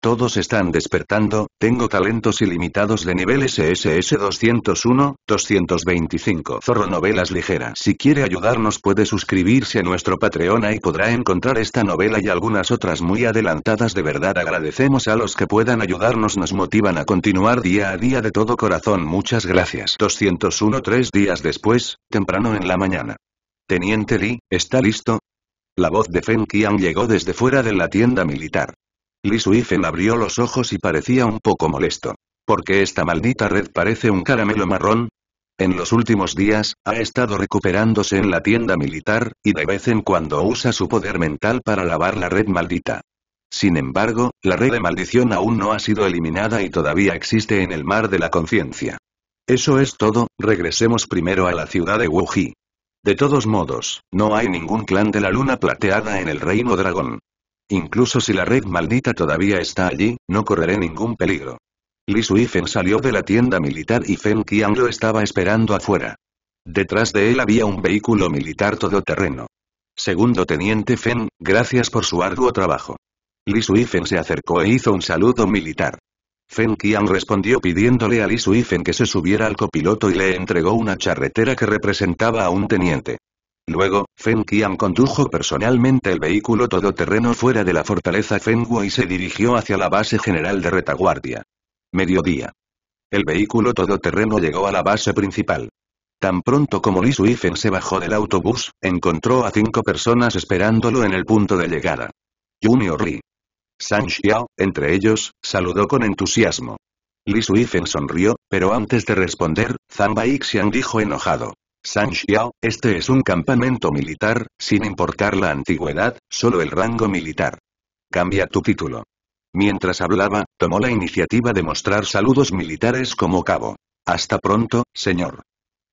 Todos están despertando, tengo talentos ilimitados de nivel SSS 201, 225. Zorro Novelas Ligeras. Si quiere ayudarnos puede suscribirse a nuestro Patreon y podrá encontrar esta novela y algunas otras muy adelantadas de verdad agradecemos a los que puedan ayudarnos nos motivan a continuar día a día de todo corazón muchas gracias. 201 Tres días después, temprano en la mañana. Teniente Lee, ¿está listo? La voz de Feng Qian llegó desde fuera de la tienda militar. Li abrió los ojos y parecía un poco molesto. ¿Por qué esta maldita red parece un caramelo marrón? En los últimos días, ha estado recuperándose en la tienda militar, y de vez en cuando usa su poder mental para lavar la red maldita. Sin embargo, la red de maldición aún no ha sido eliminada y todavía existe en el mar de la conciencia. Eso es todo, regresemos primero a la ciudad de Wuji. De todos modos, no hay ningún clan de la luna plateada en el reino dragón. Incluso si la red maldita todavía está allí, no correré ningún peligro. Li Suifen salió de la tienda militar y Fen Qian lo estaba esperando afuera. Detrás de él había un vehículo militar todoterreno. Segundo teniente Fen, gracias por su arduo trabajo. Li Suifen se acercó e hizo un saludo militar. Fen Qian respondió pidiéndole a Li Suifen que se subiera al copiloto y le entregó una charretera que representaba a un teniente. Luego, Feng Qian condujo personalmente el vehículo todoterreno fuera de la fortaleza Fengwo y se dirigió hacia la base general de retaguardia. Mediodía. El vehículo todoterreno llegó a la base principal. Tan pronto como Li Suifen se bajó del autobús, encontró a cinco personas esperándolo en el punto de llegada. Junior Li. San Xiao, entre ellos, saludó con entusiasmo. Li Suifen sonrió, pero antes de responder, Zhang Baixian dijo enojado. San Xiao, este es un campamento militar, sin importar la antigüedad, solo el rango militar. Cambia tu título. Mientras hablaba, tomó la iniciativa de mostrar saludos militares como cabo. Hasta pronto, señor.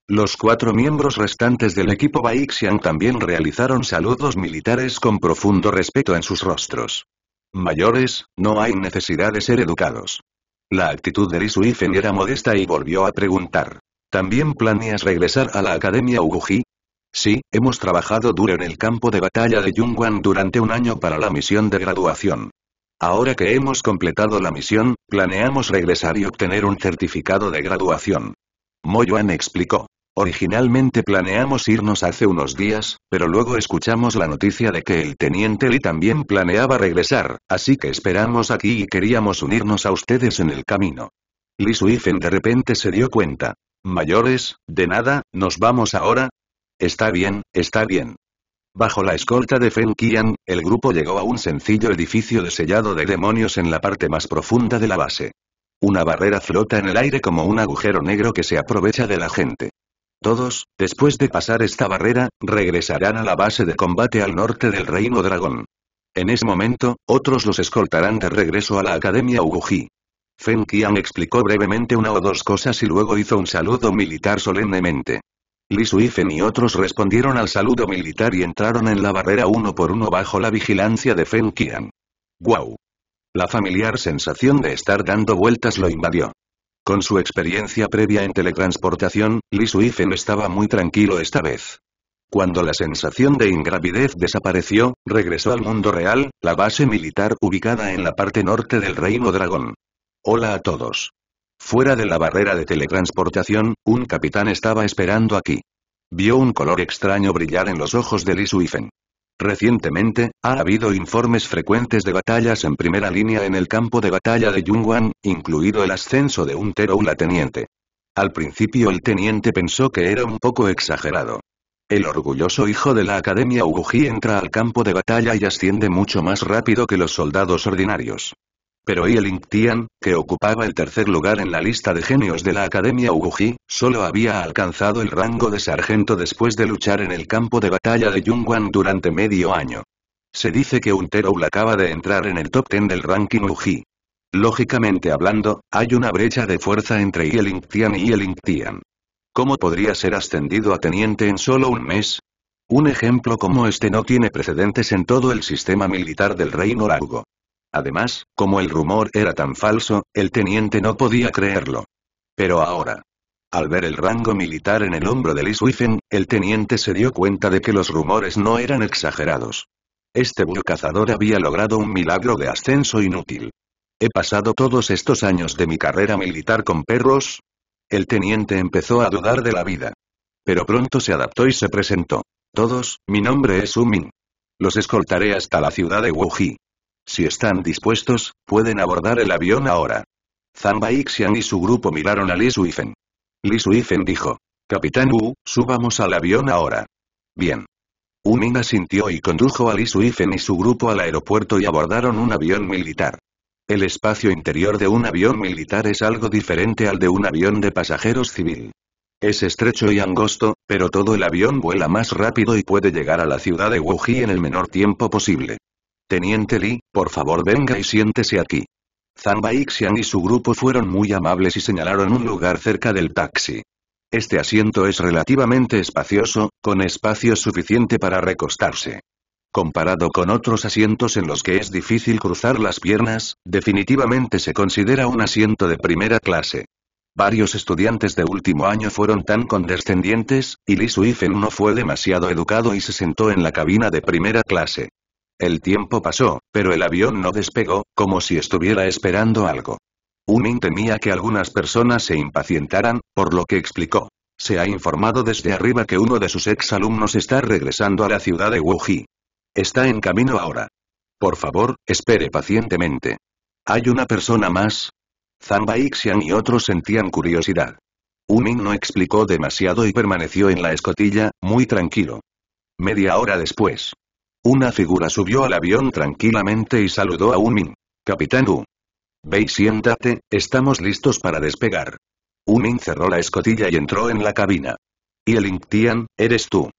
Los cuatro miembros restantes del equipo Baixian también realizaron saludos militares con profundo respeto en sus rostros. Mayores, no hay necesidad de ser educados. La actitud de Li Suifen era modesta y volvió a preguntar. ¿También planeas regresar a la Academia Uguji? Sí, hemos trabajado duro en el campo de batalla de Yungwan durante un año para la misión de graduación. Ahora que hemos completado la misión, planeamos regresar y obtener un certificado de graduación. Moyuan explicó. Originalmente planeamos irnos hace unos días, pero luego escuchamos la noticia de que el teniente Lee también planeaba regresar, así que esperamos aquí y queríamos unirnos a ustedes en el camino. Lee Suifen de repente se dio cuenta. Mayores, de nada, ¿nos vamos ahora? Está bien, está bien. Bajo la escolta de Fen Qian, el grupo llegó a un sencillo edificio de sellado de demonios en la parte más profunda de la base. Una barrera flota en el aire como un agujero negro que se aprovecha de la gente. Todos, después de pasar esta barrera, regresarán a la base de combate al norte del Reino Dragón. En ese momento, otros los escoltarán de regreso a la Academia Uguji. Feng Qian explicó brevemente una o dos cosas y luego hizo un saludo militar solemnemente. Li Suifen y otros respondieron al saludo militar y entraron en la barrera uno por uno bajo la vigilancia de Feng Qian. ¡Guau! La familiar sensación de estar dando vueltas lo invadió. Con su experiencia previa en teletransportación, Li Suifen estaba muy tranquilo esta vez. Cuando la sensación de ingravidez desapareció, regresó al mundo real, la base militar ubicada en la parte norte del Reino Dragón. Hola a todos. Fuera de la barrera de teletransportación, un capitán estaba esperando aquí. Vio un color extraño brillar en los ojos de Li Suifen. Recientemente, ha habido informes frecuentes de batallas en primera línea en el campo de batalla de Yungwan, incluido el ascenso de un la teniente. Al principio el teniente pensó que era un poco exagerado. El orgulloso hijo de la Academia Uguji entra al campo de batalla y asciende mucho más rápido que los soldados ordinarios. Pero Ling Tian, que ocupaba el tercer lugar en la lista de genios de la Academia Uguji, solo había alcanzado el rango de sargento después de luchar en el campo de batalla de Yungwan durante medio año. Se dice que un Terul acaba de entrar en el top 10 del ranking Uji. Lógicamente hablando, hay una brecha de fuerza entre Ling Tian y Ling Tian. ¿Cómo podría ser ascendido a teniente en solo un mes? Un ejemplo como este no tiene precedentes en todo el sistema militar del reino Largo. Además, como el rumor era tan falso, el teniente no podía creerlo. Pero ahora. Al ver el rango militar en el hombro de Lee Wifen, el teniente se dio cuenta de que los rumores no eran exagerados. Este buen cazador había logrado un milagro de ascenso inútil. He pasado todos estos años de mi carrera militar con perros. El teniente empezó a dudar de la vida. Pero pronto se adaptó y se presentó. Todos, mi nombre es Umin. Los escoltaré hasta la ciudad de Wuji. Si están dispuestos, pueden abordar el avión ahora. Zamba Ixian y su grupo miraron a Li Suifen. Li Suifen dijo. Capitán Wu, subamos al avión ahora. Bien. Umina asintió y condujo a Li Suifen y su grupo al aeropuerto y abordaron un avión militar. El espacio interior de un avión militar es algo diferente al de un avión de pasajeros civil. Es estrecho y angosto, pero todo el avión vuela más rápido y puede llegar a la ciudad de Wuji en el menor tiempo posible. Teniente Lee, por favor venga y siéntese aquí. Zhang Baixian y su grupo fueron muy amables y señalaron un lugar cerca del taxi. Este asiento es relativamente espacioso, con espacio suficiente para recostarse. Comparado con otros asientos en los que es difícil cruzar las piernas, definitivamente se considera un asiento de primera clase. Varios estudiantes de último año fueron tan condescendientes, y Li Suifen no fue demasiado educado y se sentó en la cabina de primera clase. El tiempo pasó, pero el avión no despegó, como si estuviera esperando algo. Unin temía que algunas personas se impacientaran, por lo que explicó. Se ha informado desde arriba que uno de sus ex-alumnos está regresando a la ciudad de Wuji. Está en camino ahora. Por favor, espere pacientemente. ¿Hay una persona más? Zamba Ixian y otros sentían curiosidad. Unin no explicó demasiado y permaneció en la escotilla, muy tranquilo. Media hora después, una figura subió al avión tranquilamente y saludó a Unmin. Capitán U. Ve y siéntate, estamos listos para despegar. Unmin cerró la escotilla y entró en la cabina. Y el Tian, eres tú.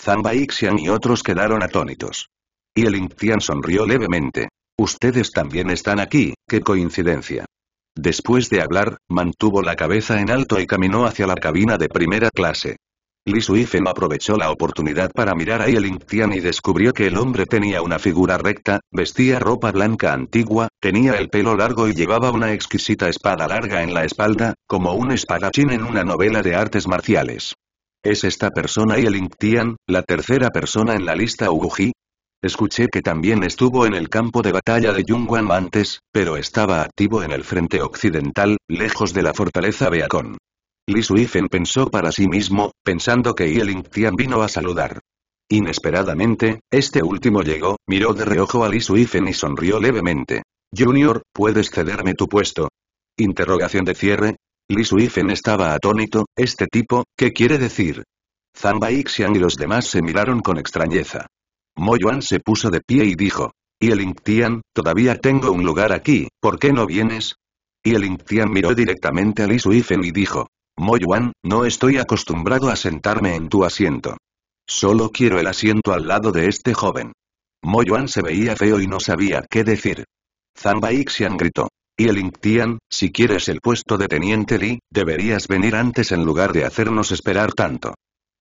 Zamba Ixian y otros quedaron atónitos. Y el Tian sonrió levemente. Ustedes también están aquí, qué coincidencia. Después de hablar, mantuvo la cabeza en alto y caminó hacia la cabina de primera clase. Li Suifen aprovechó la oportunidad para mirar a Yelin Tian y descubrió que el hombre tenía una figura recta, vestía ropa blanca antigua, tenía el pelo largo y llevaba una exquisita espada larga en la espalda, como un espadachín en una novela de artes marciales. ¿Es esta persona Yelin Tian, la tercera persona en la lista Uguji? Escuché que también estuvo en el campo de batalla de Yungwan antes, pero estaba activo en el frente occidental, lejos de la fortaleza Beacon. Li Suifen pensó para sí mismo, pensando que Yelingtian Tian vino a saludar. Inesperadamente, este último llegó, miró de reojo a Li Suifen y sonrió levemente. Junior, ¿puedes cederme tu puesto? Interrogación de cierre. Li Suifen estaba atónito, este tipo, ¿qué quiere decir? Zhang Baixian y los demás se miraron con extrañeza. Mo Yuan se puso de pie y dijo. Yelingtian, Tian, todavía tengo un lugar aquí, ¿por qué no vienes? Yelingtian Tian miró directamente a Li Suifen y dijo. Moyuan, no estoy acostumbrado a sentarme en tu asiento. Solo quiero el asiento al lado de este joven. Moyuan se veía feo y no sabía qué decir. Zhang Ixian gritó. Y el Tian, si quieres el puesto de teniente Li, deberías venir antes en lugar de hacernos esperar tanto.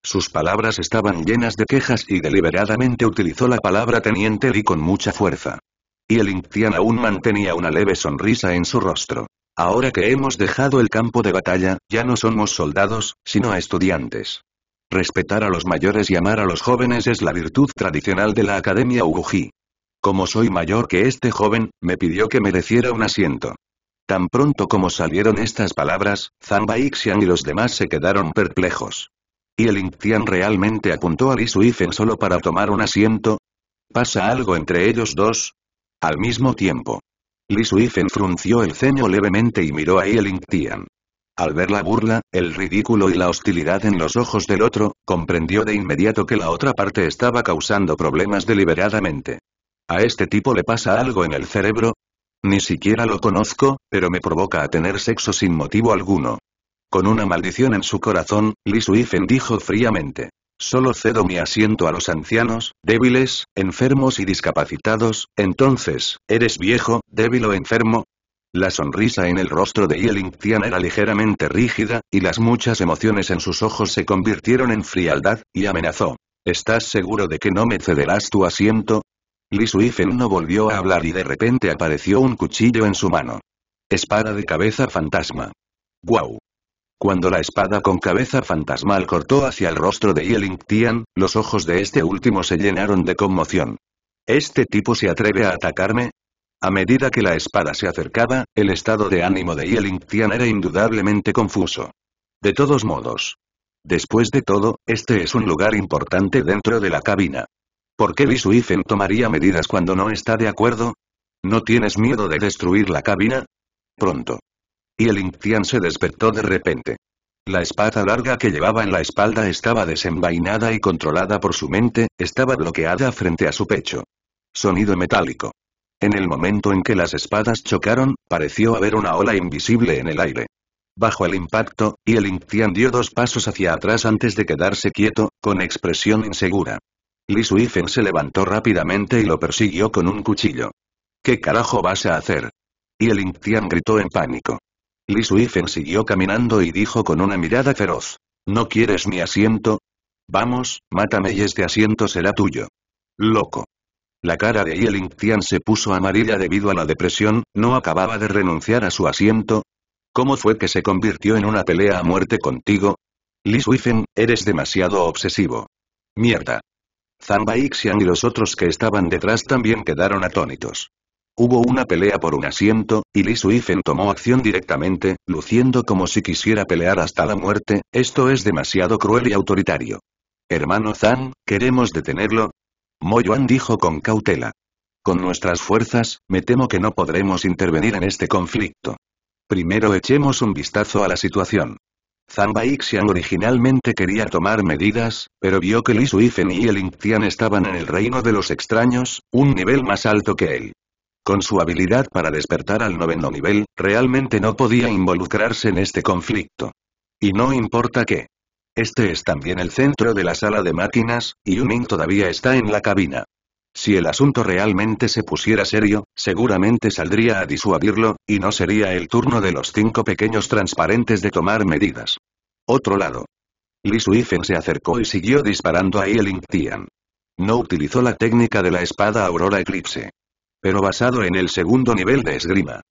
Sus palabras estaban llenas de quejas y deliberadamente utilizó la palabra teniente Li con mucha fuerza. Y el Tian aún mantenía una leve sonrisa en su rostro. Ahora que hemos dejado el campo de batalla, ya no somos soldados, sino estudiantes. Respetar a los mayores y amar a los jóvenes es la virtud tradicional de la Academia Uguji. Como soy mayor que este joven, me pidió que mereciera un asiento. Tan pronto como salieron estas palabras, Zamba Ixian y los demás se quedaron perplejos. ¿Y el Intian realmente apuntó a Li Suifen solo para tomar un asiento? ¿Pasa algo entre ellos dos? Al mismo tiempo, Li Suifen frunció el ceño levemente y miró a el Tian. Al ver la burla, el ridículo y la hostilidad en los ojos del otro, comprendió de inmediato que la otra parte estaba causando problemas deliberadamente. ¿A este tipo le pasa algo en el cerebro? Ni siquiera lo conozco, pero me provoca a tener sexo sin motivo alguno. Con una maldición en su corazón, Li Suifen dijo fríamente. Solo cedo mi asiento a los ancianos, débiles, enfermos y discapacitados, entonces, ¿eres viejo, débil o enfermo? La sonrisa en el rostro de Yeling Tian era ligeramente rígida, y las muchas emociones en sus ojos se convirtieron en frialdad, y amenazó. ¿Estás seguro de que no me cederás tu asiento? Li Suifen no volvió a hablar y de repente apareció un cuchillo en su mano. Espada de cabeza fantasma. ¡Guau! Cuando la espada con cabeza fantasmal cortó hacia el rostro de Yeling Tian, los ojos de este último se llenaron de conmoción. ¿Este tipo se atreve a atacarme? A medida que la espada se acercaba, el estado de ánimo de Yeling Tian era indudablemente confuso. De todos modos. Después de todo, este es un lugar importante dentro de la cabina. ¿Por qué Li tomaría medidas cuando no está de acuerdo? ¿No tienes miedo de destruir la cabina? Pronto y el Intian se despertó de repente. La espada larga que llevaba en la espalda estaba desenvainada y controlada por su mente, estaba bloqueada frente a su pecho. Sonido metálico. En el momento en que las espadas chocaron, pareció haber una ola invisible en el aire. Bajo el impacto, y el Intian dio dos pasos hacia atrás antes de quedarse quieto, con expresión insegura. Li Suifen se levantó rápidamente y lo persiguió con un cuchillo. ¿Qué carajo vas a hacer? Y el Intian gritó en pánico. Li siguió caminando y dijo con una mirada feroz. ¿No quieres mi asiento? Vamos, mátame y este asiento será tuyo. Loco. La cara de Yeling Tian se puso amarilla debido a la depresión, no acababa de renunciar a su asiento. ¿Cómo fue que se convirtió en una pelea a muerte contigo? Li eres demasiado obsesivo. Mierda. Zamba Ixian y los otros que estaban detrás también quedaron atónitos. Hubo una pelea por un asiento, y Li Suifen tomó acción directamente, luciendo como si quisiera pelear hasta la muerte, esto es demasiado cruel y autoritario. Hermano Zhan, ¿queremos detenerlo? Mo Yuan dijo con cautela. Con nuestras fuerzas, me temo que no podremos intervenir en este conflicto. Primero echemos un vistazo a la situación. Zhang Baixian originalmente quería tomar medidas, pero vio que Li Suifen y el Tian estaban en el reino de los extraños, un nivel más alto que él. Con su habilidad para despertar al noveno nivel, realmente no podía involucrarse en este conflicto. Y no importa qué. Este es también el centro de la sala de máquinas, y Yuning todavía está en la cabina. Si el asunto realmente se pusiera serio, seguramente saldría a disuadirlo, y no sería el turno de los cinco pequeños transparentes de tomar medidas. Otro lado. Li Suifen se acercó y siguió disparando a el Tian. No utilizó la técnica de la espada Aurora Eclipse pero basado en el segundo nivel de esgrima.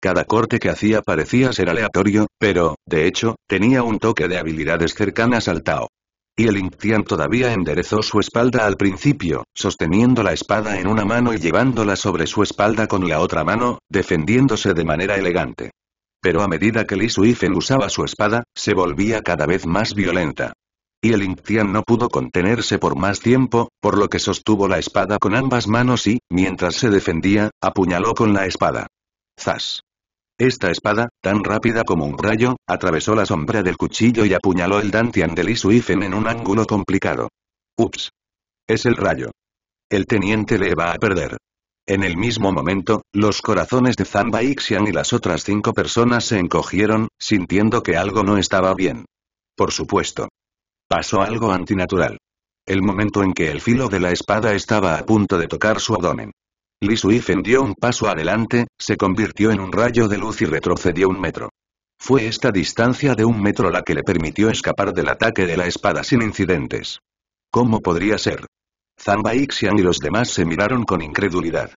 Cada corte que hacía parecía ser aleatorio, pero, de hecho, tenía un toque de habilidades cercanas al Tao. Y el Inctian todavía enderezó su espalda al principio, sosteniendo la espada en una mano y llevándola sobre su espalda con la otra mano, defendiéndose de manera elegante. Pero a medida que Li Suifen usaba su espada, se volvía cada vez más violenta. Y el Intian no pudo contenerse por más tiempo, por lo que sostuvo la espada con ambas manos y, mientras se defendía, apuñaló con la espada. ¡Zas! Esta espada, tan rápida como un rayo, atravesó la sombra del cuchillo y apuñaló el Dantian de Lee en un ángulo complicado. ¡Ups! Es el rayo. El teniente le va a perder. En el mismo momento, los corazones de Zamba Ixian y las otras cinco personas se encogieron, sintiendo que algo no estaba bien. Por supuesto. Pasó algo antinatural. El momento en que el filo de la espada estaba a punto de tocar su abdomen. Li Suifen dio un paso adelante, se convirtió en un rayo de luz y retrocedió un metro. Fue esta distancia de un metro la que le permitió escapar del ataque de la espada sin incidentes. ¿Cómo podría ser? Zamba Ixian y los demás se miraron con incredulidad.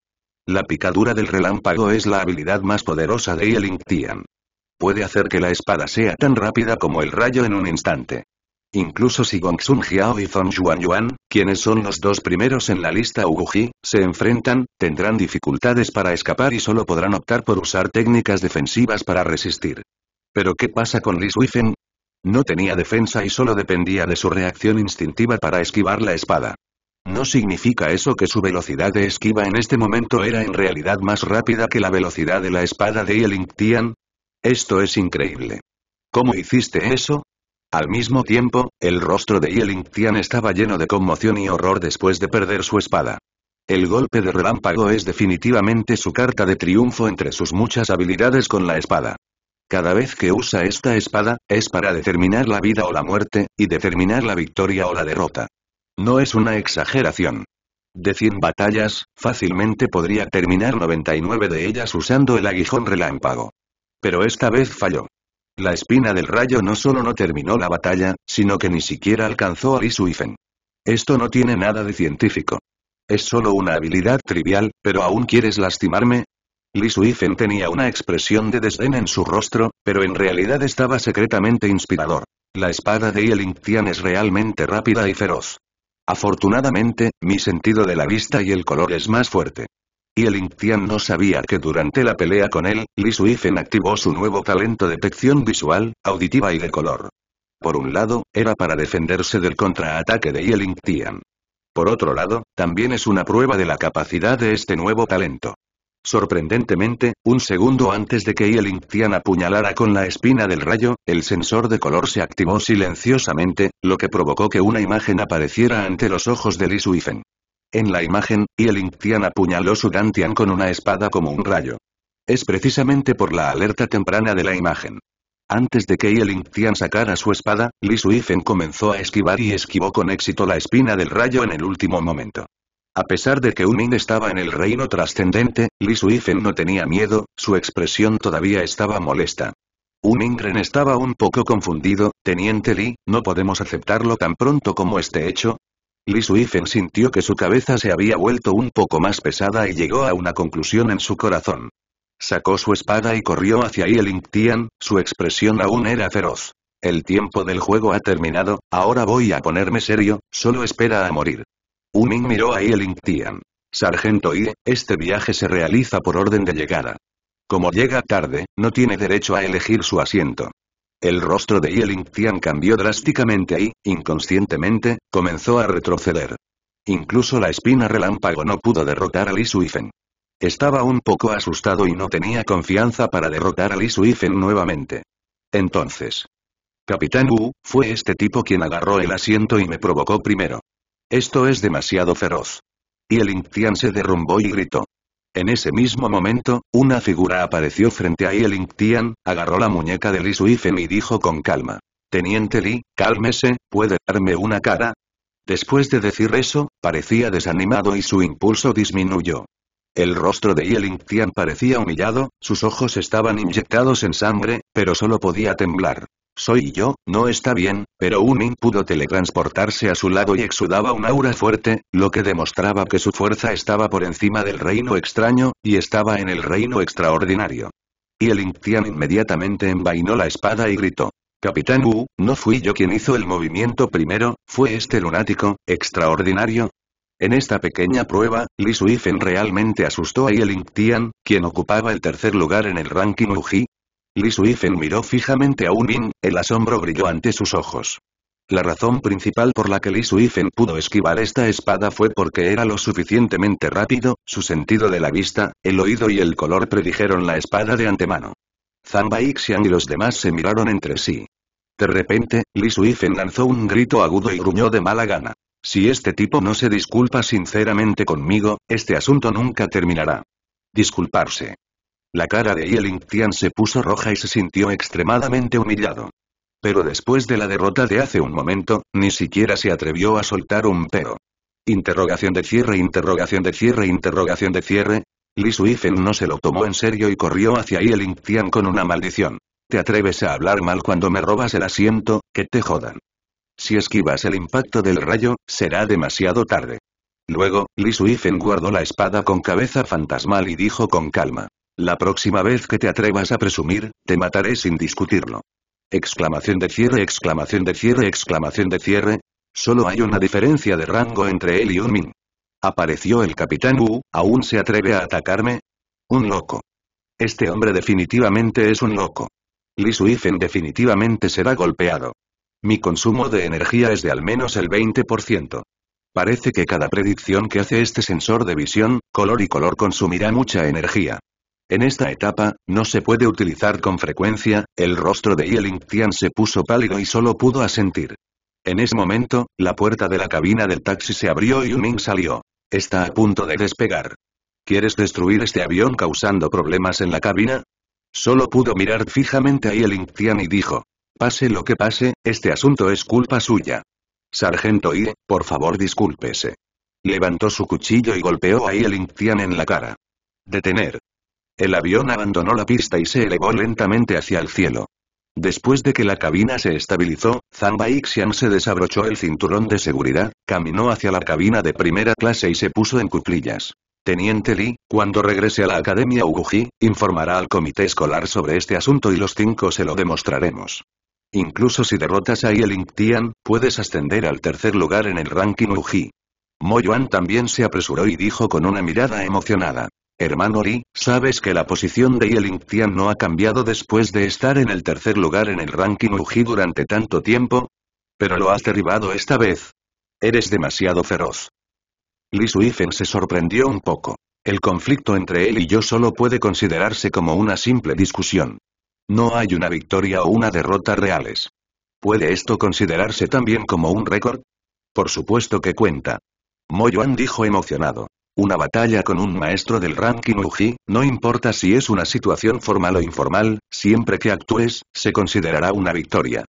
La picadura del relámpago es la habilidad más poderosa de Yelingtian. Puede hacer que la espada sea tan rápida como el rayo en un instante. Incluso si Gongsun Jiao y Zhong Yuan, quienes son los dos primeros en la lista Uguji, se enfrentan, tendrán dificultades para escapar y solo podrán optar por usar técnicas defensivas para resistir. ¿Pero qué pasa con Li Suifen? No tenía defensa y solo dependía de su reacción instintiva para esquivar la espada. ¿No significa eso que su velocidad de esquiva en este momento era en realidad más rápida que la velocidad de la espada de Yeling Tian? Esto es increíble. ¿Cómo hiciste eso? Al mismo tiempo, el rostro de Yelingtian Tian estaba lleno de conmoción y horror después de perder su espada. El golpe de relámpago es definitivamente su carta de triunfo entre sus muchas habilidades con la espada. Cada vez que usa esta espada, es para determinar la vida o la muerte, y determinar la victoria o la derrota. No es una exageración. De 100 batallas, fácilmente podría terminar 99 de ellas usando el aguijón relámpago. Pero esta vez falló. La espina del rayo no solo no terminó la batalla, sino que ni siquiera alcanzó a Lisuifen. Esto no tiene nada de científico. Es solo una habilidad trivial, pero aún quieres lastimarme, Li tenía una expresión de desdén en su rostro, pero en realidad estaba secretamente inspirador. La espada de Yeling es realmente rápida y feroz. Afortunadamente, mi sentido de la vista y el color es más fuerte y Tian no sabía que durante la pelea con él, Li Suifen activó su nuevo talento de detección visual, auditiva y de color. Por un lado, era para defenderse del contraataque de Yeling Tian. Por otro lado, también es una prueba de la capacidad de este nuevo talento. Sorprendentemente, un segundo antes de que Yeling Tian apuñalara con la espina del rayo, el sensor de color se activó silenciosamente, lo que provocó que una imagen apareciera ante los ojos de Li Suifen. En la imagen, Yelingtian Tian apuñaló su Gantian con una espada como un rayo. Es precisamente por la alerta temprana de la imagen. Antes de que Yelingtian Tian sacara su espada, Li Suifen comenzó a esquivar y esquivó con éxito la espina del rayo en el último momento. A pesar de que Ming estaba en el reino trascendente, Li Suifen no tenía miedo, su expresión todavía estaba molesta. Ren estaba un poco confundido, Teniente Li, no podemos aceptarlo tan pronto como este hecho, Li sintió que su cabeza se había vuelto un poco más pesada y llegó a una conclusión en su corazón. Sacó su espada y corrió hacia Yeling Tian, su expresión aún era feroz. El tiempo del juego ha terminado, ahora voy a ponerme serio, solo espera a morir. Ming miró a Yeling Tian. Sargento y este viaje se realiza por orden de llegada. Como llega tarde, no tiene derecho a elegir su asiento. El rostro de Yeling Tian cambió drásticamente y, inconscientemente, comenzó a retroceder. Incluso la espina relámpago no pudo derrotar a Li Suifen. Estaba un poco asustado y no tenía confianza para derrotar a Li Suifen nuevamente. Entonces. Capitán Wu, fue este tipo quien agarró el asiento y me provocó primero. Esto es demasiado feroz. Y el Tian se derrumbó y gritó. En ese mismo momento, una figura apareció frente a Yeling Tian, agarró la muñeca de Li Suifen y dijo con calma. Teniente Li, cálmese, ¿puede darme una cara? Después de decir eso, parecía desanimado y su impulso disminuyó. El rostro de Yeling Tian parecía humillado, sus ojos estaban inyectados en sangre, pero solo podía temblar soy yo, no está bien, pero un pudo teletransportarse a su lado y exudaba un aura fuerte, lo que demostraba que su fuerza estaba por encima del reino extraño, y estaba en el reino extraordinario. Y el tian inmediatamente envainó la espada y gritó. Capitán Wu, no fui yo quien hizo el movimiento primero, fue este lunático, extraordinario, en esta pequeña prueba, Li Suifen realmente asustó a Yeling Tian, quien ocupaba el tercer lugar en el ranking Uji, Li Suifen miró fijamente a Unin, el asombro brilló ante sus ojos. La razón principal por la que Li Suifen pudo esquivar esta espada fue porque era lo suficientemente rápido, su sentido de la vista, el oído y el color predijeron la espada de antemano. Zamba Ixian y los demás se miraron entre sí. De repente, Li Suifen lanzó un grito agudo y gruñó de mala gana. Si este tipo no se disculpa sinceramente conmigo, este asunto nunca terminará. Disculparse. La cara de Yeling Tian se puso roja y se sintió extremadamente humillado. Pero después de la derrota de hace un momento, ni siquiera se atrevió a soltar un pero. Interrogación de cierre, interrogación de cierre, interrogación de cierre. Li Suifen no se lo tomó en serio y corrió hacia Yeling Tian con una maldición. Te atreves a hablar mal cuando me robas el asiento, que te jodan. Si esquivas el impacto del rayo, será demasiado tarde. Luego, Li Suifen guardó la espada con cabeza fantasmal y dijo con calma. La próxima vez que te atrevas a presumir, te mataré sin discutirlo. Exclamación de cierre, exclamación de cierre, exclamación de cierre. Solo hay una diferencia de rango entre él y un min. Apareció el capitán Wu, ¿aún se atreve a atacarme? Un loco. Este hombre definitivamente es un loco. Li Suifen definitivamente será golpeado. Mi consumo de energía es de al menos el 20%. Parece que cada predicción que hace este sensor de visión, color y color consumirá mucha energía. En esta etapa, no se puede utilizar con frecuencia, el rostro de Yeling Tian se puso pálido y solo pudo asentir. En ese momento, la puerta de la cabina del taxi se abrió y Ming salió. Está a punto de despegar. ¿Quieres destruir este avión causando problemas en la cabina? Solo pudo mirar fijamente a Yeling Tian y dijo. Pase lo que pase, este asunto es culpa suya. Sargento y por favor discúlpese. Levantó su cuchillo y golpeó a Yeling Tian en la cara. Detener. El avión abandonó la pista y se elevó lentamente hacia el cielo. Después de que la cabina se estabilizó, Zamba Ixian se desabrochó el cinturón de seguridad, caminó hacia la cabina de primera clase y se puso en cuclillas. Teniente Li, cuando regrese a la Academia Uguji, informará al comité escolar sobre este asunto y los cinco se lo demostraremos. Incluso si derrotas a Yeling Tian, puedes ascender al tercer lugar en el ranking Uguji. Mo Yuan también se apresuró y dijo con una mirada emocionada. Hermano Ri, sabes que la posición de Yelingtian Tian no ha cambiado después de estar en el tercer lugar en el ranking UJI durante tanto tiempo? Pero lo has derribado esta vez. Eres demasiado feroz. Li Suifen se sorprendió un poco. El conflicto entre él y yo solo puede considerarse como una simple discusión. No hay una victoria o una derrota reales. ¿Puede esto considerarse también como un récord? Por supuesto que cuenta. Yuan dijo emocionado. Una batalla con un maestro del ranking Wuji, no importa si es una situación formal o informal, siempre que actúes, se considerará una victoria.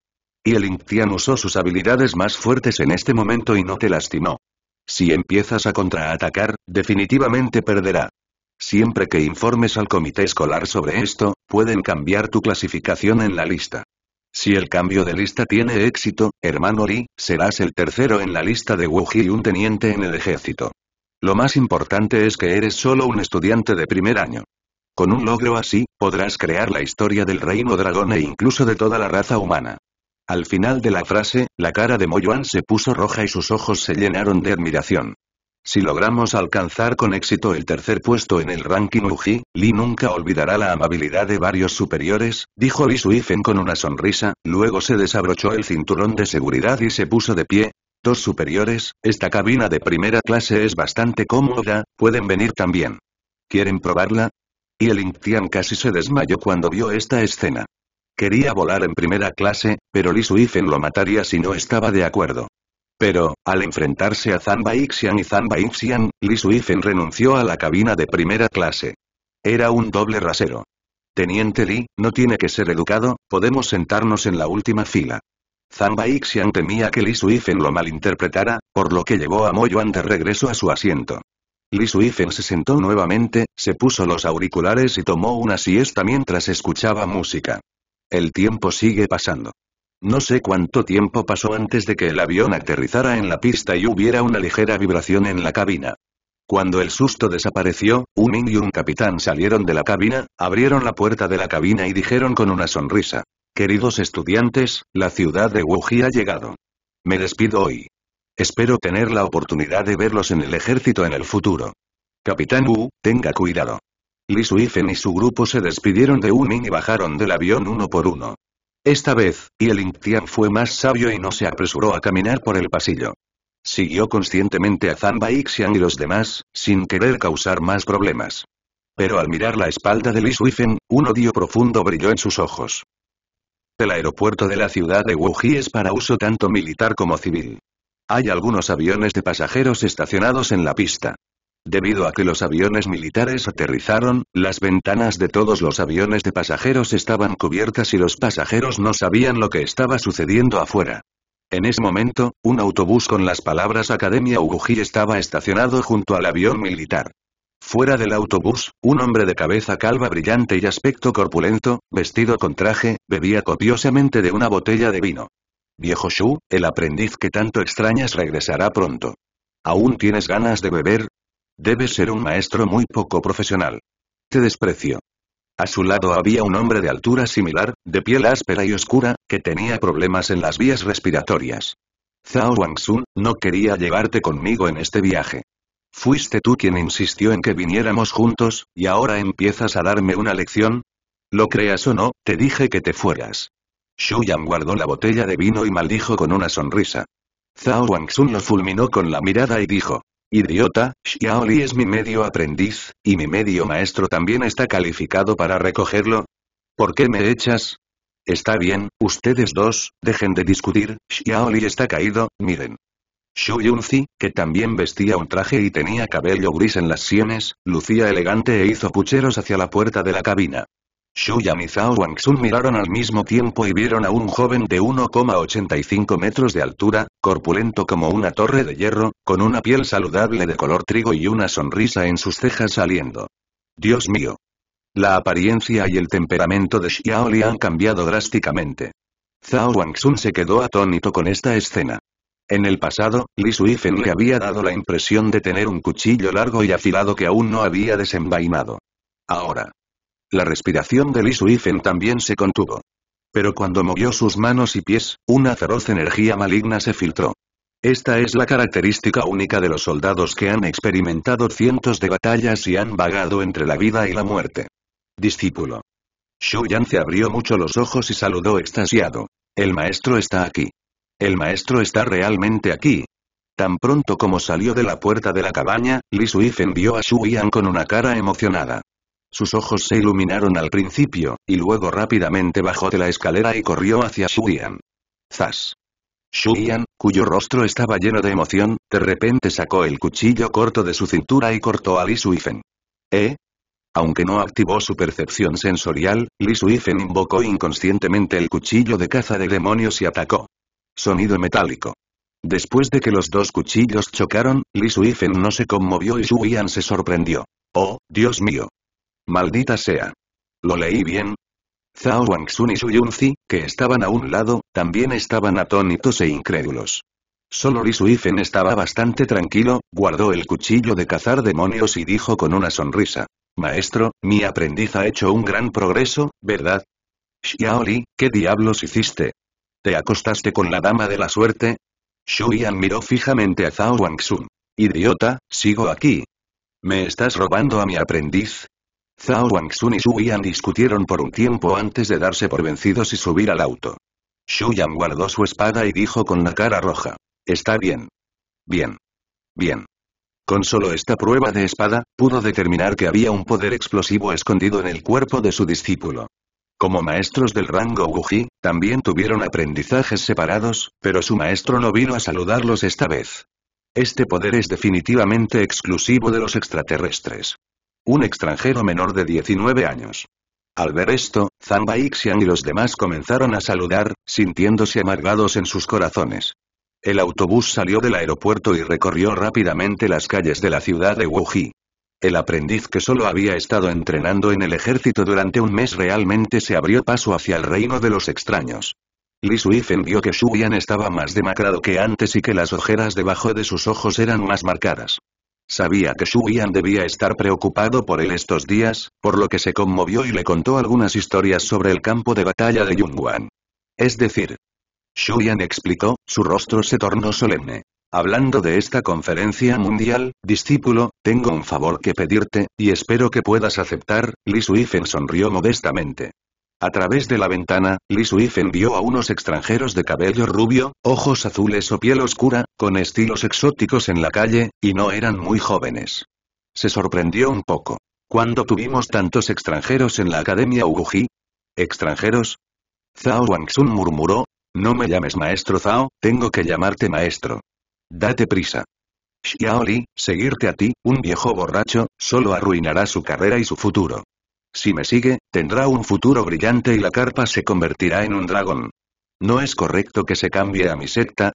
Y el Inktian usó sus habilidades más fuertes en este momento y no te lastimó. Si empiezas a contraatacar, definitivamente perderá. Siempre que informes al comité escolar sobre esto, pueden cambiar tu clasificación en la lista. Si el cambio de lista tiene éxito, hermano Ri, serás el tercero en la lista de Wuji y un teniente en el ejército. Lo más importante es que eres solo un estudiante de primer año. Con un logro así, podrás crear la historia del reino dragón e incluso de toda la raza humana. Al final de la frase, la cara de Moyuan se puso roja y sus ojos se llenaron de admiración. Si logramos alcanzar con éxito el tercer puesto en el ranking Uji, Li nunca olvidará la amabilidad de varios superiores, dijo Li Suifen con una sonrisa, luego se desabrochó el cinturón de seguridad y se puso de pie, Dos superiores, esta cabina de primera clase es bastante cómoda, pueden venir también. ¿Quieren probarla? Y el Intian casi se desmayó cuando vio esta escena. Quería volar en primera clase, pero Li Suifen lo mataría si no estaba de acuerdo. Pero, al enfrentarse a Zamba Ixian y Zamba Ixian, Li Suifen renunció a la cabina de primera clase. Era un doble rasero. Teniente Li, no tiene que ser educado, podemos sentarnos en la última fila. Zamba Ixian temía que Li Suifen lo malinterpretara, por lo que llevó a Moyuan de regreso a su asiento. Li Suifen se sentó nuevamente, se puso los auriculares y tomó una siesta mientras escuchaba música. El tiempo sigue pasando. No sé cuánto tiempo pasó antes de que el avión aterrizara en la pista y hubiera una ligera vibración en la cabina. Cuando el susto desapareció, un y un capitán salieron de la cabina, abrieron la puerta de la cabina y dijeron con una sonrisa. Queridos estudiantes, la ciudad de Wuji ha llegado. Me despido hoy. Espero tener la oportunidad de verlos en el ejército en el futuro. Capitán Wu, tenga cuidado. Li Suifen y su grupo se despidieron de Ming y bajaron del avión uno por uno. Esta vez, Yeling Tian fue más sabio y no se apresuró a caminar por el pasillo. Siguió conscientemente a Zhang Baixian y los demás, sin querer causar más problemas. Pero al mirar la espalda de Li Suifen, un odio profundo brilló en sus ojos. El aeropuerto de la ciudad de Wuji es para uso tanto militar como civil. Hay algunos aviones de pasajeros estacionados en la pista. Debido a que los aviones militares aterrizaron, las ventanas de todos los aviones de pasajeros estaban cubiertas y los pasajeros no sabían lo que estaba sucediendo afuera. En ese momento, un autobús con las palabras Academia Wuji estaba estacionado junto al avión militar. Fuera del autobús, un hombre de cabeza calva brillante y aspecto corpulento, vestido con traje, bebía copiosamente de una botella de vino. Viejo Shu, el aprendiz que tanto extrañas regresará pronto. ¿Aún tienes ganas de beber? Debes ser un maestro muy poco profesional. Te desprecio. A su lado había un hombre de altura similar, de piel áspera y oscura, que tenía problemas en las vías respiratorias. Zhao Wangsun, no quería llevarte conmigo en este viaje. ¿Fuiste tú quien insistió en que viniéramos juntos, y ahora empiezas a darme una lección? Lo creas o no, te dije que te fueras. Yang guardó la botella de vino y maldijo con una sonrisa. Zhao Wangsun lo fulminó con la mirada y dijo. Idiota, Xiaoli es mi medio aprendiz, y mi medio maestro también está calificado para recogerlo. ¿Por qué me echas? Está bien, ustedes dos, dejen de discutir, Xiaoli está caído, miren. Xu Yunzi, que también vestía un traje y tenía cabello gris en las sienes, lucía elegante e hizo pucheros hacia la puerta de la cabina. Yan y Zhao Wangsun miraron al mismo tiempo y vieron a un joven de 1,85 metros de altura, corpulento como una torre de hierro, con una piel saludable de color trigo y una sonrisa en sus cejas saliendo. Dios mío. La apariencia y el temperamento de Xiaoli han cambiado drásticamente. Zhao Wangsun se quedó atónito con esta escena. En el pasado, Li Suifen le había dado la impresión de tener un cuchillo largo y afilado que aún no había desenvainado. Ahora. La respiración de Li Suifen también se contuvo. Pero cuando movió sus manos y pies, una feroz energía maligna se filtró. Esta es la característica única de los soldados que han experimentado cientos de batallas y han vagado entre la vida y la muerte. Discípulo. Shu Yan se abrió mucho los ojos y saludó extasiado. El maestro está aquí. El maestro está realmente aquí. Tan pronto como salió de la puerta de la cabaña, Li Suifen vio a Shu Yan con una cara emocionada. Sus ojos se iluminaron al principio, y luego rápidamente bajó de la escalera y corrió hacia Shu Yan. ¡Zas! Shu Yan, cuyo rostro estaba lleno de emoción, de repente sacó el cuchillo corto de su cintura y cortó a Li Suifen. ¿Eh? Aunque no activó su percepción sensorial, Li Suifen invocó inconscientemente el cuchillo de caza de demonios y atacó. Sonido metálico. Después de que los dos cuchillos chocaron, Li Suifen no se conmovió y Zhu Yan se sorprendió. ¡Oh, Dios mío! ¡Maldita sea! ¿Lo leí bien? Zhao Sun y Xu Yunzi, que estaban a un lado, también estaban atónitos e incrédulos. Solo Li Suifen estaba bastante tranquilo, guardó el cuchillo de cazar demonios y dijo con una sonrisa. Maestro, mi aprendiz ha hecho un gran progreso, ¿verdad? Xiaoli, ¿qué diablos hiciste? ¿Te acostaste con la dama de la suerte? Shu Yan miró fijamente a Zhao Sun. Idiota, sigo aquí. ¿Me estás robando a mi aprendiz? Zhao Sun y Shu Yan discutieron por un tiempo antes de darse por vencidos y subir al auto. Shu Yan guardó su espada y dijo con la cara roja. Está bien. Bien. Bien. Con solo esta prueba de espada, pudo determinar que había un poder explosivo escondido en el cuerpo de su discípulo. Como maestros del rango Wuji, también tuvieron aprendizajes separados, pero su maestro no vino a saludarlos esta vez. Este poder es definitivamente exclusivo de los extraterrestres. Un extranjero menor de 19 años. Al ver esto, Zhang Ixian y los demás comenzaron a saludar, sintiéndose amargados en sus corazones. El autobús salió del aeropuerto y recorrió rápidamente las calles de la ciudad de Wuji. El aprendiz que solo había estado entrenando en el ejército durante un mes realmente se abrió paso hacia el reino de los extraños. Li Suifen vio que Yan estaba más demacrado que antes y que las ojeras debajo de sus ojos eran más marcadas. Sabía que Yan debía estar preocupado por él estos días, por lo que se conmovió y le contó algunas historias sobre el campo de batalla de Wan. Es decir, Yan explicó, su rostro se tornó solemne. Hablando de esta conferencia mundial, discípulo, tengo un favor que pedirte, y espero que puedas aceptar, Li Suifen sonrió modestamente. A través de la ventana, Li Suifen vio a unos extranjeros de cabello rubio, ojos azules o piel oscura, con estilos exóticos en la calle, y no eran muy jóvenes. Se sorprendió un poco. ¿Cuándo tuvimos tantos extranjeros en la Academia Uguji? ¿Extranjeros? Zhao Wangsun murmuró. No me llames maestro Zhao, tengo que llamarte maestro. Date prisa. Xiaoli, seguirte a ti, un viejo borracho, solo arruinará su carrera y su futuro. Si me sigue, tendrá un futuro brillante y la carpa se convertirá en un dragón. ¿No es correcto que se cambie a mi secta?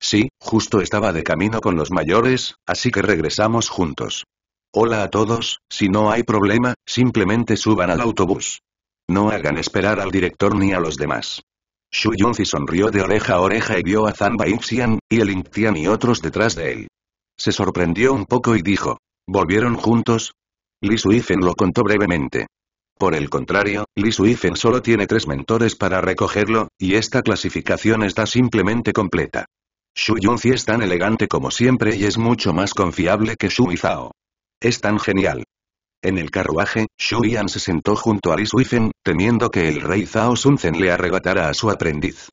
Sí, justo estaba de camino con los mayores, así que regresamos juntos. Hola a todos, si no hay problema, simplemente suban al autobús. No hagan esperar al director ni a los demás. Shu Yunzi sonrió de oreja a oreja y vio a Zan Baixian, y el Tian y otros detrás de él. Se sorprendió un poco y dijo. ¿Volvieron juntos? Li Suifen lo contó brevemente. Por el contrario, Li Suifen solo tiene tres mentores para recogerlo, y esta clasificación está simplemente completa. Shu Yunzi es tan elegante como siempre y es mucho más confiable que Shu Izao. Es tan genial. En el carruaje, Shu Yan se sentó junto a Li Suifen, temiendo que el rey Zhao Sunzen le arrebatara a su aprendiz.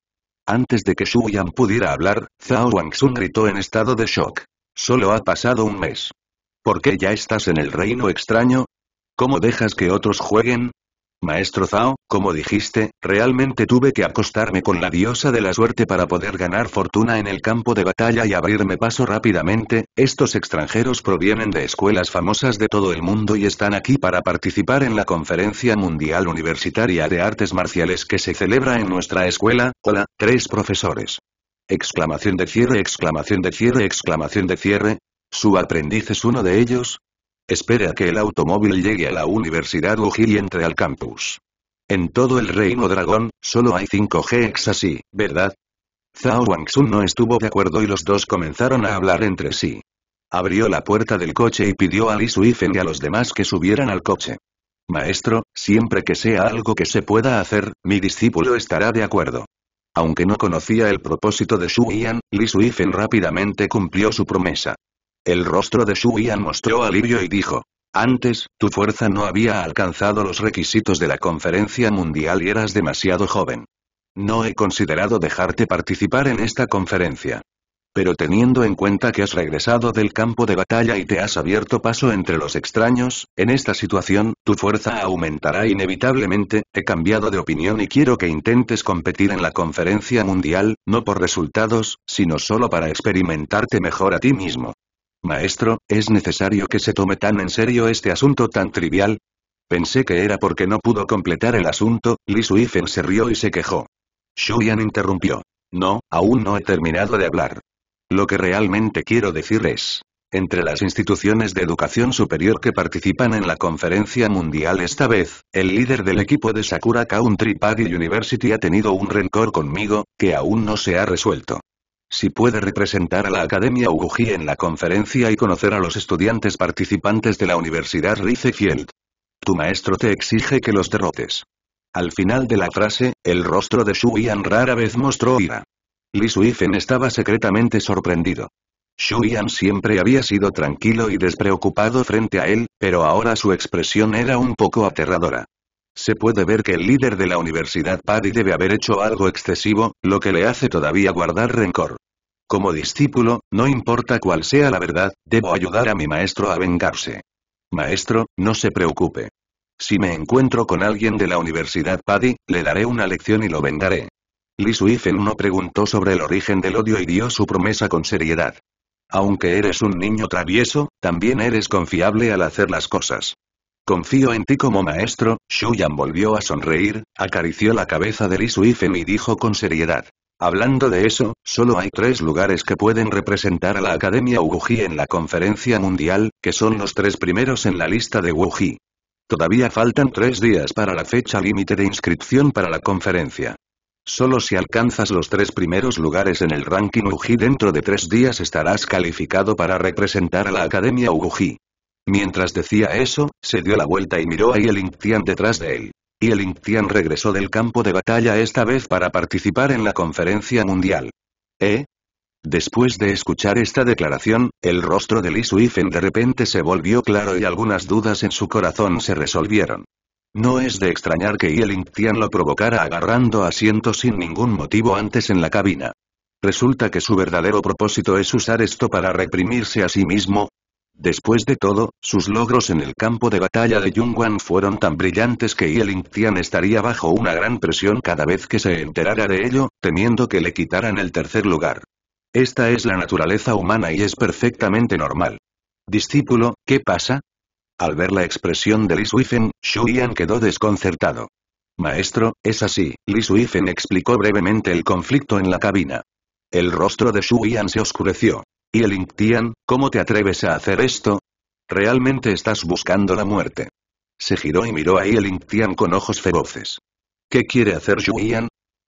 Antes de que Shu Yan pudiera hablar, Zhao Wangsun gritó en estado de shock. Solo ha pasado un mes. ¿Por qué ya estás en el reino extraño? ¿Cómo dejas que otros jueguen? Maestro Zhao, como dijiste, realmente tuve que acostarme con la diosa de la suerte para poder ganar fortuna en el campo de batalla y abrirme paso rápidamente, estos extranjeros provienen de escuelas famosas de todo el mundo y están aquí para participar en la Conferencia Mundial Universitaria de Artes Marciales que se celebra en nuestra escuela, hola, tres profesores. Exclamación de cierre, exclamación de cierre, exclamación de cierre. Su aprendiz es uno de ellos, Espera a que el automóvil llegue a la Universidad Wuji y entre al campus. En todo el reino dragón, solo hay cinco g ex así, ¿verdad? Zhao Wangsun no estuvo de acuerdo y los dos comenzaron a hablar entre sí. Abrió la puerta del coche y pidió a Li Suifen y a los demás que subieran al coche. Maestro, siempre que sea algo que se pueda hacer, mi discípulo estará de acuerdo. Aunque no conocía el propósito de Shu Yan, Li Suifen rápidamente cumplió su promesa. El rostro de su Yan mostró alivio y dijo. Antes, tu fuerza no había alcanzado los requisitos de la conferencia mundial y eras demasiado joven. No he considerado dejarte participar en esta conferencia. Pero teniendo en cuenta que has regresado del campo de batalla y te has abierto paso entre los extraños, en esta situación, tu fuerza aumentará inevitablemente, he cambiado de opinión y quiero que intentes competir en la conferencia mundial, no por resultados, sino solo para experimentarte mejor a ti mismo. Maestro, ¿es necesario que se tome tan en serio este asunto tan trivial? Pensé que era porque no pudo completar el asunto, Li Suifen se rió y se quejó. Shuyan interrumpió. No, aún no he terminado de hablar. Lo que realmente quiero decir es, entre las instituciones de educación superior que participan en la conferencia mundial esta vez, el líder del equipo de Sakura Country Party University ha tenido un rencor conmigo, que aún no se ha resuelto. Si puede representar a la Academia Uguji en la conferencia y conocer a los estudiantes participantes de la Universidad Ricefield. Tu maestro te exige que los derrotes. Al final de la frase, el rostro de Xu Yan rara vez mostró ira. Li Suifen estaba secretamente sorprendido. Xu Yan siempre había sido tranquilo y despreocupado frente a él, pero ahora su expresión era un poco aterradora. Se puede ver que el líder de la Universidad Paddy debe haber hecho algo excesivo, lo que le hace todavía guardar rencor. Como discípulo, no importa cuál sea la verdad, debo ayudar a mi maestro a vengarse. Maestro, no se preocupe. Si me encuentro con alguien de la Universidad Paddy, le daré una lección y lo vengaré. Li Suifen no preguntó sobre el origen del odio y dio su promesa con seriedad. Aunque eres un niño travieso, también eres confiable al hacer las cosas. Confío en ti como maestro, Shuyan volvió a sonreír, acarició la cabeza de Li Suifen y dijo con seriedad. Hablando de eso, solo hay tres lugares que pueden representar a la Academia Wuji en la Conferencia Mundial, que son los tres primeros en la lista de Wuji. Todavía faltan tres días para la fecha límite de inscripción para la conferencia. Solo si alcanzas los tres primeros lugares en el ranking Uji dentro de tres días estarás calificado para representar a la Academia Wuji. Mientras decía eso, se dio la vuelta y miró a Yelintian Tian detrás de él y el regresó del campo de batalla esta vez para participar en la conferencia mundial. ¿Eh? Después de escuchar esta declaración, el rostro de Li Suifen de repente se volvió claro y algunas dudas en su corazón se resolvieron. No es de extrañar que Yelingtian lo provocara agarrando asientos sin ningún motivo antes en la cabina. Resulta que su verdadero propósito es usar esto para reprimirse a sí mismo, Después de todo, sus logros en el campo de batalla de Yungwan fueron tan brillantes que Yeling Tian estaría bajo una gran presión cada vez que se enterara de ello, temiendo que le quitaran el tercer lugar. Esta es la naturaleza humana y es perfectamente normal. Discípulo, ¿qué pasa? Al ver la expresión de Li Suifen, Shu Yan quedó desconcertado. Maestro, es así, Li Suifen explicó brevemente el conflicto en la cabina. El rostro de Shu Yan se oscureció. Y el Tian, ¿cómo te atreves a hacer esto? Realmente estás buscando la muerte. Se giró y miró a el Tian con ojos feroces. ¿Qué quiere hacer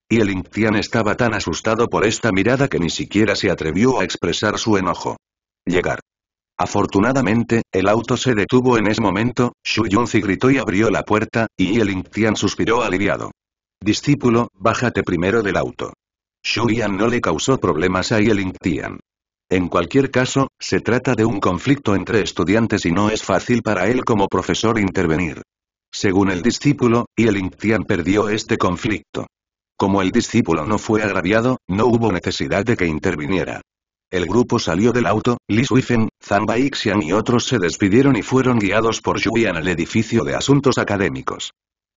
Y el Tian estaba tan asustado por esta mirada que ni siquiera se atrevió a expresar su enojo. Llegar. Afortunadamente, el auto se detuvo en ese momento, Xu Yunzi gritó y abrió la puerta, y el Tian suspiró aliviado. Discípulo, bájate primero del auto. Xu Yan no le causó problemas a el Tian. En cualquier caso, se trata de un conflicto entre estudiantes y no es fácil para él como profesor intervenir. Según el discípulo, y Tian perdió este conflicto. Como el discípulo no fue agraviado, no hubo necesidad de que interviniera. El grupo salió del auto, Li Suifen, Zhang Baixian y otros se despidieron y fueron guiados por Yuyan al edificio de asuntos académicos.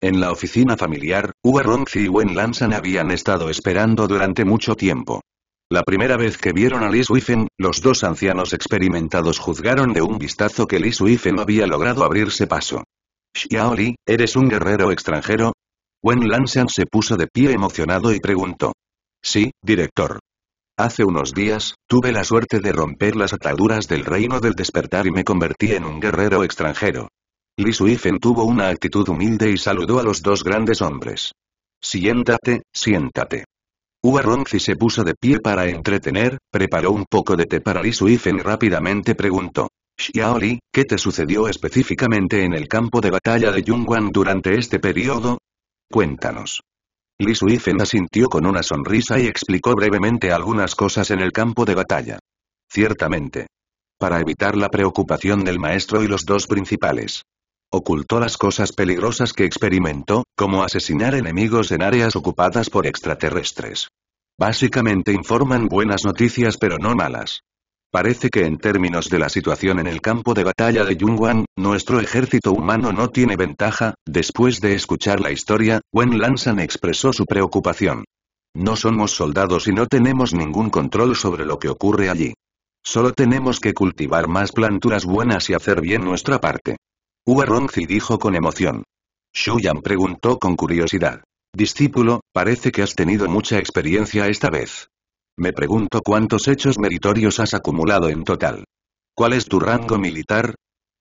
En la oficina familiar, Hua Rongzi y Wen Lansan habían estado esperando durante mucho tiempo. La primera vez que vieron a Li Suifen, los dos ancianos experimentados juzgaron de un vistazo que Li Suifen había logrado abrirse paso. Xiaoli, ¿eres un guerrero extranjero? Wen Lanshan se puso de pie emocionado y preguntó. Sí, director. Hace unos días, tuve la suerte de romper las ataduras del reino del despertar y me convertí en un guerrero extranjero. Li Suifen tuvo una actitud humilde y saludó a los dos grandes hombres. Siéntate, siéntate. Huarongzi se puso de pie para entretener, preparó un poco de té para Li Suifen rápidamente preguntó. Xiaoli, ¿qué te sucedió específicamente en el campo de batalla de Yungwan durante este periodo? Cuéntanos. Li Suifen asintió con una sonrisa y explicó brevemente algunas cosas en el campo de batalla. Ciertamente. Para evitar la preocupación del maestro y los dos principales Ocultó las cosas peligrosas que experimentó, como asesinar enemigos en áreas ocupadas por extraterrestres. Básicamente informan buenas noticias pero no malas. Parece que en términos de la situación en el campo de batalla de Yungwan, nuestro ejército humano no tiene ventaja, después de escuchar la historia, Wen Lansan expresó su preocupación. No somos soldados y no tenemos ningún control sobre lo que ocurre allí. Solo tenemos que cultivar más planturas buenas y hacer bien nuestra parte. Uarongzi dijo con emoción. Shuyan preguntó con curiosidad. Discípulo, parece que has tenido mucha experiencia esta vez. Me pregunto cuántos hechos meritorios has acumulado en total. ¿Cuál es tu rango militar?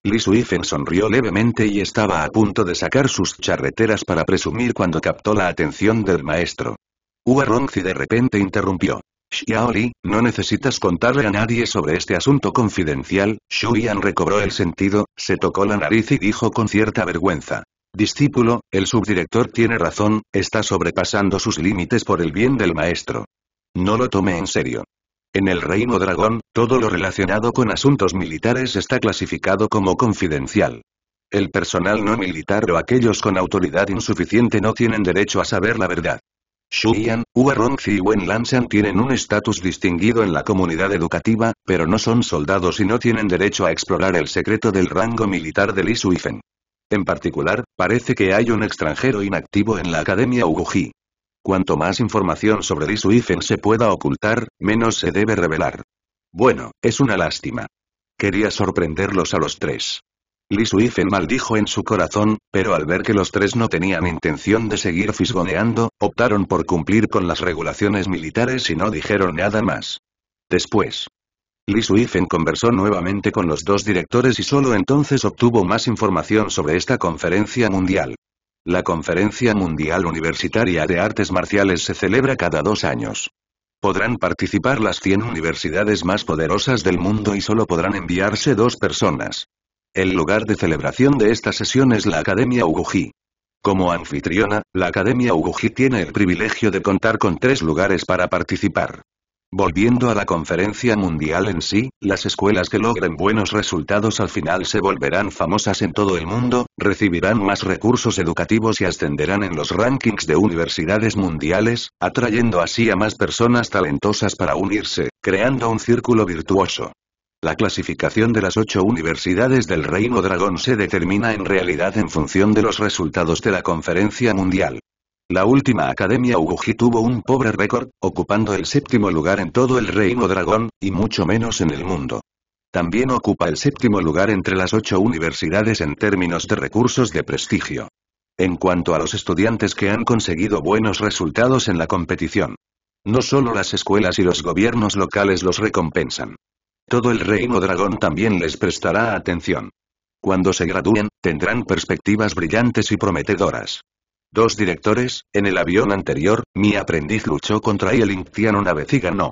Li Suifen sonrió levemente y estaba a punto de sacar sus charreteras para presumir cuando captó la atención del maestro. Rongzi de repente interrumpió. Xiaoli, no necesitas contarle a nadie sobre este asunto confidencial, Xu recobró el sentido, se tocó la nariz y dijo con cierta vergüenza. Discípulo, el subdirector tiene razón, está sobrepasando sus límites por el bien del maestro. No lo tome en serio. En el Reino Dragón, todo lo relacionado con asuntos militares está clasificado como confidencial. El personal no militar o aquellos con autoridad insuficiente no tienen derecho a saber la verdad. Shuyan, Huarongzi y Wen Lanshan tienen un estatus distinguido en la comunidad educativa, pero no son soldados y no tienen derecho a explorar el secreto del rango militar de Li Suifen. En particular, parece que hay un extranjero inactivo en la Academia Uguji. Cuanto más información sobre Li Suifen se pueda ocultar, menos se debe revelar. Bueno, es una lástima. Quería sorprenderlos a los tres. Li Suifen maldijo en su corazón, pero al ver que los tres no tenían intención de seguir fisgoneando, optaron por cumplir con las regulaciones militares y no dijeron nada más. Después. Lee Suifen conversó nuevamente con los dos directores y solo entonces obtuvo más información sobre esta conferencia mundial. La Conferencia Mundial Universitaria de Artes Marciales se celebra cada dos años. Podrán participar las 100 universidades más poderosas del mundo y solo podrán enviarse dos personas. El lugar de celebración de esta sesión es la Academia Uguji. Como anfitriona, la Academia Uguji tiene el privilegio de contar con tres lugares para participar. Volviendo a la conferencia mundial en sí, las escuelas que logren buenos resultados al final se volverán famosas en todo el mundo, recibirán más recursos educativos y ascenderán en los rankings de universidades mundiales, atrayendo así a más personas talentosas para unirse, creando un círculo virtuoso. La clasificación de las ocho universidades del Reino Dragón se determina en realidad en función de los resultados de la Conferencia Mundial. La última Academia Uguji tuvo un pobre récord, ocupando el séptimo lugar en todo el Reino Dragón, y mucho menos en el mundo. También ocupa el séptimo lugar entre las ocho universidades en términos de recursos de prestigio. En cuanto a los estudiantes que han conseguido buenos resultados en la competición, no solo las escuelas y los gobiernos locales los recompensan todo el reino dragón también les prestará atención. Cuando se gradúen, tendrán perspectivas brillantes y prometedoras. Dos directores, en el avión anterior, mi aprendiz luchó contra el una vez y ganó.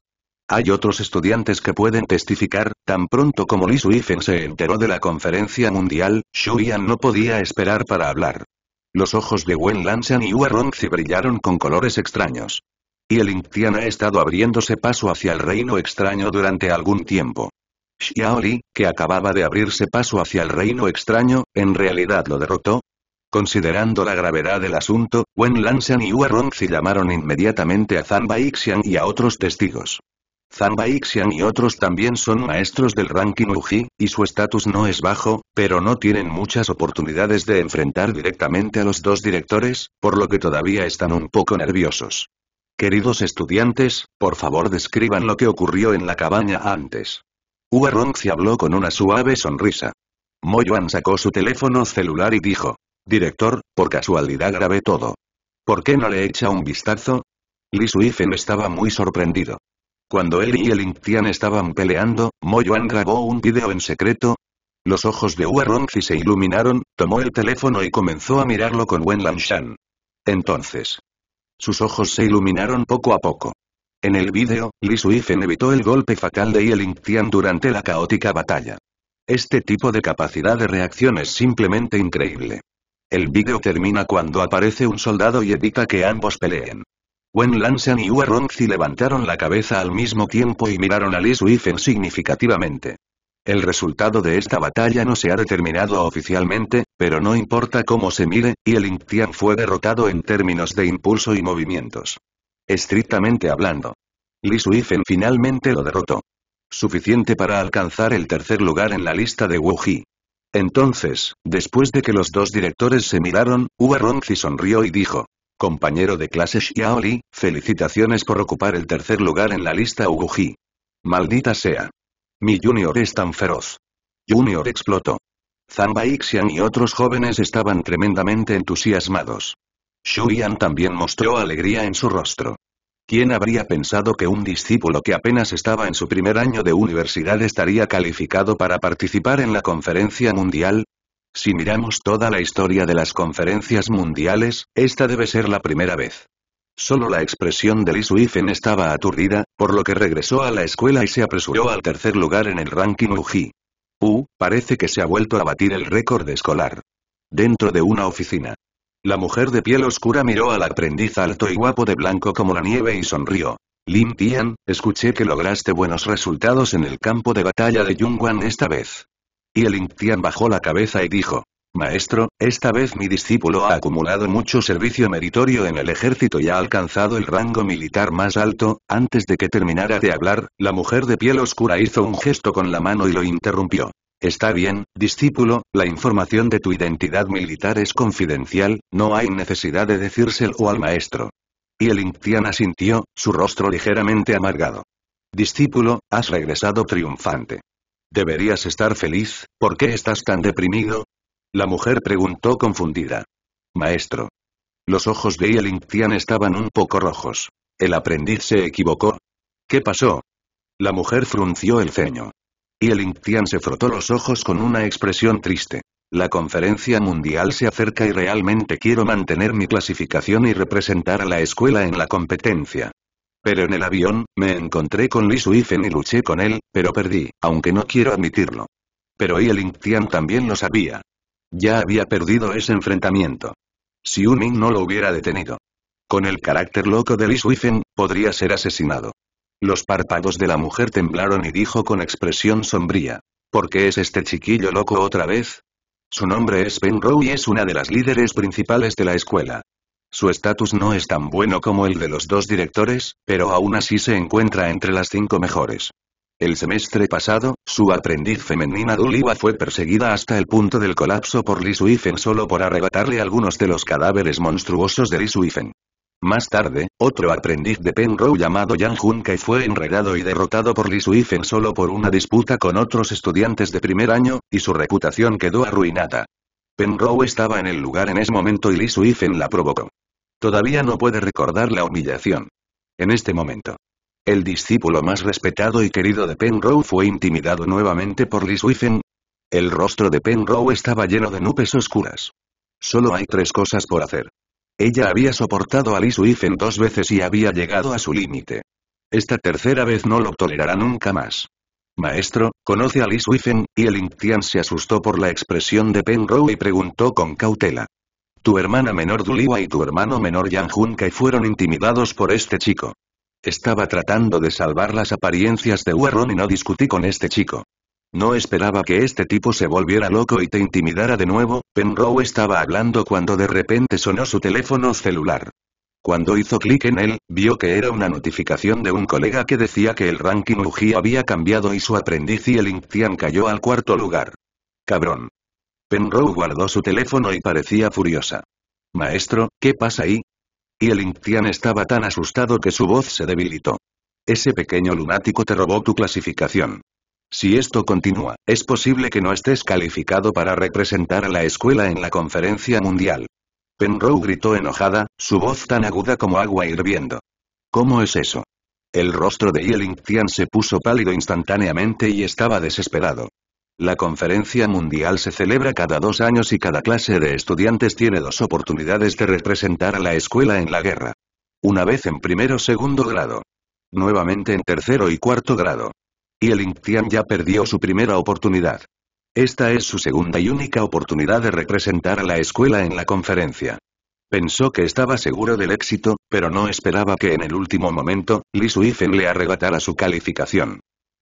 Hay otros estudiantes que pueden testificar, tan pronto como Lee Suifen se enteró de la conferencia mundial, Xu Yan no podía esperar para hablar. Los ojos de Wen Lanshan y Hua Rongzi brillaron con colores extraños. Y el Intian ha estado abriéndose paso hacia el reino extraño durante algún tiempo. Xiaoli, que acababa de abrirse paso hacia el reino extraño, en realidad lo derrotó. Considerando la gravedad del asunto, Wen Lanshan y Hua Rongzi llamaron inmediatamente a zamba Baixian y a otros testigos. Zamba Baixian y otros también son maestros del ranking Uji, y su estatus no es bajo, pero no tienen muchas oportunidades de enfrentar directamente a los dos directores, por lo que todavía están un poco nerviosos. Queridos estudiantes, por favor describan lo que ocurrió en la cabaña antes. Hua Rongzi habló con una suave sonrisa. Mo Yuan sacó su teléfono celular y dijo. Director, por casualidad grabé todo. ¿Por qué no le echa un vistazo? Li Suifen estaba muy sorprendido. Cuando él y el Intian estaban peleando, Mo Yuan grabó un video en secreto. Los ojos de Hua Rongzi se iluminaron, tomó el teléfono y comenzó a mirarlo con Wen Lanshan. Entonces, sus ojos se iluminaron poco a poco. En el vídeo, Lee Suifen evitó el golpe fatal de Yeling Tian durante la caótica batalla. Este tipo de capacidad de reacción es simplemente increíble. El vídeo termina cuando aparece un soldado y evita que ambos peleen. Wen Lanshan y Hua Rongzi levantaron la cabeza al mismo tiempo y miraron a Lee Suifen significativamente. El resultado de esta batalla no se ha determinado oficialmente, pero no importa cómo se mire, y el Intian fue derrotado en términos de impulso y movimientos. Estrictamente hablando. Li Suifen finalmente lo derrotó. Suficiente para alcanzar el tercer lugar en la lista de Wuji. Entonces, después de que los dos directores se miraron, Wu Rongzi sonrió y dijo. Compañero de clase Xiaoli, felicitaciones por ocupar el tercer lugar en la lista Wuji. Maldita sea. Mi Junior es tan feroz. Junior explotó. Zhang y otros jóvenes estaban tremendamente entusiasmados. Xu Yan también mostró alegría en su rostro. ¿Quién habría pensado que un discípulo que apenas estaba en su primer año de universidad estaría calificado para participar en la conferencia mundial? Si miramos toda la historia de las conferencias mundiales, esta debe ser la primera vez. Solo la expresión de Lee Suifen estaba aturdida, por lo que regresó a la escuela y se apresuró al tercer lugar en el ranking Uji. Uh, parece que se ha vuelto a batir el récord escolar. Dentro de una oficina. La mujer de piel oscura miró al aprendiz alto y guapo de blanco como la nieve y sonrió. Lim Tian, escuché que lograste buenos resultados en el campo de batalla de Yungwan esta vez. Y el Tian bajó la cabeza y dijo, Maestro, esta vez mi discípulo ha acumulado mucho servicio meritorio en el ejército y ha alcanzado el rango militar más alto, antes de que terminara de hablar, la mujer de piel oscura hizo un gesto con la mano y lo interrumpió. Está bien, discípulo, la información de tu identidad militar es confidencial, no hay necesidad de decírselo al maestro. Y el Inctian asintió, su rostro ligeramente amargado. Discípulo, has regresado triunfante. Deberías estar feliz, ¿por qué estás tan deprimido? La mujer preguntó confundida. Maestro. Los ojos de Yeling Tian estaban un poco rojos. ¿El aprendiz se equivocó? ¿Qué pasó? La mujer frunció el ceño. el Tian se frotó los ojos con una expresión triste. La conferencia mundial se acerca y realmente quiero mantener mi clasificación y representar a la escuela en la competencia. Pero en el avión, me encontré con Li Suifen y luché con él, pero perdí, aunque no quiero admitirlo. Pero El Tian también lo sabía. Ya había perdido ese enfrentamiento. Si un no lo hubiera detenido. Con el carácter loco de Li Suifen, podría ser asesinado. Los párpados de la mujer temblaron y dijo con expresión sombría. ¿Por qué es este chiquillo loco otra vez? Su nombre es Rowe y es una de las líderes principales de la escuela. Su estatus no es tan bueno como el de los dos directores, pero aún así se encuentra entre las cinco mejores. El semestre pasado, su aprendiz femenina Duliva fue perseguida hasta el punto del colapso por Lee Suifen solo por arrebatarle algunos de los cadáveres monstruosos de Li Más tarde, otro aprendiz de Penrow llamado Yang Junkai fue enredado y derrotado por Lee Suifen solo por una disputa con otros estudiantes de primer año, y su reputación quedó arruinada. Penrow estaba en el lugar en ese momento y Li Suifen la provocó. Todavía no puede recordar la humillación. En este momento. El discípulo más respetado y querido de Penrow fue intimidado nuevamente por Lee Wiffen. El rostro de Penrow estaba lleno de nubes oscuras. Solo hay tres cosas por hacer. Ella había soportado a Liz Wifen dos veces y había llegado a su límite. Esta tercera vez no lo tolerará nunca más. Maestro, conoce a Liz Wifen, y el Intian se asustó por la expresión de Penrow y preguntó con cautela. Tu hermana menor Duliwa y tu hermano menor Yang Hunkay fueron intimidados por este chico. Estaba tratando de salvar las apariencias de Warren y no discutí con este chico. No esperaba que este tipo se volviera loco y te intimidara de nuevo, Penrow estaba hablando cuando de repente sonó su teléfono celular. Cuando hizo clic en él, vio que era una notificación de un colega que decía que el ranking Uji había cambiado y su aprendiz y el Inktian cayó al cuarto lugar. Cabrón. Penrow guardó su teléfono y parecía furiosa. Maestro, ¿qué pasa ahí? Y el estaba tan asustado que su voz se debilitó. Ese pequeño lunático te robó tu clasificación. Si esto continúa, es posible que no estés calificado para representar a la escuela en la conferencia mundial. Penrose gritó enojada, su voz tan aguda como agua hirviendo. ¿Cómo es eso? El rostro de Yelingtian se puso pálido instantáneamente y estaba desesperado. La Conferencia Mundial se celebra cada dos años y cada clase de estudiantes tiene dos oportunidades de representar a la escuela en la guerra. Una vez en primero segundo grado. Nuevamente en tercero y cuarto grado. Y el Inctian ya perdió su primera oportunidad. Esta es su segunda y única oportunidad de representar a la escuela en la conferencia. Pensó que estaba seguro del éxito, pero no esperaba que en el último momento, Li Suifen le arrebatara su calificación.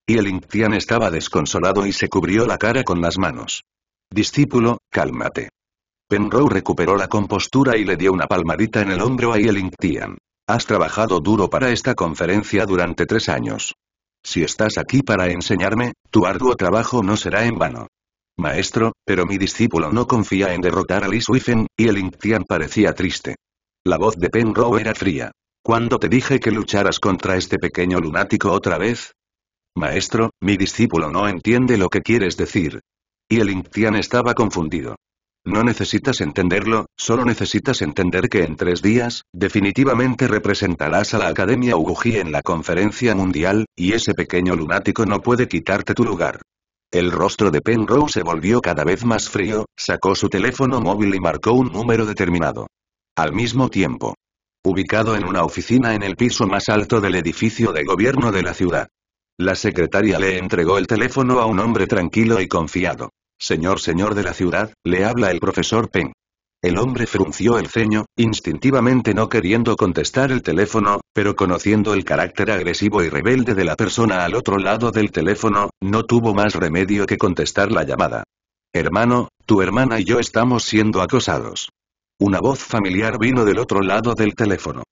Y el Inktian estaba desconsolado y se cubrió la cara con las manos. Discípulo, cálmate. Penrow recuperó la compostura y le dio una palmadita en el hombro a Yeling Tian. Has trabajado duro para esta conferencia durante tres años. Si estás aquí para enseñarme, tu arduo trabajo no será en vano. Maestro, pero mi discípulo no confía en derrotar a Li Suifen, y el Tian parecía triste. La voz de Penrow era fría. Cuando te dije que lucharas contra este pequeño lunático otra vez, Maestro, mi discípulo no entiende lo que quieres decir. Y el Inktian estaba confundido. No necesitas entenderlo, solo necesitas entender que en tres días, definitivamente representarás a la Academia Uguji en la conferencia mundial, y ese pequeño lunático no puede quitarte tu lugar. El rostro de Penrose se volvió cada vez más frío, sacó su teléfono móvil y marcó un número determinado. Al mismo tiempo. Ubicado en una oficina en el piso más alto del edificio de gobierno de la ciudad. La secretaria le entregó el teléfono a un hombre tranquilo y confiado. Señor, señor de la ciudad, le habla el profesor Peng». El hombre frunció el ceño, instintivamente no queriendo contestar el teléfono, pero conociendo el carácter agresivo y rebelde de la persona al otro lado del teléfono, no tuvo más remedio que contestar la llamada. Hermano, tu hermana y yo estamos siendo acosados. Una voz familiar vino del otro lado del teléfono.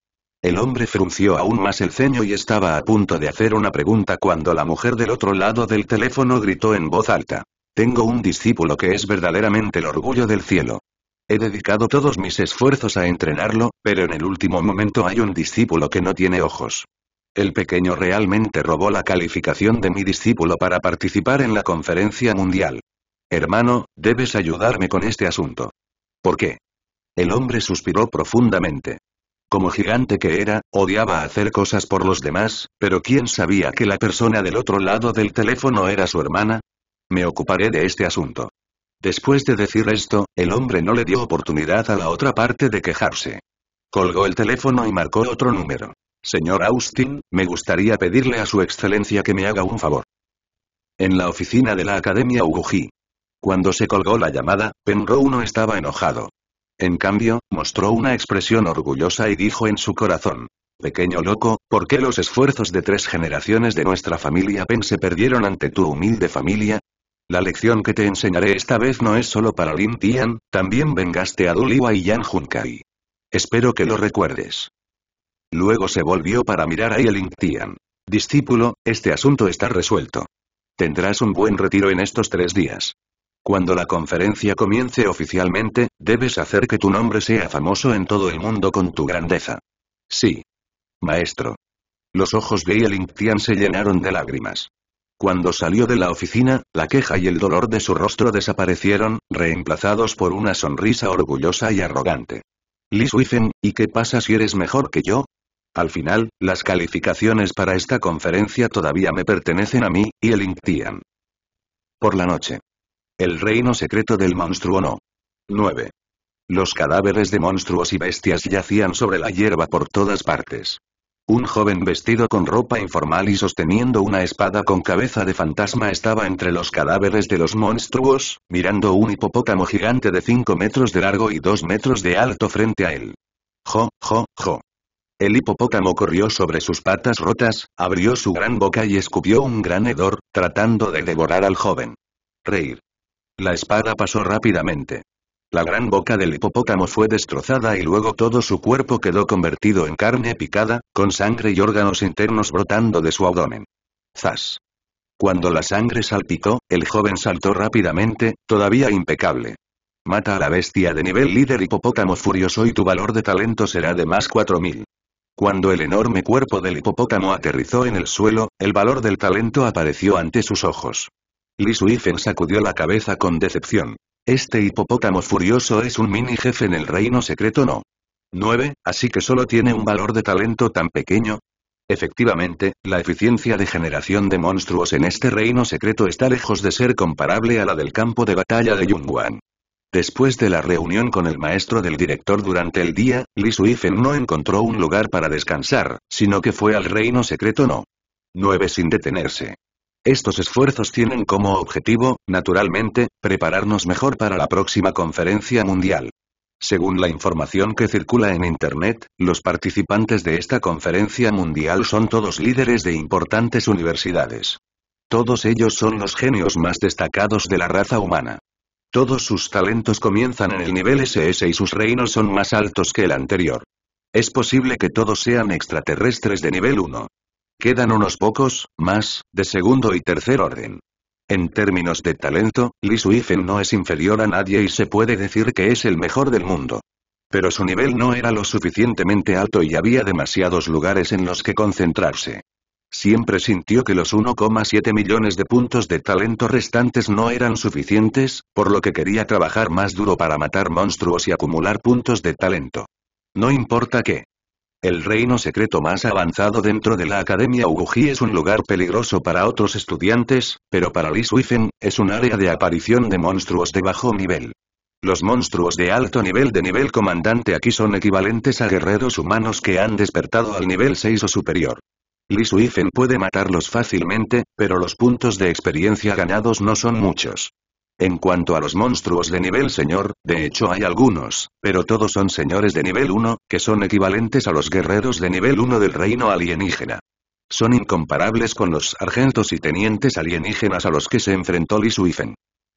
El hombre frunció aún más el ceño y estaba a punto de hacer una pregunta cuando la mujer del otro lado del teléfono gritó en voz alta. Tengo un discípulo que es verdaderamente el orgullo del cielo. He dedicado todos mis esfuerzos a entrenarlo, pero en el último momento hay un discípulo que no tiene ojos. El pequeño realmente robó la calificación de mi discípulo para participar en la conferencia mundial. Hermano, debes ayudarme con este asunto. ¿Por qué? El hombre suspiró profundamente. Como gigante que era, odiaba hacer cosas por los demás, pero ¿quién sabía que la persona del otro lado del teléfono era su hermana? Me ocuparé de este asunto. Después de decir esto, el hombre no le dio oportunidad a la otra parte de quejarse. Colgó el teléfono y marcó otro número. Señor Austin, me gustaría pedirle a su excelencia que me haga un favor. En la oficina de la Academia Uguji. Cuando se colgó la llamada, Penro no estaba enojado. En cambio, mostró una expresión orgullosa y dijo en su corazón. Pequeño loco, ¿por qué los esfuerzos de tres generaciones de nuestra familia Pen se perdieron ante tu humilde familia? La lección que te enseñaré esta vez no es solo para Lin Tian, también vengaste a Duliwa y Yan Junkai. Espero que lo recuerdes. Luego se volvió para mirar a Yelin Tian. Discípulo, este asunto está resuelto. Tendrás un buen retiro en estos tres días. Cuando la conferencia comience oficialmente, debes hacer que tu nombre sea famoso en todo el mundo con tu grandeza. Sí. Maestro. Los ojos de Yeling Tian se llenaron de lágrimas. Cuando salió de la oficina, la queja y el dolor de su rostro desaparecieron, reemplazados por una sonrisa orgullosa y arrogante. Li Suifen, ¿y qué pasa si eres mejor que yo? Al final, las calificaciones para esta conferencia todavía me pertenecen a mí, y el Tian. Por la noche. El reino secreto del monstruo no. 9. Los cadáveres de monstruos y bestias yacían sobre la hierba por todas partes. Un joven vestido con ropa informal y sosteniendo una espada con cabeza de fantasma estaba entre los cadáveres de los monstruos, mirando un hipopótamo gigante de 5 metros de largo y 2 metros de alto frente a él. Jo, jo, jo. El hipopótamo corrió sobre sus patas rotas, abrió su gran boca y escupió un gran hedor, tratando de devorar al joven. reír. La espada pasó rápidamente. La gran boca del hipopótamo fue destrozada y luego todo su cuerpo quedó convertido en carne picada, con sangre y órganos internos brotando de su abdomen. ¡Zas! Cuando la sangre salpicó, el joven saltó rápidamente, todavía impecable. Mata a la bestia de nivel líder hipopótamo furioso y tu valor de talento será de más 4000. Cuando el enorme cuerpo del hipopótamo aterrizó en el suelo, el valor del talento apareció ante sus ojos. Li Suifen sacudió la cabeza con decepción. Este hipopótamo furioso es un mini jefe en el reino secreto no. 9, así que solo tiene un valor de talento tan pequeño. Efectivamente, la eficiencia de generación de monstruos en este reino secreto está lejos de ser comparable a la del campo de batalla de Yungwan. Después de la reunión con el maestro del director durante el día, Li Suifen no encontró un lugar para descansar, sino que fue al reino secreto no. 9 sin detenerse. Estos esfuerzos tienen como objetivo, naturalmente, prepararnos mejor para la próxima conferencia mundial. Según la información que circula en Internet, los participantes de esta conferencia mundial son todos líderes de importantes universidades. Todos ellos son los genios más destacados de la raza humana. Todos sus talentos comienzan en el nivel SS y sus reinos son más altos que el anterior. Es posible que todos sean extraterrestres de nivel 1. Quedan unos pocos, más, de segundo y tercer orden. En términos de talento, Li Suifen no es inferior a nadie y se puede decir que es el mejor del mundo. Pero su nivel no era lo suficientemente alto y había demasiados lugares en los que concentrarse. Siempre sintió que los 1,7 millones de puntos de talento restantes no eran suficientes, por lo que quería trabajar más duro para matar monstruos y acumular puntos de talento. No importa qué. El reino secreto más avanzado dentro de la Academia Uguji es un lugar peligroso para otros estudiantes, pero para Lee Suifen, es un área de aparición de monstruos de bajo nivel. Los monstruos de alto nivel de nivel comandante aquí son equivalentes a guerreros humanos que han despertado al nivel 6 o superior. Lee Suifen puede matarlos fácilmente, pero los puntos de experiencia ganados no son muchos. En cuanto a los monstruos de nivel señor, de hecho hay algunos, pero todos son señores de nivel 1, que son equivalentes a los guerreros de nivel 1 del reino alienígena. Son incomparables con los sargentos y tenientes alienígenas a los que se enfrentó Li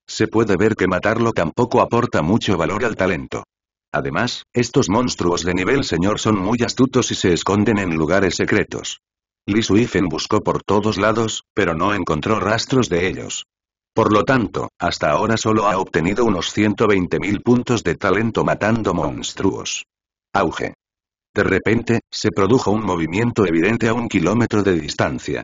Se puede ver que matarlo tampoco aporta mucho valor al talento. Además, estos monstruos de nivel señor son muy astutos y se esconden en lugares secretos. Li buscó por todos lados, pero no encontró rastros de ellos. Por lo tanto, hasta ahora solo ha obtenido unos 120.000 puntos de talento matando monstruos. Auge. De repente, se produjo un movimiento evidente a un kilómetro de distancia.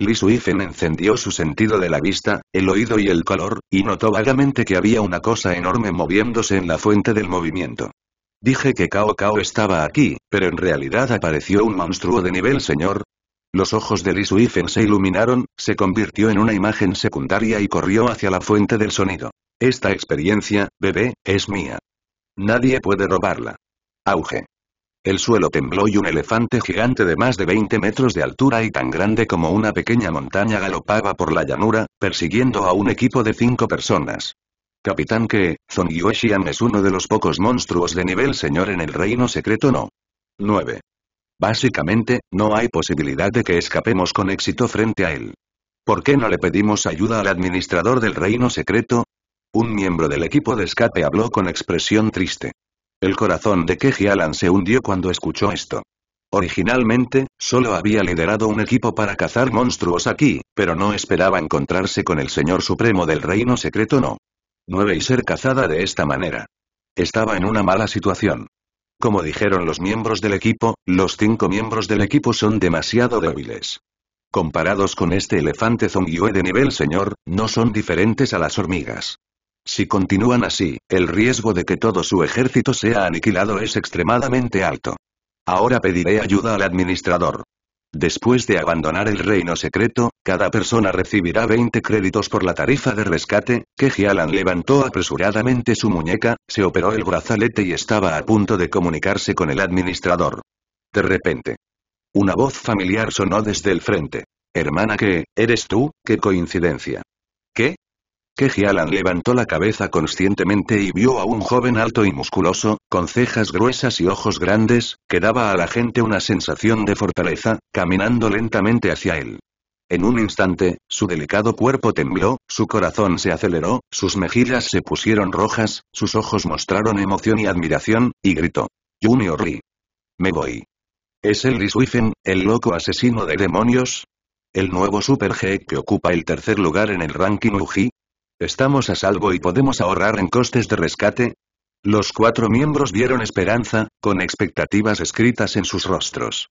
Li Suifen encendió su sentido de la vista, el oído y el color, y notó vagamente que había una cosa enorme moviéndose en la fuente del movimiento. Dije que Cao Cao estaba aquí, pero en realidad apareció un monstruo de nivel señor, los ojos de Li se iluminaron, se convirtió en una imagen secundaria y corrió hacia la fuente del sonido. Esta experiencia, bebé, es mía. Nadie puede robarla. Auge. El suelo tembló y un elefante gigante de más de 20 metros de altura y tan grande como una pequeña montaña galopaba por la llanura, persiguiendo a un equipo de cinco personas. Capitán que, Zong es uno de los pocos monstruos de nivel señor en el reino secreto no. 9. Básicamente, no hay posibilidad de que escapemos con éxito frente a él. ¿Por qué no le pedimos ayuda al administrador del reino secreto? Un miembro del equipo de escape habló con expresión triste. El corazón de Keji Alan se hundió cuando escuchó esto. Originalmente, solo había liderado un equipo para cazar monstruos aquí, pero no esperaba encontrarse con el Señor Supremo del Reino Secreto no. 9 y ser cazada de esta manera. Estaba en una mala situación. Como dijeron los miembros del equipo, los cinco miembros del equipo son demasiado débiles. Comparados con este elefante Zongyue de nivel señor, no son diferentes a las hormigas. Si continúan así, el riesgo de que todo su ejército sea aniquilado es extremadamente alto. Ahora pediré ayuda al administrador. Después de abandonar el reino secreto, cada persona recibirá 20 créditos por la tarifa de rescate, que Gialan levantó apresuradamente su muñeca, se operó el brazalete y estaba a punto de comunicarse con el administrador. De repente. Una voz familiar sonó desde el frente. Hermana que, ¿eres tú? ¡Qué coincidencia! ¿Qué? Keji Alan levantó la cabeza conscientemente y vio a un joven alto y musculoso, con cejas gruesas y ojos grandes, que daba a la gente una sensación de fortaleza, caminando lentamente hacia él. En un instante, su delicado cuerpo tembló, su corazón se aceleró, sus mejillas se pusieron rojas, sus ojos mostraron emoción y admiración, y gritó. Junior Lee. Me voy. ¿Es el Wiffen, el loco asesino de demonios? el nuevo Super G que ocupa el tercer lugar en el ranking UJI, ¿Estamos a salvo y podemos ahorrar en costes de rescate? Los cuatro miembros vieron esperanza, con expectativas escritas en sus rostros.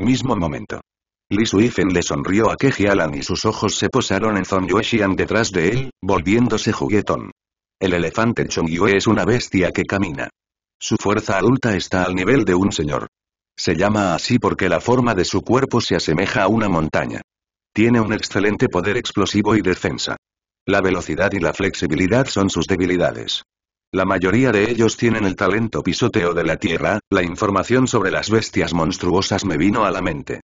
Mismo momento. Li Suifen le sonrió a Kejialan y sus ojos se posaron en Zong Xian detrás de él, volviéndose juguetón. El elefante Chongyue es una bestia que camina. Su fuerza adulta está al nivel de un señor. Se llama así porque la forma de su cuerpo se asemeja a una montaña. Tiene un excelente poder explosivo y defensa. La velocidad y la flexibilidad son sus debilidades. La mayoría de ellos tienen el talento pisoteo de la tierra, la información sobre las bestias monstruosas me vino a la mente.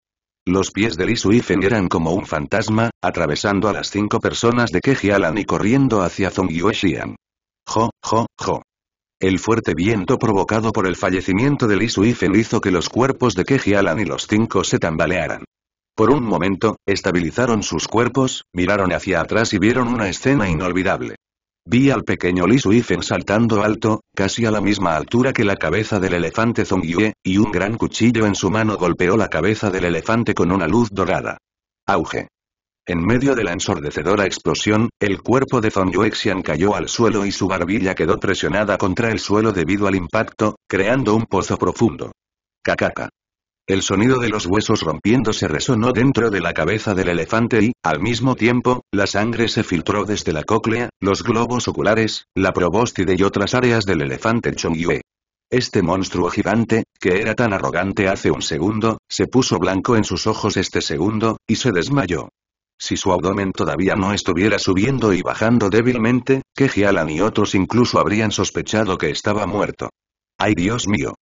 Los pies de Lee Suifen eran como un fantasma, atravesando a las cinco personas de Alan y corriendo hacia Zong Yuexian. Jo, jo, jo. El fuerte viento provocado por el fallecimiento de Lee Suifen hizo que los cuerpos de Alan y los cinco se tambalearan. Por un momento, estabilizaron sus cuerpos, miraron hacia atrás y vieron una escena inolvidable. Vi al pequeño Li Suifen saltando alto, casi a la misma altura que la cabeza del elefante Yue, y un gran cuchillo en su mano golpeó la cabeza del elefante con una luz dorada. Auge. En medio de la ensordecedora explosión, el cuerpo de Zong Xian cayó al suelo y su barbilla quedó presionada contra el suelo debido al impacto, creando un pozo profundo. Kakaka. El sonido de los huesos rompiéndose resonó dentro de la cabeza del elefante y, al mismo tiempo, la sangre se filtró desde la cóclea, los globos oculares, la probóscide y otras áreas del elefante Chongyue. Este monstruo gigante, que era tan arrogante hace un segundo, se puso blanco en sus ojos este segundo, y se desmayó. Si su abdomen todavía no estuviera subiendo y bajando débilmente, que Gialan y otros incluso habrían sospechado que estaba muerto. ¡Ay Dios mío!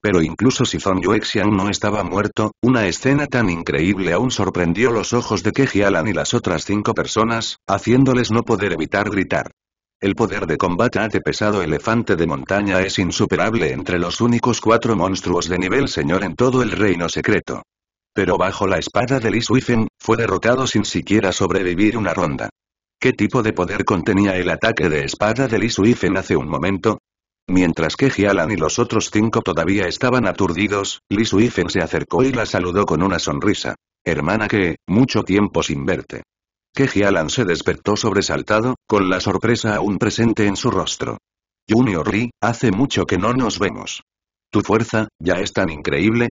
Pero incluso si Zhong Yuexian no estaba muerto, una escena tan increíble aún sorprendió los ojos de Alan y las otras cinco personas, haciéndoles no poder evitar gritar. El poder de combate de pesado elefante de montaña es insuperable entre los únicos cuatro monstruos de nivel señor en todo el reino secreto. Pero bajo la espada de Li Suifen, fue derrotado sin siquiera sobrevivir una ronda. ¿Qué tipo de poder contenía el ataque de espada de Li Suifen hace un momento? Mientras que Alan y los otros cinco todavía estaban aturdidos, Li Suifen se acercó y la saludó con una sonrisa. Hermana que, mucho tiempo sin verte. Keji Alan se despertó sobresaltado, con la sorpresa aún presente en su rostro. Junior Li, hace mucho que no nos vemos. Tu fuerza, ya es tan increíble.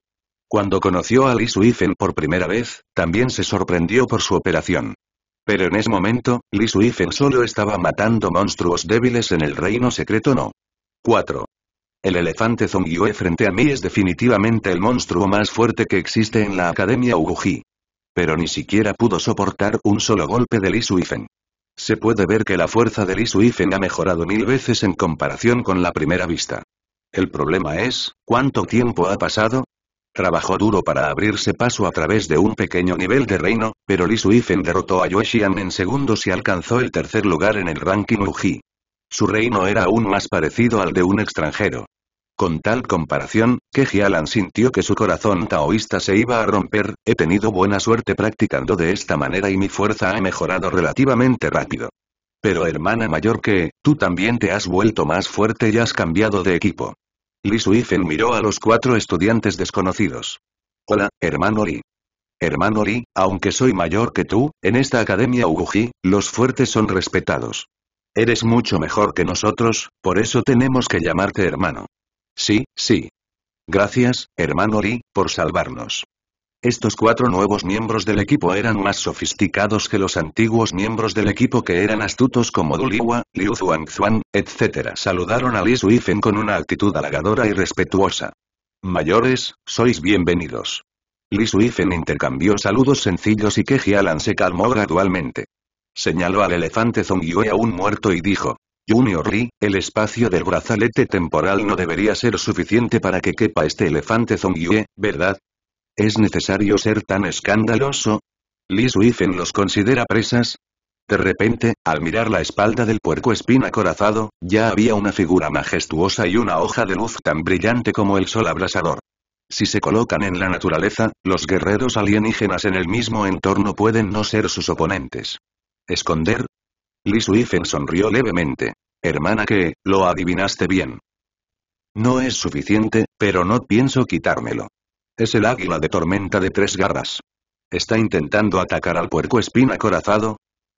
Cuando conoció a Li Suifen por primera vez, también se sorprendió por su operación. Pero en ese momento, Li Suifen solo estaba matando monstruos débiles en el reino secreto no. 4. El elefante Zongyue frente a mí es definitivamente el monstruo más fuerte que existe en la Academia Uguji. Pero ni siquiera pudo soportar un solo golpe de Li Suifen. Se puede ver que la fuerza de Li Suifen ha mejorado mil veces en comparación con la primera vista. El problema es, ¿cuánto tiempo ha pasado? Trabajó duro para abrirse paso a través de un pequeño nivel de reino, pero Li Suifen derrotó a Xian en segundos y alcanzó el tercer lugar en el ranking Uji. Su reino era aún más parecido al de un extranjero. Con tal comparación, que Gialan sintió que su corazón taoísta se iba a romper, he tenido buena suerte practicando de esta manera y mi fuerza ha mejorado relativamente rápido. Pero hermana mayor que, tú también te has vuelto más fuerte y has cambiado de equipo. Li Suifen miró a los cuatro estudiantes desconocidos. Hola, hermano Li. Hermano Li, aunque soy mayor que tú, en esta academia Uguji, los fuertes son respetados. Eres mucho mejor que nosotros, por eso tenemos que llamarte hermano. Sí, sí. Gracias, hermano Ri, por salvarnos. Estos cuatro nuevos miembros del equipo eran más sofisticados que los antiguos miembros del equipo que eran astutos como Duliwa, Liu Zhuangzhuang, etc. Saludaron a Li Suifen con una actitud halagadora y respetuosa. Mayores, sois bienvenidos. Li Suifen intercambió saludos sencillos y Kejialan se calmó gradualmente. Señaló al elefante Zongyue aún muerto y dijo. Junior Lee, el espacio del brazalete temporal no debería ser suficiente para que quepa este elefante Zongyue, ¿verdad? ¿Es necesario ser tan escandaloso? ¿Lee Suifen los considera presas? De repente, al mirar la espalda del puerco espina acorazado, ya había una figura majestuosa y una hoja de luz tan brillante como el sol abrasador. Si se colocan en la naturaleza, los guerreros alienígenas en el mismo entorno pueden no ser sus oponentes. ¿Esconder? Li Suifen sonrió levemente. Hermana que, lo adivinaste bien. No es suficiente, pero no pienso quitármelo. Es el águila de tormenta de tres garras. ¿Está intentando atacar al puerco espina acorazado?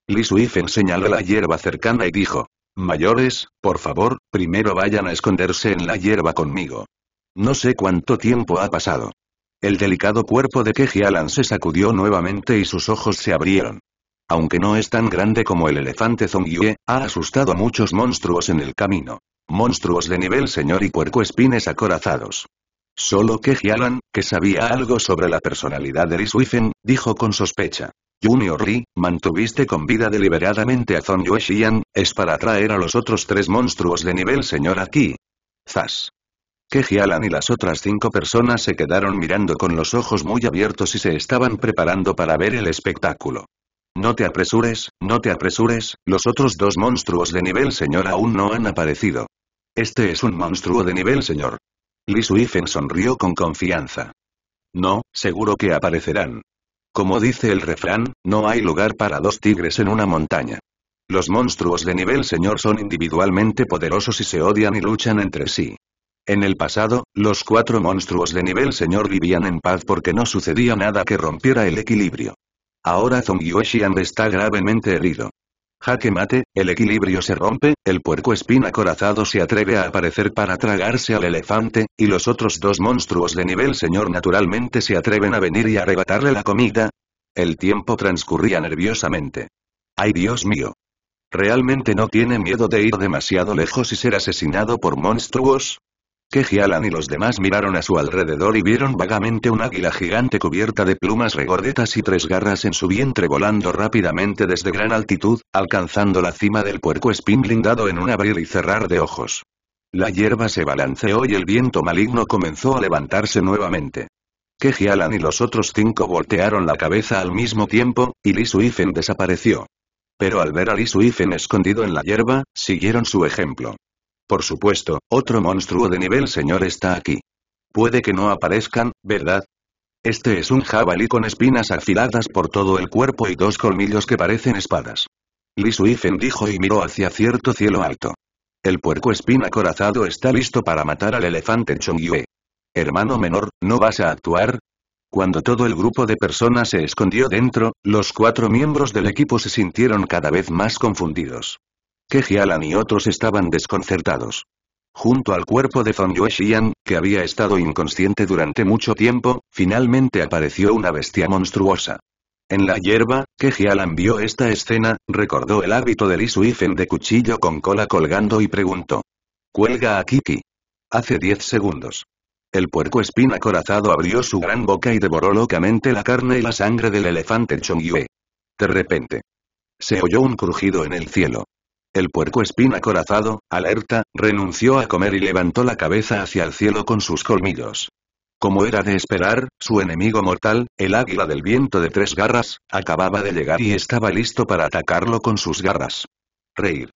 Li Suifen señaló la hierba cercana y dijo. Mayores, por favor, primero vayan a esconderse en la hierba conmigo. No sé cuánto tiempo ha pasado. El delicado cuerpo de Keji Alan se sacudió nuevamente y sus ojos se abrieron. Aunque no es tan grande como el elefante Zongyue, ha asustado a muchos monstruos en el camino. Monstruos de nivel señor y puercoespines acorazados. Solo que Jialan, que sabía algo sobre la personalidad de Li dijo con sospecha. Junior Li, mantuviste con vida deliberadamente a Zongyue Xian, es para atraer a los otros tres monstruos de nivel señor aquí. Zas. Que y las otras cinco personas se quedaron mirando con los ojos muy abiertos y se estaban preparando para ver el espectáculo. No te apresures, no te apresures, los otros dos monstruos de nivel señor aún no han aparecido. Este es un monstruo de nivel señor. Li sonrió con confianza. No, seguro que aparecerán. Como dice el refrán, no hay lugar para dos tigres en una montaña. Los monstruos de nivel señor son individualmente poderosos y se odian y luchan entre sí. En el pasado, los cuatro monstruos de nivel señor vivían en paz porque no sucedía nada que rompiera el equilibrio. Ahora Xiang está gravemente herido. Jaque mate, el equilibrio se rompe, el puerco espín acorazado se atreve a aparecer para tragarse al elefante, y los otros dos monstruos de nivel señor naturalmente se atreven a venir y arrebatarle la comida. El tiempo transcurría nerviosamente. ¡Ay Dios mío! ¿Realmente no tiene miedo de ir demasiado lejos y ser asesinado por monstruos? Keji y los demás miraron a su alrededor y vieron vagamente un águila gigante cubierta de plumas regordetas y tres garras en su vientre volando rápidamente desde gran altitud, alcanzando la cima del puerco espín blindado en un abrir y cerrar de ojos. La hierba se balanceó y el viento maligno comenzó a levantarse nuevamente. Keji y los otros cinco voltearon la cabeza al mismo tiempo, y Li Suifen desapareció. Pero al ver a Lee Suifen escondido en la hierba, siguieron su ejemplo. Por supuesto, otro monstruo de nivel señor está aquí. Puede que no aparezcan, ¿verdad? Este es un jabalí con espinas afiladas por todo el cuerpo y dos colmillos que parecen espadas. Li Suifen dijo y miró hacia cierto cielo alto. El puerco espina corazado está listo para matar al elefante Chongyue. Hermano menor, ¿no vas a actuar? Cuando todo el grupo de personas se escondió dentro, los cuatro miembros del equipo se sintieron cada vez más confundidos que Jialan y otros estaban desconcertados. Junto al cuerpo de Zhong Yue Xian, que había estado inconsciente durante mucho tiempo, finalmente apareció una bestia monstruosa. En la hierba, que Jialan vio esta escena, recordó el hábito de Li Suifen de cuchillo con cola colgando y preguntó. Cuelga a Kiki. Hace diez segundos. El puerco espina acorazado abrió su gran boca y devoró locamente la carne y la sangre del elefante Chongyue. De repente. Se oyó un crujido en el cielo. El puerco espina acorazado, alerta, renunció a comer y levantó la cabeza hacia el cielo con sus colmillos. Como era de esperar, su enemigo mortal, el águila del viento de tres garras, acababa de llegar y estaba listo para atacarlo con sus garras. Reír.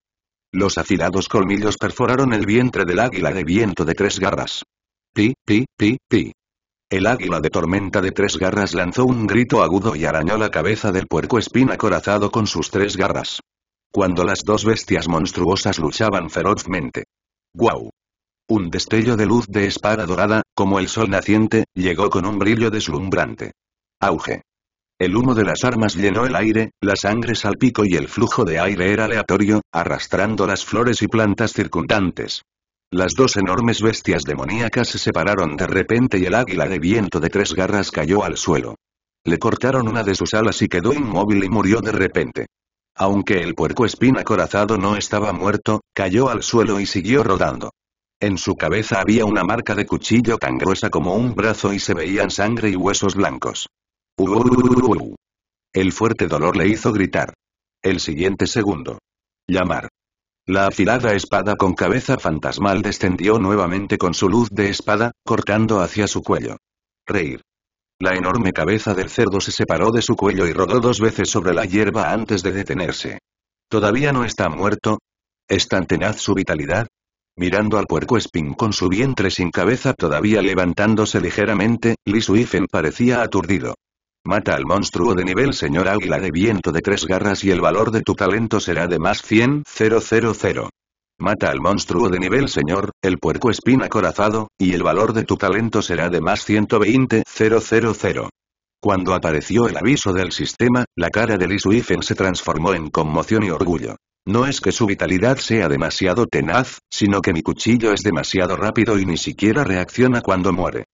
Los afilados colmillos perforaron el vientre del águila de viento de tres garras. Pi, pi, pi, pi. El águila de tormenta de tres garras lanzó un grito agudo y arañó la cabeza del puerco espina acorazado con sus tres garras cuando las dos bestias monstruosas luchaban ferozmente. ¡Guau! Un destello de luz de espada dorada, como el sol naciente, llegó con un brillo deslumbrante. Auge. El humo de las armas llenó el aire, la sangre salpicó y el flujo de aire era aleatorio, arrastrando las flores y plantas circundantes. Las dos enormes bestias demoníacas se separaron de repente y el águila de viento de tres garras cayó al suelo. Le cortaron una de sus alas y quedó inmóvil y murió de repente. Aunque el espina acorazado no estaba muerto, cayó al suelo y siguió rodando. En su cabeza había una marca de cuchillo tan gruesa como un brazo y se veían sangre y huesos blancos. ¡Uuuh! El fuerte dolor le hizo gritar. El siguiente segundo. Llamar. La afilada espada con cabeza fantasmal descendió nuevamente con su luz de espada, cortando hacia su cuello. Reír. La enorme cabeza del cerdo se separó de su cuello y rodó dos veces sobre la hierba antes de detenerse. ¿Todavía no está muerto? ¿Es tan tenaz su vitalidad? Mirando al puerco Spin con su vientre sin cabeza todavía levantándose ligeramente, Lee Suifen parecía aturdido. Mata al monstruo de nivel señor águila de viento de tres garras y el valor de tu talento será de más 100, 000. Mata al monstruo de nivel señor, el puerco espina corazado, y el valor de tu talento será de más 120 Cuando apareció el aviso del sistema, la cara de Lee se transformó en conmoción y orgullo. No es que su vitalidad sea demasiado tenaz, sino que mi cuchillo es demasiado rápido y ni siquiera reacciona cuando muere.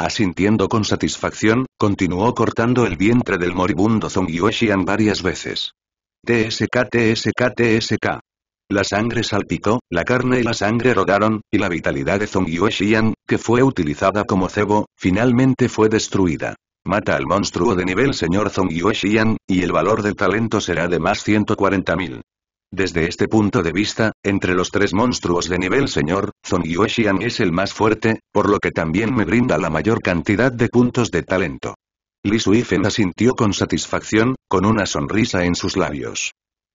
Asintiendo con satisfacción, continuó cortando el vientre del moribundo Zong Yueshian varias veces. TSK TSK TSK. La sangre salpicó, la carne y la sangre rodaron, y la vitalidad de Zong Xian, que fue utilizada como cebo, finalmente fue destruida. Mata al monstruo de nivel señor Zong Xian, y el valor del talento será de más 140.000. Desde este punto de vista, entre los tres monstruos de nivel señor, Zong Xian es el más fuerte, por lo que también me brinda la mayor cantidad de puntos de talento. Li Suifen asintió con satisfacción, con una sonrisa en sus labios.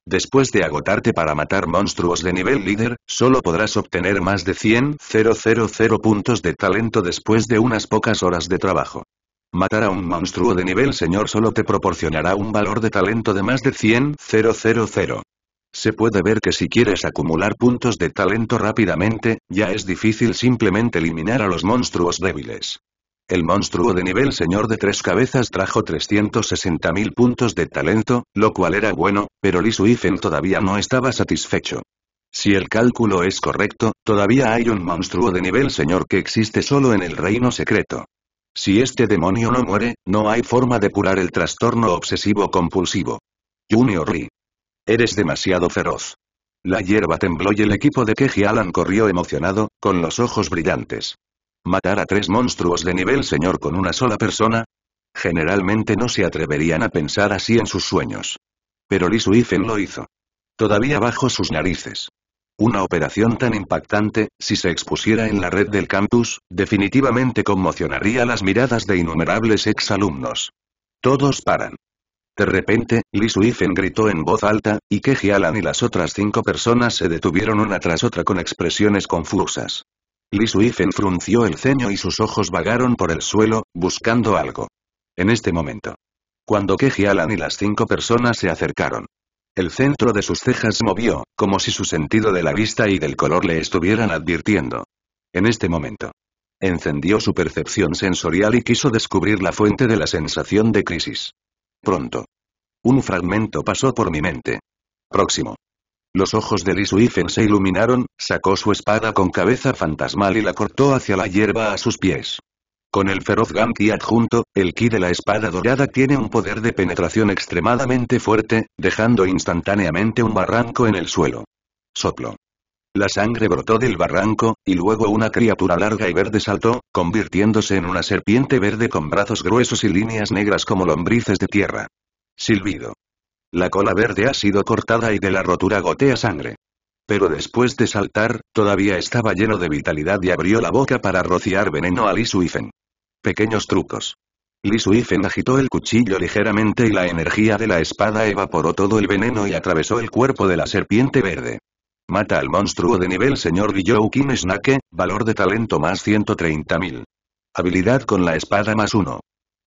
Después de agotarte para matar monstruos de nivel líder, solo podrás obtener más de 100 000 puntos de talento después de unas pocas horas de trabajo. Matar a un monstruo de nivel señor solo te proporcionará un valor de talento de más de 100 000. Se puede ver que si quieres acumular puntos de talento rápidamente, ya es difícil simplemente eliminar a los monstruos débiles el monstruo de nivel señor de tres cabezas trajo 360.000 puntos de talento, lo cual era bueno, pero Lee Suifen todavía no estaba satisfecho. Si el cálculo es correcto, todavía hay un monstruo de nivel señor que existe solo en el reino secreto. Si este demonio no muere, no hay forma de curar el trastorno obsesivo-compulsivo. Junior Lee. Eres demasiado feroz. La hierba tembló y el equipo de Keji Alan corrió emocionado, con los ojos brillantes. ¿Matar a tres monstruos de nivel señor con una sola persona? Generalmente no se atreverían a pensar así en sus sueños. Pero Lee Suifen lo hizo. Todavía bajo sus narices. Una operación tan impactante, si se expusiera en la red del campus, definitivamente conmocionaría las miradas de innumerables exalumnos. Todos paran. De repente, Lee Suifen gritó en voz alta, y Keji Alan y las otras cinco personas se detuvieron una tras otra con expresiones confusas. Li Suifen frunció el ceño y sus ojos vagaron por el suelo, buscando algo. En este momento. Cuando Keji Alan y las cinco personas se acercaron. El centro de sus cejas movió, como si su sentido de la vista y del color le estuvieran advirtiendo. En este momento. Encendió su percepción sensorial y quiso descubrir la fuente de la sensación de crisis. Pronto. Un fragmento pasó por mi mente. Próximo. Los ojos de Lisuifen se iluminaron, sacó su espada con cabeza fantasmal y la cortó hacia la hierba a sus pies. Con el feroz Gamki adjunto, el ki de la espada dorada tiene un poder de penetración extremadamente fuerte, dejando instantáneamente un barranco en el suelo. Soplo. La sangre brotó del barranco, y luego una criatura larga y verde saltó, convirtiéndose en una serpiente verde con brazos gruesos y líneas negras como lombrices de tierra. Silbido. La cola verde ha sido cortada y de la rotura gotea sangre. Pero después de saltar, todavía estaba lleno de vitalidad y abrió la boca para rociar veneno a Lisuifen. Pequeños trucos. Lisuifen agitó el cuchillo ligeramente y la energía de la espada evaporó todo el veneno y atravesó el cuerpo de la serpiente verde. Mata al monstruo de nivel señor Kim Snake, valor de talento más 130.000. Habilidad con la espada más 1.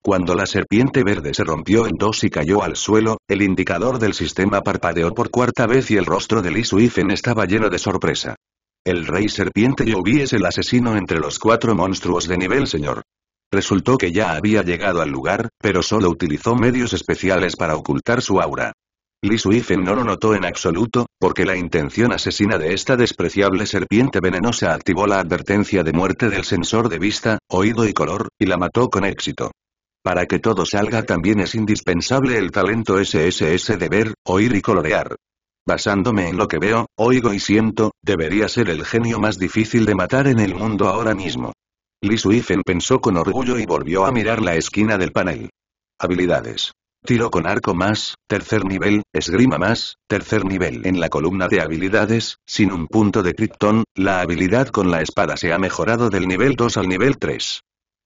Cuando la serpiente verde se rompió en dos y cayó al suelo, el indicador del sistema parpadeó por cuarta vez y el rostro de Li Suifen estaba lleno de sorpresa. El rey serpiente Yobi es el asesino entre los cuatro monstruos de nivel señor. Resultó que ya había llegado al lugar, pero solo utilizó medios especiales para ocultar su aura. Li Suifen no lo notó en absoluto, porque la intención asesina de esta despreciable serpiente venenosa activó la advertencia de muerte del sensor de vista, oído y color, y la mató con éxito. Para que todo salga también es indispensable el talento SSS de ver, oír y colorear. Basándome en lo que veo, oigo y siento, debería ser el genio más difícil de matar en el mundo ahora mismo. Li Suifen pensó con orgullo y volvió a mirar la esquina del panel. Habilidades. Tiro con arco más, tercer nivel, esgrima más, tercer nivel. En la columna de habilidades, sin un punto de Krypton, la habilidad con la espada se ha mejorado del nivel 2 al nivel 3.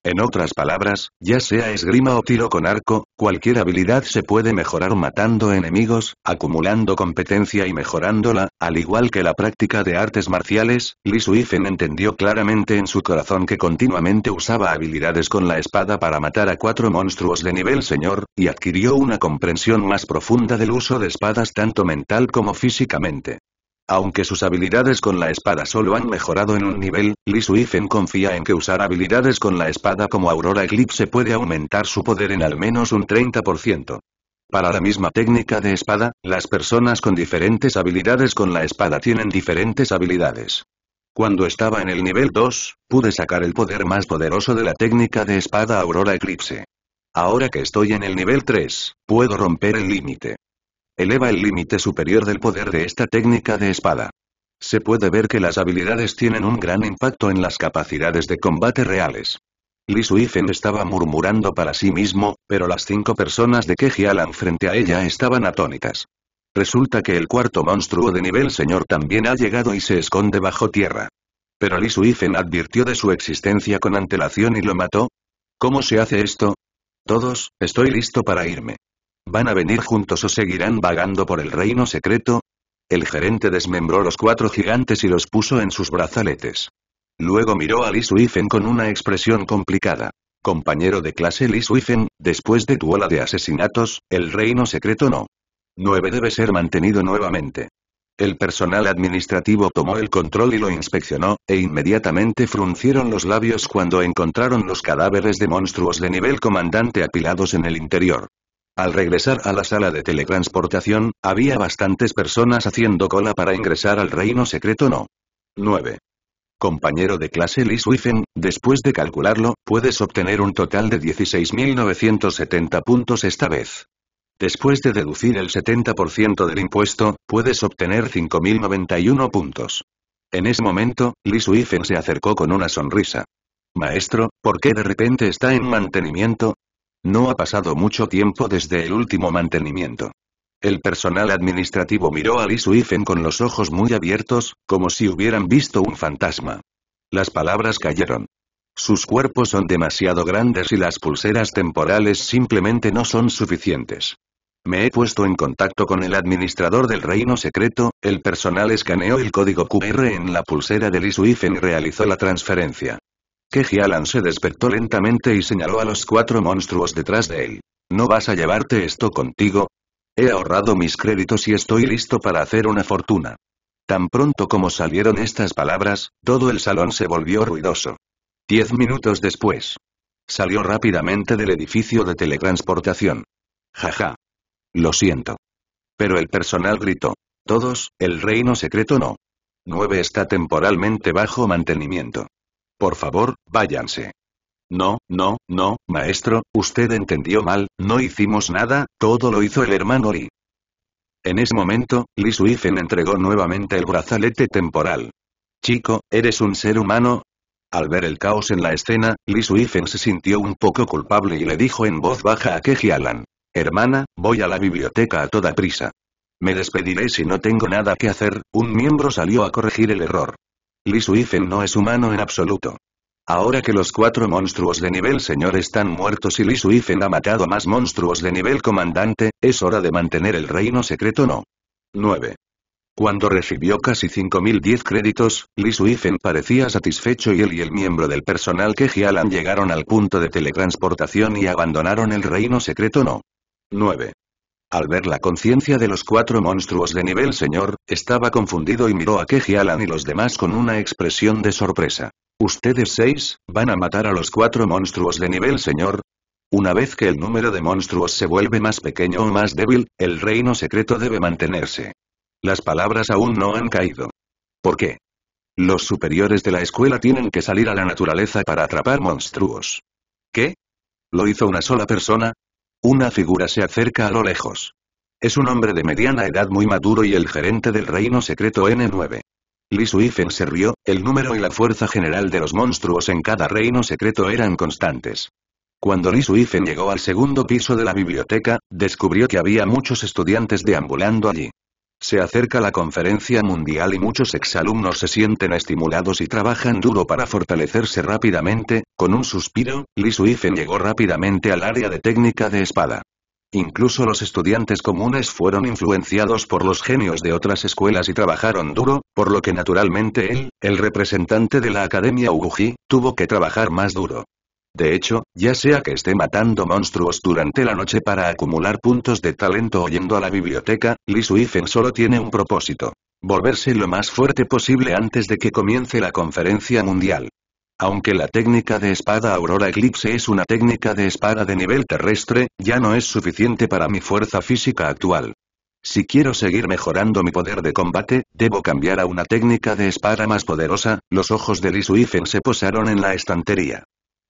En otras palabras, ya sea esgrima o tiro con arco, cualquier habilidad se puede mejorar matando enemigos, acumulando competencia y mejorándola, al igual que la práctica de artes marciales, Li Suifen entendió claramente en su corazón que continuamente usaba habilidades con la espada para matar a cuatro monstruos de nivel señor, y adquirió una comprensión más profunda del uso de espadas tanto mental como físicamente. Aunque sus habilidades con la espada solo han mejorado en un nivel, Li Suifen confía en que usar habilidades con la espada como Aurora Eclipse puede aumentar su poder en al menos un 30%. Para la misma técnica de espada, las personas con diferentes habilidades con la espada tienen diferentes habilidades. Cuando estaba en el nivel 2, pude sacar el poder más poderoso de la técnica de espada Aurora Eclipse. Ahora que estoy en el nivel 3, puedo romper el límite. Eleva el límite superior del poder de esta técnica de espada. Se puede ver que las habilidades tienen un gran impacto en las capacidades de combate reales. Li Suifen estaba murmurando para sí mismo, pero las cinco personas de Kejialan frente a ella estaban atónitas. Resulta que el cuarto monstruo de nivel señor también ha llegado y se esconde bajo tierra. Pero Li Suifen advirtió de su existencia con antelación y lo mató. ¿Cómo se hace esto? Todos, estoy listo para irme. ¿Van a venir juntos o seguirán vagando por el reino secreto? El gerente desmembró los cuatro gigantes y los puso en sus brazaletes. Luego miró a Lee con una expresión complicada. Compañero de clase Lee después de tu ola de asesinatos, el reino secreto no. 9 debe ser mantenido nuevamente. El personal administrativo tomó el control y lo inspeccionó, e inmediatamente fruncieron los labios cuando encontraron los cadáveres de monstruos de nivel comandante apilados en el interior. Al regresar a la sala de teletransportación, había bastantes personas haciendo cola para ingresar al reino secreto no. 9. Compañero de clase Lee Swifen, después de calcularlo, puedes obtener un total de 16.970 puntos esta vez. Después de deducir el 70% del impuesto, puedes obtener 5.091 puntos. En ese momento, Lee Swifen se acercó con una sonrisa. Maestro, ¿por qué de repente está en mantenimiento? No ha pasado mucho tiempo desde el último mantenimiento. El personal administrativo miró a Lee con los ojos muy abiertos, como si hubieran visto un fantasma. Las palabras cayeron. Sus cuerpos son demasiado grandes y las pulseras temporales simplemente no son suficientes. Me he puesto en contacto con el administrador del reino secreto, el personal escaneó el código QR en la pulsera de Lisuifen y realizó la transferencia. Keji se despertó lentamente y señaló a los cuatro monstruos detrás de él. ¿No vas a llevarte esto contigo? He ahorrado mis créditos y estoy listo para hacer una fortuna. Tan pronto como salieron estas palabras, todo el salón se volvió ruidoso. Diez minutos después. Salió rápidamente del edificio de teletransportación. Jaja. Lo siento. Pero el personal gritó. Todos, el reino secreto no. 9 está temporalmente bajo mantenimiento. Por favor, váyanse. No, no, no, maestro, usted entendió mal, no hicimos nada, todo lo hizo el hermano Li. En ese momento, Li Suifen entregó nuevamente el brazalete temporal. Chico, ¿eres un ser humano? Al ver el caos en la escena, Li Suifen se sintió un poco culpable y le dijo en voz baja a Keji Hermana, voy a la biblioteca a toda prisa. Me despediré si no tengo nada que hacer, un miembro salió a corregir el error. Li Suifen no es humano en absoluto. Ahora que los cuatro monstruos de nivel señor están muertos y Li Suifen ha matado a más monstruos de nivel comandante, es hora de mantener el reino secreto no. 9. Cuando recibió casi 5.010 créditos, Li Suifen parecía satisfecho y él y el miembro del personal que Jialan llegaron al punto de teletransportación y abandonaron el reino secreto no. 9. Al ver la conciencia de los cuatro monstruos de nivel señor, estaba confundido y miró a Alan y los demás con una expresión de sorpresa. ¿Ustedes seis, van a matar a los cuatro monstruos de nivel señor? Una vez que el número de monstruos se vuelve más pequeño o más débil, el reino secreto debe mantenerse. Las palabras aún no han caído. ¿Por qué? Los superiores de la escuela tienen que salir a la naturaleza para atrapar monstruos. ¿Qué? ¿Lo hizo una sola persona? Una figura se acerca a lo lejos. Es un hombre de mediana edad muy maduro y el gerente del reino secreto N9. Li Suifen se rió, el número y la fuerza general de los monstruos en cada reino secreto eran constantes. Cuando Li Suifen llegó al segundo piso de la biblioteca, descubrió que había muchos estudiantes deambulando allí. Se acerca la conferencia mundial y muchos exalumnos se sienten estimulados y trabajan duro para fortalecerse rápidamente, con un suspiro, Li Suifen llegó rápidamente al área de técnica de espada. Incluso los estudiantes comunes fueron influenciados por los genios de otras escuelas y trabajaron duro, por lo que naturalmente él, el representante de la Academia Uguji, tuvo que trabajar más duro. De hecho, ya sea que esté matando monstruos durante la noche para acumular puntos de talento o yendo a la biblioteca, Li Suifen solo tiene un propósito. Volverse lo más fuerte posible antes de que comience la conferencia mundial. Aunque la técnica de espada Aurora Eclipse es una técnica de espada de nivel terrestre, ya no es suficiente para mi fuerza física actual. Si quiero seguir mejorando mi poder de combate, debo cambiar a una técnica de espada más poderosa, los ojos de Lee Suifen se posaron en la estantería.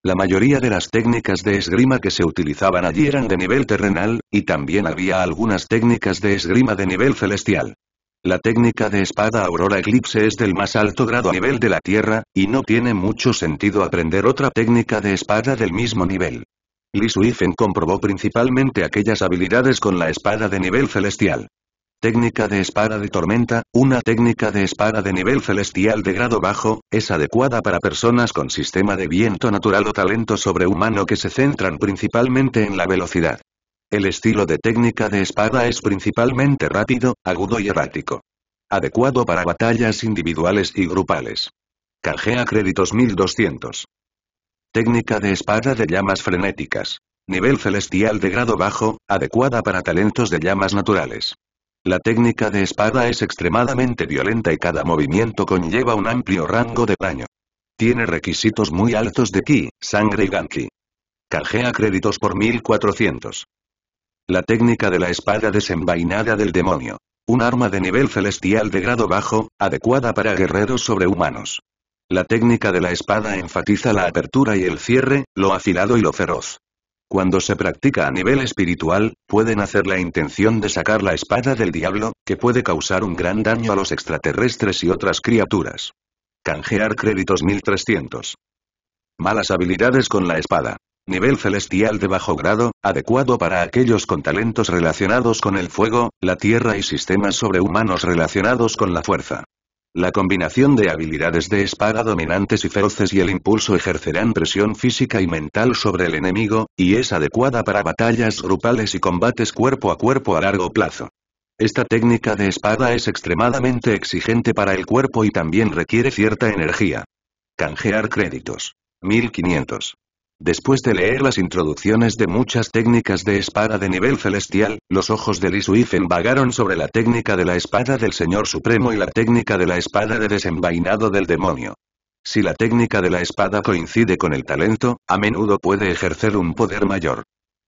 La mayoría de las técnicas de esgrima que se utilizaban allí eran de nivel terrenal, y también había algunas técnicas de esgrima de nivel celestial. La técnica de espada aurora eclipse es del más alto grado a nivel de la Tierra, y no tiene mucho sentido aprender otra técnica de espada del mismo nivel. Li Suifen comprobó principalmente aquellas habilidades con la espada de nivel celestial. Técnica de espada de tormenta, una técnica de espada de nivel celestial de grado bajo, es adecuada para personas con sistema de viento natural o talento sobrehumano que se centran principalmente en la velocidad. El estilo de técnica de espada es principalmente rápido, agudo y errático. Adecuado para batallas individuales y grupales. Cargea créditos 1200. Técnica de espada de llamas frenéticas. Nivel celestial de grado bajo, adecuada para talentos de llamas naturales. La técnica de espada es extremadamente violenta y cada movimiento conlleva un amplio rango de daño. Tiene requisitos muy altos de ki, sangre y ganki. Cajea créditos por 1400. La técnica de la espada desenvainada del demonio. Un arma de nivel celestial de grado bajo, adecuada para guerreros sobrehumanos. La técnica de la espada enfatiza la apertura y el cierre, lo afilado y lo feroz. Cuando se practica a nivel espiritual, pueden hacer la intención de sacar la espada del diablo, que puede causar un gran daño a los extraterrestres y otras criaturas. Canjear créditos 1300. Malas habilidades con la espada. Nivel celestial de bajo grado, adecuado para aquellos con talentos relacionados con el fuego, la tierra y sistemas sobrehumanos relacionados con la fuerza. La combinación de habilidades de espada dominantes y feroces y el impulso ejercerán presión física y mental sobre el enemigo, y es adecuada para batallas grupales y combates cuerpo a cuerpo a largo plazo. Esta técnica de espada es extremadamente exigente para el cuerpo y también requiere cierta energía. Canjear créditos. 1500. Después de leer las introducciones de muchas técnicas de espada de nivel celestial, los ojos de Li vagaron sobre la técnica de la espada del Señor Supremo y la técnica de la espada de desenvainado del demonio. Si la técnica de la espada coincide con el talento, a menudo puede ejercer un poder mayor.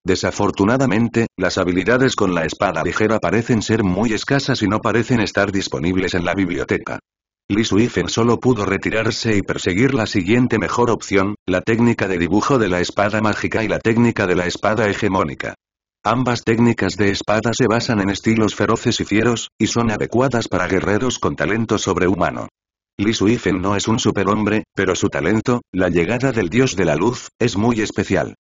Desafortunadamente, las habilidades con la espada ligera parecen ser muy escasas y no parecen estar disponibles en la biblioteca. Li Suifen solo pudo retirarse y perseguir la siguiente mejor opción, la técnica de dibujo de la espada mágica y la técnica de la espada hegemónica. Ambas técnicas de espada se basan en estilos feroces y fieros, y son adecuadas para guerreros con talento sobrehumano. Li Suifen no es un superhombre, pero su talento, la llegada del dios de la luz, es muy especial.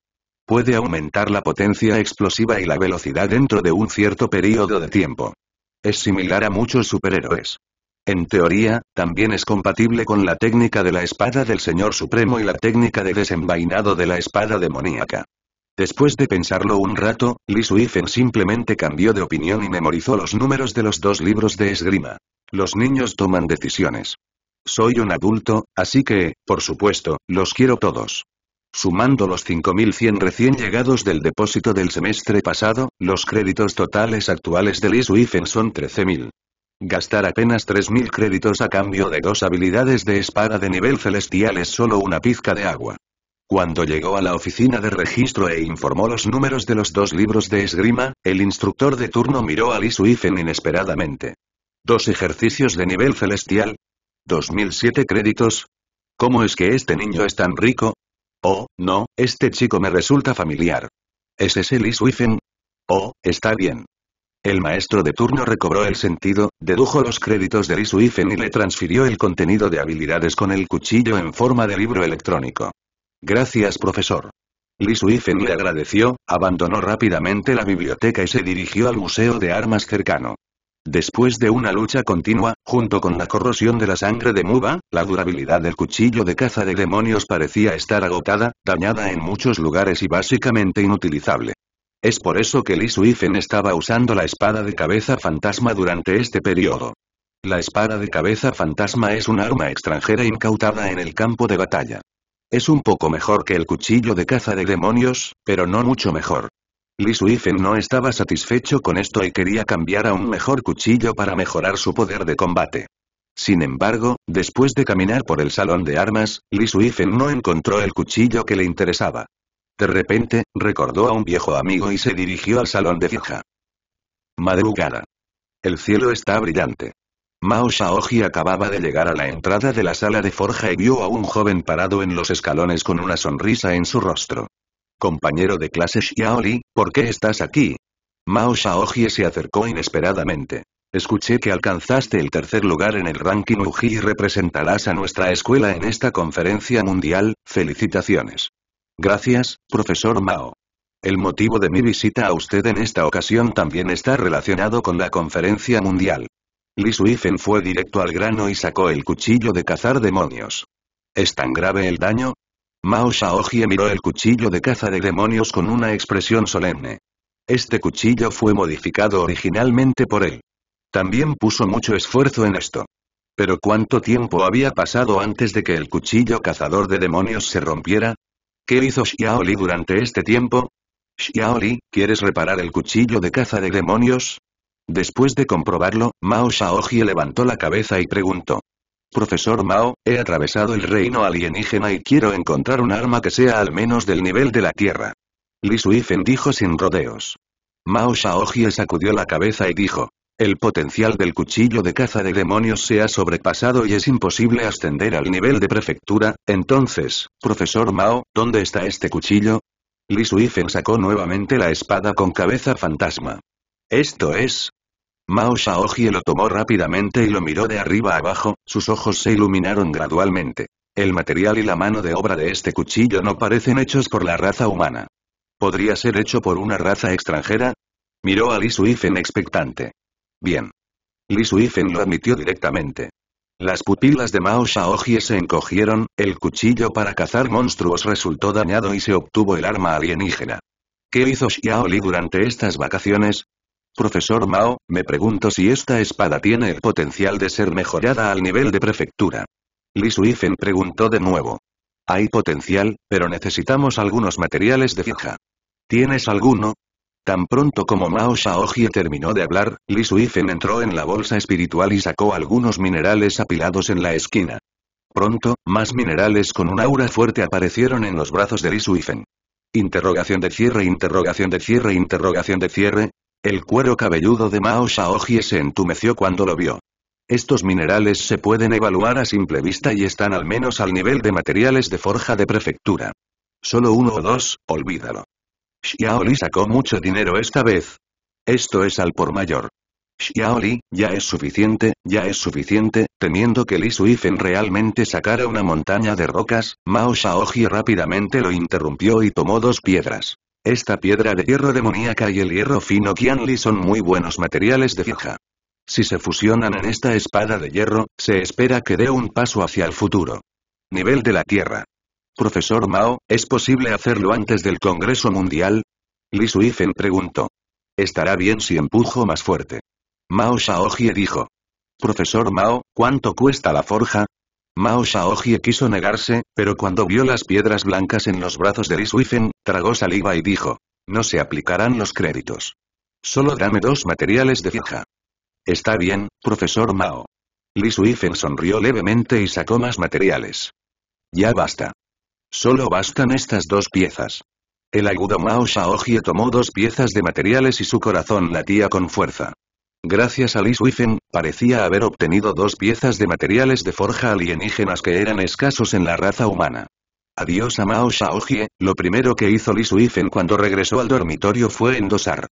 Puede aumentar la potencia explosiva y la velocidad dentro de un cierto período de tiempo. Es similar a muchos superhéroes. En teoría, también es compatible con la técnica de la espada del Señor Supremo y la técnica de desenvainado de la espada demoníaca. Después de pensarlo un rato, Li Suifen simplemente cambió de opinión y memorizó los números de los dos libros de esgrima. Los niños toman decisiones. Soy un adulto, así que, por supuesto, los quiero todos. Sumando los 5.100 recién llegados del depósito del semestre pasado, los créditos totales actuales de Li Suifen son 13.000. Gastar apenas 3.000 créditos a cambio de dos habilidades de espada de nivel celestial es solo una pizca de agua. Cuando llegó a la oficina de registro e informó los números de los dos libros de esgrima, el instructor de turno miró a Lee Suifen inesperadamente. ¿Dos ejercicios de nivel celestial? ¿2007 créditos? ¿Cómo es que este niño es tan rico? Oh, no, este chico me resulta familiar. ¿Es ese Lee Suifen? Oh, está bien. El maestro de turno recobró el sentido, dedujo los créditos de Suifen y le transfirió el contenido de habilidades con el cuchillo en forma de libro electrónico. Gracias profesor. Li Suifen le agradeció, abandonó rápidamente la biblioteca y se dirigió al Museo de Armas cercano. Después de una lucha continua, junto con la corrosión de la sangre de Muba, la durabilidad del cuchillo de caza de demonios parecía estar agotada, dañada en muchos lugares y básicamente inutilizable. Es por eso que Lee Suifen estaba usando la espada de cabeza fantasma durante este periodo. La espada de cabeza fantasma es un arma extranjera incautada en el campo de batalla. Es un poco mejor que el cuchillo de caza de demonios, pero no mucho mejor. Lee Suifen no estaba satisfecho con esto y quería cambiar a un mejor cuchillo para mejorar su poder de combate. Sin embargo, después de caminar por el salón de armas, Lee Suifen no encontró el cuchillo que le interesaba. De repente, recordó a un viejo amigo y se dirigió al salón de fija. Madrugada. El cielo está brillante. Mao Shaoji acababa de llegar a la entrada de la sala de forja y vio a un joven parado en los escalones con una sonrisa en su rostro. Compañero de clase Xiaoli, ¿por qué estás aquí? Mao Shaoji se acercó inesperadamente. Escuché que alcanzaste el tercer lugar en el ranking Uji y representarás a nuestra escuela en esta conferencia mundial, felicitaciones. Gracias, profesor Mao. El motivo de mi visita a usted en esta ocasión también está relacionado con la conferencia mundial. Li Suifen fue directo al grano y sacó el cuchillo de cazar demonios. ¿Es tan grave el daño? Mao Shaoji miró el cuchillo de caza de demonios con una expresión solemne. Este cuchillo fue modificado originalmente por él. También puso mucho esfuerzo en esto. Pero ¿cuánto tiempo había pasado antes de que el cuchillo cazador de demonios se rompiera? ¿Qué hizo Xiaoli durante este tiempo? Xiaoli, ¿quieres reparar el cuchillo de caza de demonios? Después de comprobarlo, Mao Shaoji levantó la cabeza y preguntó. Profesor Mao, he atravesado el reino alienígena y quiero encontrar un arma que sea al menos del nivel de la Tierra. Li Suifen dijo sin rodeos. Mao Shaoji sacudió la cabeza y dijo. El potencial del cuchillo de caza de demonios se ha sobrepasado y es imposible ascender al nivel de prefectura, entonces, profesor Mao, ¿dónde está este cuchillo? Li Suifen sacó nuevamente la espada con cabeza fantasma. ¿Esto es? Mao Shaoji lo tomó rápidamente y lo miró de arriba abajo, sus ojos se iluminaron gradualmente. El material y la mano de obra de este cuchillo no parecen hechos por la raza humana. ¿Podría ser hecho por una raza extranjera? Miró a Li Suifen expectante. Bien. Li Suifen lo admitió directamente. Las pupilas de Mao Shaoji se encogieron, el cuchillo para cazar monstruos resultó dañado y se obtuvo el arma alienígena. ¿Qué hizo Xiaoli durante estas vacaciones? Profesor Mao, me pregunto si esta espada tiene el potencial de ser mejorada al nivel de prefectura. Li Suifen preguntó de nuevo. Hay potencial, pero necesitamos algunos materiales de fija. ¿Tienes alguno? Tan pronto como Mao Shaoji terminó de hablar, Li Suifen entró en la bolsa espiritual y sacó algunos minerales apilados en la esquina. Pronto, más minerales con un aura fuerte aparecieron en los brazos de Li Suifen. Interrogación de cierre, interrogación de cierre, interrogación de cierre. El cuero cabelludo de Mao Shaoji se entumeció cuando lo vio. Estos minerales se pueden evaluar a simple vista y están al menos al nivel de materiales de forja de prefectura. Solo uno o dos, olvídalo. Xiaoli sacó mucho dinero esta vez. Esto es al por mayor. Xiaoli, ya es suficiente, ya es suficiente, temiendo que Li Suifen realmente sacara una montaña de rocas, Mao Xiaoji rápidamente lo interrumpió y tomó dos piedras. Esta piedra de hierro demoníaca y el hierro fino Qianli son muy buenos materiales de fija. Si se fusionan en esta espada de hierro, se espera que dé un paso hacia el futuro. Nivel de la Tierra. Profesor Mao, ¿es posible hacerlo antes del Congreso Mundial? Li Suifen preguntó. Estará bien si empujo más fuerte. Mao Shaojie dijo. Profesor Mao, ¿cuánto cuesta la forja? Mao Shaojie quiso negarse, pero cuando vio las piedras blancas en los brazos de Li Suifen, tragó saliva y dijo. No se aplicarán los créditos. Solo dame dos materiales de fija. Está bien, profesor Mao. Li Suifen sonrió levemente y sacó más materiales. Ya basta. Solo bastan estas dos piezas. El agudo Mao Shaoji tomó dos piezas de materiales y su corazón latía con fuerza. Gracias a Li Suifen, parecía haber obtenido dos piezas de materiales de forja alienígenas que eran escasos en la raza humana. Adiós a Mao Shaoji, lo primero que hizo Li Suifen cuando regresó al dormitorio fue endosar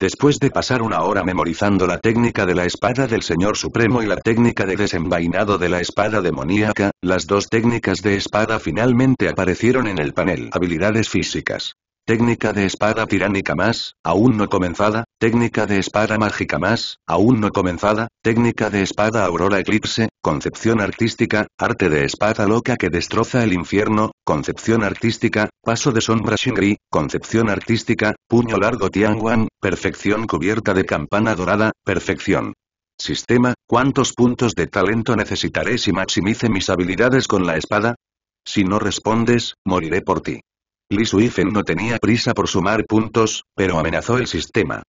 Después de pasar una hora memorizando la técnica de la espada del Señor Supremo y la técnica de desenvainado de la espada demoníaca, las dos técnicas de espada finalmente aparecieron en el panel Habilidades físicas. Técnica de espada tiránica más, aún no comenzada, técnica de espada mágica más, aún no comenzada, técnica de espada aurora eclipse, concepción artística, arte de espada loca que destroza el infierno, concepción artística, paso de sombra Shingri, concepción artística, puño largo Tianguan, perfección cubierta de campana dorada, perfección. Sistema, ¿cuántos puntos de talento necesitaré si maximice mis habilidades con la espada? Si no respondes, moriré por ti. Li Suifen no tenía prisa por sumar puntos, pero amenazó el sistema.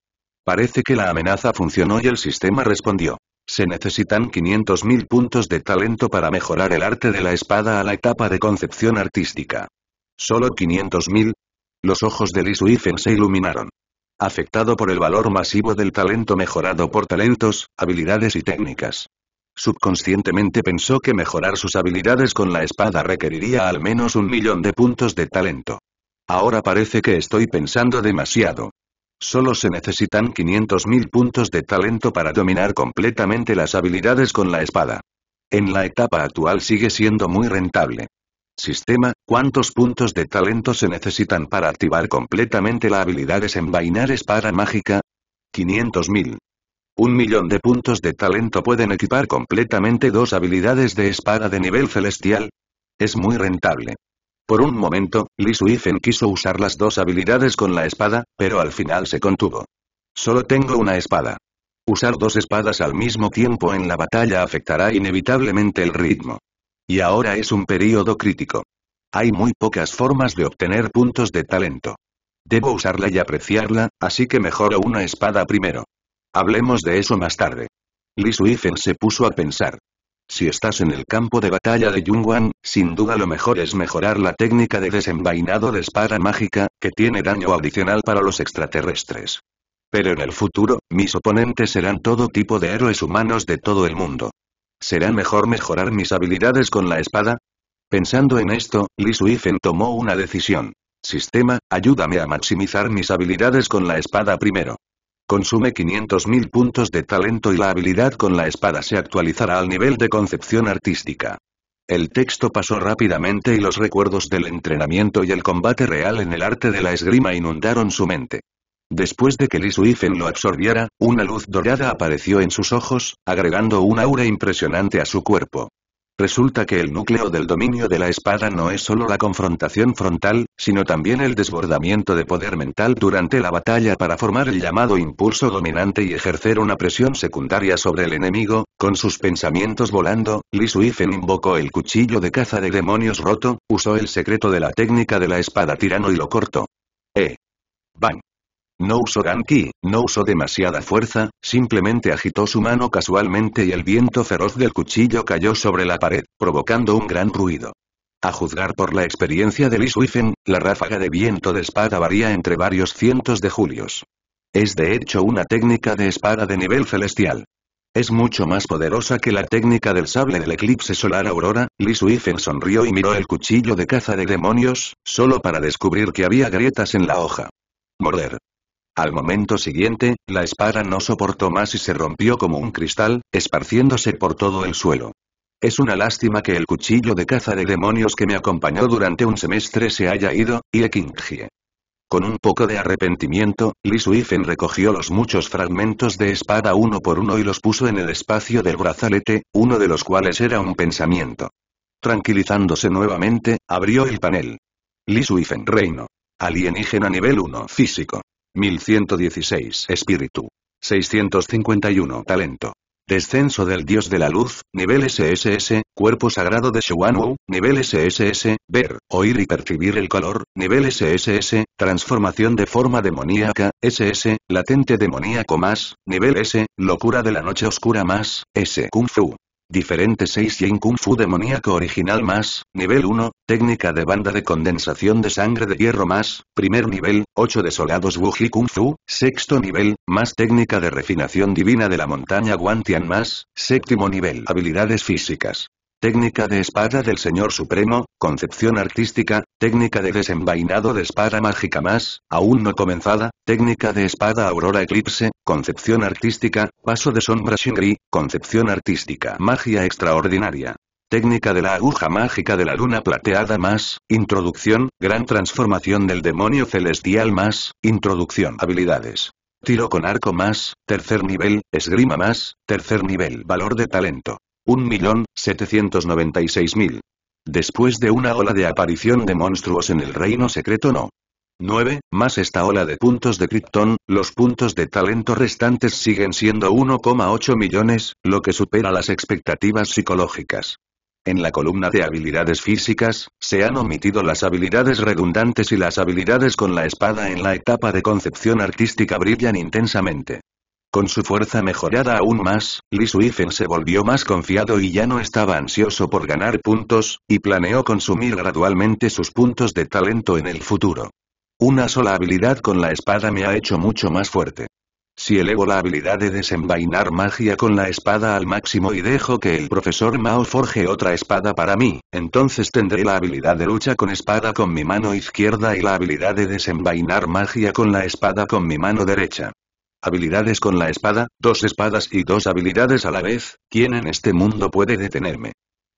Parece que la amenaza funcionó y el sistema respondió. Se necesitan 500.000 puntos de talento para mejorar el arte de la espada a la etapa de concepción artística. ¿Solo 500.000? Los ojos de Li Suifen se iluminaron. Afectado por el valor masivo del talento mejorado por talentos, habilidades y técnicas. Subconscientemente pensó que mejorar sus habilidades con la espada requeriría al menos un millón de puntos de talento. Ahora parece que estoy pensando demasiado. Solo se necesitan 500.000 puntos de talento para dominar completamente las habilidades con la espada. En la etapa actual sigue siendo muy rentable. Sistema, ¿cuántos puntos de talento se necesitan para activar completamente la habilidad desenvainar espada mágica? 500.000. Un millón de puntos de talento pueden equipar completamente dos habilidades de espada de nivel celestial. Es muy rentable. Por un momento, Li Suifen quiso usar las dos habilidades con la espada, pero al final se contuvo. Solo tengo una espada. Usar dos espadas al mismo tiempo en la batalla afectará inevitablemente el ritmo. Y ahora es un periodo crítico. Hay muy pocas formas de obtener puntos de talento. Debo usarla y apreciarla, así que mejoro una espada primero. Hablemos de eso más tarde. Li Suifen se puso a pensar. Si estás en el campo de batalla de Yungwan, sin duda lo mejor es mejorar la técnica de desenvainado de espada mágica, que tiene daño adicional para los extraterrestres. Pero en el futuro, mis oponentes serán todo tipo de héroes humanos de todo el mundo. ¿Será mejor mejorar mis habilidades con la espada? Pensando en esto, Li Suifen tomó una decisión. Sistema, ayúdame a maximizar mis habilidades con la espada primero. Consume 500.000 puntos de talento y la habilidad con la espada se actualizará al nivel de concepción artística. El texto pasó rápidamente y los recuerdos del entrenamiento y el combate real en el arte de la esgrima inundaron su mente. Después de que Li lo absorbiera, una luz dorada apareció en sus ojos, agregando un aura impresionante a su cuerpo. Resulta que el núcleo del dominio de la espada no es solo la confrontación frontal, sino también el desbordamiento de poder mental durante la batalla para formar el llamado impulso dominante y ejercer una presión secundaria sobre el enemigo, con sus pensamientos volando, Li Suifen invocó el cuchillo de caza de demonios roto, usó el secreto de la técnica de la espada tirano y lo cortó. E. No usó Ganki, no usó demasiada fuerza, simplemente agitó su mano casualmente y el viento feroz del cuchillo cayó sobre la pared, provocando un gran ruido. A juzgar por la experiencia de Lee wiffen la ráfaga de viento de espada varía entre varios cientos de julios. Es de hecho una técnica de espada de nivel celestial. Es mucho más poderosa que la técnica del sable del eclipse solar aurora, Lee wiffen sonrió y miró el cuchillo de caza de demonios, solo para descubrir que había grietas en la hoja. Morder. Al momento siguiente, la espada no soportó más y se rompió como un cristal, esparciéndose por todo el suelo. Es una lástima que el cuchillo de caza de demonios que me acompañó durante un semestre se haya ido, y Ekingie. Con un poco de arrepentimiento, Li Suifen recogió los muchos fragmentos de espada uno por uno y los puso en el espacio del brazalete, uno de los cuales era un pensamiento. Tranquilizándose nuevamente, abrió el panel. Li Suifen Reino. Alienígena nivel 1 físico. 1116 Espíritu. 651 Talento. Descenso del Dios de la Luz, nivel SSS, Cuerpo Sagrado de Shuanwu, nivel SSS, Ver, Oír y Percibir el Color, nivel SSS, Transformación de Forma Demoníaca, SS, Latente Demoníaco más, nivel S, Locura de la Noche Oscura más, S Kung Fu, Diferente 6 yen Kung Fu demoníaco original más, nivel 1, técnica de banda de condensación de sangre de hierro más, primer nivel, 8 desolados Wuji Kung Fu, sexto nivel, más técnica de refinación divina de la montaña Guantian más, séptimo nivel. Habilidades físicas, Técnica de espada del Señor Supremo, concepción artística, técnica de desenvainado de espada mágica más, aún no comenzada, técnica de espada aurora eclipse, concepción artística, paso de sombra Shingri, concepción artística magia extraordinaria. Técnica de la aguja mágica de la luna plateada más, introducción, gran transformación del demonio celestial más, introducción habilidades. Tiro con arco más, tercer nivel, esgrima más, tercer nivel valor de talento. 1.796.000. Después de una ola de aparición de monstruos en el reino secreto no. 9, más esta ola de puntos de Krypton, los puntos de talento restantes siguen siendo 1,8 millones, lo que supera las expectativas psicológicas. En la columna de habilidades físicas, se han omitido las habilidades redundantes y las habilidades con la espada en la etapa de concepción artística brillan intensamente. Con su fuerza mejorada aún más, Li Suifen se volvió más confiado y ya no estaba ansioso por ganar puntos, y planeó consumir gradualmente sus puntos de talento en el futuro. Una sola habilidad con la espada me ha hecho mucho más fuerte. Si elevo la habilidad de desenvainar magia con la espada al máximo y dejo que el profesor Mao forje otra espada para mí, entonces tendré la habilidad de lucha con espada con mi mano izquierda y la habilidad de desenvainar magia con la espada con mi mano derecha. Habilidades con la espada, dos espadas y dos habilidades a la vez, ¿quién en este mundo puede detenerme?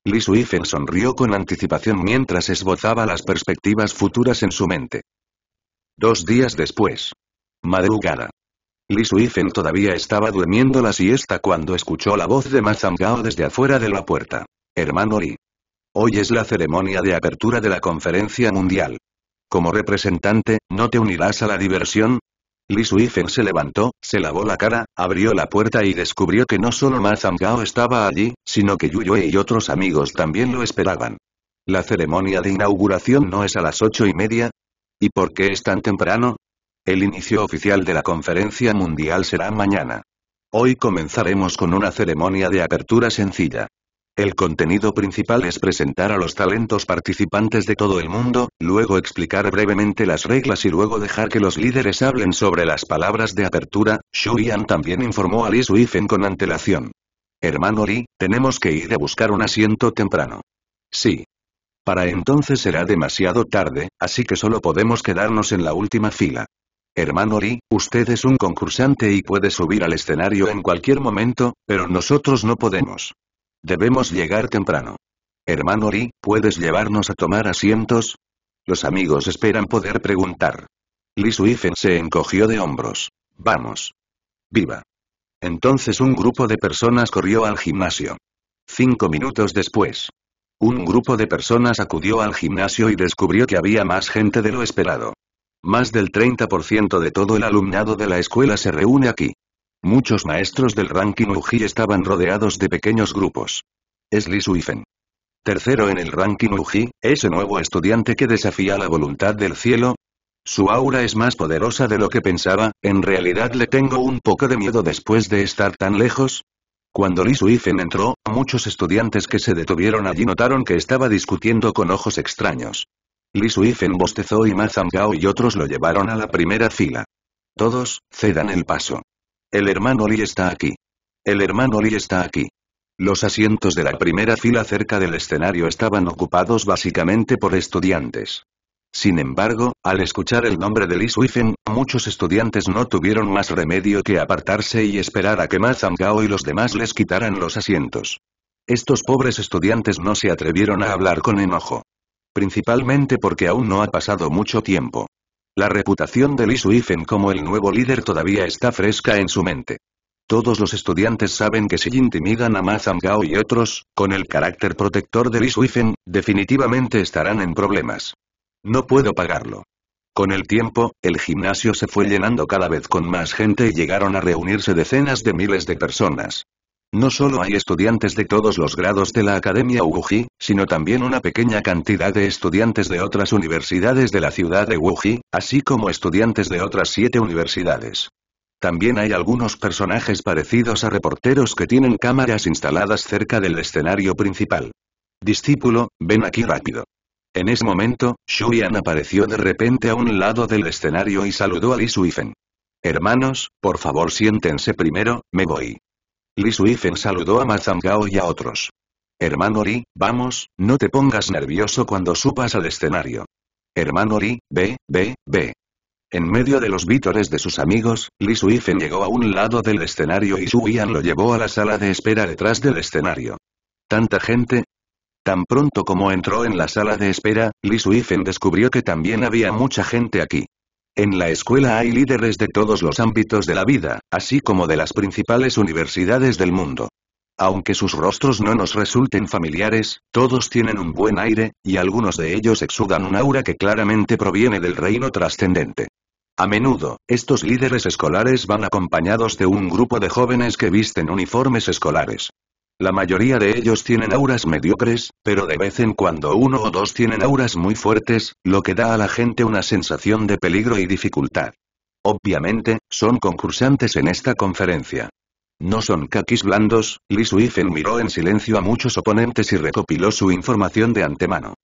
Li Suifen sonrió con anticipación mientras esbozaba las perspectivas futuras en su mente. Dos días después. Madrugada. Li Suifen todavía estaba durmiendo la siesta cuando escuchó la voz de Mazangao desde afuera de la puerta. Hermano Li. Hoy es la ceremonia de apertura de la conferencia mundial. Como representante, ¿no te unirás a la diversión? Li Suifen se levantó, se lavó la cara, abrió la puerta y descubrió que no solo Ma estaba allí, sino que Yuyue y otros amigos también lo esperaban. ¿La ceremonia de inauguración no es a las ocho y media? ¿Y por qué es tan temprano? El inicio oficial de la conferencia mundial será mañana. Hoy comenzaremos con una ceremonia de apertura sencilla. El contenido principal es presentar a los talentos participantes de todo el mundo, luego explicar brevemente las reglas y luego dejar que los líderes hablen sobre las palabras de apertura, Xu también informó a Lee Suifen con antelación. Hermano Lee, tenemos que ir a buscar un asiento temprano. Sí. Para entonces será demasiado tarde, así que solo podemos quedarnos en la última fila. Hermano Lee, usted es un concursante y puede subir al escenario en cualquier momento, pero nosotros no podemos. Debemos llegar temprano. Hermano lee ¿puedes llevarnos a tomar asientos? Los amigos esperan poder preguntar. lee Suifen se encogió de hombros. Vamos. Viva. Entonces un grupo de personas corrió al gimnasio. Cinco minutos después. Un grupo de personas acudió al gimnasio y descubrió que había más gente de lo esperado. Más del 30% de todo el alumnado de la escuela se reúne aquí. Muchos maestros del ranking UJI estaban rodeados de pequeños grupos. Es Li Suifen. Tercero en el ranking UJI, ese nuevo estudiante que desafía la voluntad del cielo. Su aura es más poderosa de lo que pensaba, en realidad le tengo un poco de miedo después de estar tan lejos, cuando Li Suifen entró, muchos estudiantes que se detuvieron allí notaron que estaba discutiendo con ojos extraños. Li Suifen bostezó y Ma y otros lo llevaron a la primera fila. Todos, cedan el paso. El hermano Lee está aquí. El hermano Lee está aquí. Los asientos de la primera fila cerca del escenario estaban ocupados básicamente por estudiantes. Sin embargo, al escuchar el nombre de Lee Suifen, muchos estudiantes no tuvieron más remedio que apartarse y esperar a que Ma y los demás les quitaran los asientos. Estos pobres estudiantes no se atrevieron a hablar con enojo. Principalmente porque aún no ha pasado mucho tiempo. La reputación de Li Suifen como el nuevo líder todavía está fresca en su mente. Todos los estudiantes saben que si intimidan a Ma Gao y otros, con el carácter protector de Li Suifen, definitivamente estarán en problemas. No puedo pagarlo. Con el tiempo, el gimnasio se fue llenando cada vez con más gente y llegaron a reunirse decenas de miles de personas. No solo hay estudiantes de todos los grados de la Academia Wuji, sino también una pequeña cantidad de estudiantes de otras universidades de la ciudad de Wuji, así como estudiantes de otras siete universidades. También hay algunos personajes parecidos a reporteros que tienen cámaras instaladas cerca del escenario principal. Discípulo, ven aquí rápido. En ese momento, Shuyan apareció de repente a un lado del escenario y saludó a Li Suifen. Hermanos, por favor siéntense primero, me voy. Li Suifen saludó a Mazangao y a otros. Hermano Li, vamos, no te pongas nervioso cuando supas al escenario. Hermano Li, ve, ve, ve. En medio de los vítores de sus amigos, Li Suifen llegó a un lado del escenario y Su Yan lo llevó a la sala de espera detrás del escenario. ¿Tanta gente? Tan pronto como entró en la sala de espera, Li Suifen descubrió que también había mucha gente aquí. En la escuela hay líderes de todos los ámbitos de la vida, así como de las principales universidades del mundo. Aunque sus rostros no nos resulten familiares, todos tienen un buen aire, y algunos de ellos exudan un aura que claramente proviene del reino trascendente. A menudo, estos líderes escolares van acompañados de un grupo de jóvenes que visten uniformes escolares. La mayoría de ellos tienen auras mediocres, pero de vez en cuando uno o dos tienen auras muy fuertes, lo que da a la gente una sensación de peligro y dificultad. Obviamente, son concursantes en esta conferencia. No son caquis blandos, Li Suifen miró en silencio a muchos oponentes y recopiló su información de antemano.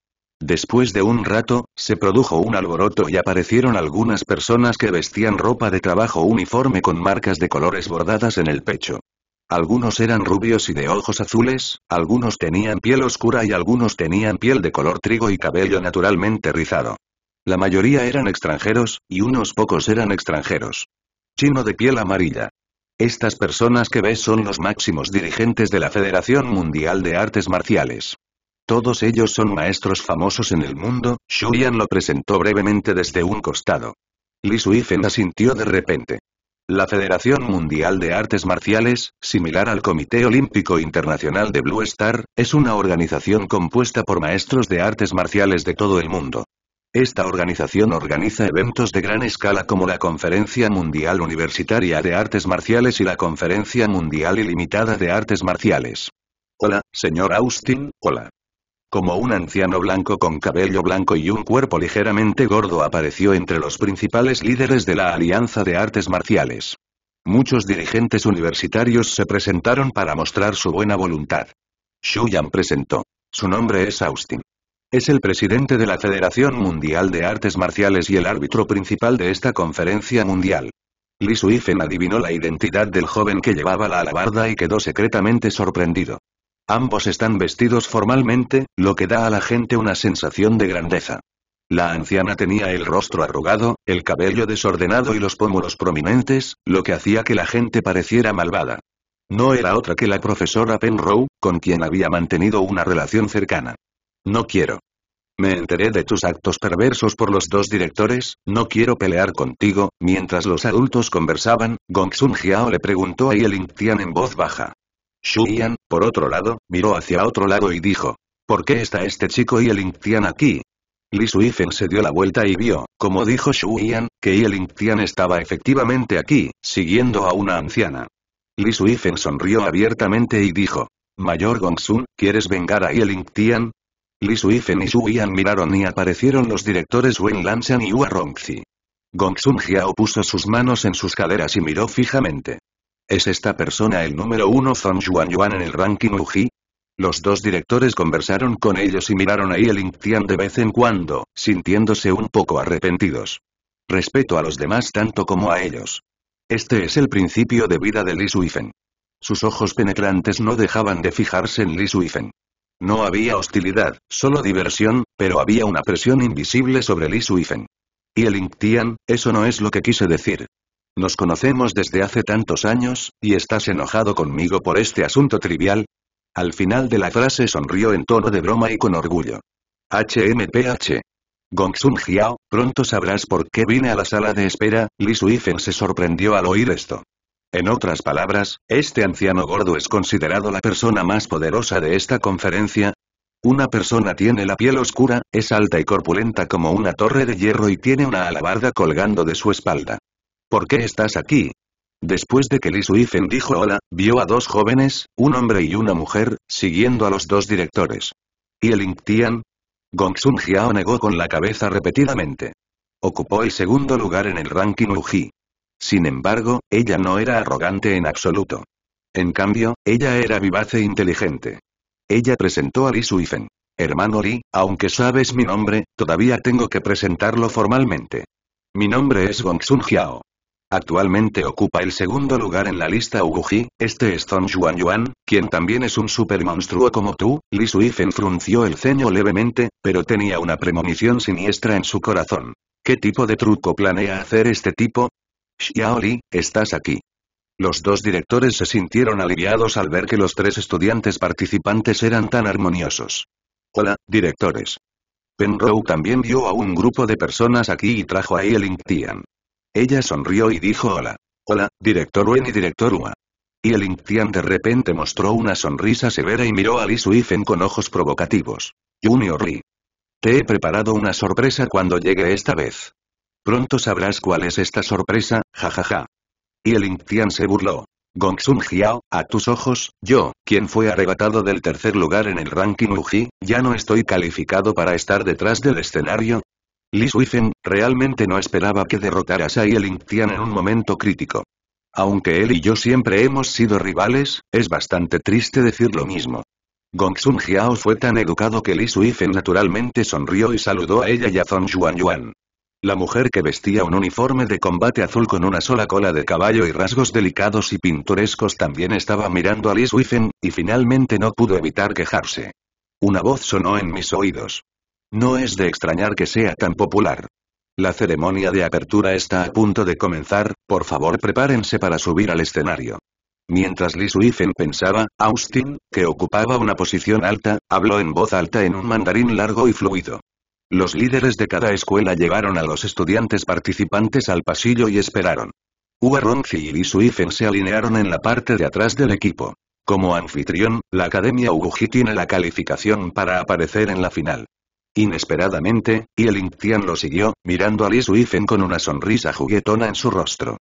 Después de un rato, se produjo un alboroto y aparecieron algunas personas que vestían ropa de trabajo uniforme con marcas de colores bordadas en el pecho. Algunos eran rubios y de ojos azules, algunos tenían piel oscura y algunos tenían piel de color trigo y cabello naturalmente rizado. La mayoría eran extranjeros, y unos pocos eran extranjeros. Chino de piel amarilla. Estas personas que ves son los máximos dirigentes de la Federación Mundial de Artes Marciales. Todos ellos son maestros famosos en el mundo, Shuyan lo presentó brevemente desde un costado. Li Suifen asintió de repente. La Federación Mundial de Artes Marciales, similar al Comité Olímpico Internacional de Blue Star, es una organización compuesta por maestros de artes marciales de todo el mundo. Esta organización organiza eventos de gran escala como la Conferencia Mundial Universitaria de Artes Marciales y la Conferencia Mundial Ilimitada de Artes Marciales. Hola, señor Austin, hola. Como un anciano blanco con cabello blanco y un cuerpo ligeramente gordo apareció entre los principales líderes de la Alianza de Artes Marciales. Muchos dirigentes universitarios se presentaron para mostrar su buena voluntad. Yan presentó. Su nombre es Austin. Es el presidente de la Federación Mundial de Artes Marciales y el árbitro principal de esta conferencia mundial. Lee Suifen adivinó la identidad del joven que llevaba la alabarda y quedó secretamente sorprendido. Ambos están vestidos formalmente, lo que da a la gente una sensación de grandeza. La anciana tenía el rostro arrugado, el cabello desordenado y los pómulos prominentes, lo que hacía que la gente pareciera malvada. No era otra que la profesora Penrow, con quien había mantenido una relación cercana. No quiero. Me enteré de tus actos perversos por los dos directores, no quiero pelear contigo. Mientras los adultos conversaban, Gongsun Jiao le preguntó a Yelingtian Tian en voz baja. Shu Yan, por otro lado, miró hacia otro lado y dijo. ¿Por qué está este chico y el Tian aquí? Li Suifen se dio la vuelta y vio, como dijo Shu Yan, que y Tian estaba efectivamente aquí, siguiendo a una anciana. Li Suifen sonrió abiertamente y dijo. Mayor Gongsun, ¿quieres vengar a el Tian? Li Suifen y Shu Yan miraron y aparecieron los directores Wen Lanshan y Hua Rongzi. Gongsun Hiao puso sus manos en sus caderas y miró fijamente. ¿Es esta persona el número uno Shuan Yuan en el ranking Uji? Los dos directores conversaron con ellos y miraron a el Tian de vez en cuando, sintiéndose un poco arrepentidos. Respeto a los demás tanto como a ellos. Este es el principio de vida de Li Suifen. Sus ojos penetrantes no dejaban de fijarse en Li Suifen. No había hostilidad, solo diversión, pero había una presión invisible sobre Li Suifen. Y el Tian, eso no es lo que quise decir. Nos conocemos desde hace tantos años, y estás enojado conmigo por este asunto trivial. Al final de la frase sonrió en tono de broma y con orgullo. HMPH. Gongsun Xiao, pronto sabrás por qué vine a la sala de espera, Li Suifen se sorprendió al oír esto. En otras palabras, este anciano gordo es considerado la persona más poderosa de esta conferencia. Una persona tiene la piel oscura, es alta y corpulenta como una torre de hierro y tiene una alabarda colgando de su espalda. ¿Por qué estás aquí? Después de que Li Suifen dijo hola, vio a dos jóvenes, un hombre y una mujer, siguiendo a los dos directores. ¿Y el Gong Gongsun Hiao negó con la cabeza repetidamente. Ocupó el segundo lugar en el ranking Uji. Sin embargo, ella no era arrogante en absoluto. En cambio, ella era vivaz e inteligente. Ella presentó a Li Suifen. Hermano Li, aunque sabes mi nombre, todavía tengo que presentarlo formalmente. Mi nombre es Gongsun Hiao. Actualmente ocupa el segundo lugar en la lista Uguji, este es Zhong Yuan Yuan, quien también es un super monstruo como tú, Li Suifen frunció el ceño levemente, pero tenía una premonición siniestra en su corazón. ¿Qué tipo de truco planea hacer este tipo? Xiaoli, estás aquí. Los dos directores se sintieron aliviados al ver que los tres estudiantes participantes eran tan armoniosos. Hola, directores. Rou también vio a un grupo de personas aquí y trajo a el Tian. Ella sonrió y dijo hola. Hola, director Wen y director Uma. Y el Tian de repente mostró una sonrisa severa y miró a Li Suifen con ojos provocativos. Junior Li. Te he preparado una sorpresa cuando llegue esta vez. Pronto sabrás cuál es esta sorpresa, jajaja. Y el Tian se burló. Gongsun Hiao, a tus ojos, yo, quien fue arrebatado del tercer lugar en el ranking Uji, ya no estoy calificado para estar detrás del escenario, Li Suifen, realmente no esperaba que derrotara a Sai el Tian en un momento crítico. Aunque él y yo siempre hemos sido rivales, es bastante triste decir lo mismo. Gongsun Hiao fue tan educado que Li Suifen naturalmente sonrió y saludó a ella y a Zong Yuan Yuan. La mujer que vestía un uniforme de combate azul con una sola cola de caballo y rasgos delicados y pintorescos también estaba mirando a Li Suifen, y finalmente no pudo evitar quejarse. Una voz sonó en mis oídos. No es de extrañar que sea tan popular. La ceremonia de apertura está a punto de comenzar, por favor prepárense para subir al escenario. Mientras Lee Suifen pensaba, Austin, que ocupaba una posición alta, habló en voz alta en un mandarín largo y fluido. Los líderes de cada escuela llegaron a los estudiantes participantes al pasillo y esperaron. Hua Ronzi y Lee Suifen se alinearon en la parte de atrás del equipo. Como anfitrión, la Academia Uguji tiene la calificación para aparecer en la final. Inesperadamente, y el Intian lo siguió, mirando a Li Suifen con una sonrisa juguetona en su rostro.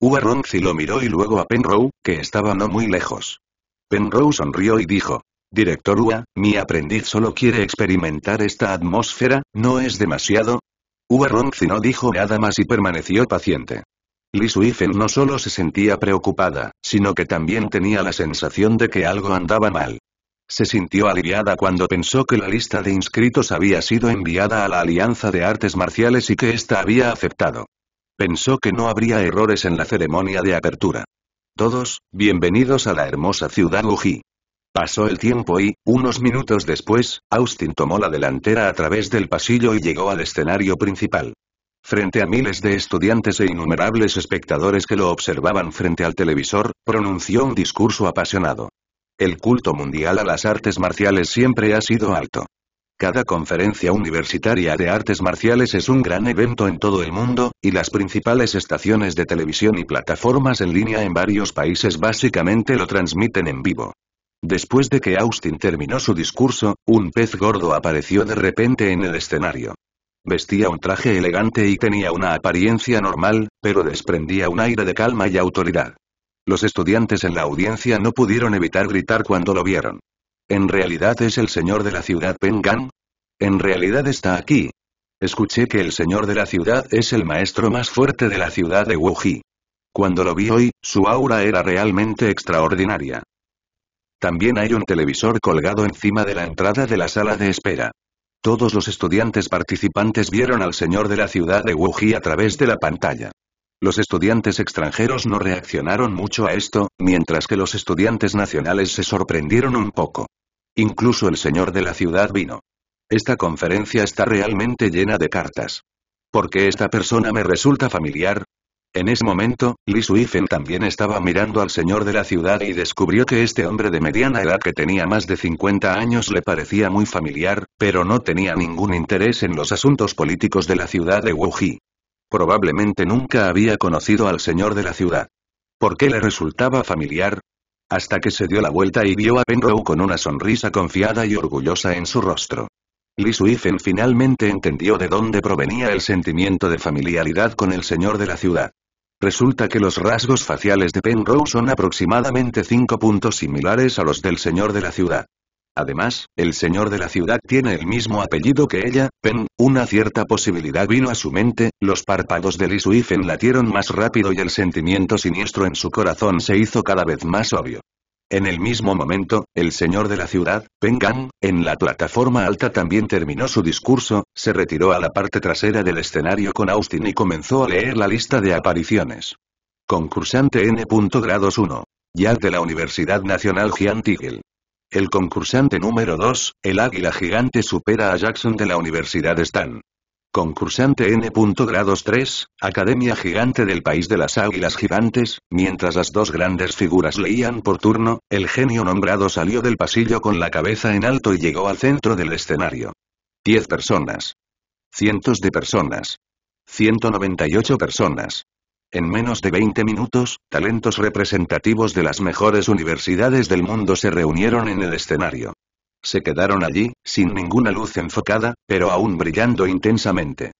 Hua Rongzi lo miró y luego a Penrose, que estaba no muy lejos. Penrose sonrió y dijo, Director ua mi aprendiz solo quiere experimentar esta atmósfera, ¿no es demasiado? Hua Rongzi no dijo nada más y permaneció paciente. Li no solo se sentía preocupada, sino que también tenía la sensación de que algo andaba mal. Se sintió aliviada cuando pensó que la lista de inscritos había sido enviada a la Alianza de Artes Marciales y que ésta había aceptado. Pensó que no habría errores en la ceremonia de apertura. Todos, bienvenidos a la hermosa ciudad Uji. Pasó el tiempo y, unos minutos después, Austin tomó la delantera a través del pasillo y llegó al escenario principal. Frente a miles de estudiantes e innumerables espectadores que lo observaban frente al televisor, pronunció un discurso apasionado. El culto mundial a las artes marciales siempre ha sido alto. Cada conferencia universitaria de artes marciales es un gran evento en todo el mundo, y las principales estaciones de televisión y plataformas en línea en varios países básicamente lo transmiten en vivo. Después de que Austin terminó su discurso, un pez gordo apareció de repente en el escenario. Vestía un traje elegante y tenía una apariencia normal, pero desprendía un aire de calma y autoridad. Los estudiantes en la audiencia no pudieron evitar gritar cuando lo vieron. ¿En realidad es el señor de la ciudad Pengan? ¿En realidad está aquí? Escuché que el señor de la ciudad es el maestro más fuerte de la ciudad de Wuji. Cuando lo vi hoy, su aura era realmente extraordinaria. También hay un televisor colgado encima de la entrada de la sala de espera. Todos los estudiantes participantes vieron al señor de la ciudad de Wuji a través de la pantalla. Los estudiantes extranjeros no reaccionaron mucho a esto, mientras que los estudiantes nacionales se sorprendieron un poco. Incluso el señor de la ciudad vino. Esta conferencia está realmente llena de cartas. ¿Por qué esta persona me resulta familiar? En ese momento, Li Suifen también estaba mirando al señor de la ciudad y descubrió que este hombre de mediana edad que tenía más de 50 años le parecía muy familiar, pero no tenía ningún interés en los asuntos políticos de la ciudad de Wuji. Probablemente nunca había conocido al señor de la ciudad. ¿Por qué le resultaba familiar? Hasta que se dio la vuelta y vio a Penrow con una sonrisa confiada y orgullosa en su rostro. Lee finalmente entendió de dónde provenía el sentimiento de familiaridad con el señor de la ciudad. Resulta que los rasgos faciales de Penrose son aproximadamente cinco puntos similares a los del señor de la ciudad. Además, el señor de la ciudad tiene el mismo apellido que ella, Pen, una cierta posibilidad vino a su mente, los párpados de Lee latieron más rápido y el sentimiento siniestro en su corazón se hizo cada vez más obvio. En el mismo momento, el señor de la ciudad, Gang, en la plataforma alta también terminó su discurso, se retiró a la parte trasera del escenario con Austin y comenzó a leer la lista de apariciones. Concursante N. Grados 1. Yad de la Universidad Nacional Jian el concursante número 2, el águila gigante supera a Jackson de la Universidad Stan. Concursante N. Grados 3, Academia Gigante del País de las Águilas Gigantes, mientras las dos grandes figuras leían por turno, el genio nombrado salió del pasillo con la cabeza en alto y llegó al centro del escenario. 10 personas. Cientos de personas. 198 personas. En menos de 20 minutos, talentos representativos de las mejores universidades del mundo se reunieron en el escenario. Se quedaron allí, sin ninguna luz enfocada, pero aún brillando intensamente.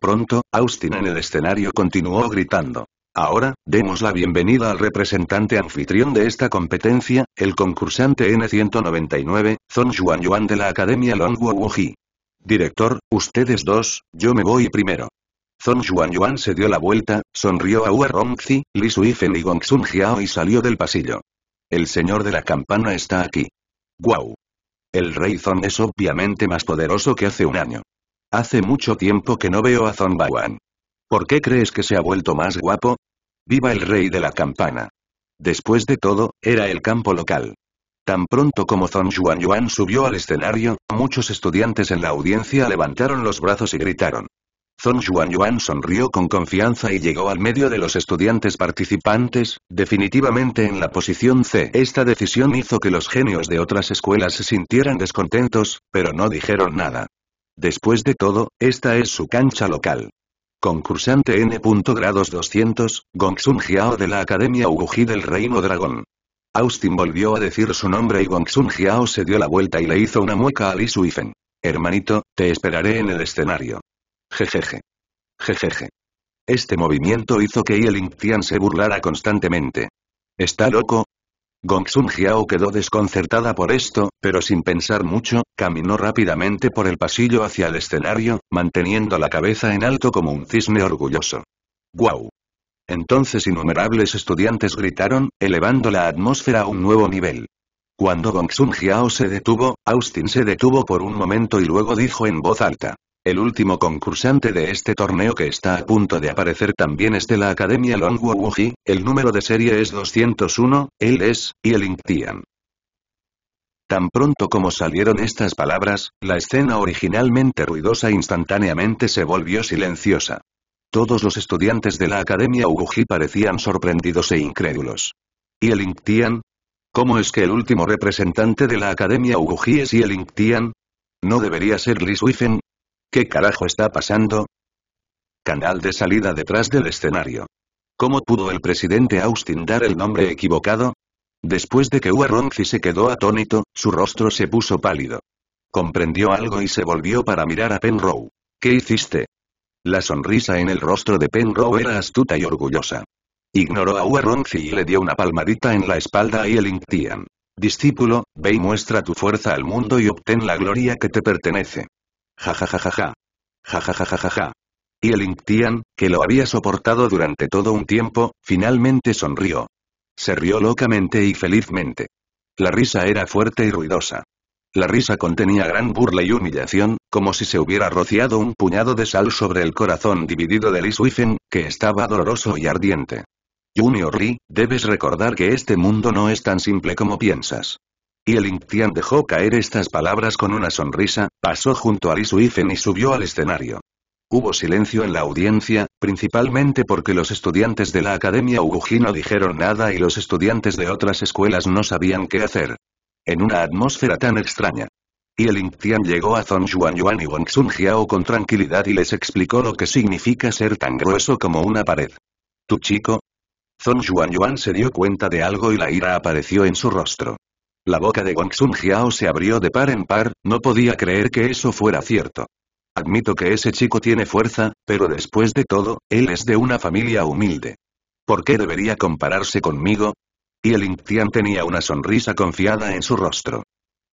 Pronto, Austin en el escenario continuó gritando. Ahora, demos la bienvenida al representante anfitrión de esta competencia, el concursante N199, Zong Yuan Yuan de la Academia Long Director, ustedes dos, yo me voy primero. Zhong Yuan se dio la vuelta, sonrió a Hua Rongzi, Li Suifen y Gongsun Jiao y salió del pasillo. El señor de la campana está aquí. ¡Guau! El rey Zong es obviamente más poderoso que hace un año. Hace mucho tiempo que no veo a Zhong Bawan. ¿Por qué crees que se ha vuelto más guapo? ¡Viva el rey de la campana! Después de todo, era el campo local. Tan pronto como Zhong Yuan subió al escenario, muchos estudiantes en la audiencia levantaron los brazos y gritaron. Zhong Yuan sonrió con confianza y llegó al medio de los estudiantes participantes, definitivamente en la posición C. Esta decisión hizo que los genios de otras escuelas se sintieran descontentos, pero no dijeron nada. Después de todo, esta es su cancha local. Concursante N. Grados 200, Gongsun Jiao de la Academia Uguji del Reino Dragón. Austin volvió a decir su nombre y Gongsun Jiao se dio la vuelta y le hizo una mueca a Li Suifen. Hermanito, te esperaré en el escenario. Jejeje. Jejeje. Este movimiento hizo que Yeling Tian se burlara constantemente. ¿Está loco? Gongsun Jiao quedó desconcertada por esto, pero sin pensar mucho, caminó rápidamente por el pasillo hacia el escenario, manteniendo la cabeza en alto como un cisne orgulloso. ¡Guau! Entonces innumerables estudiantes gritaron, elevando la atmósfera a un nuevo nivel. Cuando Gongsun hiao se detuvo, Austin se detuvo por un momento y luego dijo en voz alta. El último concursante de este torneo que está a punto de aparecer también es de la Academia Long el número de serie es 201, él es, y el Tan pronto como salieron estas palabras, la escena originalmente ruidosa instantáneamente se volvió silenciosa. Todos los estudiantes de la Academia Wuji parecían sorprendidos e incrédulos. ¿Y el ¿Cómo es que el último representante de la Academia Wuji es y el ¿No debería ser Lee Suifen, ¿Qué carajo está pasando? Canal de salida detrás del escenario. ¿Cómo pudo el presidente Austin dar el nombre equivocado? Después de que Ronzi se quedó atónito, su rostro se puso pálido. Comprendió algo y se volvió para mirar a Penrow. ¿Qué hiciste? La sonrisa en el rostro de Penrow era astuta y orgullosa. Ignoró a Ronzi y le dio una palmadita en la espalda y el Discípulo, ve y muestra tu fuerza al mundo y obtén la gloria que te pertenece. Jajajajaja. Jajajajaja. Y el Inktian, que lo había soportado durante todo un tiempo, finalmente sonrió. Se rió locamente y felizmente. La risa era fuerte y ruidosa. La risa contenía gran burla y humillación, como si se hubiera rociado un puñado de sal sobre el corazón dividido de Liz Suifen, que estaba doloroso y ardiente. Junior Lee, debes recordar que este mundo no es tan simple como piensas. Y el Tian dejó caer estas palabras con una sonrisa, pasó junto a Li Suifen y subió al escenario. Hubo silencio en la audiencia, principalmente porque los estudiantes de la Academia Uguji no dijeron nada y los estudiantes de otras escuelas no sabían qué hacer. En una atmósfera tan extraña. Y el Tian llegó a Zong Yuan Yuan y Wang Sun con tranquilidad y les explicó lo que significa ser tan grueso como una pared. ¿Tu chico? Zong Yuan Yuan se dio cuenta de algo y la ira apareció en su rostro. La boca de Wang Sun Jiao se abrió de par en par, no podía creer que eso fuera cierto. Admito que ese chico tiene fuerza, pero después de todo, él es de una familia humilde. ¿Por qué debería compararse conmigo? Y el Inctian tenía una sonrisa confiada en su rostro.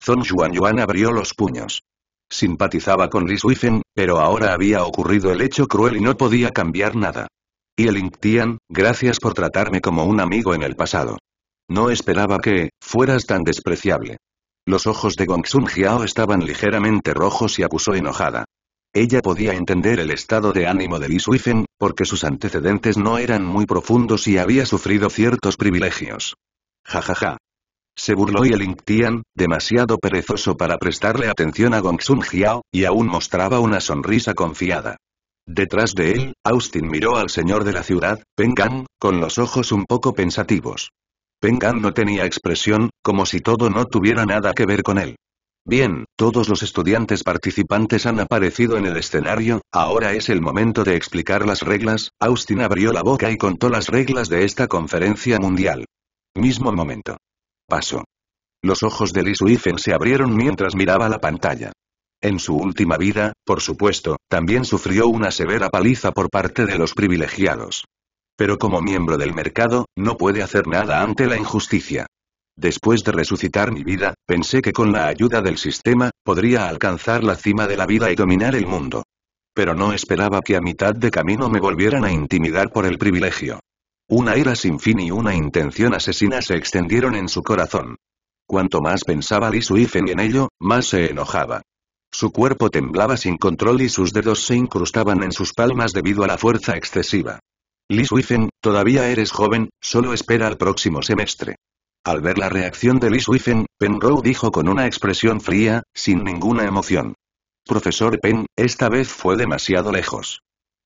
Zong Yuan abrió los puños. Simpatizaba con Li Suifen, pero ahora había ocurrido el hecho cruel y no podía cambiar nada. Y el Inctian, gracias por tratarme como un amigo en el pasado. No esperaba que, fueras tan despreciable. Los ojos de Gongsun Jiao estaban ligeramente rojos y acusó enojada. Ella podía entender el estado de ánimo de Li Suifen, porque sus antecedentes no eran muy profundos y había sufrido ciertos privilegios. Jajaja. Ja, ja. Se burló y el Tian, demasiado perezoso para prestarle atención a Gongsun Jiao, y aún mostraba una sonrisa confiada. Detrás de él, Austin miró al señor de la ciudad, Peng Gang, con los ojos un poco pensativos. Pengan no tenía expresión, como si todo no tuviera nada que ver con él. Bien, todos los estudiantes participantes han aparecido en el escenario, ahora es el momento de explicar las reglas, Austin abrió la boca y contó las reglas de esta conferencia mundial. Mismo momento. Paso. Los ojos de Lee Suifen se abrieron mientras miraba la pantalla. En su última vida, por supuesto, también sufrió una severa paliza por parte de los privilegiados. Pero como miembro del mercado, no puede hacer nada ante la injusticia. Después de resucitar mi vida, pensé que con la ayuda del sistema, podría alcanzar la cima de la vida y dominar el mundo. Pero no esperaba que a mitad de camino me volvieran a intimidar por el privilegio. Una ira sin fin y una intención asesina se extendieron en su corazón. Cuanto más pensaba Li Suifen en ello, más se enojaba. Su cuerpo temblaba sin control y sus dedos se incrustaban en sus palmas debido a la fuerza excesiva. Li todavía eres joven, solo espera al próximo semestre. Al ver la reacción de Li Suifen, Penrose dijo con una expresión fría, sin ninguna emoción. Profesor Pen, esta vez fue demasiado lejos.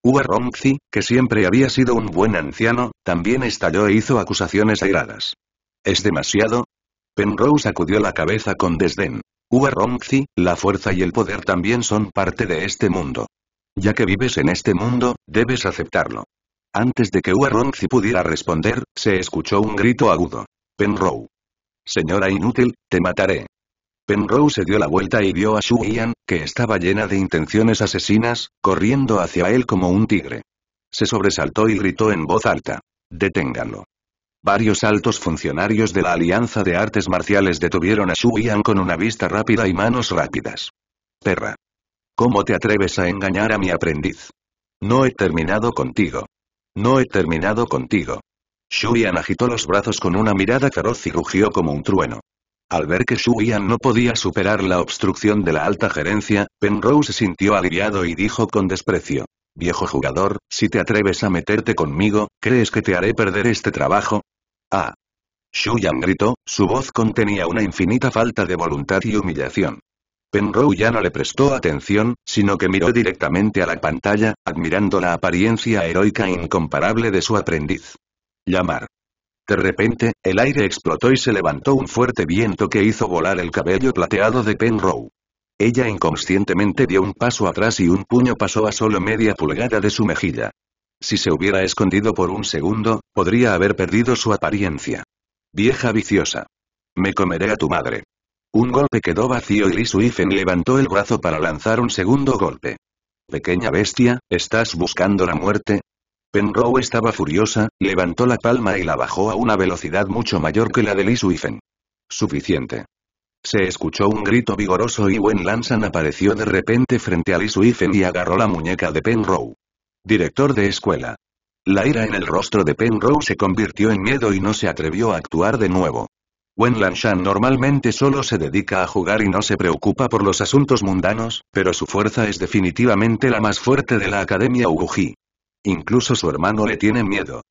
Hua Rongzi, que siempre había sido un buen anciano, también estalló e hizo acusaciones airadas. ¿Es demasiado? Penrose sacudió la cabeza con desdén. Hua Rongzi, la fuerza y el poder también son parte de este mundo. Ya que vives en este mundo, debes aceptarlo. Antes de que Rongzi pudiera responder, se escuchó un grito agudo. Penrow. Señora inútil, te mataré. Penrow se dio la vuelta y vio a Shu Yan, que estaba llena de intenciones asesinas, corriendo hacia él como un tigre. Se sobresaltó y gritó en voz alta. Deténganlo. Varios altos funcionarios de la Alianza de Artes Marciales detuvieron a Shu Yan con una vista rápida y manos rápidas. Perra. ¿Cómo te atreves a engañar a mi aprendiz? No he terminado contigo. No he terminado contigo. yan agitó los brazos con una mirada feroz y rugió como un trueno. Al ver que yan no podía superar la obstrucción de la alta gerencia, Penrose se sintió aliviado y dijo con desprecio. Viejo jugador, si te atreves a meterte conmigo, ¿crees que te haré perder este trabajo? Ah. yan gritó, su voz contenía una infinita falta de voluntad y humillación. Penrow ya no le prestó atención, sino que miró directamente a la pantalla, admirando la apariencia heroica e incomparable de su aprendiz. Llamar. De repente, el aire explotó y se levantó un fuerte viento que hizo volar el cabello plateado de Penrow. Ella inconscientemente dio un paso atrás y un puño pasó a solo media pulgada de su mejilla. Si se hubiera escondido por un segundo, podría haber perdido su apariencia. Vieja viciosa. Me comeré a tu madre. Un golpe quedó vacío y Lisuifen levantó el brazo para lanzar un segundo golpe. Pequeña bestia, ¿estás buscando la muerte? Penrow estaba furiosa, levantó la palma y la bajó a una velocidad mucho mayor que la de Lisuifen. Suficiente. Se escuchó un grito vigoroso y Wen Lansan apareció de repente frente a Lisuifen y agarró la muñeca de Penrow. Director de escuela. La ira en el rostro de Penrose se convirtió en miedo y no se atrevió a actuar de nuevo. Wen Lanshan normalmente solo se dedica a jugar y no se preocupa por los asuntos mundanos, pero su fuerza es definitivamente la más fuerte de la Academia Uguji. Incluso su hermano le tiene miedo.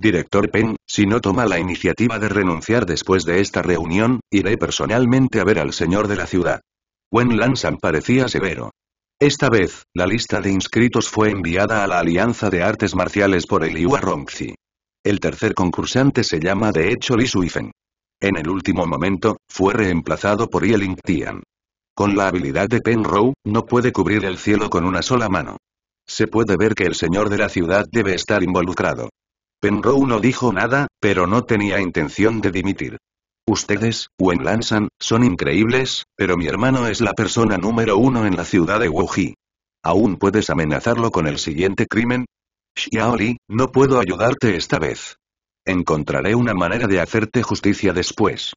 Director Peng, si no toma la iniciativa de renunciar después de esta reunión, iré personalmente a ver al señor de la ciudad. Wen Lanshan parecía severo. Esta vez, la lista de inscritos fue enviada a la Alianza de Artes Marciales por Eliwa Rongzi. El tercer concursante se llama de hecho Li Suifen. En el último momento, fue reemplazado por Yeling Tian. Con la habilidad de Penrow, no puede cubrir el cielo con una sola mano. Se puede ver que el señor de la ciudad debe estar involucrado. Penrow no dijo nada, pero no tenía intención de dimitir. Ustedes, Wen Lansan, son increíbles, pero mi hermano es la persona número uno en la ciudad de Wuji. ¿Aún puedes amenazarlo con el siguiente crimen? Xiaoli, no puedo ayudarte esta vez. Encontraré una manera de hacerte justicia después.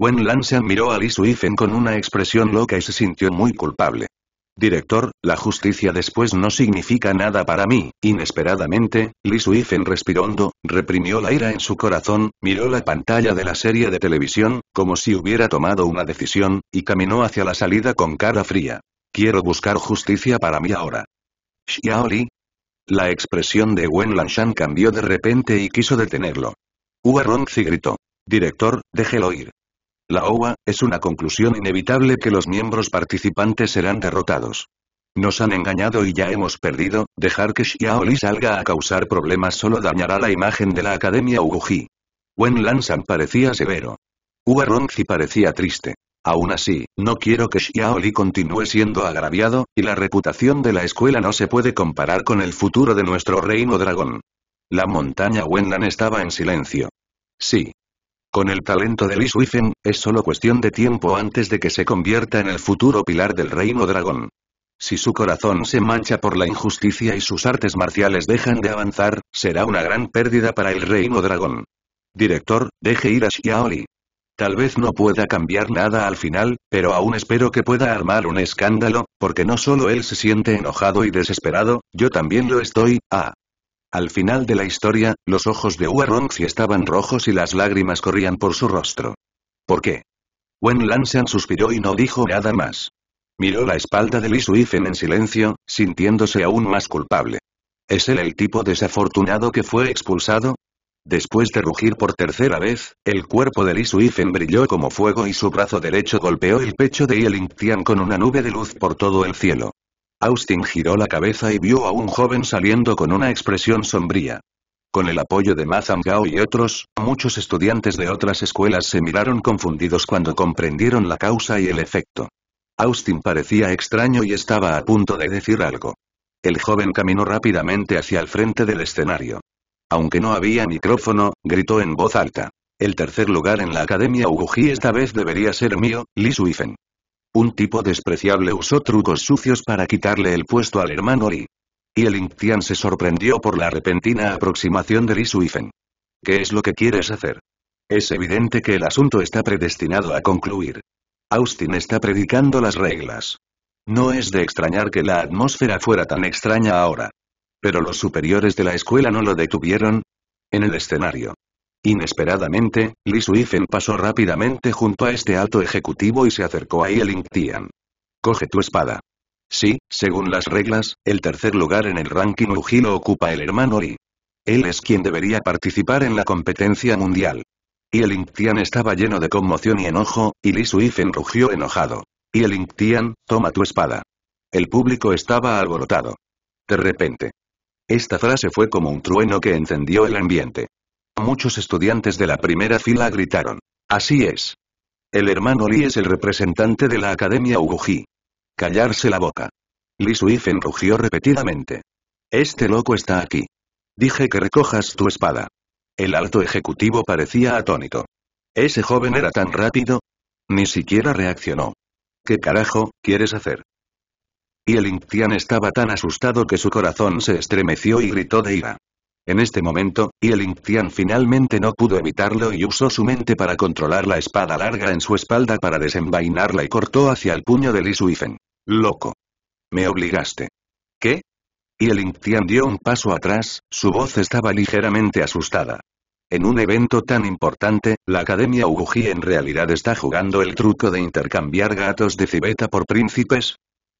Wen se miró a Li Suifen con una expresión loca y se sintió muy culpable. Director, la justicia después no significa nada para mí. Inesperadamente, Li Suifen respiró hondo, reprimió la ira en su corazón, miró la pantalla de la serie de televisión, como si hubiera tomado una decisión, y caminó hacia la salida con cara fría. Quiero buscar justicia para mí ahora. Xiaoli, la expresión de Wen Lanshan cambió de repente y quiso detenerlo. Hua Rongzi gritó. Director, déjelo ir. La OWA, es una conclusión inevitable que los miembros participantes serán derrotados. Nos han engañado y ya hemos perdido, dejar que Xiaoli salga a causar problemas solo dañará la imagen de la Academia Uguji. Wen Lanshan parecía severo. Hua Rongzi parecía triste. Aún así, no quiero que Xiaoli continúe siendo agraviado, y la reputación de la escuela no se puede comparar con el futuro de nuestro reino dragón. La montaña Wenlan estaba en silencio. Sí. Con el talento de Li Suifen, es solo cuestión de tiempo antes de que se convierta en el futuro pilar del reino dragón. Si su corazón se mancha por la injusticia y sus artes marciales dejan de avanzar, será una gran pérdida para el reino dragón. Director, deje ir a Xiaoli. Tal vez no pueda cambiar nada al final, pero aún espero que pueda armar un escándalo, porque no solo él se siente enojado y desesperado, yo también lo estoy, ah. Al final de la historia, los ojos de si estaban rojos y las lágrimas corrían por su rostro. ¿Por qué? Wen Lanshan suspiró y no dijo nada más. Miró la espalda de Li Suifen en silencio, sintiéndose aún más culpable. ¿Es él el tipo desafortunado que fue expulsado? Después de rugir por tercera vez, el cuerpo de Li Suifen brilló como fuego y su brazo derecho golpeó el pecho de Yelin Tian con una nube de luz por todo el cielo. Austin giró la cabeza y vio a un joven saliendo con una expresión sombría. Con el apoyo de Mazam Gao y otros, muchos estudiantes de otras escuelas se miraron confundidos cuando comprendieron la causa y el efecto. Austin parecía extraño y estaba a punto de decir algo. El joven caminó rápidamente hacia el frente del escenario. Aunque no había micrófono, gritó en voz alta. El tercer lugar en la Academia Uguji esta vez debería ser mío, Li Suifen. Un tipo despreciable usó trucos sucios para quitarle el puesto al hermano Li. Y el Intian se sorprendió por la repentina aproximación de Li Suifen. ¿Qué es lo que quieres hacer? Es evidente que el asunto está predestinado a concluir. Austin está predicando las reglas. No es de extrañar que la atmósfera fuera tan extraña ahora. Pero los superiores de la escuela no lo detuvieron. En el escenario. Inesperadamente, Li Suifen pasó rápidamente junto a este alto ejecutivo y se acercó a Yeling Tian. Coge tu espada. Sí, según las reglas, el tercer lugar en el ranking Uji lo ocupa el hermano Li. Él es quien debería participar en la competencia mundial. Y el Tian estaba lleno de conmoción y enojo, y Li Suifen rugió enojado. Y Tian, toma tu espada. El público estaba alborotado. De repente, esta frase fue como un trueno que encendió el ambiente. Muchos estudiantes de la primera fila gritaron. Así es. El hermano Lee es el representante de la Academia Uguji. Callarse la boca. Lee Suifen rugió repetidamente. Este loco está aquí. Dije que recojas tu espada. El alto ejecutivo parecía atónito. ¿Ese joven era tan rápido? Ni siquiera reaccionó. ¿Qué carajo, quieres hacer? Y el Intian estaba tan asustado que su corazón se estremeció y gritó de ira. En este momento, Y el Intian finalmente no pudo evitarlo y usó su mente para controlar la espada larga en su espalda para desenvainarla y cortó hacia el puño de Li Loco. Me obligaste. ¿Qué? Y el Intian dio un paso atrás, su voz estaba ligeramente asustada. En un evento tan importante, la Academia Uguji en realidad está jugando el truco de intercambiar gatos de civeta por príncipes,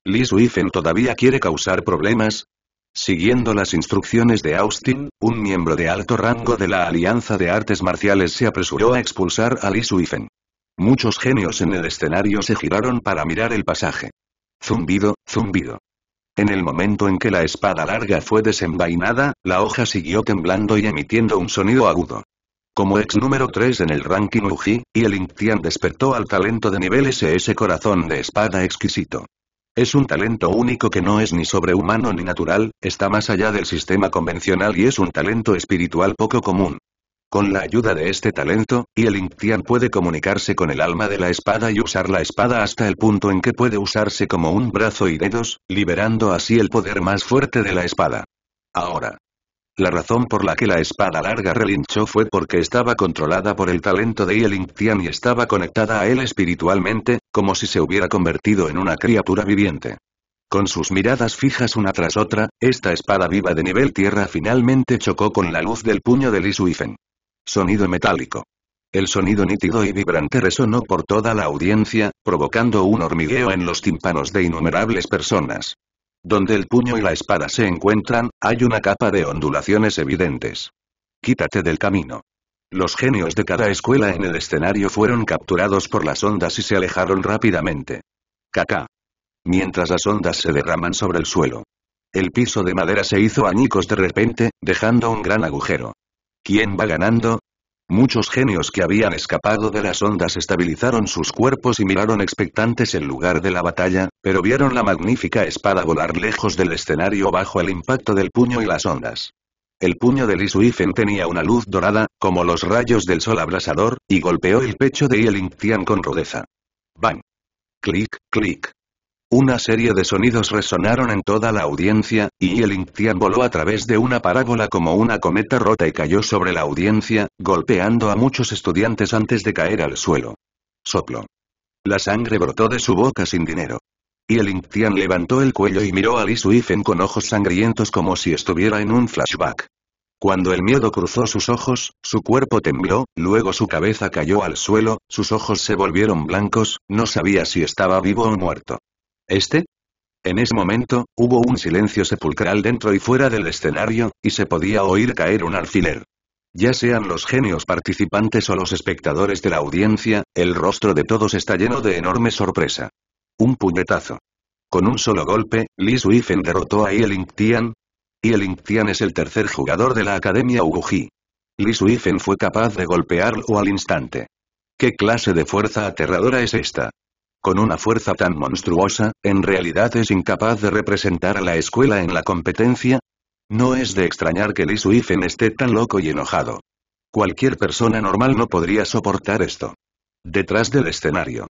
Li Suifen todavía quiere causar problemas, Siguiendo las instrucciones de Austin, un miembro de alto rango de la Alianza de Artes Marciales se apresuró a expulsar a Li Suifen. Muchos genios en el escenario se giraron para mirar el pasaje. Zumbido, zumbido. En el momento en que la espada larga fue desenvainada, la hoja siguió temblando y emitiendo un sonido agudo. Como ex número 3 en el ranking Uji, y el Tian despertó al talento de nivel SS e Corazón de Espada Exquisito. Es un talento único que no es ni sobrehumano ni natural, está más allá del sistema convencional y es un talento espiritual poco común. Con la ayuda de este talento, y el puede comunicarse con el alma de la espada y usar la espada hasta el punto en que puede usarse como un brazo y dedos, liberando así el poder más fuerte de la espada. Ahora, la razón por la que la espada larga relinchó fue porque estaba controlada por el talento de Yeling Tian y estaba conectada a él espiritualmente, como si se hubiera convertido en una criatura viviente. Con sus miradas fijas una tras otra, esta espada viva de nivel tierra finalmente chocó con la luz del puño de Li Sonido metálico. El sonido nítido y vibrante resonó por toda la audiencia, provocando un hormigueo en los tímpanos de innumerables personas. Donde el puño y la espada se encuentran, hay una capa de ondulaciones evidentes. Quítate del camino. Los genios de cada escuela en el escenario fueron capturados por las ondas y se alejaron rápidamente. Caca. Mientras las ondas se derraman sobre el suelo. El piso de madera se hizo añicos de repente, dejando un gran agujero. ¿Quién va ganando? Muchos genios que habían escapado de las ondas estabilizaron sus cuerpos y miraron expectantes el lugar de la batalla, pero vieron la magnífica espada volar lejos del escenario bajo el impacto del puño y las ondas. El puño de Lisuifen tenía una luz dorada, como los rayos del sol abrasador, y golpeó el pecho de Ling Tian con rudeza. ¡Bang! Clic, clic. Una serie de sonidos resonaron en toda la audiencia, y el Tian voló a través de una parábola como una cometa rota y cayó sobre la audiencia, golpeando a muchos estudiantes antes de caer al suelo. Soplo. La sangre brotó de su boca sin dinero. Y el Tian levantó el cuello y miró a Li Suifen con ojos sangrientos como si estuviera en un flashback. Cuando el miedo cruzó sus ojos, su cuerpo tembló, luego su cabeza cayó al suelo, sus ojos se volvieron blancos, no sabía si estaba vivo o muerto. ¿Este? En ese momento, hubo un silencio sepulcral dentro y fuera del escenario, y se podía oír caer un alfiler. Ya sean los genios participantes o los espectadores de la audiencia, el rostro de todos está lleno de enorme sorpresa. Un puñetazo. Con un solo golpe, Lee Suifen derrotó a Yeling Tian. Yeling Tian es el tercer jugador de la Academia Uguji. Lee Suifen fue capaz de golpearlo al instante. ¿Qué clase de fuerza aterradora es esta? Con una fuerza tan monstruosa, ¿en realidad es incapaz de representar a la escuela en la competencia? No es de extrañar que Lee Suifen esté tan loco y enojado. Cualquier persona normal no podría soportar esto. Detrás del escenario.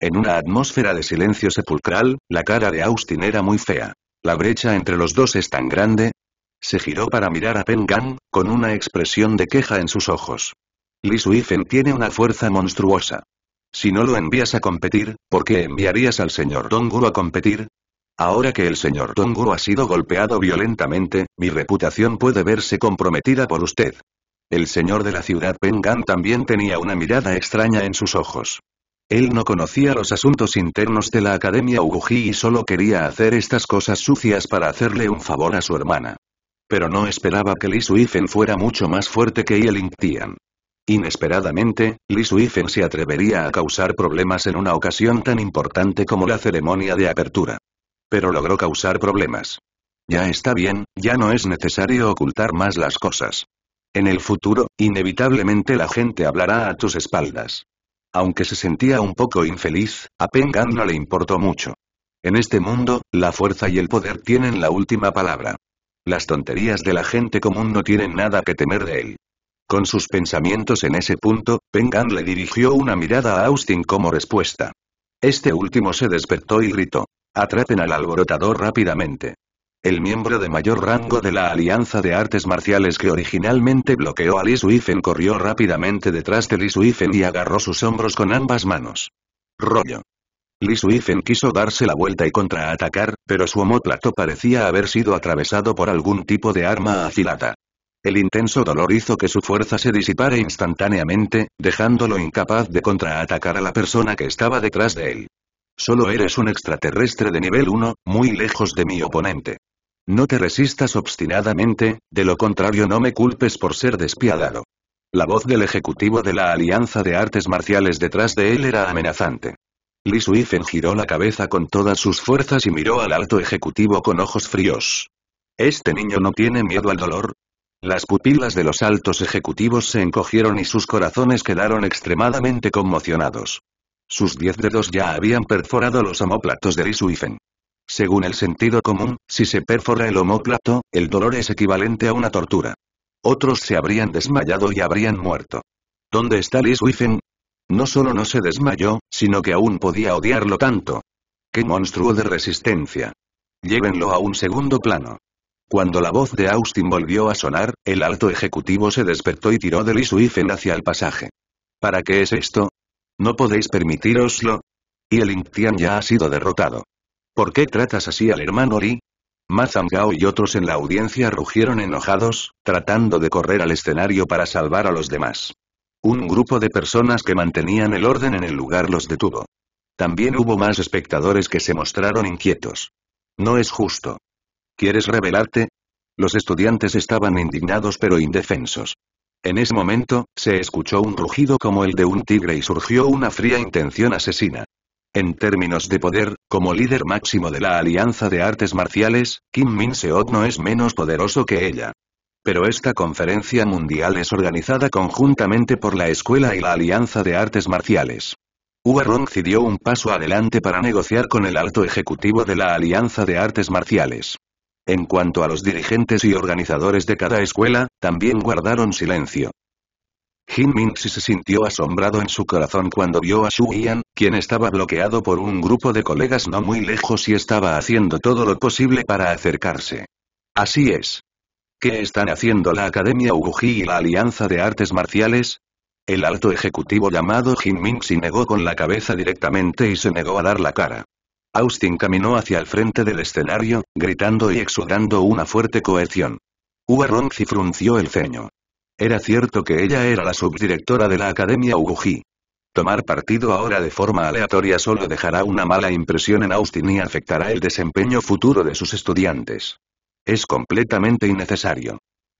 En una atmósfera de silencio sepulcral, la cara de Austin era muy fea. La brecha entre los dos es tan grande. Se giró para mirar a Pengang con una expresión de queja en sus ojos. Lee Suifen tiene una fuerza monstruosa. Si no lo envías a competir, ¿por qué enviarías al señor Donguro a competir? Ahora que el señor Donguro ha sido golpeado violentamente, mi reputación puede verse comprometida por usted. El señor de la ciudad Pengan también tenía una mirada extraña en sus ojos. Él no conocía los asuntos internos de la Academia Uguji y solo quería hacer estas cosas sucias para hacerle un favor a su hermana. Pero no esperaba que Li Suifen fuera mucho más fuerte que Yi Tian. Inesperadamente, Li Suifen se atrevería a causar problemas en una ocasión tan importante como la ceremonia de apertura. Pero logró causar problemas. Ya está bien, ya no es necesario ocultar más las cosas. En el futuro, inevitablemente la gente hablará a tus espaldas. Aunque se sentía un poco infeliz, a Peng no le importó mucho. En este mundo, la fuerza y el poder tienen la última palabra. Las tonterías de la gente común no tienen nada que temer de él. Con sus pensamientos en ese punto, Pengan le dirigió una mirada a Austin como respuesta. Este último se despertó y gritó. Atrapen al alborotador rápidamente. El miembro de mayor rango de la Alianza de Artes Marciales que originalmente bloqueó a Lee corrió rápidamente detrás de Lee y agarró sus hombros con ambas manos. Rollo. Lee quiso darse la vuelta y contraatacar, pero su homóplato parecía haber sido atravesado por algún tipo de arma afilada. El intenso dolor hizo que su fuerza se disipara instantáneamente, dejándolo incapaz de contraatacar a la persona que estaba detrás de él. Solo eres un extraterrestre de nivel 1, muy lejos de mi oponente. No te resistas obstinadamente, de lo contrario no me culpes por ser despiadado. La voz del ejecutivo de la Alianza de Artes Marciales detrás de él era amenazante. Lee Suifen giró la cabeza con todas sus fuerzas y miró al alto ejecutivo con ojos fríos. Este niño no tiene miedo al dolor, las pupilas de los altos ejecutivos se encogieron y sus corazones quedaron extremadamente conmocionados. Sus diez dedos ya habían perforado los homóplatos de Liswifen. Según el sentido común, si se perfora el homóplato, el dolor es equivalente a una tortura. Otros se habrían desmayado y habrían muerto. ¿Dónde está Liswifen? No solo no se desmayó, sino que aún podía odiarlo tanto. ¡Qué monstruo de resistencia! Llévenlo a un segundo plano. Cuando la voz de Austin volvió a sonar, el alto ejecutivo se despertó y tiró de Lee hacia el pasaje. ¿Para qué es esto? No podéis permitiroslo? Y el Intian ya ha sido derrotado. ¿Por qué tratas así al hermano Lee? Mazangao y otros en la audiencia rugieron enojados, tratando de correr al escenario para salvar a los demás. Un grupo de personas que mantenían el orden en el lugar los detuvo. También hubo más espectadores que se mostraron inquietos. No es justo. ¿Quieres rebelarte? Los estudiantes estaban indignados pero indefensos. En ese momento, se escuchó un rugido como el de un tigre y surgió una fría intención asesina. En términos de poder, como líder máximo de la Alianza de Artes Marciales, Kim Min Seok no es menos poderoso que ella. Pero esta conferencia mundial es organizada conjuntamente por la Escuela y la Alianza de Artes Marciales. Uarongzi dio un paso adelante para negociar con el alto ejecutivo de la Alianza de Artes Marciales. En cuanto a los dirigentes y organizadores de cada escuela, también guardaron silencio. Jin Mingxi se sintió asombrado en su corazón cuando vio a Xu Yan, quien estaba bloqueado por un grupo de colegas no muy lejos y estaba haciendo todo lo posible para acercarse. Así es. ¿Qué están haciendo la Academia Uguji y la Alianza de Artes Marciales? El alto ejecutivo llamado Jin Mingxi negó con la cabeza directamente y se negó a dar la cara. Austin caminó hacia el frente del escenario, gritando y exudando una fuerte coerción. Hua Ronzi frunció el ceño. Era cierto que ella era la subdirectora de la Academia Uguji. Tomar partido ahora de forma aleatoria solo dejará una mala impresión en Austin y afectará el desempeño futuro de sus estudiantes. Es completamente innecesario.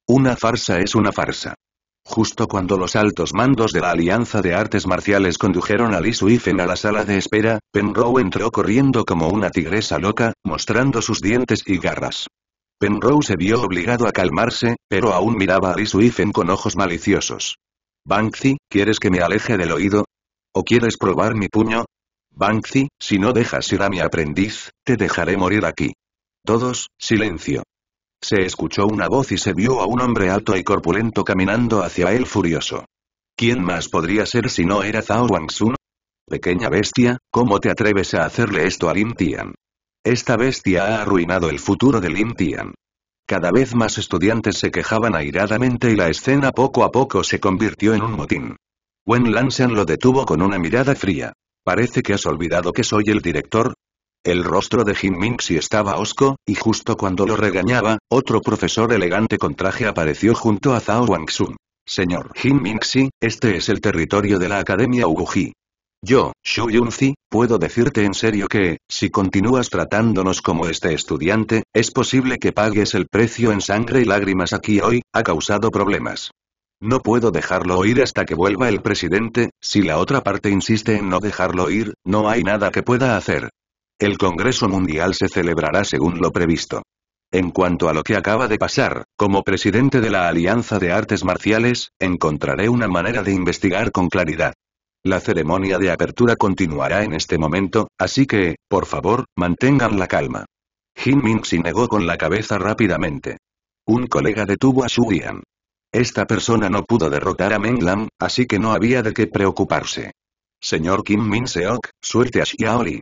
Una farsa es una farsa. Justo cuando los altos mandos de la Alianza de Artes Marciales condujeron a Lee a la sala de espera, Penrow entró corriendo como una tigresa loca, mostrando sus dientes y garras. Penrow se vio obligado a calmarse, pero aún miraba a Lee con ojos maliciosos. Banksy, ¿quieres que me aleje del oído? ¿O quieres probar mi puño? Banksy, si no dejas ir a mi aprendiz, te dejaré morir aquí. Todos, silencio. Se escuchó una voz y se vio a un hombre alto y corpulento caminando hacia él furioso. ¿Quién más podría ser si no era Zhao Wangsun? Pequeña bestia, ¿cómo te atreves a hacerle esto a Lin Tian? Esta bestia ha arruinado el futuro de Lin Tian. Cada vez más estudiantes se quejaban airadamente y la escena poco a poco se convirtió en un motín. Wen Lansen lo detuvo con una mirada fría. Parece que has olvidado que soy el director, el rostro de Jin Mingxi estaba osco, y justo cuando lo regañaba, otro profesor elegante con traje apareció junto a Zhao Wangsun. Señor Jin Mingxi, este es el territorio de la Academia Uguji. Yo, Shu Yunzi, puedo decirte en serio que, si continúas tratándonos como este estudiante, es posible que pagues el precio en sangre y lágrimas aquí hoy, ha causado problemas. No puedo dejarlo oír hasta que vuelva el presidente, si la otra parte insiste en no dejarlo ir, no hay nada que pueda hacer. El Congreso Mundial se celebrará según lo previsto. En cuanto a lo que acaba de pasar, como presidente de la Alianza de Artes Marciales, encontraré una manera de investigar con claridad. La ceremonia de apertura continuará en este momento, así que, por favor, mantengan la calma. Jin se negó con la cabeza rápidamente. Un colega detuvo a Yan. Esta persona no pudo derrotar a Meng Lam, así que no había de qué preocuparse. Señor Kim Min Seok, suerte a Xiaoli.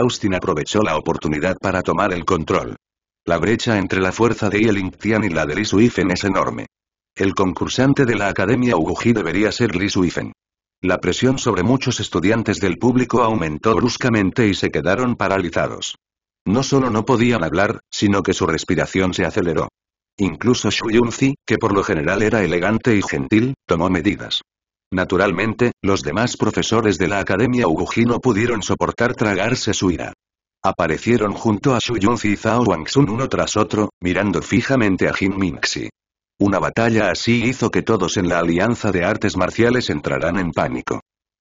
Austin aprovechó la oportunidad para tomar el control. La brecha entre la fuerza de Yelingtian y la de Li Suifen es enorme. El concursante de la Academia Uguji debería ser Li Suifen. La presión sobre muchos estudiantes del público aumentó bruscamente y se quedaron paralizados. No solo no podían hablar, sino que su respiración se aceleró. Incluso Shu Yunzi, que por lo general era elegante y gentil, tomó medidas. Naturalmente, los demás profesores de la Academia Uguji no pudieron soportar tragarse su ira. Aparecieron junto a Yunzi y Zhao Sun uno tras otro, mirando fijamente a Jin Minxi. Una batalla así hizo que todos en la Alianza de Artes Marciales entraran en pánico.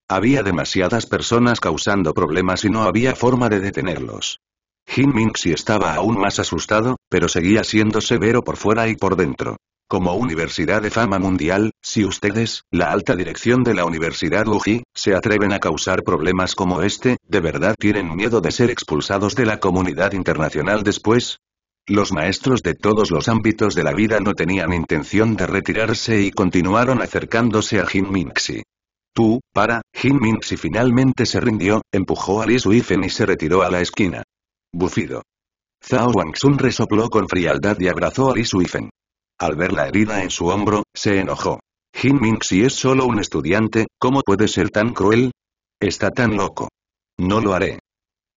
Había demasiadas personas causando problemas y no había forma de detenerlos. Jin Mingxi estaba aún más asustado, pero seguía siendo severo por fuera y por dentro. Como universidad de fama mundial, si ustedes, la alta dirección de la Universidad Wuji, se atreven a causar problemas como este, ¿de verdad tienen miedo de ser expulsados de la comunidad internacional después? Los maestros de todos los ámbitos de la vida no tenían intención de retirarse y continuaron acercándose a Jin Minxi. Tú, para, Jin Minxi finalmente se rindió, empujó a Li Suifen y se retiró a la esquina. Bufido. Zhao Wangsun resopló con frialdad y abrazó a Li Suifen. Al ver la herida en su hombro, se enojó. Jin Ming si es solo un estudiante, ¿cómo puede ser tan cruel? Está tan loco. No lo haré.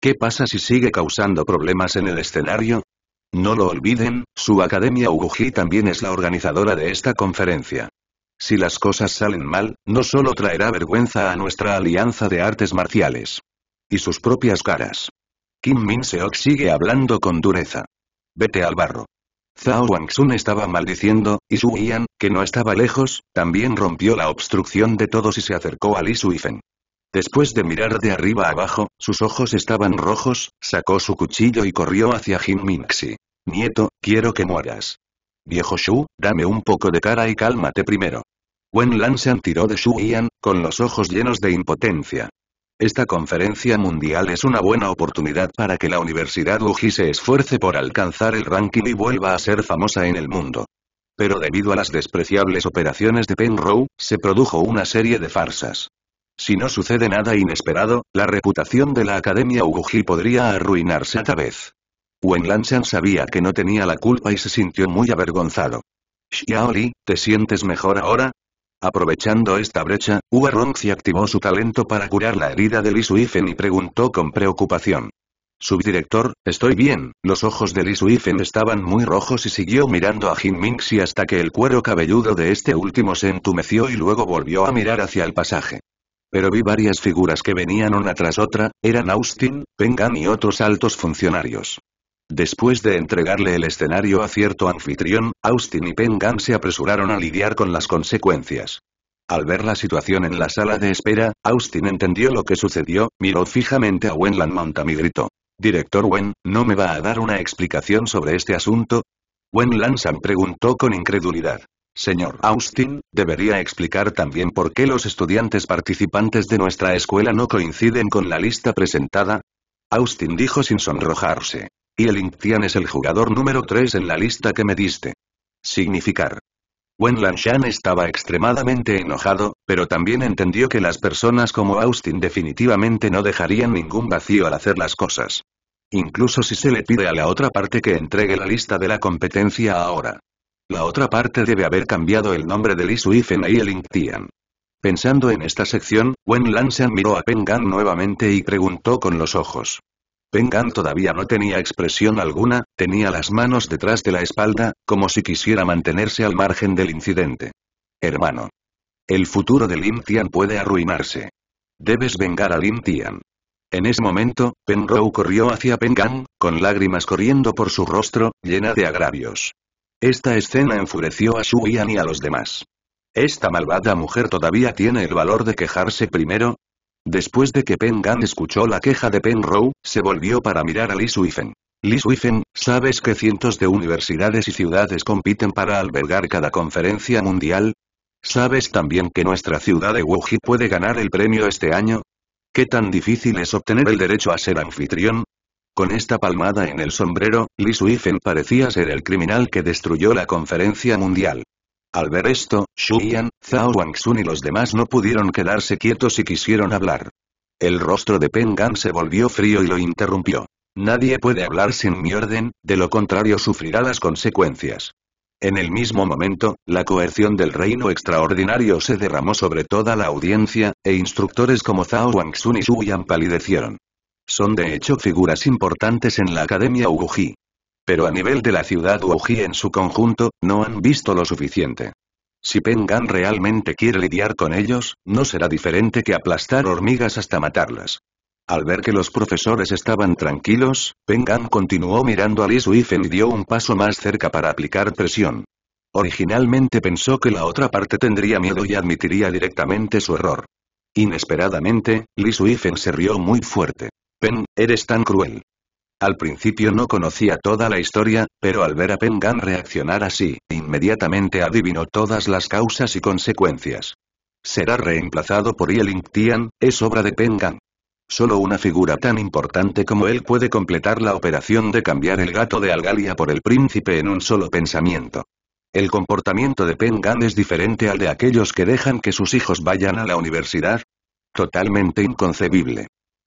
¿Qué pasa si sigue causando problemas en el escenario? No lo olviden, su academia Uguji también es la organizadora de esta conferencia. Si las cosas salen mal, no solo traerá vergüenza a nuestra alianza de artes marciales. Y sus propias caras. Kim Min Seok sigue hablando con dureza. Vete al barro. Zhao Wangsun estaba maldiciendo, y Su Yan, que no estaba lejos, también rompió la obstrucción de todos y se acercó a Li Suifen. Después de mirar de arriba abajo, sus ojos estaban rojos, sacó su cuchillo y corrió hacia Jin Minxi. Nieto, quiero que mueras. Viejo Shu, dame un poco de cara y cálmate primero. Wen Lan se tiró de Shu Yan, con los ojos llenos de impotencia. Esta conferencia mundial es una buena oportunidad para que la Universidad UJI se esfuerce por alcanzar el ranking y vuelva a ser famosa en el mundo. Pero debido a las despreciables operaciones de Penrow, se produjo una serie de farsas. Si no sucede nada inesperado, la reputación de la Academia UJI podría arruinarse a vez. Wen Lanshan sabía que no tenía la culpa y se sintió muy avergonzado. Xiaoli, ¿te sientes mejor ahora? Aprovechando esta brecha, Hua activó su talento para curar la herida de Li Suifen y preguntó con preocupación. Subdirector, estoy bien, los ojos de Li Suifen estaban muy rojos y siguió mirando a Jin Mingxi hasta que el cuero cabelludo de este último se entumeció y luego volvió a mirar hacia el pasaje. Pero vi varias figuras que venían una tras otra, eran Austin, Pengan y otros altos funcionarios. Después de entregarle el escenario a cierto anfitrión, Austin y Pengan se apresuraron a lidiar con las consecuencias. Al ver la situación en la sala de espera, Austin entendió lo que sucedió, miró fijamente a Wenlan Monta y gritó. Director Wen, ¿no me va a dar una explicación sobre este asunto? Wenlan sam preguntó con incredulidad. Señor Austin, debería explicar también por qué los estudiantes participantes de nuestra escuela no coinciden con la lista presentada. Austin dijo sin sonrojarse. Y el Tian es el jugador número 3 en la lista que me diste. Significar. Wen Lanshan estaba extremadamente enojado, pero también entendió que las personas como Austin definitivamente no dejarían ningún vacío al hacer las cosas. Incluso si se le pide a la otra parte que entregue la lista de la competencia ahora. La otra parte debe haber cambiado el nombre de Li Suifen y el Tian. Pensando en esta sección, Wen Lanshan miró a Pengan nuevamente y preguntó con los ojos. Pengan todavía no tenía expresión alguna, tenía las manos detrás de la espalda, como si quisiera mantenerse al margen del incidente. Hermano. El futuro de Lin Tian puede arruinarse. Debes vengar a Lin Tian. En ese momento, Rou corrió hacia Pengan, con lágrimas corriendo por su rostro, llena de agravios. Esta escena enfureció a su Yan y a los demás. Esta malvada mujer todavía tiene el valor de quejarse primero, Después de que Gan escuchó la queja de Penrow, se volvió para mirar a Lee Suifen. Lee Suifen, ¿sabes que cientos de universidades y ciudades compiten para albergar cada conferencia mundial? ¿Sabes también que nuestra ciudad de Wuji puede ganar el premio este año? ¿Qué tan difícil es obtener el derecho a ser anfitrión? Con esta palmada en el sombrero, Lee Suifen parecía ser el criminal que destruyó la conferencia mundial. Al ver esto, Xu Yan, Zhao Sun y los demás no pudieron quedarse quietos y quisieron hablar. El rostro de Peng Gan se volvió frío y lo interrumpió. Nadie puede hablar sin mi orden, de lo contrario sufrirá las consecuencias. En el mismo momento, la coerción del reino extraordinario se derramó sobre toda la audiencia, e instructores como Zhao Sun y Xu Yan palidecieron. Son de hecho figuras importantes en la Academia Uguji pero a nivel de la ciudad Wuji en su conjunto, no han visto lo suficiente. Si Pengan realmente quiere lidiar con ellos, no será diferente que aplastar hormigas hasta matarlas. Al ver que los profesores estaban tranquilos, Pengan continuó mirando a Li Suifen y dio un paso más cerca para aplicar presión. Originalmente pensó que la otra parte tendría miedo y admitiría directamente su error. Inesperadamente, Li Suifen se rió muy fuerte. «Peng, eres tan cruel. Al principio no conocía toda la historia, pero al ver a Pengan reaccionar así, inmediatamente adivinó todas las causas y consecuencias. Será reemplazado por Yeling Tian, es obra de Pengan. Solo una figura tan importante como él puede completar la operación de cambiar el gato de Algalia por el príncipe en un solo pensamiento. El comportamiento de Pengan es diferente al de aquellos que dejan que sus hijos vayan a la universidad. Totalmente inconcebible.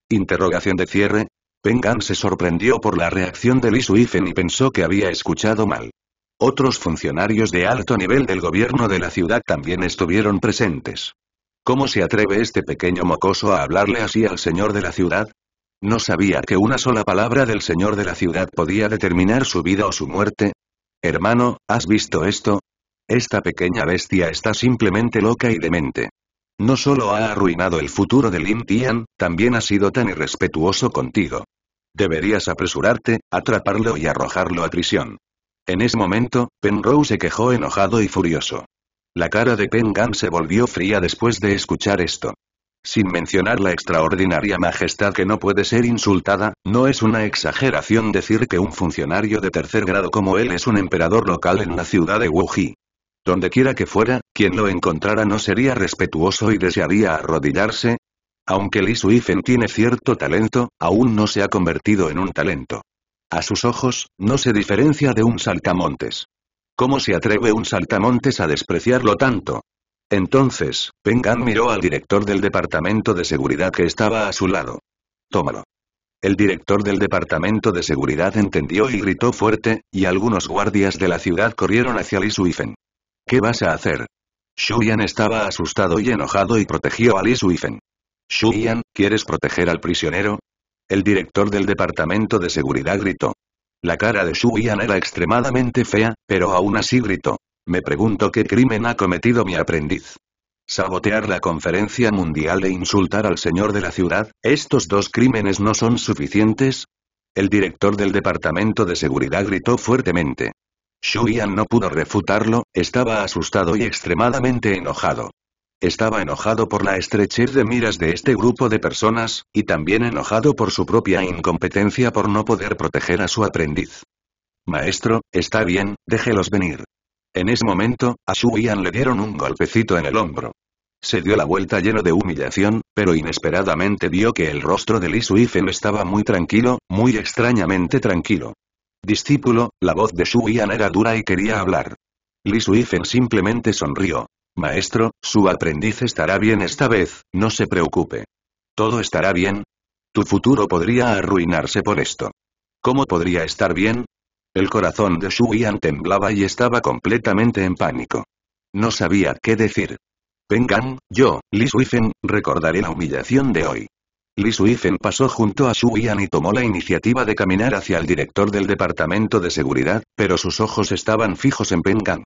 Interrogación de cierre, Pengan se sorprendió por la reacción de Li Suifen y pensó que había escuchado mal. Otros funcionarios de alto nivel del gobierno de la ciudad también estuvieron presentes. ¿Cómo se atreve este pequeño mocoso a hablarle así al señor de la ciudad? No sabía que una sola palabra del señor de la ciudad podía determinar su vida o su muerte. Hermano, ¿has visto esto? Esta pequeña bestia está simplemente loca y demente. No solo ha arruinado el futuro de Lin Tian, también ha sido tan irrespetuoso contigo. Deberías apresurarte, atraparlo y arrojarlo a prisión. En ese momento, Penrose se quejó enojado y furioso. La cara de Gan se volvió fría después de escuchar esto. Sin mencionar la extraordinaria majestad que no puede ser insultada, no es una exageración decir que un funcionario de tercer grado como él es un emperador local en la ciudad de Wuji. Donde quiera que fuera, quien lo encontrara no sería respetuoso y desearía arrodillarse. Aunque Li Suifen tiene cierto talento, aún no se ha convertido en un talento. A sus ojos, no se diferencia de un saltamontes. ¿Cómo se atreve un saltamontes a despreciarlo tanto? Entonces, Pengan miró al director del departamento de seguridad que estaba a su lado. Tómalo. El director del departamento de seguridad entendió y gritó fuerte, y algunos guardias de la ciudad corrieron hacia Li Suifen. ¿Qué vas a hacer? Shuyan estaba asustado y enojado y protegió a Li Suifen. Shuyan, ¿quieres proteger al prisionero? El director del departamento de seguridad gritó. La cara de Shuyan era extremadamente fea, pero aún así gritó. Me pregunto qué crimen ha cometido mi aprendiz. Sabotear la conferencia mundial e insultar al señor de la ciudad, ¿estos dos crímenes no son suficientes? El director del departamento de seguridad gritó fuertemente. Shu no pudo refutarlo, estaba asustado y extremadamente enojado. Estaba enojado por la estrechez de miras de este grupo de personas, y también enojado por su propia incompetencia por no poder proteger a su aprendiz. Maestro, está bien, déjelos venir. En ese momento, a Shu le dieron un golpecito en el hombro. Se dio la vuelta lleno de humillación, pero inesperadamente vio que el rostro de Li Suifen estaba muy tranquilo, muy extrañamente tranquilo. Discípulo, la voz de Shu Yan era dura y quería hablar. Li Suifen simplemente sonrió. Maestro, su aprendiz estará bien esta vez, no se preocupe. Todo estará bien. Tu futuro podría arruinarse por esto. ¿Cómo podría estar bien? El corazón de Xu temblaba y estaba completamente en pánico. No sabía qué decir. Vengan, yo, Li Suifen, recordaré la humillación de hoy. Li Suifen pasó junto a Shu Yan y tomó la iniciativa de caminar hacia el director del departamento de seguridad, pero sus ojos estaban fijos en Peng Gang.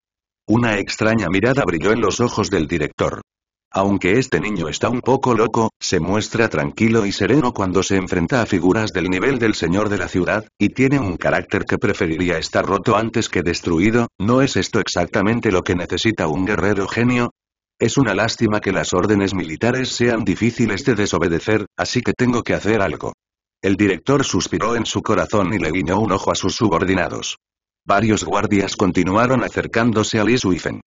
Una extraña mirada brilló en los ojos del director. Aunque este niño está un poco loco, se muestra tranquilo y sereno cuando se enfrenta a figuras del nivel del señor de la ciudad, y tiene un carácter que preferiría estar roto antes que destruido, ¿no es esto exactamente lo que necesita un guerrero genio? Es una lástima que las órdenes militares sean difíciles de desobedecer, así que tengo que hacer algo. El director suspiró en su corazón y le guiñó un ojo a sus subordinados. Varios guardias continuaron acercándose a Lee Suifen.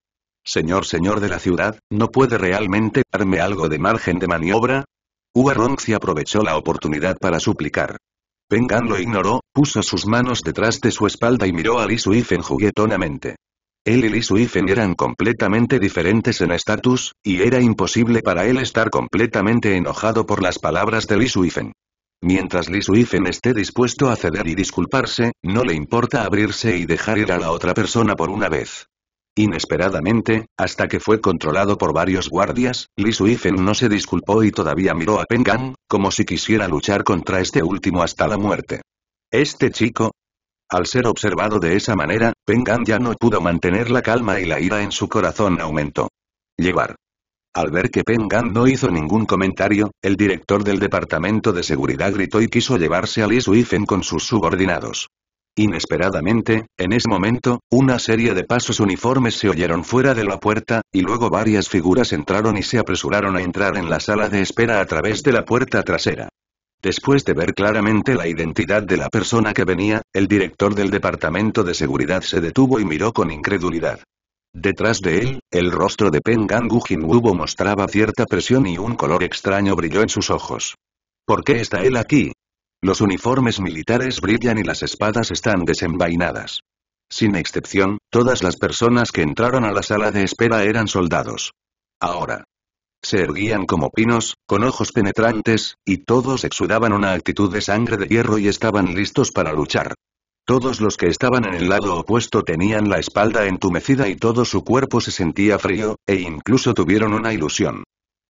Señor señor de la ciudad, ¿no puede realmente darme algo de margen de maniobra? si aprovechó la oportunidad para suplicar. Pengan lo ignoró, puso sus manos detrás de su espalda y miró a Lee Suifen juguetonamente. Él y Suifen eran completamente diferentes en estatus, y era imposible para él estar completamente enojado por las palabras de Lee Suifen. Mientras Lee Suifen esté dispuesto a ceder y disculparse, no le importa abrirse y dejar ir a la otra persona por una vez. Inesperadamente, hasta que fue controlado por varios guardias, Lee Suifen no se disculpó y todavía miró a Pengang como si quisiera luchar contra este último hasta la muerte. Este chico, al ser observado de esa manera, Pengan ya no pudo mantener la calma y la ira en su corazón aumentó. Llevar. Al ver que Pengan no hizo ningún comentario, el director del departamento de seguridad gritó y quiso llevarse a Lee Suifen con sus subordinados. Inesperadamente, en ese momento, una serie de pasos uniformes se oyeron fuera de la puerta, y luego varias figuras entraron y se apresuraron a entrar en la sala de espera a través de la puerta trasera. Después de ver claramente la identidad de la persona que venía, el director del Departamento de Seguridad se detuvo y miró con incredulidad. Detrás de él, el rostro de Gangu Jinwubo mostraba cierta presión y un color extraño brilló en sus ojos. ¿Por qué está él aquí? Los uniformes militares brillan y las espadas están desenvainadas. Sin excepción, todas las personas que entraron a la sala de espera eran soldados. Ahora, se erguían como pinos, con ojos penetrantes, y todos exudaban una actitud de sangre de hierro y estaban listos para luchar. Todos los que estaban en el lado opuesto tenían la espalda entumecida y todo su cuerpo se sentía frío, e incluso tuvieron una ilusión.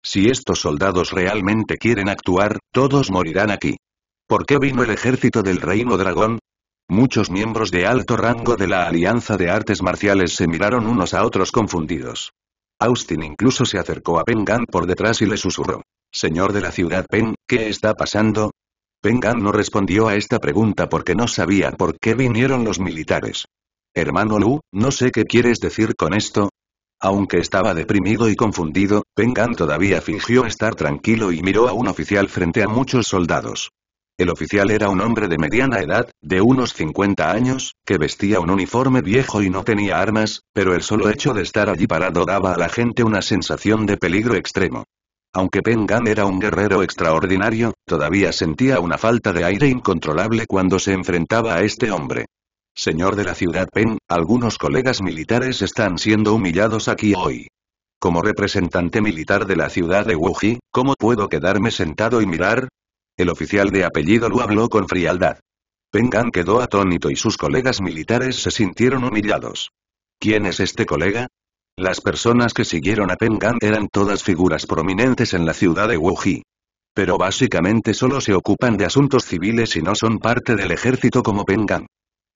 Si estos soldados realmente quieren actuar, todos morirán aquí. ¿Por qué vino el ejército del reino dragón? Muchos miembros de alto rango de la Alianza de Artes Marciales se miraron unos a otros confundidos. Austin incluso se acercó a Pengan por detrás y le susurró. Señor de la ciudad Peng, ¿qué está pasando? Pengan no respondió a esta pregunta porque no sabía por qué vinieron los militares. Hermano Lu, no sé qué quieres decir con esto. Aunque estaba deprimido y confundido, Pengan todavía fingió estar tranquilo y miró a un oficial frente a muchos soldados. El oficial era un hombre de mediana edad, de unos 50 años, que vestía un uniforme viejo y no tenía armas, pero el solo hecho de estar allí parado daba a la gente una sensación de peligro extremo. Aunque Gan era un guerrero extraordinario, todavía sentía una falta de aire incontrolable cuando se enfrentaba a este hombre. Señor de la ciudad Peng, algunos colegas militares están siendo humillados aquí hoy. Como representante militar de la ciudad de Wuji, ¿cómo puedo quedarme sentado y mirar? El oficial de apellido lo habló con frialdad. Pengan quedó atónito y sus colegas militares se sintieron humillados. ¿Quién es este colega? Las personas que siguieron a Pengan eran todas figuras prominentes en la ciudad de Wuji. Pero básicamente solo se ocupan de asuntos civiles y no son parte del ejército como Pengan.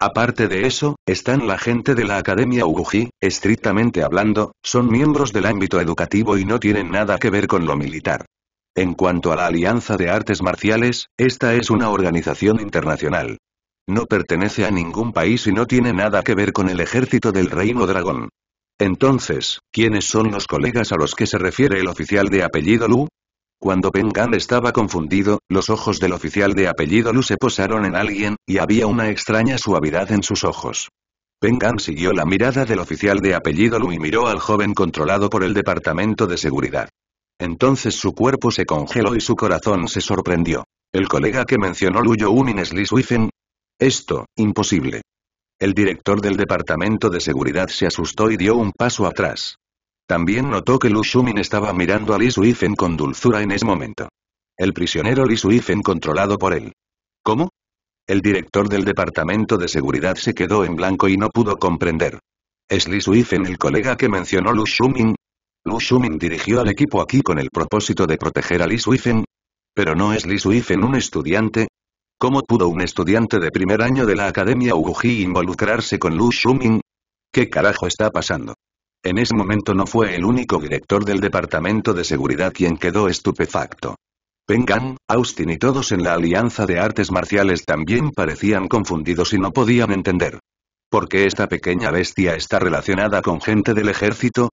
Aparte de eso, están la gente de la Academia Wuji, estrictamente hablando, son miembros del ámbito educativo y no tienen nada que ver con lo militar. En cuanto a la Alianza de Artes Marciales, esta es una organización internacional. No pertenece a ningún país y no tiene nada que ver con el ejército del Reino Dragón. Entonces, ¿quiénes son los colegas a los que se refiere el oficial de apellido Lu? Cuando Pengan estaba confundido, los ojos del oficial de apellido Lu se posaron en alguien, y había una extraña suavidad en sus ojos. Pengan siguió la mirada del oficial de apellido Lu y miró al joven controlado por el Departamento de Seguridad. Entonces su cuerpo se congeló y su corazón se sorprendió. El colega que mencionó Luyo Unin Suifen. Esto, imposible. El director del departamento de seguridad se asustó y dio un paso atrás. También notó que Lu Shumin estaba mirando a Li Suifen con dulzura en ese momento. El prisionero Li Suifen controlado por él. ¿Cómo? El director del departamento de seguridad se quedó en blanco y no pudo comprender. ¿Es Li Suifen el colega que mencionó Lu Shumin? Lu Shumin dirigió al equipo aquí con el propósito de proteger a Li Suifen. ¿Pero no es Li Suifen un estudiante? ¿Cómo pudo un estudiante de primer año de la Academia Uguji involucrarse con Lu Shumin? ¿Qué carajo está pasando? En ese momento no fue el único director del Departamento de Seguridad quien quedó estupefacto. Pengan, Austin y todos en la Alianza de Artes Marciales también parecían confundidos y no podían entender. ¿Por qué esta pequeña bestia está relacionada con gente del ejército?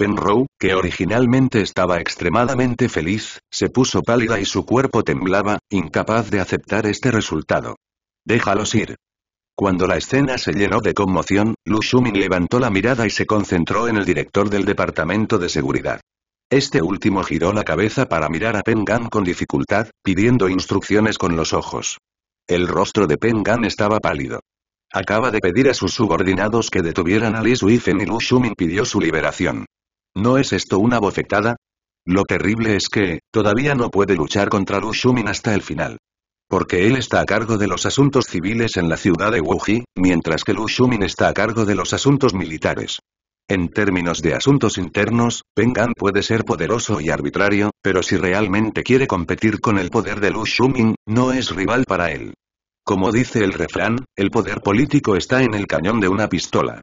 Penrow, que originalmente estaba extremadamente feliz, se puso pálida y su cuerpo temblaba, incapaz de aceptar este resultado. Déjalos ir. Cuando la escena se llenó de conmoción, Lu levantó la mirada y se concentró en el director del departamento de seguridad. Este último giró la cabeza para mirar a Pengan con dificultad, pidiendo instrucciones con los ojos. El rostro de Pengan estaba pálido. Acaba de pedir a sus subordinados que detuvieran a Li Suifen y Lu Shumin pidió su liberación. ¿No es esto una bofetada? Lo terrible es que, todavía no puede luchar contra Lu Shumin hasta el final. Porque él está a cargo de los asuntos civiles en la ciudad de Wuji, mientras que Lu Shumin está a cargo de los asuntos militares. En términos de asuntos internos, Pengan puede ser poderoso y arbitrario, pero si realmente quiere competir con el poder de Lu Shumin, no es rival para él. Como dice el refrán, el poder político está en el cañón de una pistola.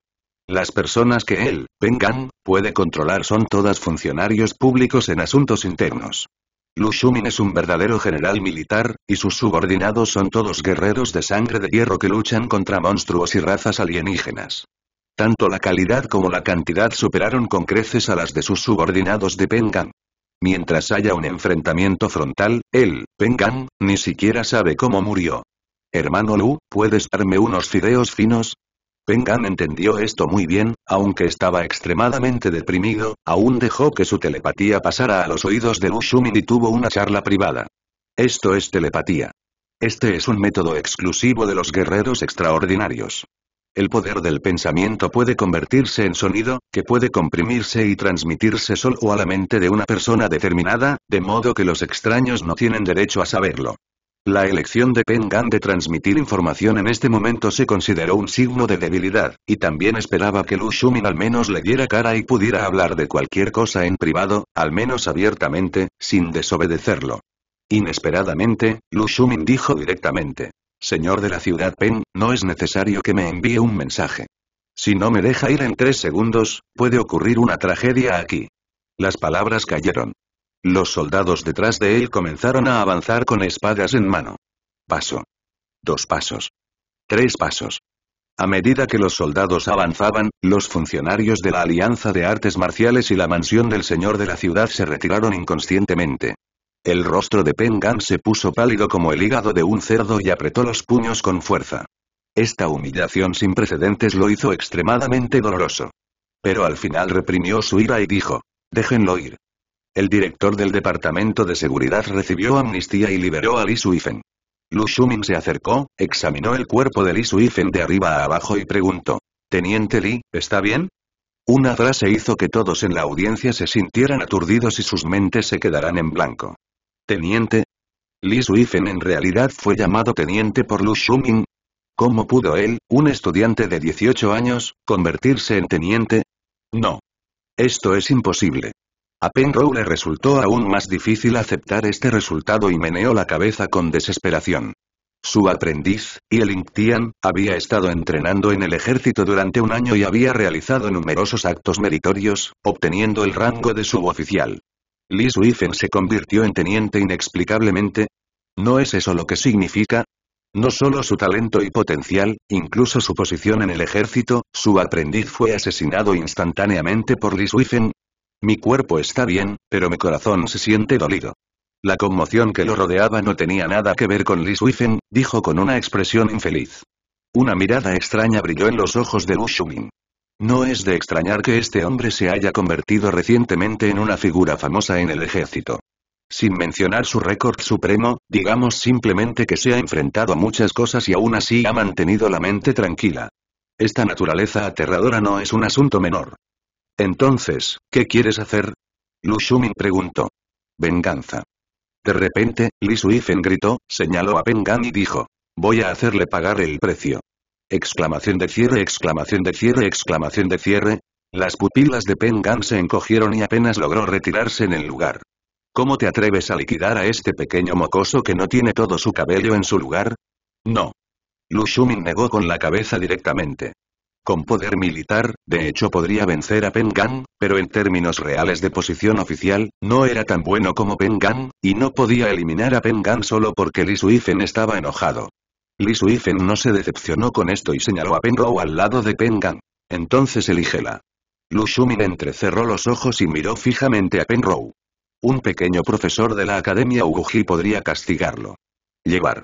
Las personas que él, Pengang, puede controlar son todas funcionarios públicos en asuntos internos. Lu Shumin es un verdadero general militar, y sus subordinados son todos guerreros de sangre de hierro que luchan contra monstruos y razas alienígenas. Tanto la calidad como la cantidad superaron con creces a las de sus subordinados de Pengang. Mientras haya un enfrentamiento frontal, él, Pengang, ni siquiera sabe cómo murió. Hermano Lu, ¿puedes darme unos fideos finos? Pengan entendió esto muy bien, aunque estaba extremadamente deprimido, aún dejó que su telepatía pasara a los oídos de Shumin y tuvo una charla privada. Esto es telepatía. Este es un método exclusivo de los guerreros extraordinarios. El poder del pensamiento puede convertirse en sonido, que puede comprimirse y transmitirse solo a la mente de una persona determinada, de modo que los extraños no tienen derecho a saberlo. La elección de Gan de transmitir información en este momento se consideró un signo de debilidad, y también esperaba que Lu Shumin al menos le diera cara y pudiera hablar de cualquier cosa en privado, al menos abiertamente, sin desobedecerlo. Inesperadamente, Lu Shumin dijo directamente. Señor de la ciudad Peng, no es necesario que me envíe un mensaje. Si no me deja ir en tres segundos, puede ocurrir una tragedia aquí. Las palabras cayeron. Los soldados detrás de él comenzaron a avanzar con espadas en mano. Paso. Dos pasos. Tres pasos. A medida que los soldados avanzaban, los funcionarios de la Alianza de Artes Marciales y la mansión del señor de la ciudad se retiraron inconscientemente. El rostro de Pengan se puso pálido como el hígado de un cerdo y apretó los puños con fuerza. Esta humillación sin precedentes lo hizo extremadamente doloroso. Pero al final reprimió su ira y dijo, déjenlo ir. El director del Departamento de Seguridad recibió amnistía y liberó a Li Suifen. Lu Shuming se acercó, examinó el cuerpo de Li Suifen de arriba a abajo y preguntó. Teniente Li, ¿está bien? Una frase hizo que todos en la audiencia se sintieran aturdidos y sus mentes se quedaran en blanco. Teniente. Li Suifen en realidad fue llamado teniente por Lu Shuming. ¿Cómo pudo él, un estudiante de 18 años, convertirse en teniente? No. Esto es imposible. A Penrose le resultó aún más difícil aceptar este resultado y meneó la cabeza con desesperación. Su aprendiz, Yeling Tian, había estado entrenando en el ejército durante un año y había realizado numerosos actos meritorios, obteniendo el rango de suboficial. Li Suifen se convirtió en teniente inexplicablemente. ¿No es eso lo que significa? No solo su talento y potencial, incluso su posición en el ejército, su aprendiz fue asesinado instantáneamente por Li Suifen, mi cuerpo está bien, pero mi corazón se siente dolido. La conmoción que lo rodeaba no tenía nada que ver con Liz dijo con una expresión infeliz. Una mirada extraña brilló en los ojos de Wu No es de extrañar que este hombre se haya convertido recientemente en una figura famosa en el ejército. Sin mencionar su récord supremo, digamos simplemente que se ha enfrentado a muchas cosas y aún así ha mantenido la mente tranquila. Esta naturaleza aterradora no es un asunto menor. Entonces, ¿qué quieres hacer? Lu preguntó. Venganza. De repente, Li Suifen gritó, señaló a Pengan y dijo. Voy a hacerle pagar el precio. Exclamación de cierre, exclamación de cierre, exclamación de cierre. Las pupilas de Pengan se encogieron y apenas logró retirarse en el lugar. ¿Cómo te atreves a liquidar a este pequeño mocoso que no tiene todo su cabello en su lugar? No. Lu negó con la cabeza directamente. Con poder militar, de hecho podría vencer a Pengang, pero en términos reales de posición oficial, no era tan bueno como Pengang y no podía eliminar a Pengang solo porque Li Suifen estaba enojado. Li Suifen no se decepcionó con esto y señaló a Penrow al lado de Pengang. Entonces elígela. Lu Shumin entrecerró los ojos y miró fijamente a Penrow. Un pequeño profesor de la Academia Uguji podría castigarlo. Llevar.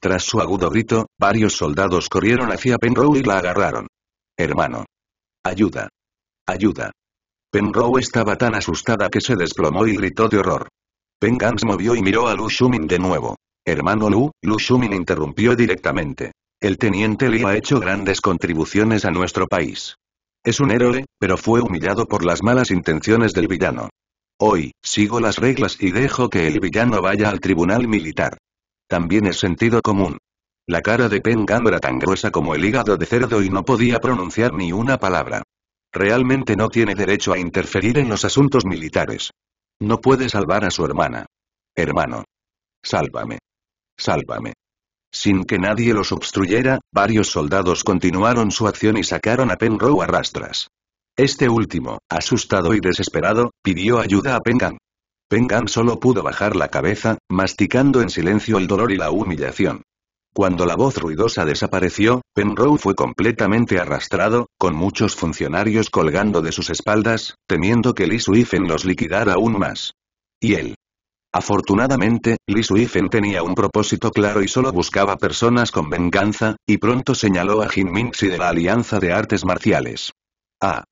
Tras su agudo grito, varios soldados corrieron hacia Penrou y la agarraron. Hermano. Ayuda. Ayuda. Penrow estaba tan asustada que se desplomó y gritó de horror. Pengans movió y miró a Lu Shumin de nuevo. Hermano Lu, Lu interrumpió directamente. El teniente Li ha hecho grandes contribuciones a nuestro país. Es un héroe, pero fue humillado por las malas intenciones del villano. Hoy, sigo las reglas y dejo que el villano vaya al tribunal militar. También es sentido común. La cara de Pengam era tan gruesa como el hígado de cerdo y no podía pronunciar ni una palabra. Realmente no tiene derecho a interferir en los asuntos militares. No puede salvar a su hermana. Hermano. Sálvame. Sálvame. Sin que nadie los obstruyera, varios soldados continuaron su acción y sacaron a Penrow a rastras. Este último, asustado y desesperado, pidió ayuda a Pengam. Pengam solo pudo bajar la cabeza, masticando en silencio el dolor y la humillación. Cuando la voz ruidosa desapareció, Penrose fue completamente arrastrado, con muchos funcionarios colgando de sus espaldas, temiendo que Lee Suifen los liquidara aún más. Y él. Afortunadamente, Lee Suifen tenía un propósito claro y solo buscaba personas con venganza, y pronto señaló a Jin Minxi de la Alianza de Artes Marciales. Ah.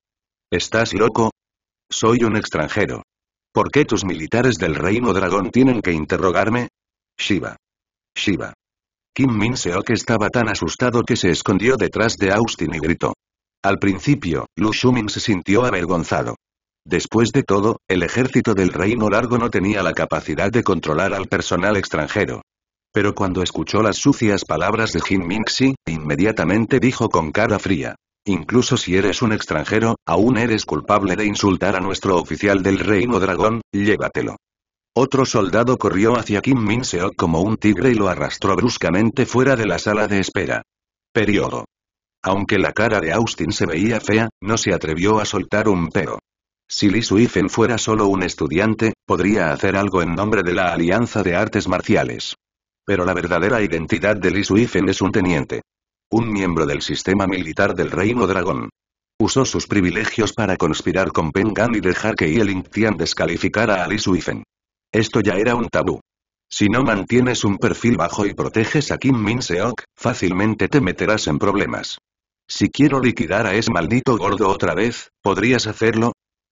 ¿Estás loco? Soy un extranjero. ¿Por qué tus militares del Reino Dragón tienen que interrogarme? Shiva. Shiva. Kim Min-seok estaba tan asustado que se escondió detrás de Austin y gritó. Al principio, Lu Min se sintió avergonzado. Después de todo, el ejército del Reino Largo no tenía la capacidad de controlar al personal extranjero. Pero cuando escuchó las sucias palabras de Jin Minxi, inmediatamente dijo con cara fría. Incluso si eres un extranjero, aún eres culpable de insultar a nuestro oficial del Reino Dragón, llévatelo. Otro soldado corrió hacia Kim Min-seok como un tigre y lo arrastró bruscamente fuera de la sala de espera. Periodo. Aunque la cara de Austin se veía fea, no se atrevió a soltar un pero. Si Lee Suifen fuera solo un estudiante, podría hacer algo en nombre de la Alianza de Artes Marciales. Pero la verdadera identidad de Lee Suifen es un teniente. Un miembro del sistema militar del Reino Dragón. Usó sus privilegios para conspirar con Pengan y dejar que Yeling Tian descalificara a Lee Suifen. Esto ya era un tabú. Si no mantienes un perfil bajo y proteges a Kim Min Seok, fácilmente te meterás en problemas. Si quiero liquidar a ese maldito gordo otra vez, ¿podrías hacerlo?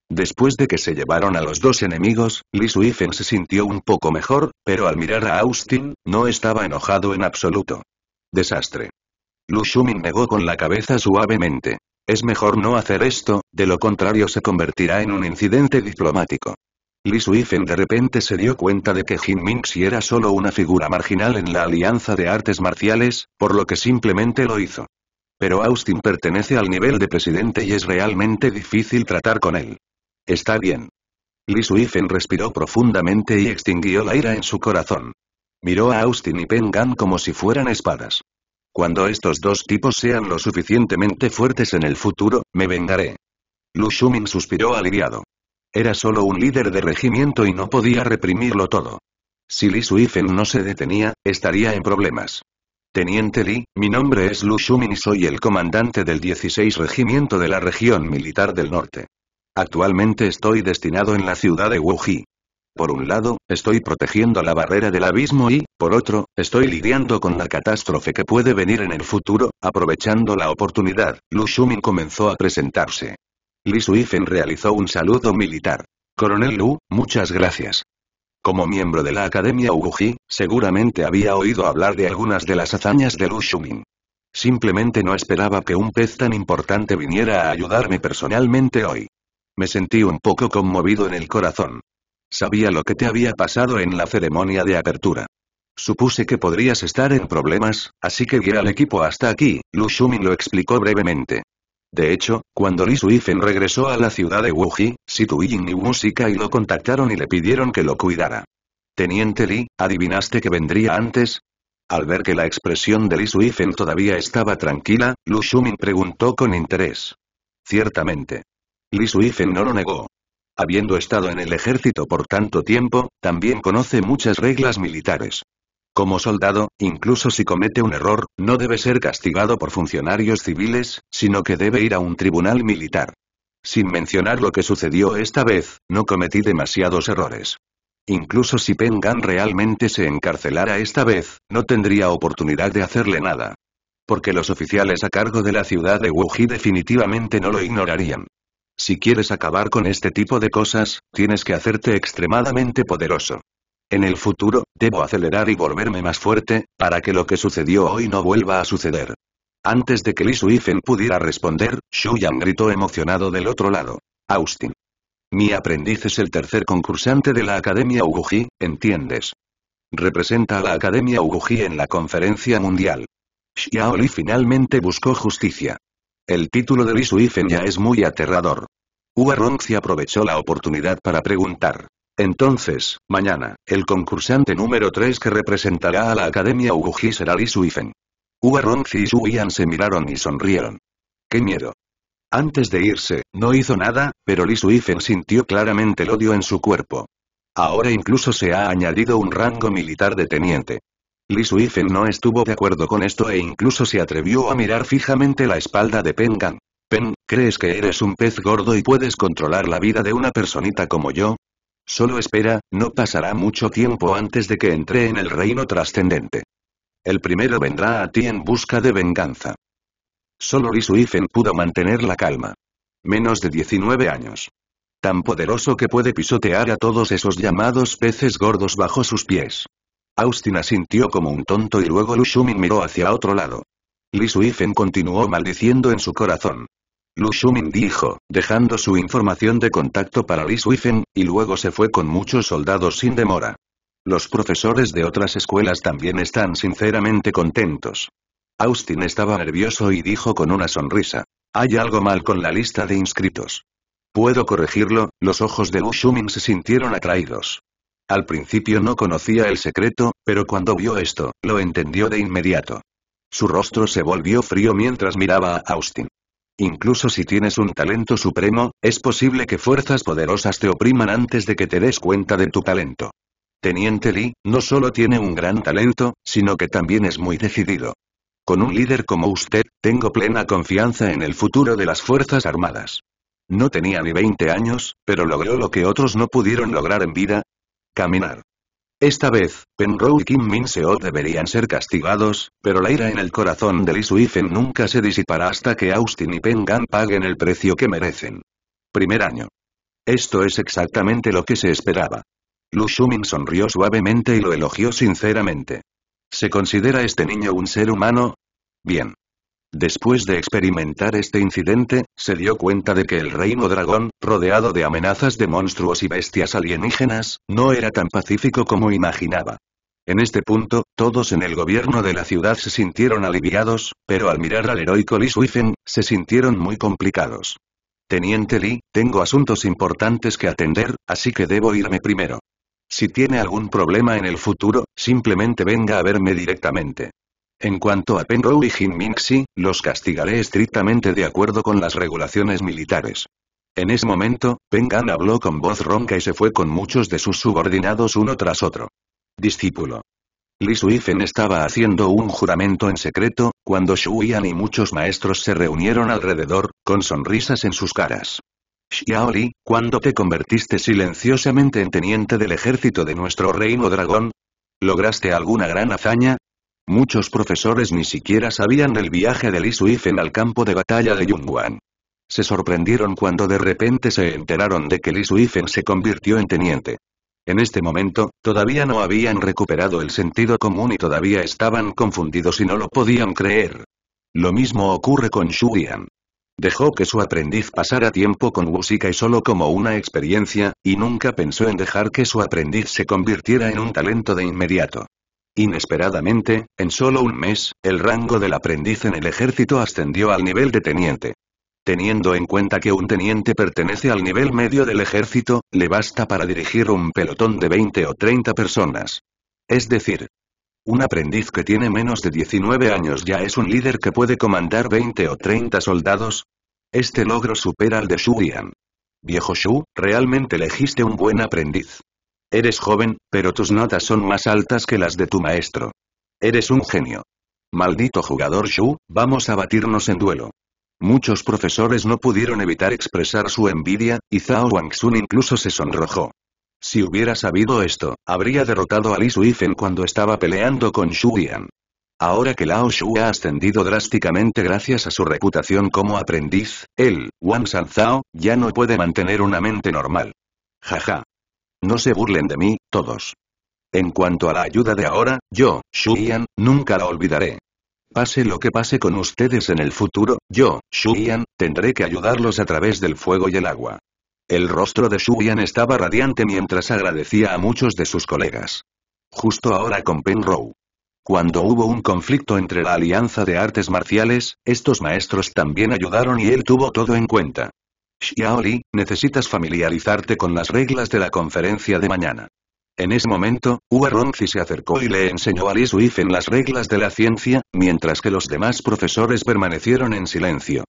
Después de que se llevaron a los dos enemigos, Lee Suifen se sintió un poco mejor, pero al mirar a Austin, no estaba enojado en absoluto. Desastre. Lu Min negó con la cabeza suavemente. Es mejor no hacer esto, de lo contrario se convertirá en un incidente diplomático. Li Suifen de repente se dio cuenta de que Jin si era solo una figura marginal en la Alianza de Artes Marciales, por lo que simplemente lo hizo. Pero Austin pertenece al nivel de presidente y es realmente difícil tratar con él. Está bien. Li Suifen respiró profundamente y extinguió la ira en su corazón. Miró a Austin y Gan como si fueran espadas. Cuando estos dos tipos sean lo suficientemente fuertes en el futuro, me vengaré. Lu Shumin suspiró aliviado. Era solo un líder de regimiento y no podía reprimirlo todo. Si Li Suifen no se detenía, estaría en problemas. Teniente Li, mi nombre es Lu Shumin y soy el comandante del 16 Regimiento de la Región Militar del Norte. Actualmente estoy destinado en la ciudad de Wuji. Por un lado, estoy protegiendo la barrera del abismo y, por otro, estoy lidiando con la catástrofe que puede venir en el futuro, aprovechando la oportunidad, Lu Shumin comenzó a presentarse. Li Suifen realizó un saludo militar. Coronel Lu, muchas gracias. Como miembro de la Academia Uguji, seguramente había oído hablar de algunas de las hazañas de Lu Shumin. Simplemente no esperaba que un pez tan importante viniera a ayudarme personalmente hoy. Me sentí un poco conmovido en el corazón. Sabía lo que te había pasado en la ceremonia de apertura. Supuse que podrías estar en problemas, así que guié al equipo hasta aquí, Lu Shumin lo explicó brevemente. De hecho, cuando Li Suifen regresó a la ciudad de Wuji, Situ Ying y Sika y lo contactaron y le pidieron que lo cuidara. Teniente Li, ¿adivinaste que vendría antes? Al ver que la expresión de Li Suifen todavía estaba tranquila, Lu Shumin preguntó con interés. Ciertamente. Li Suifen no lo negó. Habiendo estado en el ejército por tanto tiempo, también conoce muchas reglas militares. Como soldado, incluso si comete un error, no debe ser castigado por funcionarios civiles, sino que debe ir a un tribunal militar. Sin mencionar lo que sucedió esta vez, no cometí demasiados errores. Incluso si Pengan realmente se encarcelara esta vez, no tendría oportunidad de hacerle nada. Porque los oficiales a cargo de la ciudad de Wuji definitivamente no lo ignorarían. Si quieres acabar con este tipo de cosas, tienes que hacerte extremadamente poderoso. En el futuro, debo acelerar y volverme más fuerte, para que lo que sucedió hoy no vuelva a suceder. Antes de que Li Suifen pudiera responder, Shu gritó emocionado del otro lado. Austin. Mi aprendiz es el tercer concursante de la Academia Uguji, ¿entiendes? Representa a la Academia Uguji en la conferencia mundial. Xiaoli finalmente buscó justicia. El título de Li Suifen ya es muy aterrador. Hua Rongzi aprovechó la oportunidad para preguntar. Entonces, mañana, el concursante número 3 que representará a la Academia Uguji será Lee Suifen. Hua Rongzi y Su se miraron y sonrieron. ¡Qué miedo! Antes de irse, no hizo nada, pero Li Suifen sintió claramente el odio en su cuerpo. Ahora incluso se ha añadido un rango militar de teniente. Li Suifen no estuvo de acuerdo con esto e incluso se atrevió a mirar fijamente la espalda de Pengang. Pen, ¿crees que eres un pez gordo y puedes controlar la vida de una personita como yo? Solo espera, no pasará mucho tiempo antes de que entre en el reino trascendente. El primero vendrá a ti en busca de venganza. Solo Li pudo mantener la calma. Menos de 19 años. Tan poderoso que puede pisotear a todos esos llamados peces gordos bajo sus pies. Austin asintió como un tonto y luego Lushumin miró hacia otro lado. Li Suifen continuó maldiciendo en su corazón. Lu dijo, dejando su información de contacto para Li Suifen, y luego se fue con muchos soldados sin demora. Los profesores de otras escuelas también están sinceramente contentos. Austin estaba nervioso y dijo con una sonrisa. Hay algo mal con la lista de inscritos. Puedo corregirlo, los ojos de Lu se sintieron atraídos. Al principio no conocía el secreto, pero cuando vio esto, lo entendió de inmediato. Su rostro se volvió frío mientras miraba a Austin. Incluso si tienes un talento supremo, es posible que fuerzas poderosas te opriman antes de que te des cuenta de tu talento. Teniente Lee, no solo tiene un gran talento, sino que también es muy decidido. Con un líder como usted, tengo plena confianza en el futuro de las Fuerzas Armadas. No tenía ni 20 años, pero logró lo que otros no pudieron lograr en vida. Caminar. Esta vez, Penrose y Kim Min-seo deberían ser castigados, pero la ira en el corazón de Lee Suifen nunca se disipará hasta que Austin y Pengan paguen el precio que merecen. Primer año. Esto es exactamente lo que se esperaba. Lu Min sonrió suavemente y lo elogió sinceramente. ¿Se considera este niño un ser humano? Bien. Después de experimentar este incidente, se dio cuenta de que el reino dragón, rodeado de amenazas de monstruos y bestias alienígenas, no era tan pacífico como imaginaba. En este punto, todos en el gobierno de la ciudad se sintieron aliviados, pero al mirar al heroico Lee Suifen, se sintieron muy complicados. Teniente Lee, tengo asuntos importantes que atender, así que debo irme primero. Si tiene algún problema en el futuro, simplemente venga a verme directamente. En cuanto a Penrow y Jin Minxi, los castigaré estrictamente de acuerdo con las regulaciones militares. En ese momento, Pengan habló con voz ronca y se fue con muchos de sus subordinados uno tras otro. Discípulo. Li Suifen estaba haciendo un juramento en secreto, cuando Shuyan y muchos maestros se reunieron alrededor, con sonrisas en sus caras. Xiaoli, ¿cuándo te convertiste silenciosamente en teniente del ejército de nuestro reino dragón? ¿Lograste alguna gran hazaña? Muchos profesores ni siquiera sabían del viaje de Li Suifen al campo de batalla de Yunguan. Se sorprendieron cuando de repente se enteraron de que Li Suifen se convirtió en teniente. En este momento, todavía no habían recuperado el sentido común y todavía estaban confundidos y no lo podían creer. Lo mismo ocurre con Xu Yan. Dejó que su aprendiz pasara tiempo con música y solo como una experiencia, y nunca pensó en dejar que su aprendiz se convirtiera en un talento de inmediato. Inesperadamente, en solo un mes, el rango del aprendiz en el ejército ascendió al nivel de teniente. Teniendo en cuenta que un teniente pertenece al nivel medio del ejército, le basta para dirigir un pelotón de 20 o 30 personas. Es decir, un aprendiz que tiene menos de 19 años ya es un líder que puede comandar 20 o 30 soldados. Este logro supera al de Yan. Viejo Shu, realmente elegiste un buen aprendiz. Eres joven, pero tus notas son más altas que las de tu maestro. Eres un genio. Maldito jugador Shu, vamos a batirnos en duelo. Muchos profesores no pudieron evitar expresar su envidia, y Zhao Wangsun incluso se sonrojó. Si hubiera sabido esto, habría derrotado a Li Suifen cuando estaba peleando con Shu Yan. Ahora que Lao Shu ha ascendido drásticamente gracias a su reputación como aprendiz, él, Wang Zhao, ya no puede mantener una mente normal. Jaja. No se burlen de mí, todos. En cuanto a la ayuda de ahora, yo, yan nunca la olvidaré. Pase lo que pase con ustedes en el futuro, yo, yan tendré que ayudarlos a través del fuego y el agua. El rostro de yan estaba radiante mientras agradecía a muchos de sus colegas. Justo ahora con Penrow. Cuando hubo un conflicto entre la Alianza de Artes Marciales, estos maestros también ayudaron y él tuvo todo en cuenta. Xiaoli, necesitas familiarizarte con las reglas de la conferencia de mañana. En ese momento, Hua Rongzi se acercó y le enseñó a Li Suifen las reglas de la ciencia, mientras que los demás profesores permanecieron en silencio.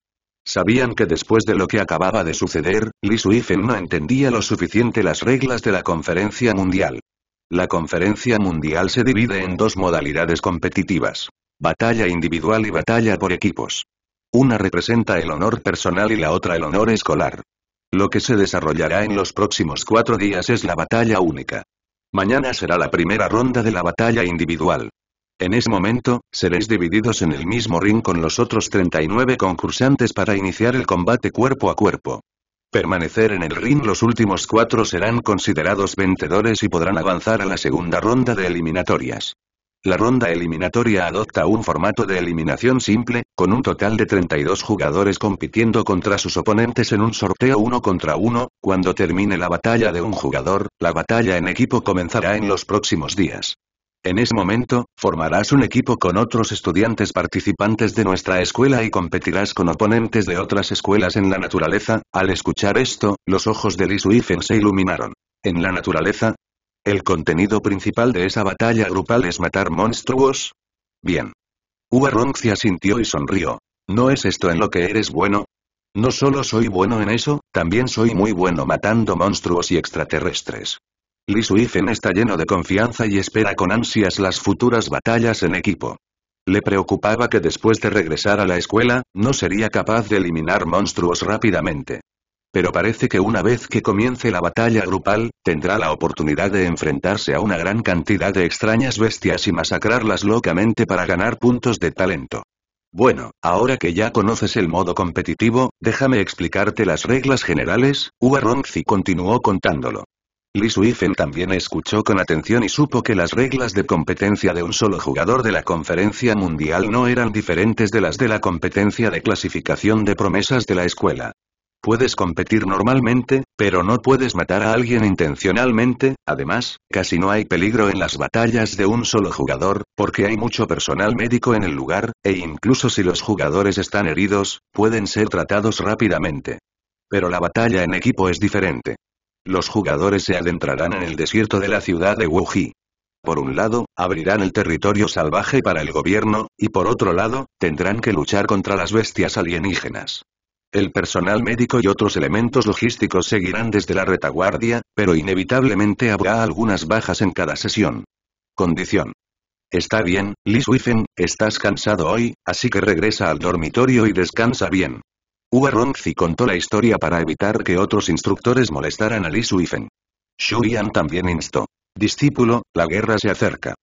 Sabían que después de lo que acababa de suceder, Li Suifen no entendía lo suficiente las reglas de la conferencia mundial. La conferencia mundial se divide en dos modalidades competitivas. Batalla individual y batalla por equipos. Una representa el honor personal y la otra el honor escolar. Lo que se desarrollará en los próximos cuatro días es la batalla única. Mañana será la primera ronda de la batalla individual. En ese momento, seréis divididos en el mismo ring con los otros 39 concursantes para iniciar el combate cuerpo a cuerpo. Permanecer en el ring los últimos cuatro serán considerados vencedores y podrán avanzar a la segunda ronda de eliminatorias. La ronda eliminatoria adopta un formato de eliminación simple, con un total de 32 jugadores compitiendo contra sus oponentes en un sorteo uno contra uno, cuando termine la batalla de un jugador, la batalla en equipo comenzará en los próximos días. En ese momento, formarás un equipo con otros estudiantes participantes de nuestra escuela y competirás con oponentes de otras escuelas en la naturaleza, al escuchar esto, los ojos de Lee Suifen se iluminaron. En la naturaleza, el contenido principal de esa batalla grupal es matar monstruos. Bien. se sintió y sonrió. ¿No es esto en lo que eres bueno? No solo soy bueno en eso, también soy muy bueno matando monstruos y extraterrestres. Li Suifen está lleno de confianza y espera con ansias las futuras batallas en equipo. Le preocupaba que después de regresar a la escuela, no sería capaz de eliminar monstruos rápidamente. Pero parece que una vez que comience la batalla grupal, tendrá la oportunidad de enfrentarse a una gran cantidad de extrañas bestias y masacrarlas locamente para ganar puntos de talento. Bueno, ahora que ya conoces el modo competitivo, déjame explicarte las reglas generales, Hua Rongzi continuó contándolo. Li Suifen también escuchó con atención y supo que las reglas de competencia de un solo jugador de la conferencia mundial no eran diferentes de las de la competencia de clasificación de promesas de la escuela. Puedes competir normalmente, pero no puedes matar a alguien intencionalmente, además, casi no hay peligro en las batallas de un solo jugador, porque hay mucho personal médico en el lugar, e incluso si los jugadores están heridos, pueden ser tratados rápidamente. Pero la batalla en equipo es diferente. Los jugadores se adentrarán en el desierto de la ciudad de Wuji. Por un lado, abrirán el territorio salvaje para el gobierno, y por otro lado, tendrán que luchar contra las bestias alienígenas. El personal médico y otros elementos logísticos seguirán desde la retaguardia, pero inevitablemente habrá algunas bajas en cada sesión. Condición. Está bien, Liz Wifen, estás cansado hoy, así que regresa al dormitorio y descansa bien. Hua Rongzi contó la historia para evitar que otros instructores molestaran a Liz Wiffen. Shurian también instó. Discípulo, la guerra se acerca.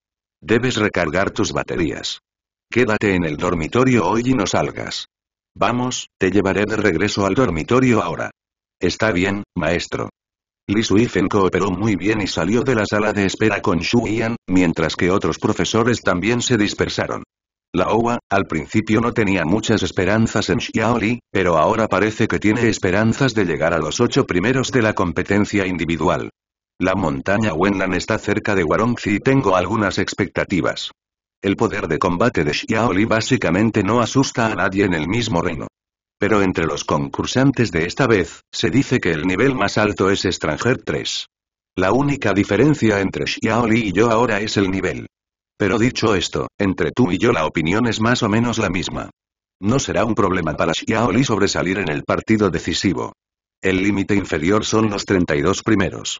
Debes recargar tus baterías. Quédate en el dormitorio hoy y no salgas. Vamos, te llevaré de regreso al dormitorio ahora. Está bien, maestro. Li Suifen cooperó muy bien y salió de la sala de espera con Shu Yan, mientras que otros profesores también se dispersaron. La Oa, al principio no tenía muchas esperanzas en Xiaoli, pero ahora parece que tiene esperanzas de llegar a los ocho primeros de la competencia individual. La montaña Wenlan está cerca de Warongzi y tengo algunas expectativas. El poder de combate de Xiaoli básicamente no asusta a nadie en el mismo reino. Pero entre los concursantes de esta vez, se dice que el nivel más alto es Stranger 3. La única diferencia entre Xiaoli y yo ahora es el nivel. Pero dicho esto, entre tú y yo la opinión es más o menos la misma. No será un problema para Xiaoli sobresalir en el partido decisivo. El límite inferior son los 32 primeros.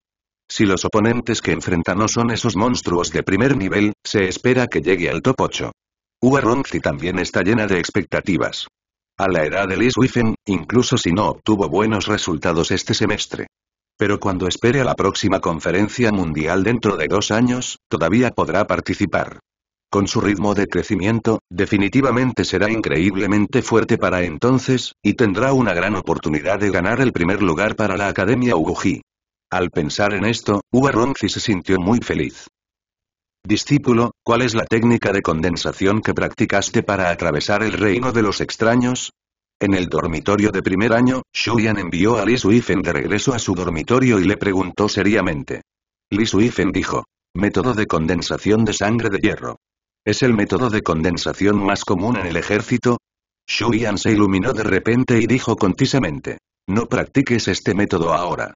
Si los oponentes que enfrenta no son esos monstruos de primer nivel, se espera que llegue al top 8. Ronzi también está llena de expectativas. A la edad de Liz Wiffen, incluso si no obtuvo buenos resultados este semestre. Pero cuando espere a la próxima conferencia mundial dentro de dos años, todavía podrá participar. Con su ritmo de crecimiento, definitivamente será increíblemente fuerte para entonces, y tendrá una gran oportunidad de ganar el primer lugar para la Academia Uguji. Al pensar en esto, Huarongzi se sintió muy feliz. Discípulo, ¿cuál es la técnica de condensación que practicaste para atravesar el reino de los extraños? En el dormitorio de primer año, Shuyan envió a Li Suifen de regreso a su dormitorio y le preguntó seriamente. Li Suifen dijo. Método de condensación de sangre de hierro. ¿Es el método de condensación más común en el ejército? Shuyan se iluminó de repente y dijo contisamente. No practiques este método ahora.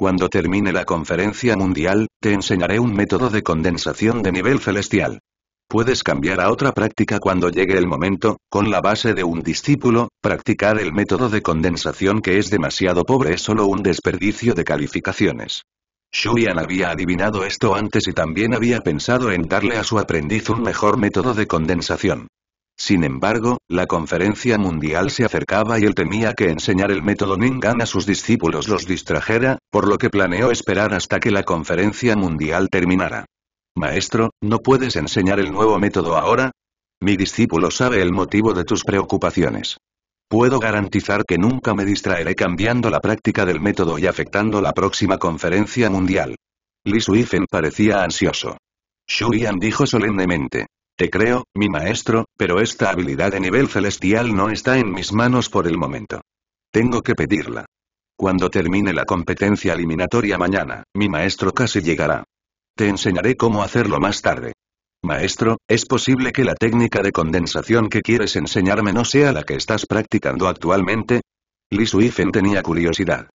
Cuando termine la conferencia mundial, te enseñaré un método de condensación de nivel celestial. Puedes cambiar a otra práctica cuando llegue el momento, con la base de un discípulo, practicar el método de condensación que es demasiado pobre es solo un desperdicio de calificaciones. Yan había adivinado esto antes y también había pensado en darle a su aprendiz un mejor método de condensación. Sin embargo, la conferencia mundial se acercaba y él temía que enseñar el método Ningan a sus discípulos los distrajera, por lo que planeó esperar hasta que la conferencia mundial terminara. Maestro, ¿no puedes enseñar el nuevo método ahora? Mi discípulo sabe el motivo de tus preocupaciones. Puedo garantizar que nunca me distraeré cambiando la práctica del método y afectando la próxima conferencia mundial. Li Suifen parecía ansioso. Yan dijo solemnemente. Te creo, mi maestro, pero esta habilidad de nivel celestial no está en mis manos por el momento. Tengo que pedirla. Cuando termine la competencia eliminatoria mañana, mi maestro casi llegará. Te enseñaré cómo hacerlo más tarde. Maestro, es posible que la técnica de condensación que quieres enseñarme no sea la que estás practicando actualmente? Li Suifen tenía curiosidad.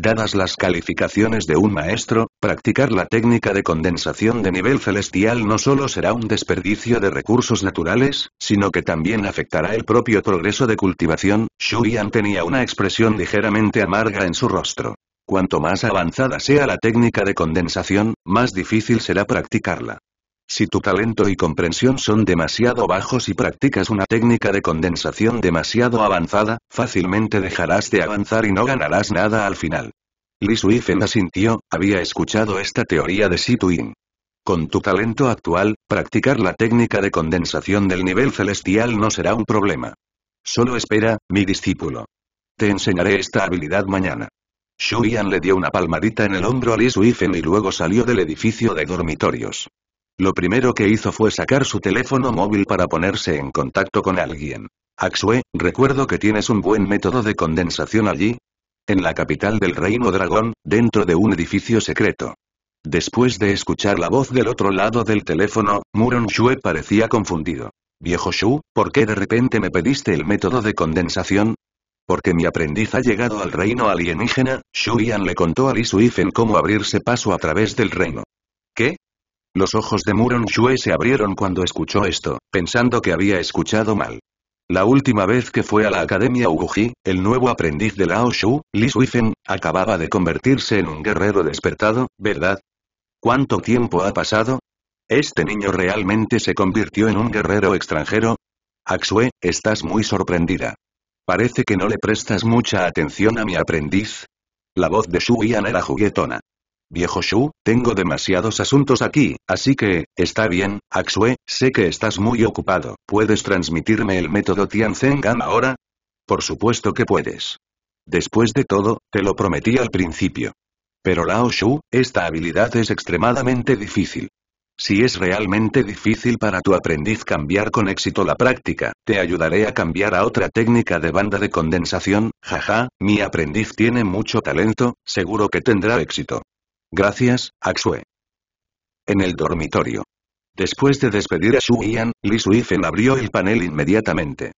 Dadas las calificaciones de un maestro, practicar la técnica de condensación de nivel celestial no solo será un desperdicio de recursos naturales, sino que también afectará el propio progreso de cultivación. Xu Yan tenía una expresión ligeramente amarga en su rostro. Cuanto más avanzada sea la técnica de condensación, más difícil será practicarla. Si tu talento y comprensión son demasiado bajos y practicas una técnica de condensación demasiado avanzada, fácilmente dejarás de avanzar y no ganarás nada al final. Li Suifen asintió, había escuchado esta teoría de Situin. Con tu talento actual, practicar la técnica de condensación del nivel celestial no será un problema. Solo espera, mi discípulo. Te enseñaré esta habilidad mañana. Shu Yan le dio una palmadita en el hombro a Li Suifen y luego salió del edificio de dormitorios. Lo primero que hizo fue sacar su teléfono móvil para ponerse en contacto con alguien. Axue, recuerdo que tienes un buen método de condensación allí. En la capital del Reino Dragón, dentro de un edificio secreto. Después de escuchar la voz del otro lado del teléfono, Muron Shue parecía confundido. Viejo Shu, ¿por qué de repente me pediste el método de condensación? Porque mi aprendiz ha llegado al reino alienígena, Shu Yan le contó a Li Suifen cómo abrirse paso a través del reino. Los ojos de Murong Shue se abrieron cuando escuchó esto, pensando que había escuchado mal. La última vez que fue a la Academia Uguji, el nuevo aprendiz de Lao Shu, Li Suifen, acababa de convertirse en un guerrero despertado, ¿verdad? ¿Cuánto tiempo ha pasado? ¿Este niño realmente se convirtió en un guerrero extranjero? Axue, estás muy sorprendida. Parece que no le prestas mucha atención a mi aprendiz. La voz de Shu Yan era juguetona. Viejo Shu, tengo demasiados asuntos aquí, así que, está bien, Axue, sé que estás muy ocupado. ¿Puedes transmitirme el método Tianzengan ahora? Por supuesto que puedes. Después de todo, te lo prometí al principio. Pero Lao Shu, esta habilidad es extremadamente difícil. Si es realmente difícil para tu aprendiz cambiar con éxito la práctica, te ayudaré a cambiar a otra técnica de banda de condensación, jaja, mi aprendiz tiene mucho talento, seguro que tendrá éxito. Gracias, Axue. En el dormitorio. Después de despedir a Shu Yan, Li Suifen abrió el panel inmediatamente.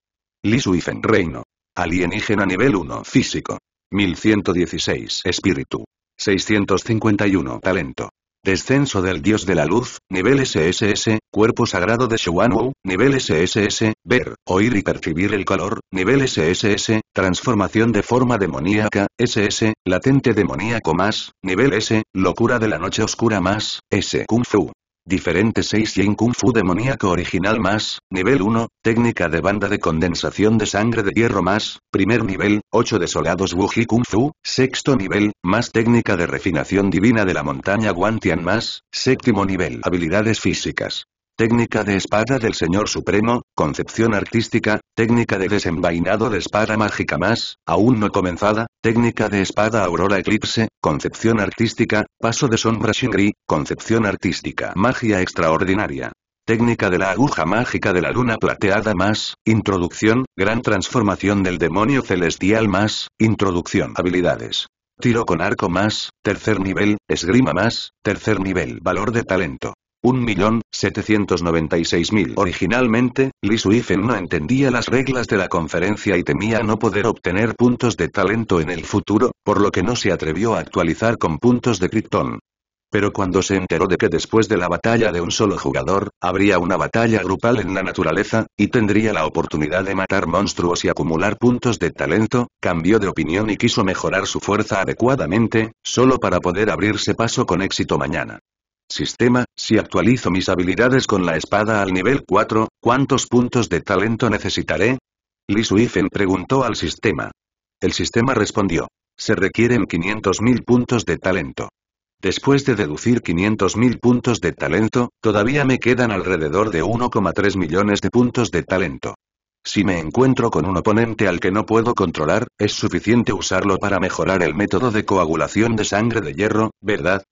Li Suifen Reino. Alienígena nivel 1 físico. 1116 espíritu. 651 talento. Descenso del dios de la luz, nivel SSS, cuerpo sagrado de Xu Wu, nivel SSS, ver, oír y percibir el color, nivel SSS, Transformación de forma demoníaca, SS, latente demoníaco más, nivel S, locura de la noche oscura más, S Kung Fu. Diferente 6 Yin Kung Fu demoníaco original más, nivel 1, técnica de banda de condensación de sangre de hierro más, primer nivel, 8 desolados Wuji Kung Fu, sexto nivel, más técnica de refinación divina de la montaña Guantian más, séptimo nivel. Habilidades físicas técnica de espada del Señor Supremo, concepción artística, técnica de desenvainado de espada mágica más, aún no comenzada, técnica de espada aurora eclipse, concepción artística, paso de sombra shingri, concepción artística magia extraordinaria. Técnica de la aguja mágica de la luna plateada más, introducción, gran transformación del demonio celestial más, introducción habilidades. Tiro con arco más, tercer nivel, esgrima más, tercer nivel valor de talento. 1.796.000. Originalmente, Li Suifen no entendía las reglas de la conferencia y temía no poder obtener puntos de talento en el futuro, por lo que no se atrevió a actualizar con puntos de Krypton. Pero cuando se enteró de que después de la batalla de un solo jugador, habría una batalla grupal en la naturaleza, y tendría la oportunidad de matar monstruos y acumular puntos de talento, cambió de opinión y quiso mejorar su fuerza adecuadamente, solo para poder abrirse paso con éxito mañana. Sistema, si actualizo mis habilidades con la espada al nivel 4, ¿cuántos puntos de talento necesitaré? Li Suifen preguntó al sistema. El sistema respondió. Se requieren 500.000 puntos de talento. Después de deducir 500.000 puntos de talento, todavía me quedan alrededor de 1,3 millones de puntos de talento. Si me encuentro con un oponente al que no puedo controlar, es suficiente usarlo para mejorar el método de coagulación de sangre de hierro, ¿verdad?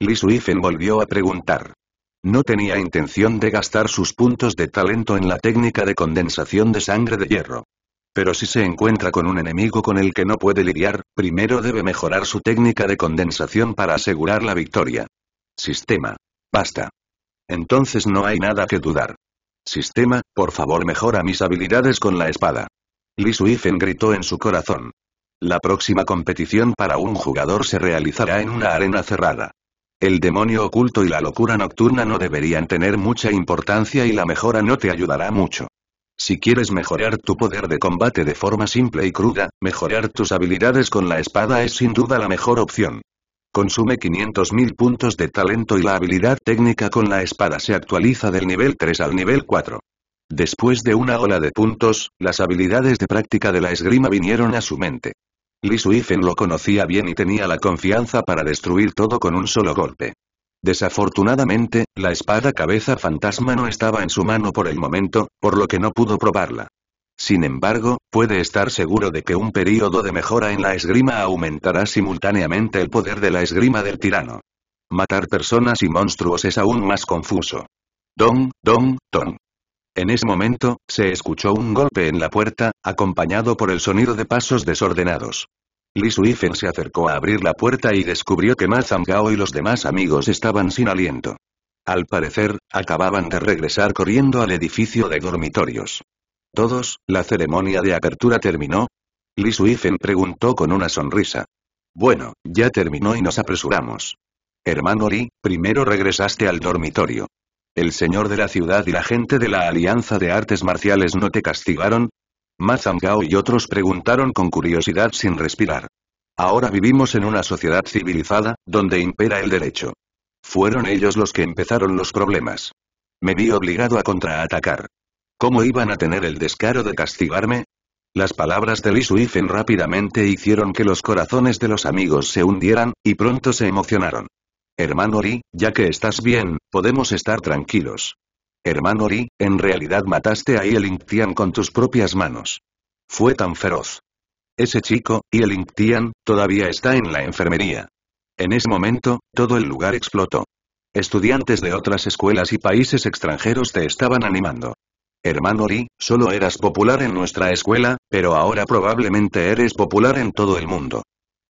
Li Suifen volvió a preguntar. No tenía intención de gastar sus puntos de talento en la técnica de condensación de sangre de hierro. Pero si se encuentra con un enemigo con el que no puede lidiar, primero debe mejorar su técnica de condensación para asegurar la victoria. Sistema. Basta. Entonces no hay nada que dudar. Sistema, por favor mejora mis habilidades con la espada. Li gritó en su corazón. La próxima competición para un jugador se realizará en una arena cerrada. El demonio oculto y la locura nocturna no deberían tener mucha importancia y la mejora no te ayudará mucho. Si quieres mejorar tu poder de combate de forma simple y cruda, mejorar tus habilidades con la espada es sin duda la mejor opción. Consume 500.000 puntos de talento y la habilidad técnica con la espada se actualiza del nivel 3 al nivel 4. Después de una ola de puntos, las habilidades de práctica de la esgrima vinieron a su mente. Li Suifen lo conocía bien y tenía la confianza para destruir todo con un solo golpe. Desafortunadamente, la espada cabeza fantasma no estaba en su mano por el momento, por lo que no pudo probarla. Sin embargo, puede estar seguro de que un período de mejora en la esgrima aumentará simultáneamente el poder de la esgrima del tirano. Matar personas y monstruos es aún más confuso. Don, don, don. En ese momento, se escuchó un golpe en la puerta, acompañado por el sonido de pasos desordenados. Li Suifen se acercó a abrir la puerta y descubrió que Ma Zhangao y los demás amigos estaban sin aliento. Al parecer, acababan de regresar corriendo al edificio de dormitorios. Todos, la ceremonia de apertura terminó, Li Suifen preguntó con una sonrisa. Bueno, ya terminó y nos apresuramos. Hermano Li, primero regresaste al dormitorio. ¿El señor de la ciudad y la gente de la Alianza de Artes Marciales no te castigaron? Mazangao y otros preguntaron con curiosidad sin respirar. Ahora vivimos en una sociedad civilizada, donde impera el derecho. Fueron ellos los que empezaron los problemas. Me vi obligado a contraatacar. ¿Cómo iban a tener el descaro de castigarme? Las palabras de Li Suifen rápidamente hicieron que los corazones de los amigos se hundieran, y pronto se emocionaron. Hermano Ri, ya que estás bien, podemos estar tranquilos. Hermano Ri, en realidad mataste a Yeling Tian con tus propias manos. Fue tan feroz. Ese chico, el Tian, todavía está en la enfermería. En ese momento, todo el lugar explotó. Estudiantes de otras escuelas y países extranjeros te estaban animando. Hermano Ri, solo eras popular en nuestra escuela, pero ahora probablemente eres popular en todo el mundo.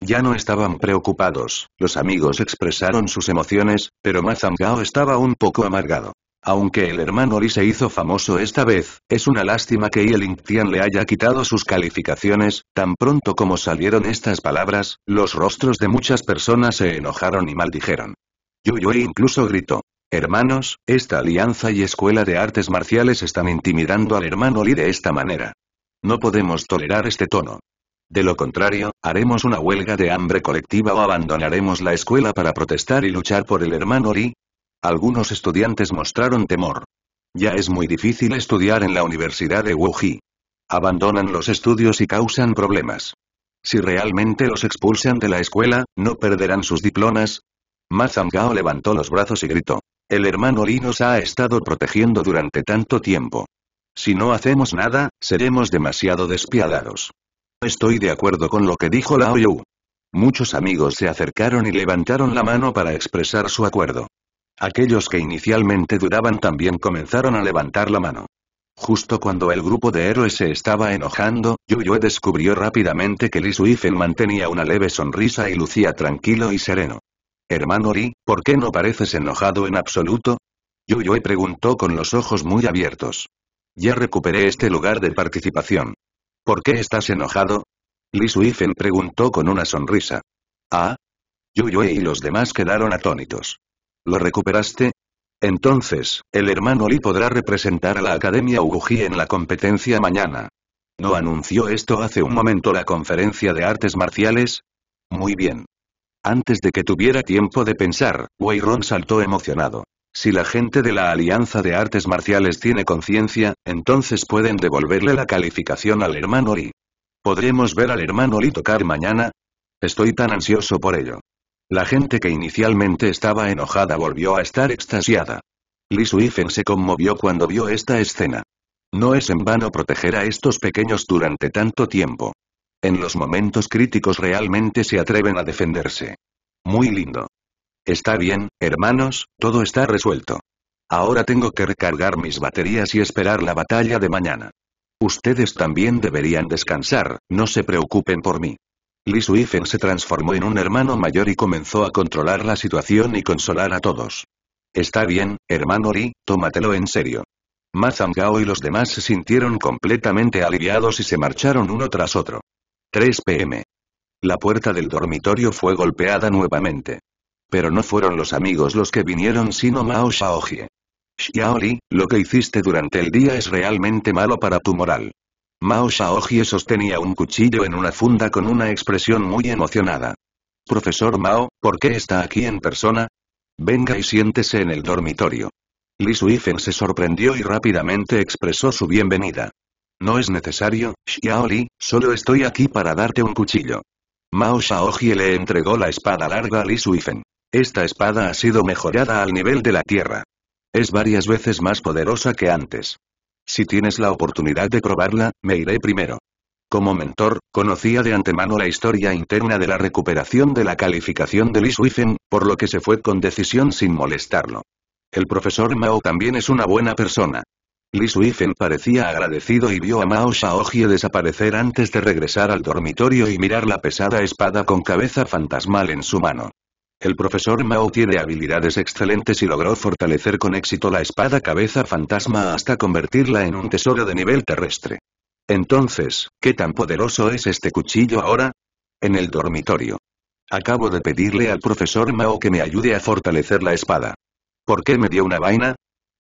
Ya no estaban preocupados, los amigos expresaron sus emociones, pero Mazangao estaba un poco amargado. Aunque el hermano Li se hizo famoso esta vez, es una lástima que Yi Tian le haya quitado sus calificaciones, tan pronto como salieron estas palabras, los rostros de muchas personas se enojaron y maldijeron. Yuyue incluso gritó. Hermanos, esta alianza y escuela de artes marciales están intimidando al hermano Li de esta manera. No podemos tolerar este tono. De lo contrario, haremos una huelga de hambre colectiva o abandonaremos la escuela para protestar y luchar por el hermano Li? Algunos estudiantes mostraron temor. Ya es muy difícil estudiar en la Universidad de Wuji. Abandonan los estudios y causan problemas. Si realmente los expulsan de la escuela, ¿no perderán sus diplomas? Mazangao levantó los brazos y gritó. El hermano Li nos ha estado protegiendo durante tanto tiempo. Si no hacemos nada, seremos demasiado despiadados estoy de acuerdo con lo que dijo Lao Yu. Muchos amigos se acercaron y levantaron la mano para expresar su acuerdo. Aquellos que inicialmente dudaban también comenzaron a levantar la mano. Justo cuando el grupo de héroes se estaba enojando, Yu descubrió rápidamente que Li Suifen mantenía una leve sonrisa y lucía tranquilo y sereno. Hermano Li, ¿por qué no pareces enojado en absoluto? Yu preguntó con los ojos muy abiertos. Ya recuperé este lugar de participación. ¿Por qué estás enojado? Li Suifen preguntó con una sonrisa. Ah. Yuyue y los demás quedaron atónitos. ¿Lo recuperaste? Entonces, el hermano Li podrá representar a la Academia Uguji en la competencia mañana. ¿No anunció esto hace un momento la conferencia de artes marciales? Muy bien. Antes de que tuviera tiempo de pensar, Weiron saltó emocionado. Si la gente de la Alianza de Artes Marciales tiene conciencia, entonces pueden devolverle la calificación al hermano Lee. ¿Podremos ver al hermano Lee tocar mañana? Estoy tan ansioso por ello. La gente que inicialmente estaba enojada volvió a estar extasiada. Lee Suifen se conmovió cuando vio esta escena. No es en vano proteger a estos pequeños durante tanto tiempo. En los momentos críticos realmente se atreven a defenderse. Muy lindo. Está bien, hermanos, todo está resuelto. Ahora tengo que recargar mis baterías y esperar la batalla de mañana. Ustedes también deberían descansar, no se preocupen por mí. Li Suifen se transformó en un hermano mayor y comenzó a controlar la situación y consolar a todos. Está bien, hermano Li, tómatelo en serio. Ma y los demás se sintieron completamente aliviados y se marcharon uno tras otro. 3 pm. La puerta del dormitorio fue golpeada nuevamente. Pero no fueron los amigos los que vinieron sino Mao Shaoji. Xiaoli, lo que hiciste durante el día es realmente malo para tu moral. Mao Shaoji sostenía un cuchillo en una funda con una expresión muy emocionada. Profesor Mao, ¿por qué está aquí en persona? Venga y siéntese en el dormitorio. Li Suifen se sorprendió y rápidamente expresó su bienvenida. No es necesario, Xiaoli, solo estoy aquí para darte un cuchillo. Mao Shaoji le entregó la espada larga a Li Suifen. Esta espada ha sido mejorada al nivel de la tierra. Es varias veces más poderosa que antes. Si tienes la oportunidad de probarla, me iré primero. Como mentor, conocía de antemano la historia interna de la recuperación de la calificación de Lee por lo que se fue con decisión sin molestarlo. El profesor Mao también es una buena persona. Lee parecía agradecido y vio a Mao Shaoji desaparecer antes de regresar al dormitorio y mirar la pesada espada con cabeza fantasmal en su mano. El profesor Mao tiene habilidades excelentes y logró fortalecer con éxito la espada cabeza fantasma hasta convertirla en un tesoro de nivel terrestre. Entonces, ¿qué tan poderoso es este cuchillo ahora? En el dormitorio. Acabo de pedirle al profesor Mao que me ayude a fortalecer la espada. ¿Por qué me dio una vaina?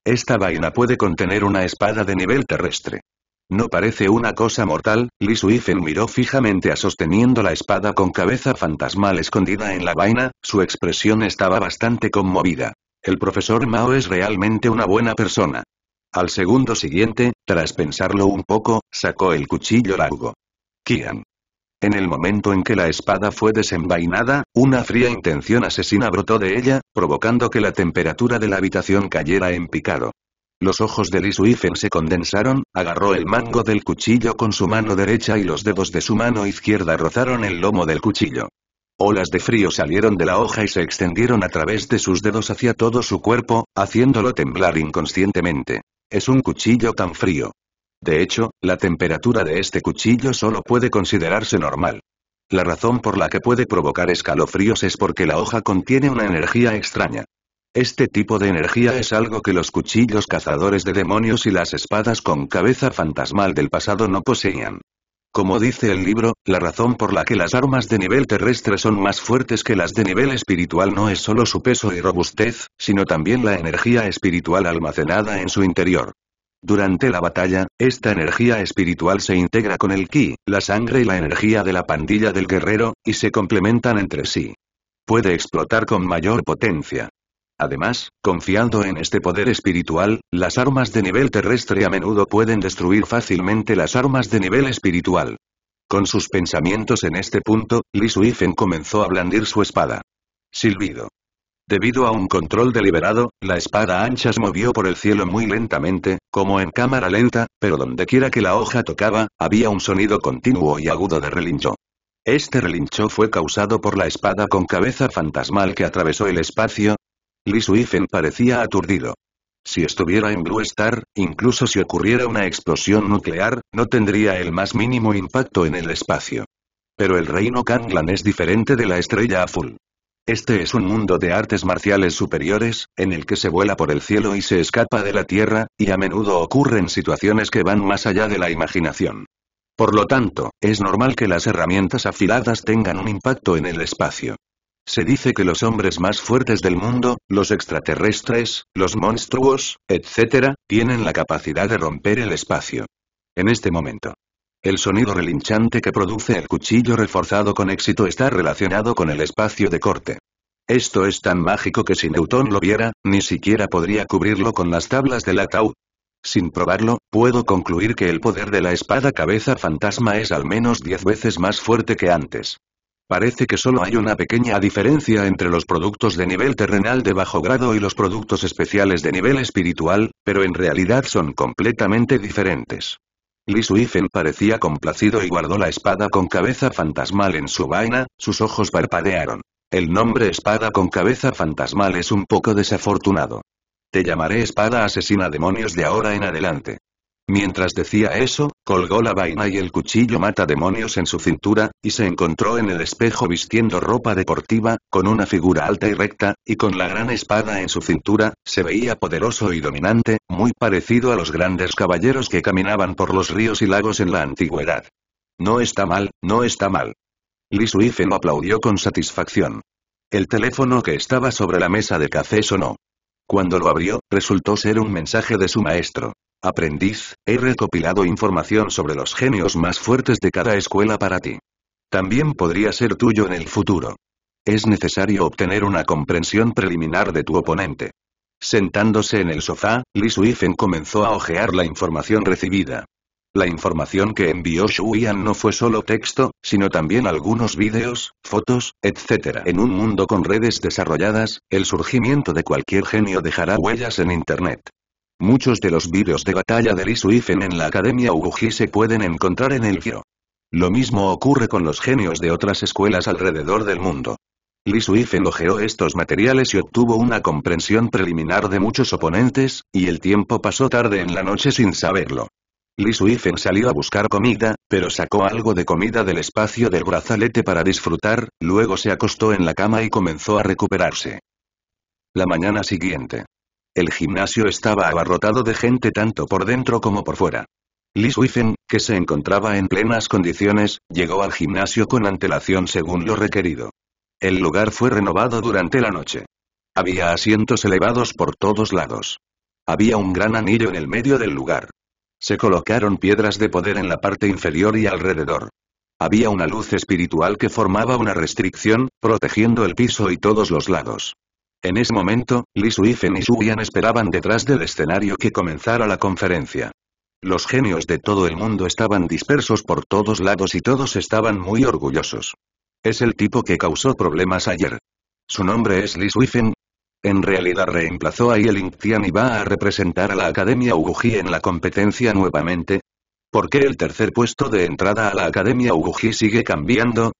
Esta vaina puede contener una espada de nivel terrestre. No parece una cosa mortal, Li Suifen miró fijamente a sosteniendo la espada con cabeza fantasmal escondida en la vaina, su expresión estaba bastante conmovida. El profesor Mao es realmente una buena persona. Al segundo siguiente, tras pensarlo un poco, sacó el cuchillo largo. Qian. En el momento en que la espada fue desenvainada, una fría intención asesina brotó de ella, provocando que la temperatura de la habitación cayera en picado. Los ojos de Lisuifen se condensaron, agarró el mango del cuchillo con su mano derecha y los dedos de su mano izquierda rozaron el lomo del cuchillo. Olas de frío salieron de la hoja y se extendieron a través de sus dedos hacia todo su cuerpo, haciéndolo temblar inconscientemente. Es un cuchillo tan frío. De hecho, la temperatura de este cuchillo solo puede considerarse normal. La razón por la que puede provocar escalofríos es porque la hoja contiene una energía extraña. Este tipo de energía es algo que los cuchillos cazadores de demonios y las espadas con cabeza fantasmal del pasado no poseían. Como dice el libro, la razón por la que las armas de nivel terrestre son más fuertes que las de nivel espiritual no es solo su peso y robustez, sino también la energía espiritual almacenada en su interior. Durante la batalla, esta energía espiritual se integra con el ki, la sangre y la energía de la pandilla del guerrero, y se complementan entre sí. Puede explotar con mayor potencia. Además, confiando en este poder espiritual, las armas de nivel terrestre a menudo pueden destruir fácilmente las armas de nivel espiritual. Con sus pensamientos en este punto, Li Suifen comenzó a blandir su espada. Silbido. Debido a un control deliberado, la espada ancha se movió por el cielo muy lentamente, como en cámara lenta, pero dondequiera que la hoja tocaba, había un sonido continuo y agudo de relincho. Este relincho fue causado por la espada con cabeza fantasmal que atravesó el espacio, Li Suifen parecía aturdido. Si estuviera en Blue Star, incluso si ocurriera una explosión nuclear, no tendría el más mínimo impacto en el espacio. Pero el reino Kanglan es diferente de la estrella azul. Este es un mundo de artes marciales superiores, en el que se vuela por el cielo y se escapa de la tierra, y a menudo ocurren situaciones que van más allá de la imaginación. Por lo tanto, es normal que las herramientas afiladas tengan un impacto en el espacio. Se dice que los hombres más fuertes del mundo, los extraterrestres, los monstruos, etc., tienen la capacidad de romper el espacio. En este momento. El sonido relinchante que produce el cuchillo reforzado con éxito está relacionado con el espacio de corte. Esto es tan mágico que si Newton lo viera, ni siquiera podría cubrirlo con las tablas del ataúd. Sin probarlo, puedo concluir que el poder de la espada cabeza fantasma es al menos 10 veces más fuerte que antes. Parece que solo hay una pequeña diferencia entre los productos de nivel terrenal de bajo grado y los productos especiales de nivel espiritual, pero en realidad son completamente diferentes. Li Suifen parecía complacido y guardó la espada con cabeza fantasmal en su vaina, sus ojos parpadearon. El nombre espada con cabeza fantasmal es un poco desafortunado. Te llamaré espada asesina demonios de ahora en adelante. Mientras decía eso, colgó la vaina y el cuchillo mata demonios en su cintura, y se encontró en el espejo vistiendo ropa deportiva, con una figura alta y recta, y con la gran espada en su cintura, se veía poderoso y dominante, muy parecido a los grandes caballeros que caminaban por los ríos y lagos en la antigüedad. No está mal, no está mal. Li lo aplaudió con satisfacción. El teléfono que estaba sobre la mesa de café sonó. Cuando lo abrió, resultó ser un mensaje de su maestro. Aprendiz, he recopilado información sobre los genios más fuertes de cada escuela para ti. También podría ser tuyo en el futuro. Es necesario obtener una comprensión preliminar de tu oponente. Sentándose en el sofá, Li Suifen comenzó a hojear la información recibida. La información que envió yan no fue solo texto, sino también algunos vídeos, fotos, etc. En un mundo con redes desarrolladas, el surgimiento de cualquier genio dejará huellas en Internet. Muchos de los vídeos de batalla de Lee Suifen en la Academia Uguji se pueden encontrar en el Giro. Lo mismo ocurre con los genios de otras escuelas alrededor del mundo. Lee Suifen ojeó estos materiales y obtuvo una comprensión preliminar de muchos oponentes, y el tiempo pasó tarde en la noche sin saberlo. Lee Suifen salió a buscar comida, pero sacó algo de comida del espacio del brazalete para disfrutar, luego se acostó en la cama y comenzó a recuperarse. La mañana siguiente. El gimnasio estaba abarrotado de gente tanto por dentro como por fuera. Liz Wiffen, que se encontraba en plenas condiciones, llegó al gimnasio con antelación según lo requerido. El lugar fue renovado durante la noche. Había asientos elevados por todos lados. Había un gran anillo en el medio del lugar. Se colocaron piedras de poder en la parte inferior y alrededor. Había una luz espiritual que formaba una restricción, protegiendo el piso y todos los lados. En ese momento, Li Suifen y Yan esperaban detrás del escenario que comenzara la conferencia. Los genios de todo el mundo estaban dispersos por todos lados y todos estaban muy orgullosos. Es el tipo que causó problemas ayer. Su nombre es Li Suifen. En realidad reemplazó a Yeling Tian y va a representar a la Academia Uguji en la competencia nuevamente. ¿Por qué el tercer puesto de entrada a la Academia Uguji sigue cambiando?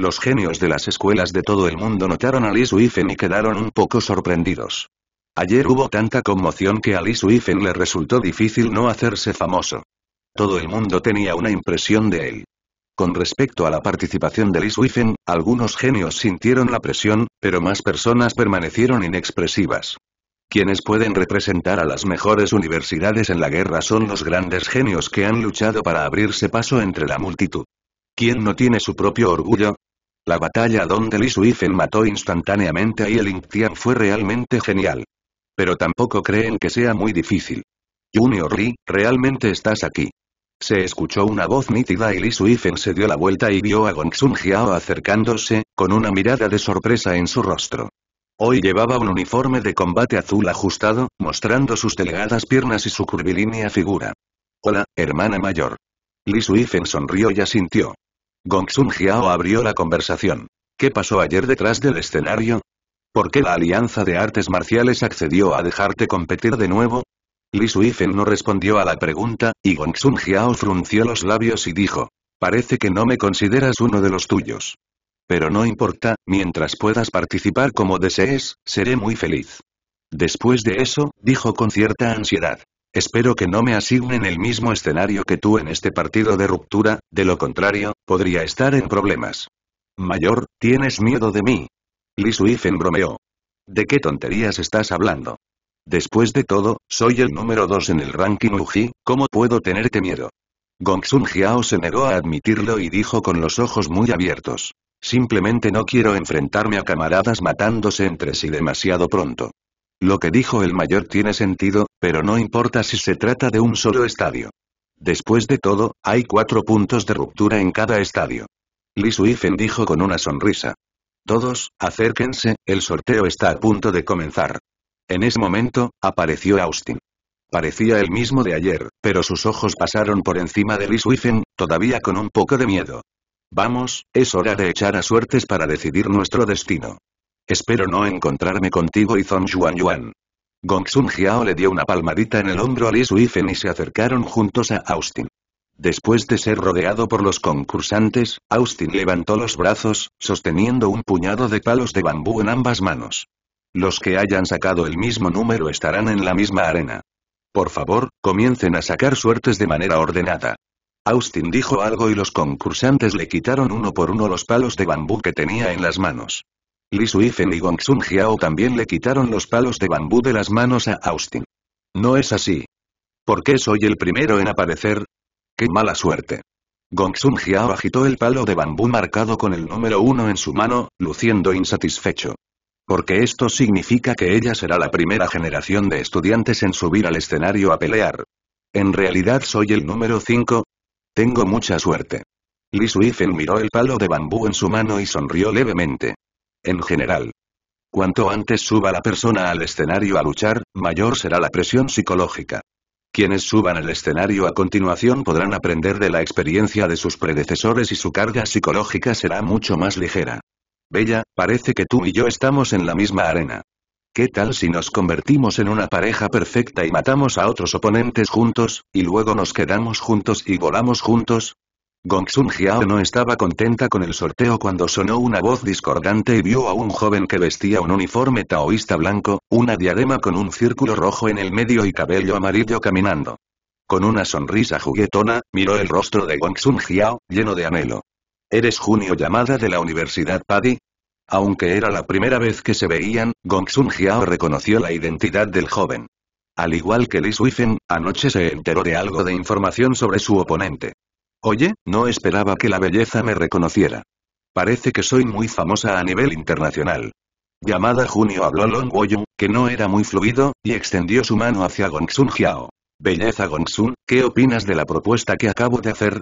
Los genios de las escuelas de todo el mundo notaron a Liz y quedaron un poco sorprendidos. Ayer hubo tanta conmoción que a Liz le resultó difícil no hacerse famoso. Todo el mundo tenía una impresión de él. Con respecto a la participación de Liz Wiffen, algunos genios sintieron la presión, pero más personas permanecieron inexpresivas. Quienes pueden representar a las mejores universidades en la guerra son los grandes genios que han luchado para abrirse paso entre la multitud. ¿Quién no tiene su propio orgullo? La batalla donde Li Suifen mató instantáneamente a el Tian fue realmente genial. Pero tampoco creen que sea muy difícil. Junior Li, realmente estás aquí. Se escuchó una voz nítida y Li Suifen se dio la vuelta y vio a Gongsun Hiao acercándose, con una mirada de sorpresa en su rostro. Hoy llevaba un uniforme de combate azul ajustado, mostrando sus delgadas piernas y su curvilínea figura. Hola, hermana mayor. Li Suifen sonrió y asintió. Gongsun Jiao abrió la conversación. ¿Qué pasó ayer detrás del escenario? ¿Por qué la Alianza de Artes Marciales accedió a dejarte competir de nuevo? Li Suifen no respondió a la pregunta, y Gongsun Jiao frunció los labios y dijo. Parece que no me consideras uno de los tuyos. Pero no importa, mientras puedas participar como desees, seré muy feliz. Después de eso, dijo con cierta ansiedad. Espero que no me asignen el mismo escenario que tú en este partido de ruptura, de lo contrario, podría estar en problemas. Mayor, tienes miedo de mí. Li Suifen bromeó. ¿De qué tonterías estás hablando? Después de todo, soy el número 2 en el ranking Uji, ¿cómo puedo tenerte miedo? Gongsun Hiao se negó a admitirlo y dijo con los ojos muy abiertos. Simplemente no quiero enfrentarme a camaradas matándose entre sí demasiado pronto. Lo que dijo el mayor tiene sentido, pero no importa si se trata de un solo estadio. Después de todo, hay cuatro puntos de ruptura en cada estadio. Li Suifen dijo con una sonrisa. Todos, acérquense, el sorteo está a punto de comenzar. En ese momento, apareció Austin. Parecía el mismo de ayer, pero sus ojos pasaron por encima de Lee Swifen, todavía con un poco de miedo. Vamos, es hora de echar a suertes para decidir nuestro destino. Espero no encontrarme contigo y Zong Yuan Yuan. Gongsun Jiao le dio una palmadita en el hombro a Li Suifen y se acercaron juntos a Austin. Después de ser rodeado por los concursantes, Austin levantó los brazos, sosteniendo un puñado de palos de bambú en ambas manos. Los que hayan sacado el mismo número estarán en la misma arena. Por favor, comiencen a sacar suertes de manera ordenada. Austin dijo algo y los concursantes le quitaron uno por uno los palos de bambú que tenía en las manos. Li Suifen y Gong Sun también le quitaron los palos de bambú de las manos a Austin. No es así. ¿Por qué soy el primero en aparecer? ¡Qué mala suerte! Gong Sun agitó el palo de bambú marcado con el número uno en su mano, luciendo insatisfecho. Porque esto significa que ella será la primera generación de estudiantes en subir al escenario a pelear. ¿En realidad soy el número 5? Tengo mucha suerte. Li Suifen miró el palo de bambú en su mano y sonrió levemente. En general. Cuanto antes suba la persona al escenario a luchar, mayor será la presión psicológica. Quienes suban al escenario a continuación podrán aprender de la experiencia de sus predecesores y su carga psicológica será mucho más ligera. Bella, parece que tú y yo estamos en la misma arena. ¿Qué tal si nos convertimos en una pareja perfecta y matamos a otros oponentes juntos, y luego nos quedamos juntos y volamos juntos? Gongsun Jiao no estaba contenta con el sorteo cuando sonó una voz discordante y vio a un joven que vestía un uniforme taoísta blanco, una diadema con un círculo rojo en el medio y cabello amarillo caminando. Con una sonrisa juguetona, miró el rostro de Gongsun Jiao, lleno de anhelo. ¿Eres Junio llamada de la Universidad Paddy? Aunque era la primera vez que se veían, Gongsun Jiao reconoció la identidad del joven. Al igual que Li Suifen, anoche se enteró de algo de información sobre su oponente. Oye, no esperaba que la belleza me reconociera. Parece que soy muy famosa a nivel internacional. Llamada Junio habló Long Woyun, que no era muy fluido, y extendió su mano hacia Gongsun Hiao. Belleza Gongsun, ¿qué opinas de la propuesta que acabo de hacer?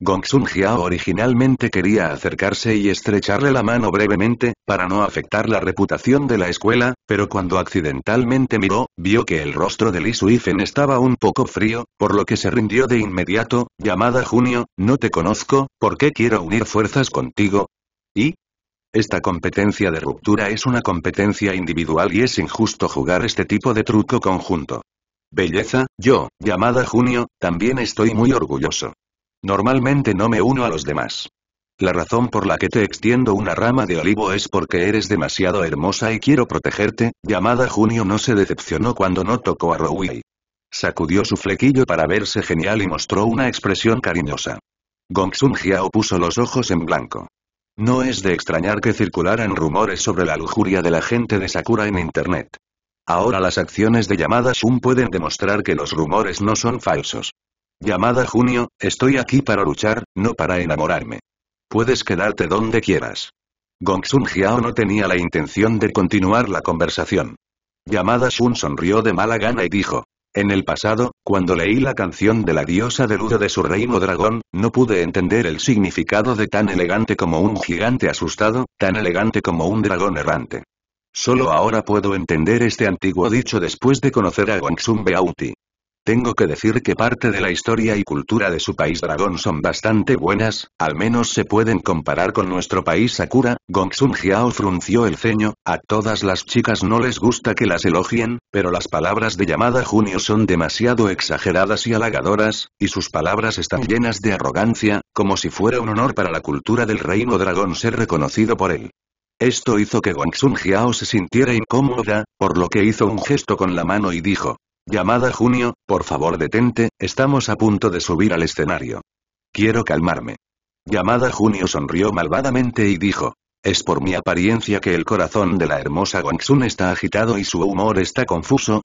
Gongsun Jiao originalmente quería acercarse y estrecharle la mano brevemente, para no afectar la reputación de la escuela, pero cuando accidentalmente miró, vio que el rostro de Li Suifen estaba un poco frío, por lo que se rindió de inmediato, llamada Junio, no te conozco, ¿por qué quiero unir fuerzas contigo? ¿Y? Esta competencia de ruptura es una competencia individual y es injusto jugar este tipo de truco conjunto. Belleza, yo, llamada Junio, también estoy muy orgulloso. Normalmente no me uno a los demás. La razón por la que te extiendo una rama de olivo es porque eres demasiado hermosa y quiero protegerte, llamada Junio no se decepcionó cuando no tocó a Rowei. Sacudió su flequillo para verse genial y mostró una expresión cariñosa. Gongsun Jiao puso los ojos en blanco. No es de extrañar que circularan rumores sobre la lujuria de la gente de Sakura en internet. Ahora las acciones de llamada Shun pueden demostrar que los rumores no son falsos. Llamada Junio, estoy aquí para luchar, no para enamorarme. Puedes quedarte donde quieras. Gongsun Jiao no tenía la intención de continuar la conversación. Llamada Shun sonrió de mala gana y dijo. En el pasado, cuando leí la canción de la diosa del de su reino dragón, no pude entender el significado de tan elegante como un gigante asustado, tan elegante como un dragón errante. Solo ahora puedo entender este antiguo dicho después de conocer a Gongsun Beauty. Tengo que decir que parte de la historia y cultura de su país dragón son bastante buenas, al menos se pueden comparar con nuestro país Sakura, Gongsun Jiao frunció el ceño, a todas las chicas no les gusta que las elogien, pero las palabras de llamada Junio son demasiado exageradas y halagadoras, y sus palabras están llenas de arrogancia, como si fuera un honor para la cultura del reino dragón ser reconocido por él. Esto hizo que Gongsun Jiao se sintiera incómoda, por lo que hizo un gesto con la mano y dijo, Llamada Junio, por favor detente, estamos a punto de subir al escenario. Quiero calmarme. Llamada Junio sonrió malvadamente y dijo. Es por mi apariencia que el corazón de la hermosa Gongsun está agitado y su humor está confuso.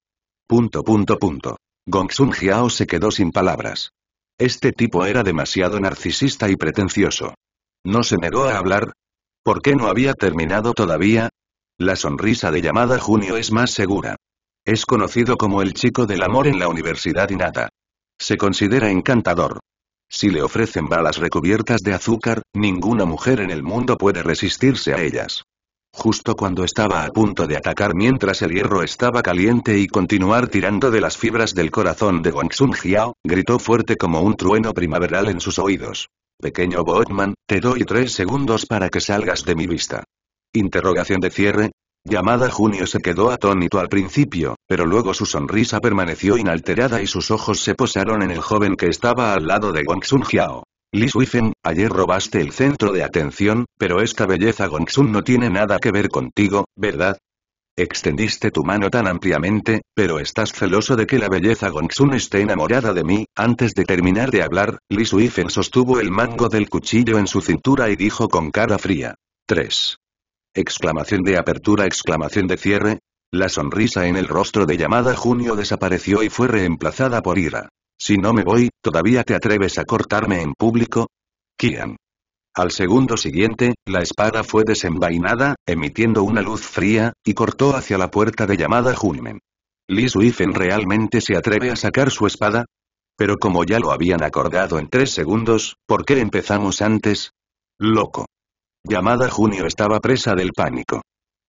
Punto punto punto. Gongsun Jiao se quedó sin palabras. Este tipo era demasiado narcisista y pretencioso. No se negó a hablar. ¿Por qué no había terminado todavía? La sonrisa de llamada Junio es más segura. Es conocido como el chico del amor en la Universidad nada Se considera encantador. Si le ofrecen balas recubiertas de azúcar, ninguna mujer en el mundo puede resistirse a ellas. Justo cuando estaba a punto de atacar mientras el hierro estaba caliente y continuar tirando de las fibras del corazón de Gongsun Jiao, gritó fuerte como un trueno primaveral en sus oídos. Pequeño Botman, te doy tres segundos para que salgas de mi vista. Interrogación de cierre, Llamada Junio se quedó atónito al principio, pero luego su sonrisa permaneció inalterada y sus ojos se posaron en el joven que estaba al lado de Gongsun Jiao. Li Suifen, ayer robaste el centro de atención, pero esta belleza Gongsun no tiene nada que ver contigo, ¿verdad? Extendiste tu mano tan ampliamente, pero estás celoso de que la belleza Gongsun esté enamorada de mí. Antes de terminar de hablar, Li Suifen sostuvo el mango del cuchillo en su cintura y dijo con cara fría. 3. Exclamación de apertura, exclamación de cierre. La sonrisa en el rostro de llamada Junio desapareció y fue reemplazada por ira. Si no me voy, ¿todavía te atreves a cortarme en público? Kian. Al segundo siguiente, la espada fue desenvainada, emitiendo una luz fría, y cortó hacia la puerta de llamada Junmen. ¿Li Suifen realmente se atreve a sacar su espada? Pero como ya lo habían acordado en tres segundos, ¿por qué empezamos antes? Loco. Llamada Junio estaba presa del pánico.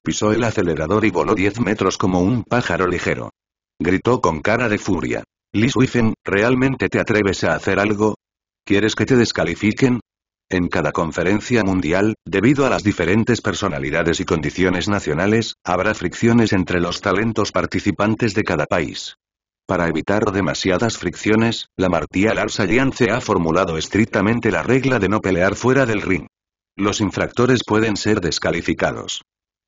Pisó el acelerador y voló 10 metros como un pájaro ligero. Gritó con cara de furia. Liz Wiffen, ¿realmente te atreves a hacer algo? ¿Quieres que te descalifiquen? En cada conferencia mundial, debido a las diferentes personalidades y condiciones nacionales, habrá fricciones entre los talentos participantes de cada país. Para evitar demasiadas fricciones, la Martial Arts Alliance ha formulado estrictamente la regla de no pelear fuera del ring. Los infractores pueden ser descalificados.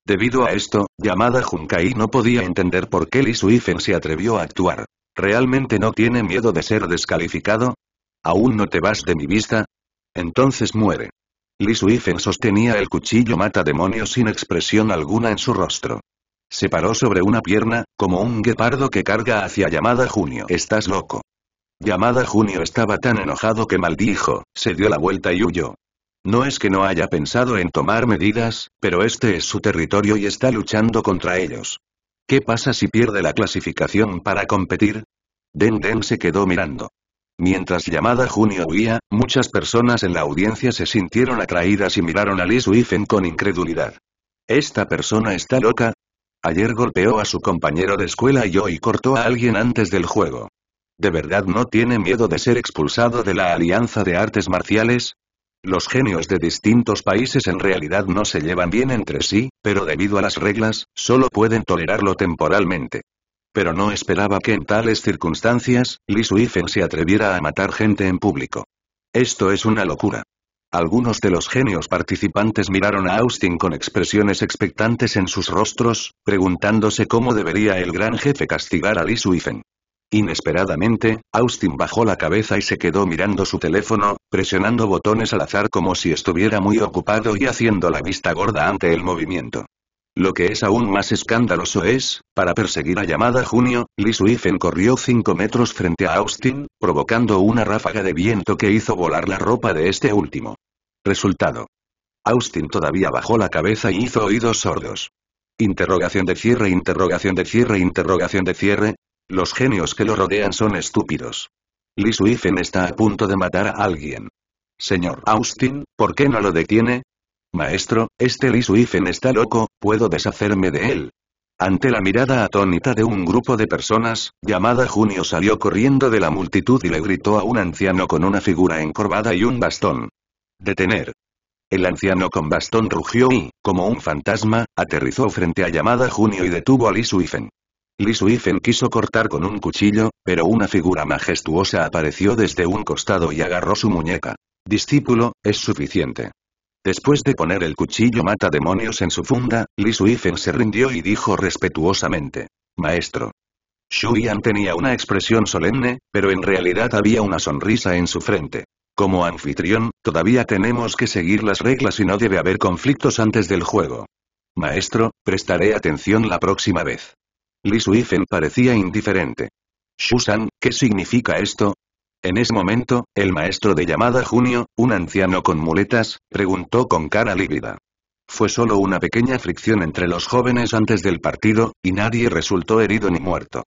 Debido a esto, Yamada Junkai no podía entender por qué Li Suifen se atrevió a actuar. ¿Realmente no tiene miedo de ser descalificado? ¿Aún no te vas de mi vista? Entonces muere. Li Suifen sostenía el cuchillo mata demonios sin expresión alguna en su rostro. Se paró sobre una pierna, como un guepardo que carga hacia Llamada Junio. Estás loco. Llamada Junio estaba tan enojado que maldijo, se dio la vuelta y huyó. No es que no haya pensado en tomar medidas, pero este es su territorio y está luchando contra ellos. ¿Qué pasa si pierde la clasificación para competir? Den Den se quedó mirando. Mientras llamada Junio huía, muchas personas en la audiencia se sintieron atraídas y miraron a Liz Wiffen con incredulidad. ¿Esta persona está loca? Ayer golpeó a su compañero de escuela y hoy cortó a alguien antes del juego. ¿De verdad no tiene miedo de ser expulsado de la Alianza de Artes Marciales? Los genios de distintos países en realidad no se llevan bien entre sí, pero debido a las reglas, solo pueden tolerarlo temporalmente. Pero no esperaba que en tales circunstancias, Li Suifen se atreviera a matar gente en público. Esto es una locura. Algunos de los genios participantes miraron a Austin con expresiones expectantes en sus rostros, preguntándose cómo debería el gran jefe castigar a Li Suifen. Inesperadamente, Austin bajó la cabeza y se quedó mirando su teléfono, presionando botones al azar como si estuviera muy ocupado y haciendo la vista gorda ante el movimiento. Lo que es aún más escandaloso es, para perseguir a llamada Junio, Lee Suifen corrió 5 metros frente a Austin, provocando una ráfaga de viento que hizo volar la ropa de este último. Resultado. Austin todavía bajó la cabeza y hizo oídos sordos. Interrogación de cierre, interrogación de cierre, interrogación de cierre, los genios que lo rodean son estúpidos. Li Suifen está a punto de matar a alguien. Señor Austin, ¿por qué no lo detiene? Maestro, este Li Suifen está loco, puedo deshacerme de él. Ante la mirada atónita de un grupo de personas, llamada Junio salió corriendo de la multitud y le gritó a un anciano con una figura encorvada y un bastón. Detener. El anciano con bastón rugió y, como un fantasma, aterrizó frente a llamada Junio y detuvo a Li Suifen. Li quiso cortar con un cuchillo, pero una figura majestuosa apareció desde un costado y agarró su muñeca. Discípulo, es suficiente. Después de poner el cuchillo mata demonios en su funda, Li se rindió y dijo respetuosamente. Maestro. Shu tenía una expresión solemne, pero en realidad había una sonrisa en su frente. Como anfitrión, todavía tenemos que seguir las reglas y no debe haber conflictos antes del juego. Maestro, prestaré atención la próxima vez. Li Suifen parecía indiferente. Shusan, ¿qué significa esto? En ese momento, el maestro de llamada Junio, un anciano con muletas, preguntó con cara lívida. Fue solo una pequeña fricción entre los jóvenes antes del partido, y nadie resultó herido ni muerto.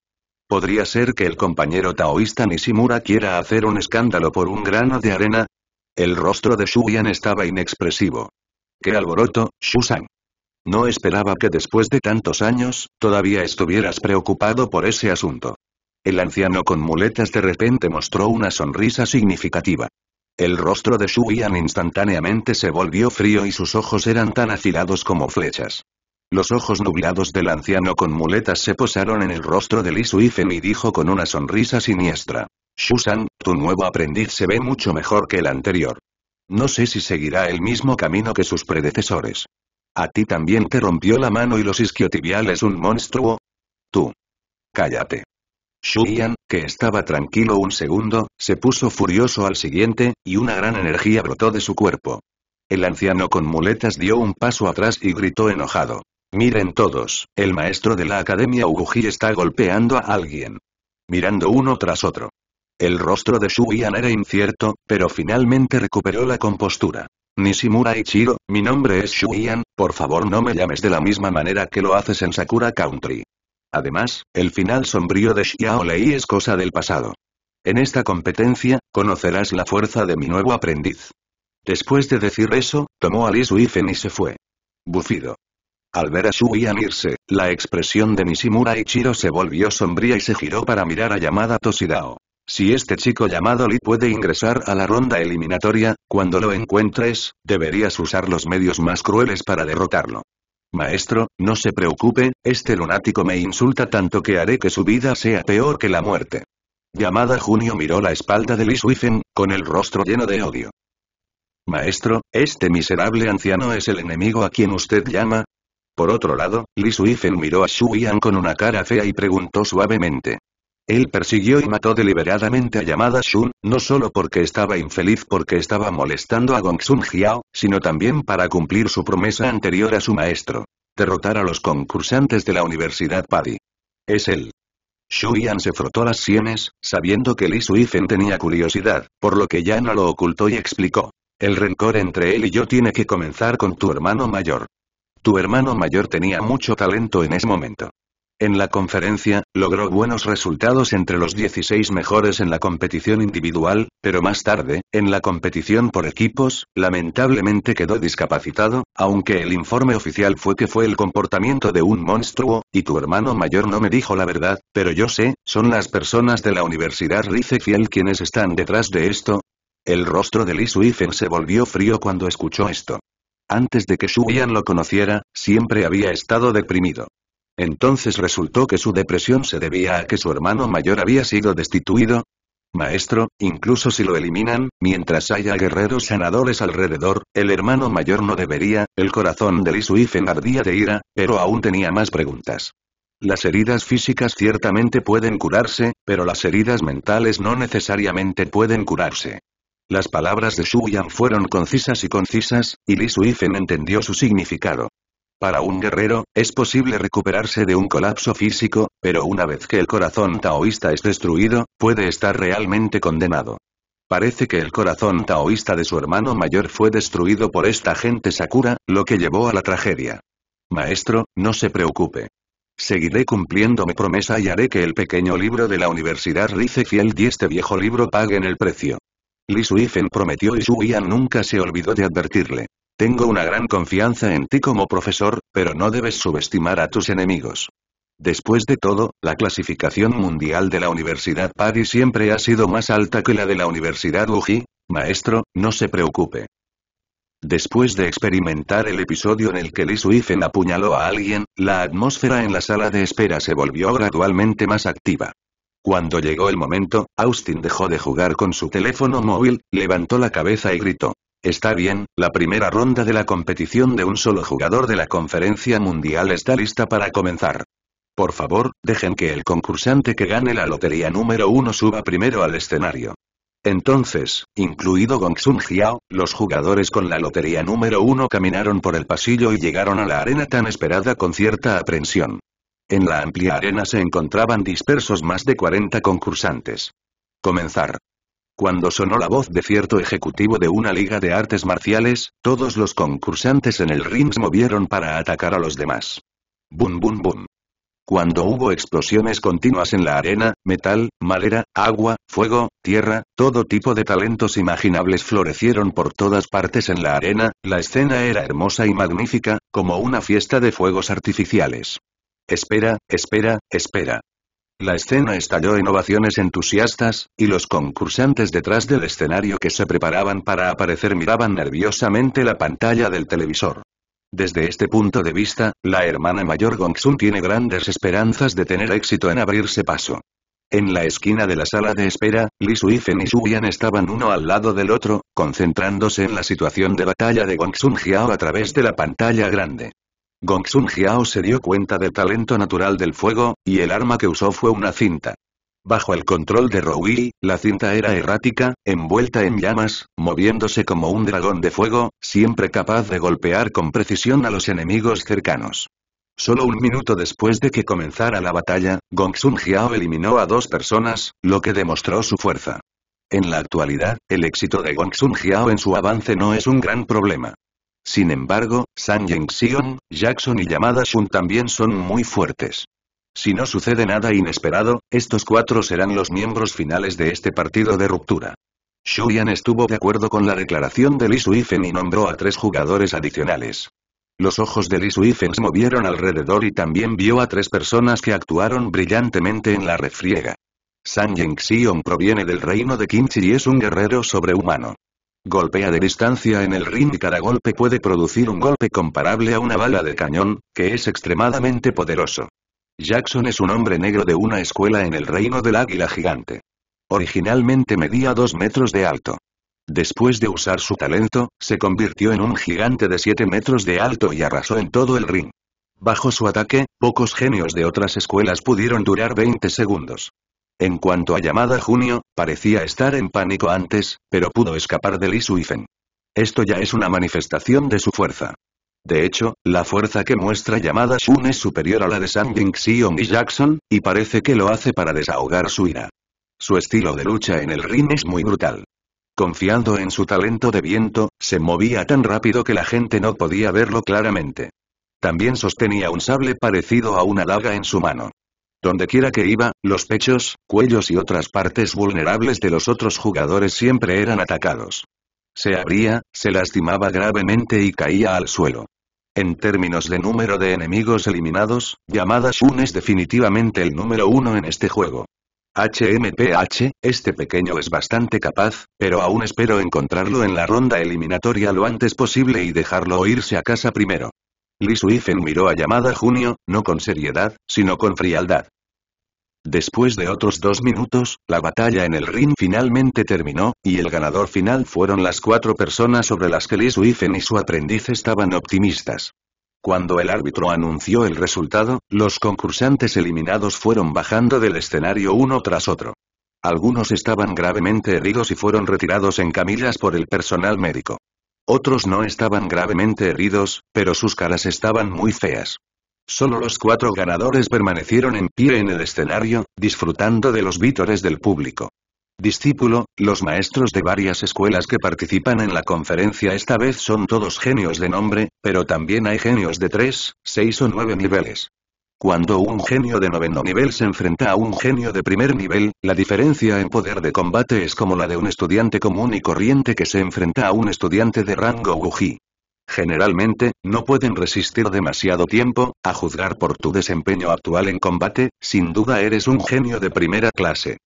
¿Podría ser que el compañero taoísta Nishimura quiera hacer un escándalo por un grano de arena? El rostro de Shuyan estaba inexpresivo. ¡Qué alboroto, Shusan! No esperaba que después de tantos años, todavía estuvieras preocupado por ese asunto. El anciano con muletas de repente mostró una sonrisa significativa. El rostro de Shu Yan instantáneamente se volvió frío y sus ojos eran tan afilados como flechas. Los ojos nublados del anciano con muletas se posaron en el rostro de Li Suifen y dijo con una sonrisa siniestra. San, tu nuevo aprendiz se ve mucho mejor que el anterior. No sé si seguirá el mismo camino que sus predecesores. ¿A ti también te rompió la mano y los isquiotibiales un monstruo? Tú. Cállate. Shuyan, que estaba tranquilo un segundo, se puso furioso al siguiente, y una gran energía brotó de su cuerpo. El anciano con muletas dio un paso atrás y gritó enojado. Miren todos, el maestro de la academia Uguji está golpeando a alguien. Mirando uno tras otro. El rostro de Shuyan era incierto, pero finalmente recuperó la compostura. Nishimura Ichiro, mi nombre es Shuian, por favor no me llames de la misma manera que lo haces en Sakura Country. Además, el final sombrío de Xiao Lei es cosa del pasado. En esta competencia, conocerás la fuerza de mi nuevo aprendiz. Después de decir eso, tomó a Li Suifen y se fue. Bufido. Al ver a Shuian irse, la expresión de Nishimura Ichiro se volvió sombría y se giró para mirar a Yamada Toshidao. Si este chico llamado Lee puede ingresar a la ronda eliminatoria, cuando lo encuentres, deberías usar los medios más crueles para derrotarlo. Maestro, no se preocupe, este lunático me insulta tanto que haré que su vida sea peor que la muerte. Llamada Junio miró la espalda de Lee Suifen, con el rostro lleno de odio. Maestro, este miserable anciano es el enemigo a quien usted llama. Por otro lado, Lee Swifen miró a Yan con una cara fea y preguntó suavemente. Él persiguió y mató deliberadamente a Yamada Shun, no solo porque estaba infeliz porque estaba molestando a Gongsun Hiao, sino también para cumplir su promesa anterior a su maestro. Derrotar a los concursantes de la Universidad Padi. Es él. Shu Yan se frotó las sienes, sabiendo que Li Suifen tenía curiosidad, por lo que ya no lo ocultó y explicó. El rencor entre él y yo tiene que comenzar con tu hermano mayor. Tu hermano mayor tenía mucho talento en ese momento. En la conferencia, logró buenos resultados entre los 16 mejores en la competición individual, pero más tarde, en la competición por equipos, lamentablemente quedó discapacitado, aunque el informe oficial fue que fue el comportamiento de un monstruo, y tu hermano mayor no me dijo la verdad, pero yo sé, son las personas de la Universidad Ricefiel quienes están detrás de esto. El rostro de Lee Suifen se volvió frío cuando escuchó esto. Antes de que Yan lo conociera, siempre había estado deprimido. Entonces resultó que su depresión se debía a que su hermano mayor había sido destituido. Maestro, incluso si lo eliminan, mientras haya guerreros sanadores alrededor, el hermano mayor no debería, el corazón de Li Suifen ardía de ira, pero aún tenía más preguntas. Las heridas físicas ciertamente pueden curarse, pero las heridas mentales no necesariamente pueden curarse. Las palabras de Shu fueron concisas y concisas, y Li Suifen entendió su significado. Para un guerrero, es posible recuperarse de un colapso físico, pero una vez que el corazón taoísta es destruido, puede estar realmente condenado. Parece que el corazón taoísta de su hermano mayor fue destruido por esta gente Sakura, lo que llevó a la tragedia. Maestro, no se preocupe. Seguiré cumpliendo mi promesa y haré que el pequeño libro de la Universidad Rice Fiel y este viejo libro paguen el precio. Li Suifen prometió y Su Yan nunca se olvidó de advertirle. Tengo una gran confianza en ti como profesor, pero no debes subestimar a tus enemigos. Después de todo, la clasificación mundial de la Universidad Paris siempre ha sido más alta que la de la Universidad UJI, maestro, no se preocupe. Después de experimentar el episodio en el que Lee Suifen apuñaló a alguien, la atmósfera en la sala de espera se volvió gradualmente más activa. Cuando llegó el momento, Austin dejó de jugar con su teléfono móvil, levantó la cabeza y gritó. Está bien, la primera ronda de la competición de un solo jugador de la Conferencia Mundial está lista para comenzar. Por favor, dejen que el concursante que gane la lotería número uno suba primero al escenario. Entonces, incluido Gongsun Hiao, los jugadores con la lotería número uno caminaron por el pasillo y llegaron a la arena tan esperada con cierta aprensión. En la amplia arena se encontraban dispersos más de 40 concursantes. Comenzar. Cuando sonó la voz de cierto ejecutivo de una liga de artes marciales, todos los concursantes en el ring se movieron para atacar a los demás. Bum bum bum. Cuando hubo explosiones continuas en la arena, metal, madera, agua, fuego, tierra, todo tipo de talentos imaginables florecieron por todas partes en la arena, la escena era hermosa y magnífica, como una fiesta de fuegos artificiales. Espera, espera, espera. La escena estalló en ovaciones entusiastas, y los concursantes detrás del escenario que se preparaban para aparecer miraban nerviosamente la pantalla del televisor. Desde este punto de vista, la hermana mayor Gongsun tiene grandes esperanzas de tener éxito en abrirse paso. En la esquina de la sala de espera, Li Suifen y Yan estaban uno al lado del otro, concentrándose en la situación de batalla de Gongsun Jiao a través de la pantalla grande. Gongsun Jiao se dio cuenta del talento natural del fuego, y el arma que usó fue una cinta. Bajo el control de Yi, la cinta era errática, envuelta en llamas, moviéndose como un dragón de fuego, siempre capaz de golpear con precisión a los enemigos cercanos. Solo un minuto después de que comenzara la batalla, Gongsun Jiao eliminó a dos personas, lo que demostró su fuerza. En la actualidad, el éxito de Gongsun Jiao en su avance no es un gran problema. Sin embargo, San Jeng-xion, Jackson y Yamada Shun también son muy fuertes. Si no sucede nada inesperado, estos cuatro serán los miembros finales de este partido de ruptura. Shuyan estuvo de acuerdo con la declaración de Li Suifen y nombró a tres jugadores adicionales. Los ojos de Li Suifen se movieron alrededor y también vio a tres personas que actuaron brillantemente en la refriega. San Jeng Xion proviene del reino de Kimchi y es un guerrero sobrehumano. Golpea de distancia en el ring y cada golpe puede producir un golpe comparable a una bala de cañón, que es extremadamente poderoso. Jackson es un hombre negro de una escuela en el reino del águila gigante. Originalmente medía 2 metros de alto. Después de usar su talento, se convirtió en un gigante de 7 metros de alto y arrasó en todo el ring. Bajo su ataque, pocos genios de otras escuelas pudieron durar 20 segundos. En cuanto a llamada Junio, Parecía estar en pánico antes, pero pudo escapar de Li Suifen. Esto ya es una manifestación de su fuerza. De hecho, la fuerza que muestra llamada Shun es superior a la de Sang Xion y Jackson, y parece que lo hace para desahogar su ira. Su estilo de lucha en el ring es muy brutal. Confiando en su talento de viento, se movía tan rápido que la gente no podía verlo claramente. También sostenía un sable parecido a una daga en su mano. Donde quiera que iba, los pechos, cuellos y otras partes vulnerables de los otros jugadores siempre eran atacados. Se abría, se lastimaba gravemente y caía al suelo. En términos de número de enemigos eliminados, llamadas Shun es definitivamente el número uno en este juego. HMPH, este pequeño es bastante capaz, pero aún espero encontrarlo en la ronda eliminatoria lo antes posible y dejarlo irse a casa primero. Li Suifen miró a llamada Junio, no con seriedad, sino con frialdad. Después de otros dos minutos, la batalla en el ring finalmente terminó, y el ganador final fueron las cuatro personas sobre las que Li Suifen y su aprendiz estaban optimistas. Cuando el árbitro anunció el resultado, los concursantes eliminados fueron bajando del escenario uno tras otro. Algunos estaban gravemente heridos y fueron retirados en camillas por el personal médico. Otros no estaban gravemente heridos, pero sus caras estaban muy feas. Solo los cuatro ganadores permanecieron en pie en el escenario, disfrutando de los vítores del público. Discípulo, los maestros de varias escuelas que participan en la conferencia esta vez son todos genios de nombre, pero también hay genios de tres, seis o nueve niveles. Cuando un genio de noveno nivel se enfrenta a un genio de primer nivel, la diferencia en poder de combate es como la de un estudiante común y corriente que se enfrenta a un estudiante de rango Wuji. Generalmente, no pueden resistir demasiado tiempo, a juzgar por tu desempeño actual en combate, sin duda eres un genio de primera clase.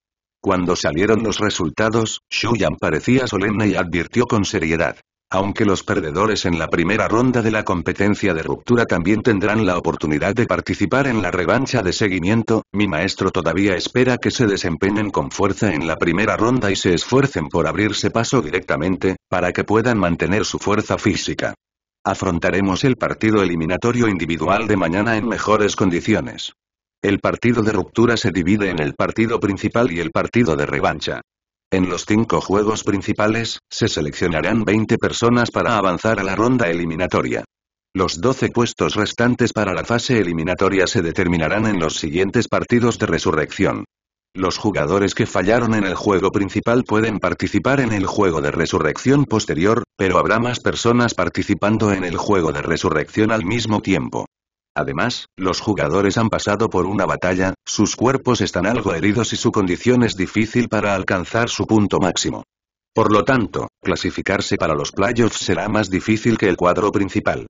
Cuando salieron los resultados, Shuyan parecía solemne y advirtió con seriedad. Aunque los perdedores en la primera ronda de la competencia de ruptura también tendrán la oportunidad de participar en la revancha de seguimiento, mi maestro todavía espera que se desempeñen con fuerza en la primera ronda y se esfuercen por abrirse paso directamente, para que puedan mantener su fuerza física. Afrontaremos el partido eliminatorio individual de mañana en mejores condiciones. El partido de ruptura se divide en el partido principal y el partido de revancha. En los cinco juegos principales, se seleccionarán 20 personas para avanzar a la ronda eliminatoria. Los 12 puestos restantes para la fase eliminatoria se determinarán en los siguientes partidos de resurrección. Los jugadores que fallaron en el juego principal pueden participar en el juego de resurrección posterior, pero habrá más personas participando en el juego de resurrección al mismo tiempo. Además, los jugadores han pasado por una batalla, sus cuerpos están algo heridos y su condición es difícil para alcanzar su punto máximo. Por lo tanto, clasificarse para los playoffs será más difícil que el cuadro principal.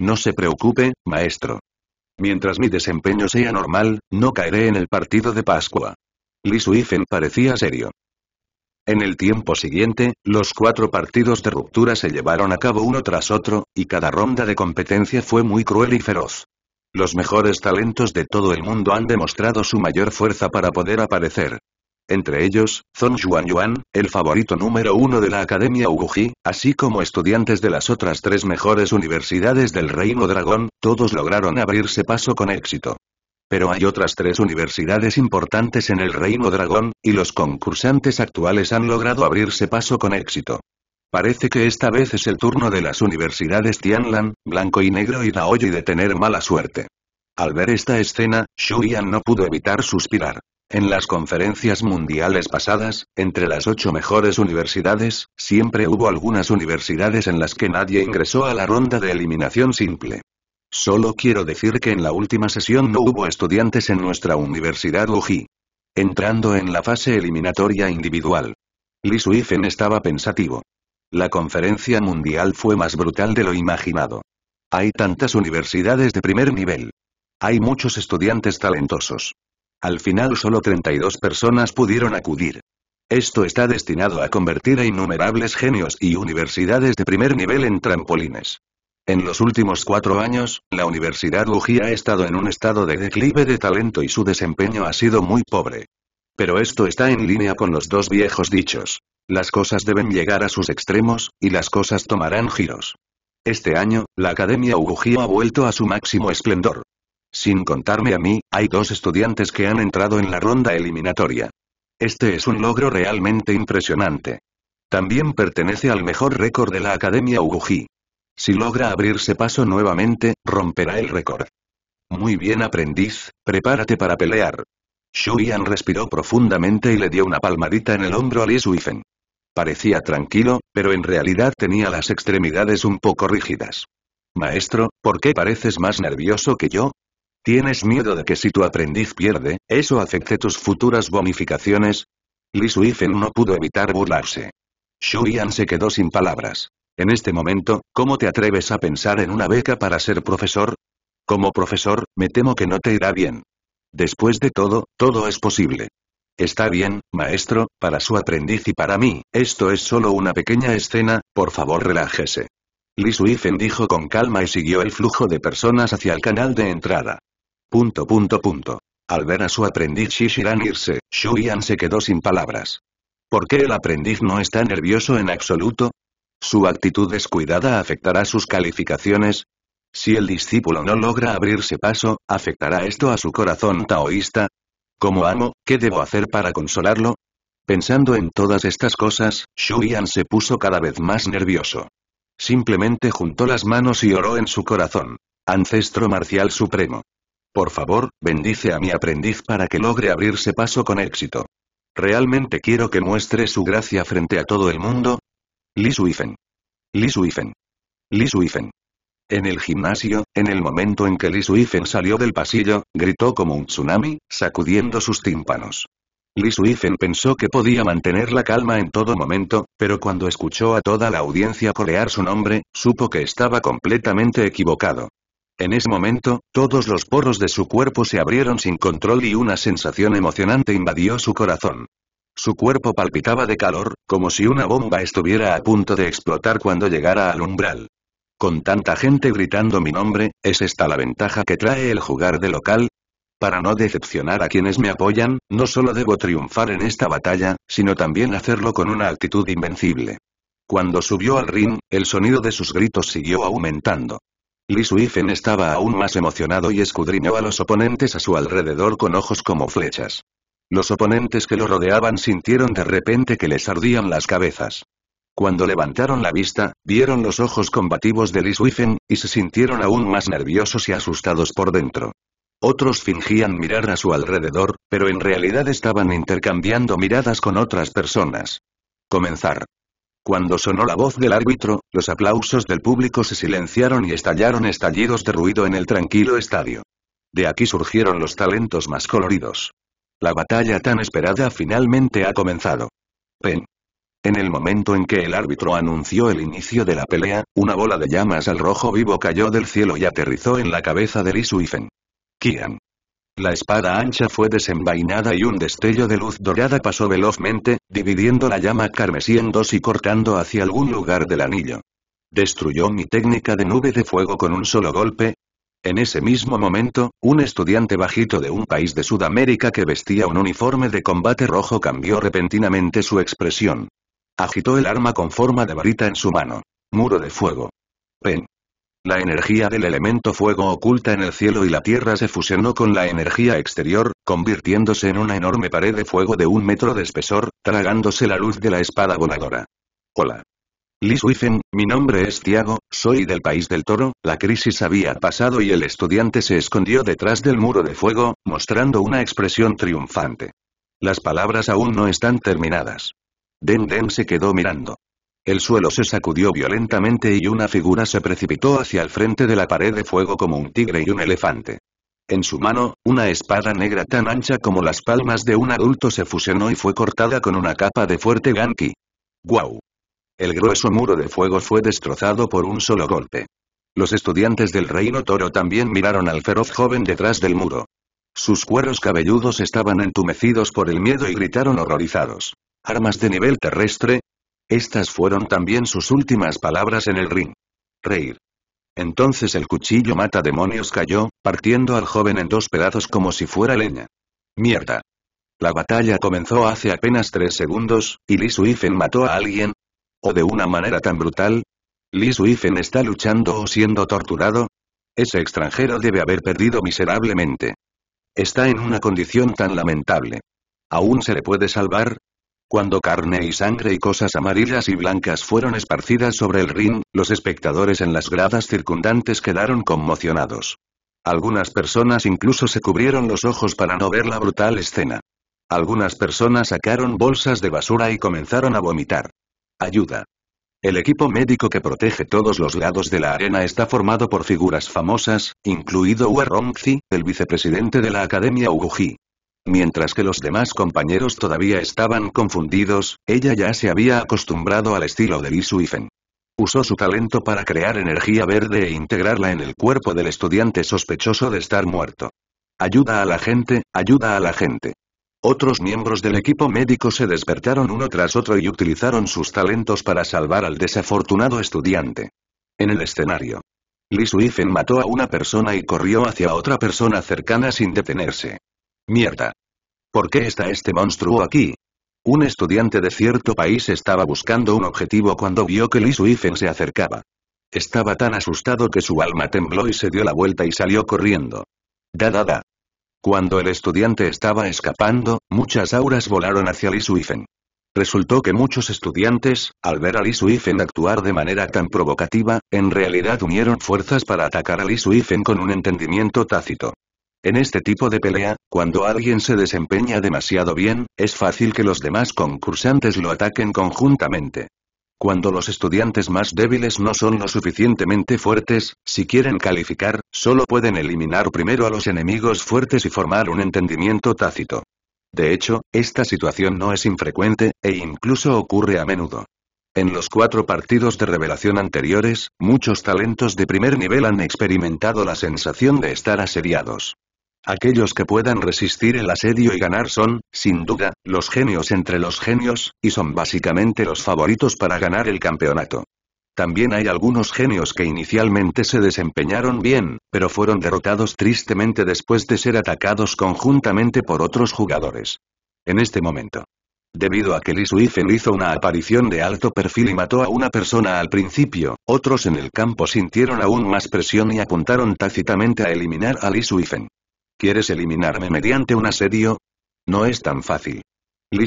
No se preocupe, maestro. Mientras mi desempeño sea normal, no caeré en el partido de Pascua. Li Suifen parecía serio. En el tiempo siguiente, los cuatro partidos de ruptura se llevaron a cabo uno tras otro, y cada ronda de competencia fue muy cruel y feroz. Los mejores talentos de todo el mundo han demostrado su mayor fuerza para poder aparecer. Entre ellos, Zong Yuan, el favorito número uno de la Academia Uguji, así como estudiantes de las otras tres mejores universidades del Reino Dragón, todos lograron abrirse paso con éxito. Pero hay otras tres universidades importantes en el Reino Dragón, y los concursantes actuales han logrado abrirse paso con éxito. Parece que esta vez es el turno de las universidades Tianlan, Blanco y Negro y Daoyi de tener mala suerte. Al ver esta escena, Xu no pudo evitar suspirar. En las conferencias mundiales pasadas, entre las ocho mejores universidades, siempre hubo algunas universidades en las que nadie ingresó a la ronda de eliminación simple. Solo quiero decir que en la última sesión no hubo estudiantes en nuestra universidad Uji. Entrando en la fase eliminatoria individual. Li Suifen estaba pensativo. La conferencia mundial fue más brutal de lo imaginado. Hay tantas universidades de primer nivel. Hay muchos estudiantes talentosos. Al final solo 32 personas pudieron acudir. Esto está destinado a convertir a innumerables genios y universidades de primer nivel en trampolines. En los últimos cuatro años, la Universidad Uji ha estado en un estado de declive de talento y su desempeño ha sido muy pobre. Pero esto está en línea con los dos viejos dichos. Las cosas deben llegar a sus extremos, y las cosas tomarán giros. Este año, la Academia Uguji ha vuelto a su máximo esplendor. Sin contarme a mí, hay dos estudiantes que han entrado en la ronda eliminatoria. Este es un logro realmente impresionante. También pertenece al mejor récord de la Academia Uguji. Si logra abrirse paso nuevamente, romperá el récord. Muy bien aprendiz, prepárate para pelear. Shuyan respiró profundamente y le dio una palmadita en el hombro a Li Suifen. Parecía tranquilo, pero en realidad tenía las extremidades un poco rígidas. Maestro, ¿por qué pareces más nervioso que yo? ¿Tienes miedo de que si tu aprendiz pierde, eso afecte tus futuras bonificaciones? Li Suifen no pudo evitar burlarse. Shuyan se quedó sin palabras. En este momento, ¿cómo te atreves a pensar en una beca para ser profesor? Como profesor, me temo que no te irá bien. Después de todo, todo es posible. Está bien, maestro, para su aprendiz y para mí, esto es solo una pequeña escena, por favor relájese. Li Suifen dijo con calma y siguió el flujo de personas hacia el canal de entrada. Punto punto punto. Al ver a su aprendiz Shishiran irse, Shuyan se quedó sin palabras. ¿Por qué el aprendiz no está nervioso en absoluto? ¿Su actitud descuidada afectará sus calificaciones? Si el discípulo no logra abrirse paso, ¿afectará esto a su corazón taoísta? Como amo, ¿qué debo hacer para consolarlo? Pensando en todas estas cosas, Shuyan se puso cada vez más nervioso. Simplemente juntó las manos y oró en su corazón. Ancestro marcial supremo. Por favor, bendice a mi aprendiz para que logre abrirse paso con éxito. Realmente quiero que muestre su gracia frente a todo el mundo. Li Suifen. Li Suifen. Li Suifen. En el gimnasio, en el momento en que Li Suifen salió del pasillo, gritó como un tsunami, sacudiendo sus tímpanos. Li Suifen pensó que podía mantener la calma en todo momento, pero cuando escuchó a toda la audiencia corear su nombre, supo que estaba completamente equivocado. En ese momento, todos los poros de su cuerpo se abrieron sin control y una sensación emocionante invadió su corazón. Su cuerpo palpitaba de calor, como si una bomba estuviera a punto de explotar cuando llegara al umbral. Con tanta gente gritando mi nombre, ¿es esta la ventaja que trae el jugar de local? Para no decepcionar a quienes me apoyan, no solo debo triunfar en esta batalla, sino también hacerlo con una actitud invencible. Cuando subió al ring, el sonido de sus gritos siguió aumentando. Lee Suifen estaba aún más emocionado y escudriñó a los oponentes a su alrededor con ojos como flechas. Los oponentes que lo rodeaban sintieron de repente que les ardían las cabezas. Cuando levantaron la vista, vieron los ojos combativos de Liz y se sintieron aún más nerviosos y asustados por dentro. Otros fingían mirar a su alrededor, pero en realidad estaban intercambiando miradas con otras personas. Comenzar. Cuando sonó la voz del árbitro, los aplausos del público se silenciaron y estallaron estallidos de ruido en el tranquilo estadio. De aquí surgieron los talentos más coloridos. La batalla tan esperada finalmente ha comenzado. PEN. En el momento en que el árbitro anunció el inicio de la pelea, una bola de llamas al rojo vivo cayó del cielo y aterrizó en la cabeza de Lee Kian. La espada ancha fue desenvainada y un destello de luz dorada pasó velozmente, dividiendo la llama carmesí en dos y cortando hacia algún lugar del anillo. ¿Destruyó mi técnica de nube de fuego con un solo golpe? En ese mismo momento, un estudiante bajito de un país de Sudamérica que vestía un uniforme de combate rojo cambió repentinamente su expresión. Agitó el arma con forma de varita en su mano. Muro de fuego. Pen. La energía del elemento fuego oculta en el cielo y la tierra se fusionó con la energía exterior, convirtiéndose en una enorme pared de fuego de un metro de espesor, tragándose la luz de la espada voladora. Hola. Liz Wiffen, mi nombre es Tiago, soy del país del toro, la crisis había pasado y el estudiante se escondió detrás del muro de fuego, mostrando una expresión triunfante. Las palabras aún no están terminadas. Den Den se quedó mirando. El suelo se sacudió violentamente y una figura se precipitó hacia el frente de la pared de fuego como un tigre y un elefante. En su mano, una espada negra tan ancha como las palmas de un adulto se fusionó y fue cortada con una capa de fuerte ganki. ¡Guau! El grueso muro de fuego fue destrozado por un solo golpe. Los estudiantes del reino toro también miraron al feroz joven detrás del muro. Sus cueros cabelludos estaban entumecidos por el miedo y gritaron horrorizados armas de nivel terrestre. Estas fueron también sus últimas palabras en el ring. Reír. Entonces el cuchillo mata demonios cayó, partiendo al joven en dos pedazos como si fuera leña. Mierda. La batalla comenzó hace apenas tres segundos, y Lee Suifen mató a alguien. ¿O de una manera tan brutal? ¿Lee Suifen está luchando o siendo torturado? Ese extranjero debe haber perdido miserablemente. Está en una condición tan lamentable. ¿Aún se le puede salvar? Cuando carne y sangre y cosas amarillas y blancas fueron esparcidas sobre el ring, los espectadores en las gradas circundantes quedaron conmocionados. Algunas personas incluso se cubrieron los ojos para no ver la brutal escena. Algunas personas sacaron bolsas de basura y comenzaron a vomitar. Ayuda. El equipo médico que protege todos los lados de la arena está formado por figuras famosas, incluido Rongzi, el vicepresidente de la Academia Uguji. Mientras que los demás compañeros todavía estaban confundidos, ella ya se había acostumbrado al estilo de Li Suifen. Usó su talento para crear energía verde e integrarla en el cuerpo del estudiante sospechoso de estar muerto. Ayuda a la gente, ayuda a la gente. Otros miembros del equipo médico se despertaron uno tras otro y utilizaron sus talentos para salvar al desafortunado estudiante. En el escenario. Lee Suifen mató a una persona y corrió hacia otra persona cercana sin detenerse. Mierda. ¿Por qué está este monstruo aquí? Un estudiante de cierto país estaba buscando un objetivo cuando vio que Li Suifen se acercaba. Estaba tan asustado que su alma tembló y se dio la vuelta y salió corriendo. Da da da. Cuando el estudiante estaba escapando, muchas auras volaron hacia Li Suifen. Resultó que muchos estudiantes, al ver a Li Suifen actuar de manera tan provocativa, en realidad unieron fuerzas para atacar a Li Suifen con un entendimiento tácito. En este tipo de pelea, cuando alguien se desempeña demasiado bien, es fácil que los demás concursantes lo ataquen conjuntamente. Cuando los estudiantes más débiles no son lo suficientemente fuertes, si quieren calificar, solo pueden eliminar primero a los enemigos fuertes y formar un entendimiento tácito. De hecho, esta situación no es infrecuente, e incluso ocurre a menudo. En los cuatro partidos de revelación anteriores, muchos talentos de primer nivel han experimentado la sensación de estar asediados. Aquellos que puedan resistir el asedio y ganar son, sin duda, los genios entre los genios, y son básicamente los favoritos para ganar el campeonato. También hay algunos genios que inicialmente se desempeñaron bien, pero fueron derrotados tristemente después de ser atacados conjuntamente por otros jugadores. En este momento. Debido a que Lee Suifen hizo una aparición de alto perfil y mató a una persona al principio, otros en el campo sintieron aún más presión y apuntaron tácitamente a eliminar a Lee Suifen. ¿Quieres eliminarme mediante un asedio? No es tan fácil. Li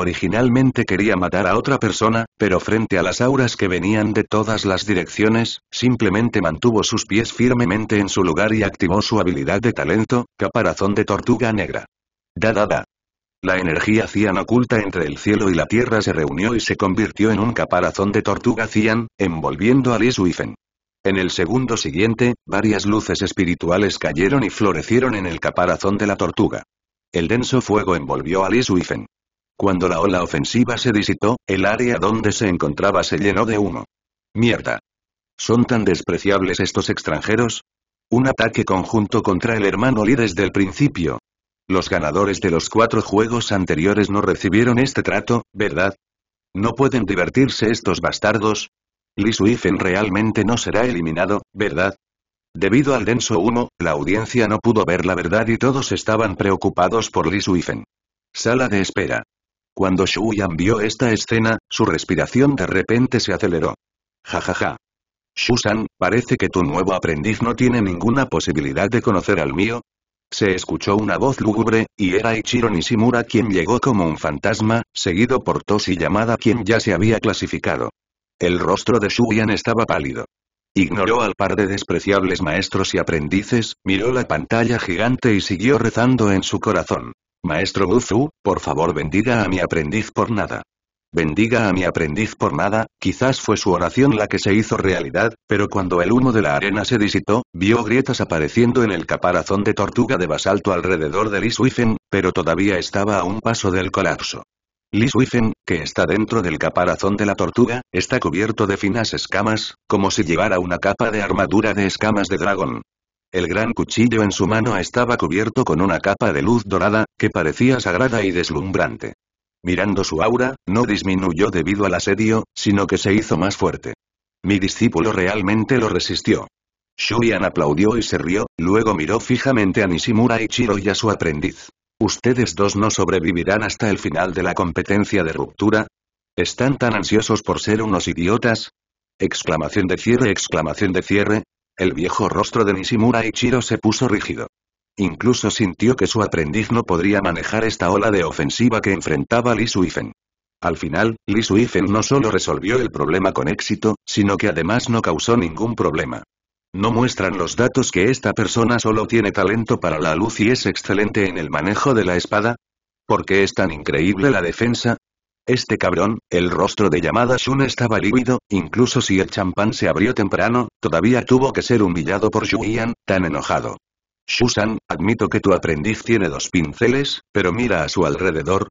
originalmente quería matar a otra persona, pero frente a las auras que venían de todas las direcciones, simplemente mantuvo sus pies firmemente en su lugar y activó su habilidad de talento, caparazón de tortuga negra. Da da da. La energía cian oculta entre el cielo y la tierra se reunió y se convirtió en un caparazón de tortuga cian, envolviendo a Li en el segundo siguiente, varias luces espirituales cayeron y florecieron en el caparazón de la tortuga. El denso fuego envolvió a Liz Wiffen. Cuando la ola ofensiva se disitó, el área donde se encontraba se llenó de humo. Mierda. ¿Son tan despreciables estos extranjeros? Un ataque conjunto contra el hermano Lee desde el principio. Los ganadores de los cuatro juegos anteriores no recibieron este trato, ¿verdad? ¿No pueden divertirse estos bastardos? Li Suifen realmente no será eliminado, ¿verdad? Debido al denso humo, la audiencia no pudo ver la verdad y todos estaban preocupados por Li Suifen. Sala de espera. Cuando Shu Yan vio esta escena, su respiración de repente se aceleró. Jajaja. Ja, ja. Shusan, parece que tu nuevo aprendiz no tiene ninguna posibilidad de conocer al mío. Se escuchó una voz lúgubre, y era Ichiro Nishimura quien llegó como un fantasma, seguido por Toshi Yamada quien ya se había clasificado. El rostro de Shuyan estaba pálido. Ignoró al par de despreciables maestros y aprendices, miró la pantalla gigante y siguió rezando en su corazón. Maestro Luzu, por favor bendiga a mi aprendiz por nada. Bendiga a mi aprendiz por nada, quizás fue su oración la que se hizo realidad, pero cuando el humo de la arena se disitó, vio grietas apareciendo en el caparazón de tortuga de basalto alrededor de Lee pero todavía estaba a un paso del colapso. Li que está dentro del caparazón de la tortuga, está cubierto de finas escamas, como si llevara una capa de armadura de escamas de dragón. El gran cuchillo en su mano estaba cubierto con una capa de luz dorada, que parecía sagrada y deslumbrante. Mirando su aura, no disminuyó debido al asedio, sino que se hizo más fuerte. Mi discípulo realmente lo resistió. Shuyan aplaudió y se rió, luego miró fijamente a Nishimura Ichiro y a su aprendiz. Ustedes dos no sobrevivirán hasta el final de la competencia de ruptura. ¿Están tan ansiosos por ser unos idiotas? Exclamación de cierre, exclamación de cierre. El viejo rostro de Nishimura Ichiro se puso rígido. Incluso sintió que su aprendiz no podría manejar esta ola de ofensiva que enfrentaba Li Suifen. Al final, Li Suifen no solo resolvió el problema con éxito, sino que además no causó ningún problema. No muestran los datos que esta persona solo tiene talento para la luz y es excelente en el manejo de la espada. ¿Por qué es tan increíble la defensa? Este cabrón, el rostro de Yamada Shun estaba lívido, incluso si el champán se abrió temprano, todavía tuvo que ser humillado por Shuyan, tan enojado. Shusan, admito que tu aprendiz tiene dos pinceles, pero mira a su alrededor.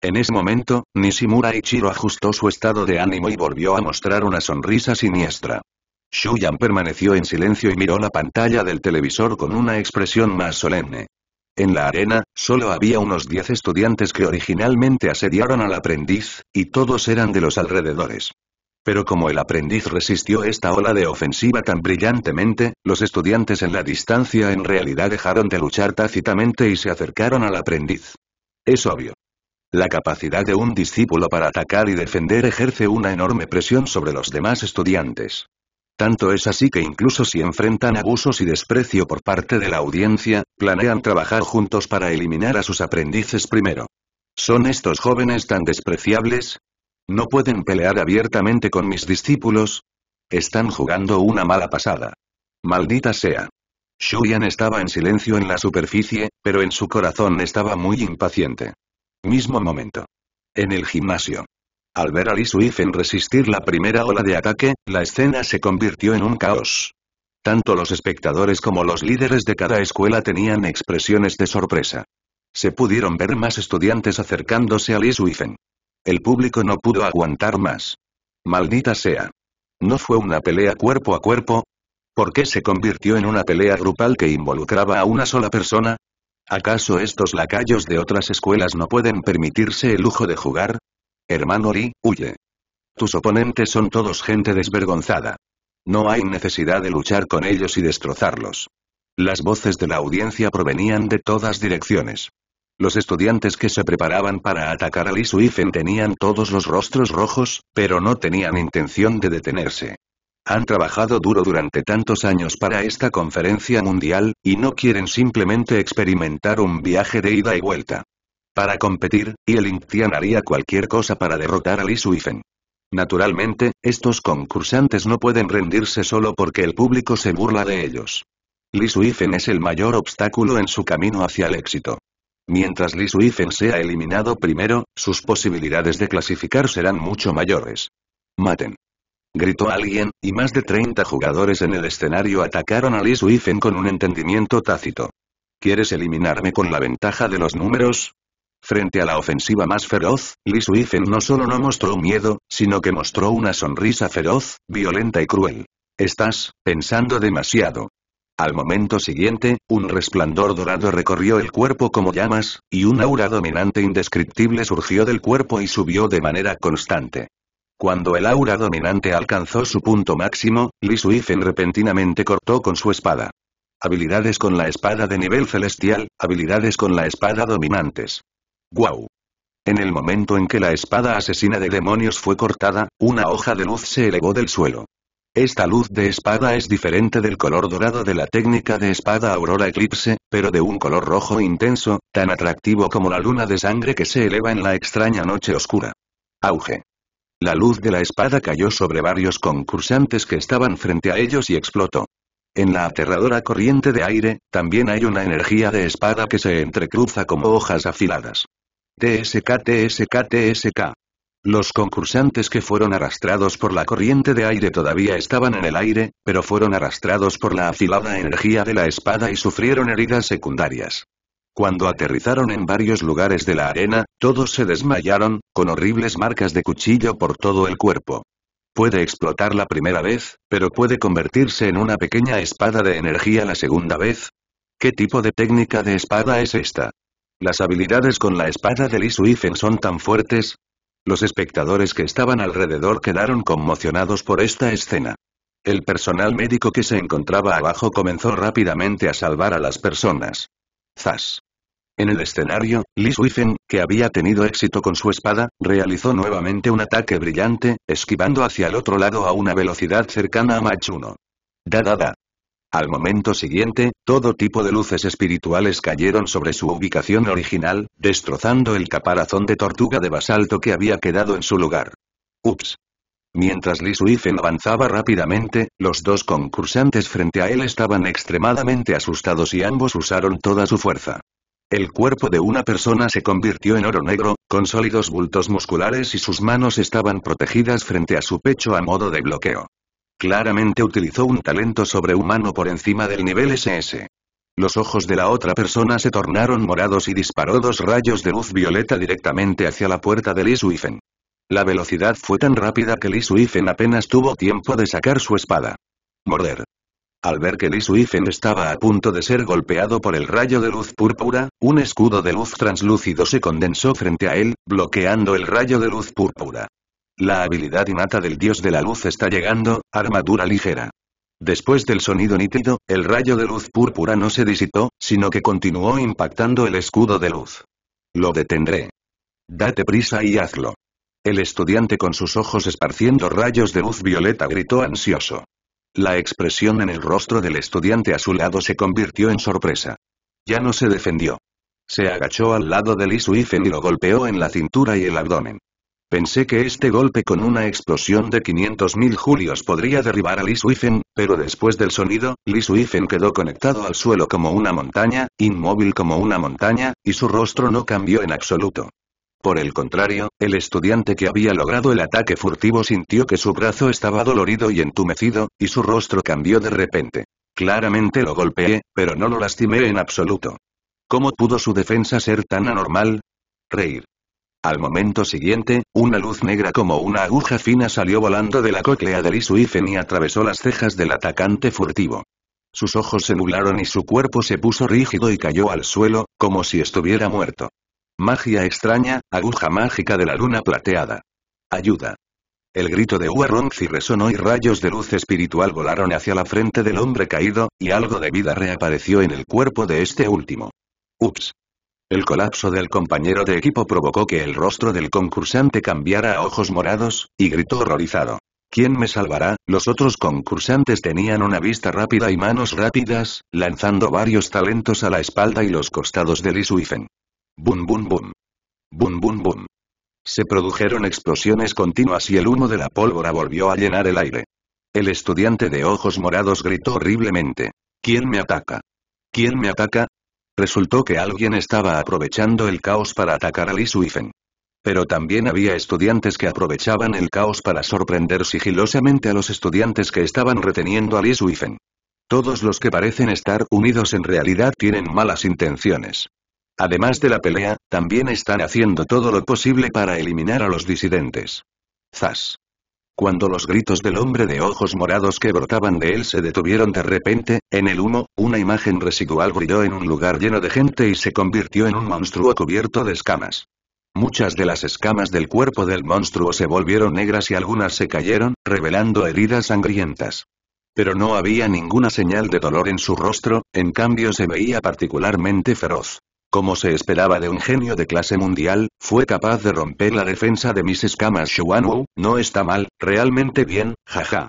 En ese momento, Nishimura Ichiro ajustó su estado de ánimo y volvió a mostrar una sonrisa siniestra. Shuyan permaneció en silencio y miró la pantalla del televisor con una expresión más solemne. En la arena, solo había unos 10 estudiantes que originalmente asediaron al aprendiz, y todos eran de los alrededores. Pero como el aprendiz resistió esta ola de ofensiva tan brillantemente, los estudiantes en la distancia en realidad dejaron de luchar tácitamente y se acercaron al aprendiz. Es obvio. La capacidad de un discípulo para atacar y defender ejerce una enorme presión sobre los demás estudiantes. Tanto es así que incluso si enfrentan abusos y desprecio por parte de la audiencia, planean trabajar juntos para eliminar a sus aprendices primero. ¿Son estos jóvenes tan despreciables? ¿No pueden pelear abiertamente con mis discípulos? Están jugando una mala pasada. Maldita sea. Shuyan estaba en silencio en la superficie, pero en su corazón estaba muy impaciente. Mismo momento. En el gimnasio. Al ver a Li resistir la primera ola de ataque, la escena se convirtió en un caos. Tanto los espectadores como los líderes de cada escuela tenían expresiones de sorpresa. Se pudieron ver más estudiantes acercándose a Li El público no pudo aguantar más. Maldita sea. ¿No fue una pelea cuerpo a cuerpo? ¿Por qué se convirtió en una pelea grupal que involucraba a una sola persona? ¿Acaso estos lacayos de otras escuelas no pueden permitirse el lujo de jugar? Hermano Lee, huye. Tus oponentes son todos gente desvergonzada. No hay necesidad de luchar con ellos y destrozarlos. Las voces de la audiencia provenían de todas direcciones. Los estudiantes que se preparaban para atacar a Lee Suifen tenían todos los rostros rojos, pero no tenían intención de detenerse. Han trabajado duro durante tantos años para esta conferencia mundial, y no quieren simplemente experimentar un viaje de ida y vuelta. Para competir, y el Tian haría cualquier cosa para derrotar a Li Suifen. Naturalmente, estos concursantes no pueden rendirse solo porque el público se burla de ellos. Li Suifen es el mayor obstáculo en su camino hacia el éxito. Mientras Li Suifen sea eliminado primero, sus posibilidades de clasificar serán mucho mayores. Maten. Gritó alguien, y más de 30 jugadores en el escenario atacaron a Li Suifen con un entendimiento tácito. ¿Quieres eliminarme con la ventaja de los números? Frente a la ofensiva más feroz, Li no solo no mostró miedo, sino que mostró una sonrisa feroz, violenta y cruel. Estás, pensando demasiado. Al momento siguiente, un resplandor dorado recorrió el cuerpo como llamas, y un aura dominante indescriptible surgió del cuerpo y subió de manera constante. Cuando el aura dominante alcanzó su punto máximo, Li repentinamente cortó con su espada. Habilidades con la espada de nivel celestial, habilidades con la espada dominantes. ¡Guau! En el momento en que la espada asesina de demonios fue cortada, una hoja de luz se elevó del suelo. Esta luz de espada es diferente del color dorado de la técnica de espada Aurora Eclipse, pero de un color rojo intenso, tan atractivo como la luna de sangre que se eleva en la extraña noche oscura. Auge. La luz de la espada cayó sobre varios concursantes que estaban frente a ellos y explotó. En la aterradora corriente de aire, también hay una energía de espada que se entrecruza como hojas afiladas. TSK TSK TSK. Los concursantes que fueron arrastrados por la corriente de aire todavía estaban en el aire, pero fueron arrastrados por la afilada energía de la espada y sufrieron heridas secundarias. Cuando aterrizaron en varios lugares de la arena, todos se desmayaron, con horribles marcas de cuchillo por todo el cuerpo. Puede explotar la primera vez, pero puede convertirse en una pequeña espada de energía la segunda vez. ¿Qué tipo de técnica de espada es esta? Las habilidades con la espada de Li Suifen son tan fuertes. Los espectadores que estaban alrededor quedaron conmocionados por esta escena. El personal médico que se encontraba abajo comenzó rápidamente a salvar a las personas. ¡Zas! En el escenario, Li Suifen, que había tenido éxito con su espada, realizó nuevamente un ataque brillante, esquivando hacia el otro lado a una velocidad cercana a Mach 1. Da da da. Al momento siguiente, todo tipo de luces espirituales cayeron sobre su ubicación original, destrozando el caparazón de tortuga de basalto que había quedado en su lugar. Ups. Mientras Lee Suifen avanzaba rápidamente, los dos concursantes frente a él estaban extremadamente asustados y ambos usaron toda su fuerza. El cuerpo de una persona se convirtió en oro negro, con sólidos bultos musculares y sus manos estaban protegidas frente a su pecho a modo de bloqueo. Claramente utilizó un talento sobrehumano por encima del nivel SS. Los ojos de la otra persona se tornaron morados y disparó dos rayos de luz violeta directamente hacia la puerta de Lee La velocidad fue tan rápida que Lee apenas tuvo tiempo de sacar su espada. Morder. Al ver que Lee estaba a punto de ser golpeado por el rayo de luz púrpura, un escudo de luz translúcido se condensó frente a él, bloqueando el rayo de luz púrpura. La habilidad innata del dios de la luz está llegando, armadura ligera. Después del sonido nítido, el rayo de luz púrpura no se disipó, sino que continuó impactando el escudo de luz. Lo detendré. Date prisa y hazlo. El estudiante con sus ojos esparciendo rayos de luz violeta gritó ansioso. La expresión en el rostro del estudiante a su lado se convirtió en sorpresa. Ya no se defendió. Se agachó al lado de Isuifen y lo golpeó en la cintura y el abdomen. Pensé que este golpe con una explosión de 500.000 julios podría derribar a Lee Suifen, pero después del sonido, Lee Suifen quedó conectado al suelo como una montaña, inmóvil como una montaña, y su rostro no cambió en absoluto. Por el contrario, el estudiante que había logrado el ataque furtivo sintió que su brazo estaba dolorido y entumecido, y su rostro cambió de repente. Claramente lo golpeé, pero no lo lastimé en absoluto. ¿Cómo pudo su defensa ser tan anormal? Reír. Al momento siguiente, una luz negra como una aguja fina salió volando de la cóclea de isuifen y atravesó las cejas del atacante furtivo. Sus ojos se nublaron y su cuerpo se puso rígido y cayó al suelo, como si estuviera muerto. Magia extraña, aguja mágica de la luna plateada. Ayuda. El grito de Uarronzi resonó y rayos de luz espiritual volaron hacia la frente del hombre caído, y algo de vida reapareció en el cuerpo de este último. Ups. El colapso del compañero de equipo provocó que el rostro del concursante cambiara a ojos morados, y gritó horrorizado. ¿Quién me salvará? Los otros concursantes tenían una vista rápida y manos rápidas, lanzando varios talentos a la espalda y los costados de Lee Suifen. Bum bum bum. Bum bum bum. Se produjeron explosiones continuas y el humo de la pólvora volvió a llenar el aire. El estudiante de ojos morados gritó horriblemente. ¿Quién me ataca? ¿Quién me ataca? Resultó que alguien estaba aprovechando el caos para atacar a Li Suifen. Pero también había estudiantes que aprovechaban el caos para sorprender sigilosamente a los estudiantes que estaban reteniendo a Li Suifen. Todos los que parecen estar unidos en realidad tienen malas intenciones. Además de la pelea, también están haciendo todo lo posible para eliminar a los disidentes. Zas. Cuando los gritos del hombre de ojos morados que brotaban de él se detuvieron de repente, en el humo, una imagen residual brilló en un lugar lleno de gente y se convirtió en un monstruo cubierto de escamas. Muchas de las escamas del cuerpo del monstruo se volvieron negras y algunas se cayeron, revelando heridas sangrientas. Pero no había ninguna señal de dolor en su rostro, en cambio se veía particularmente feroz. Como se esperaba de un genio de clase mundial, fue capaz de romper la defensa de mis escamas Shuanwu, no está mal, realmente bien, jaja.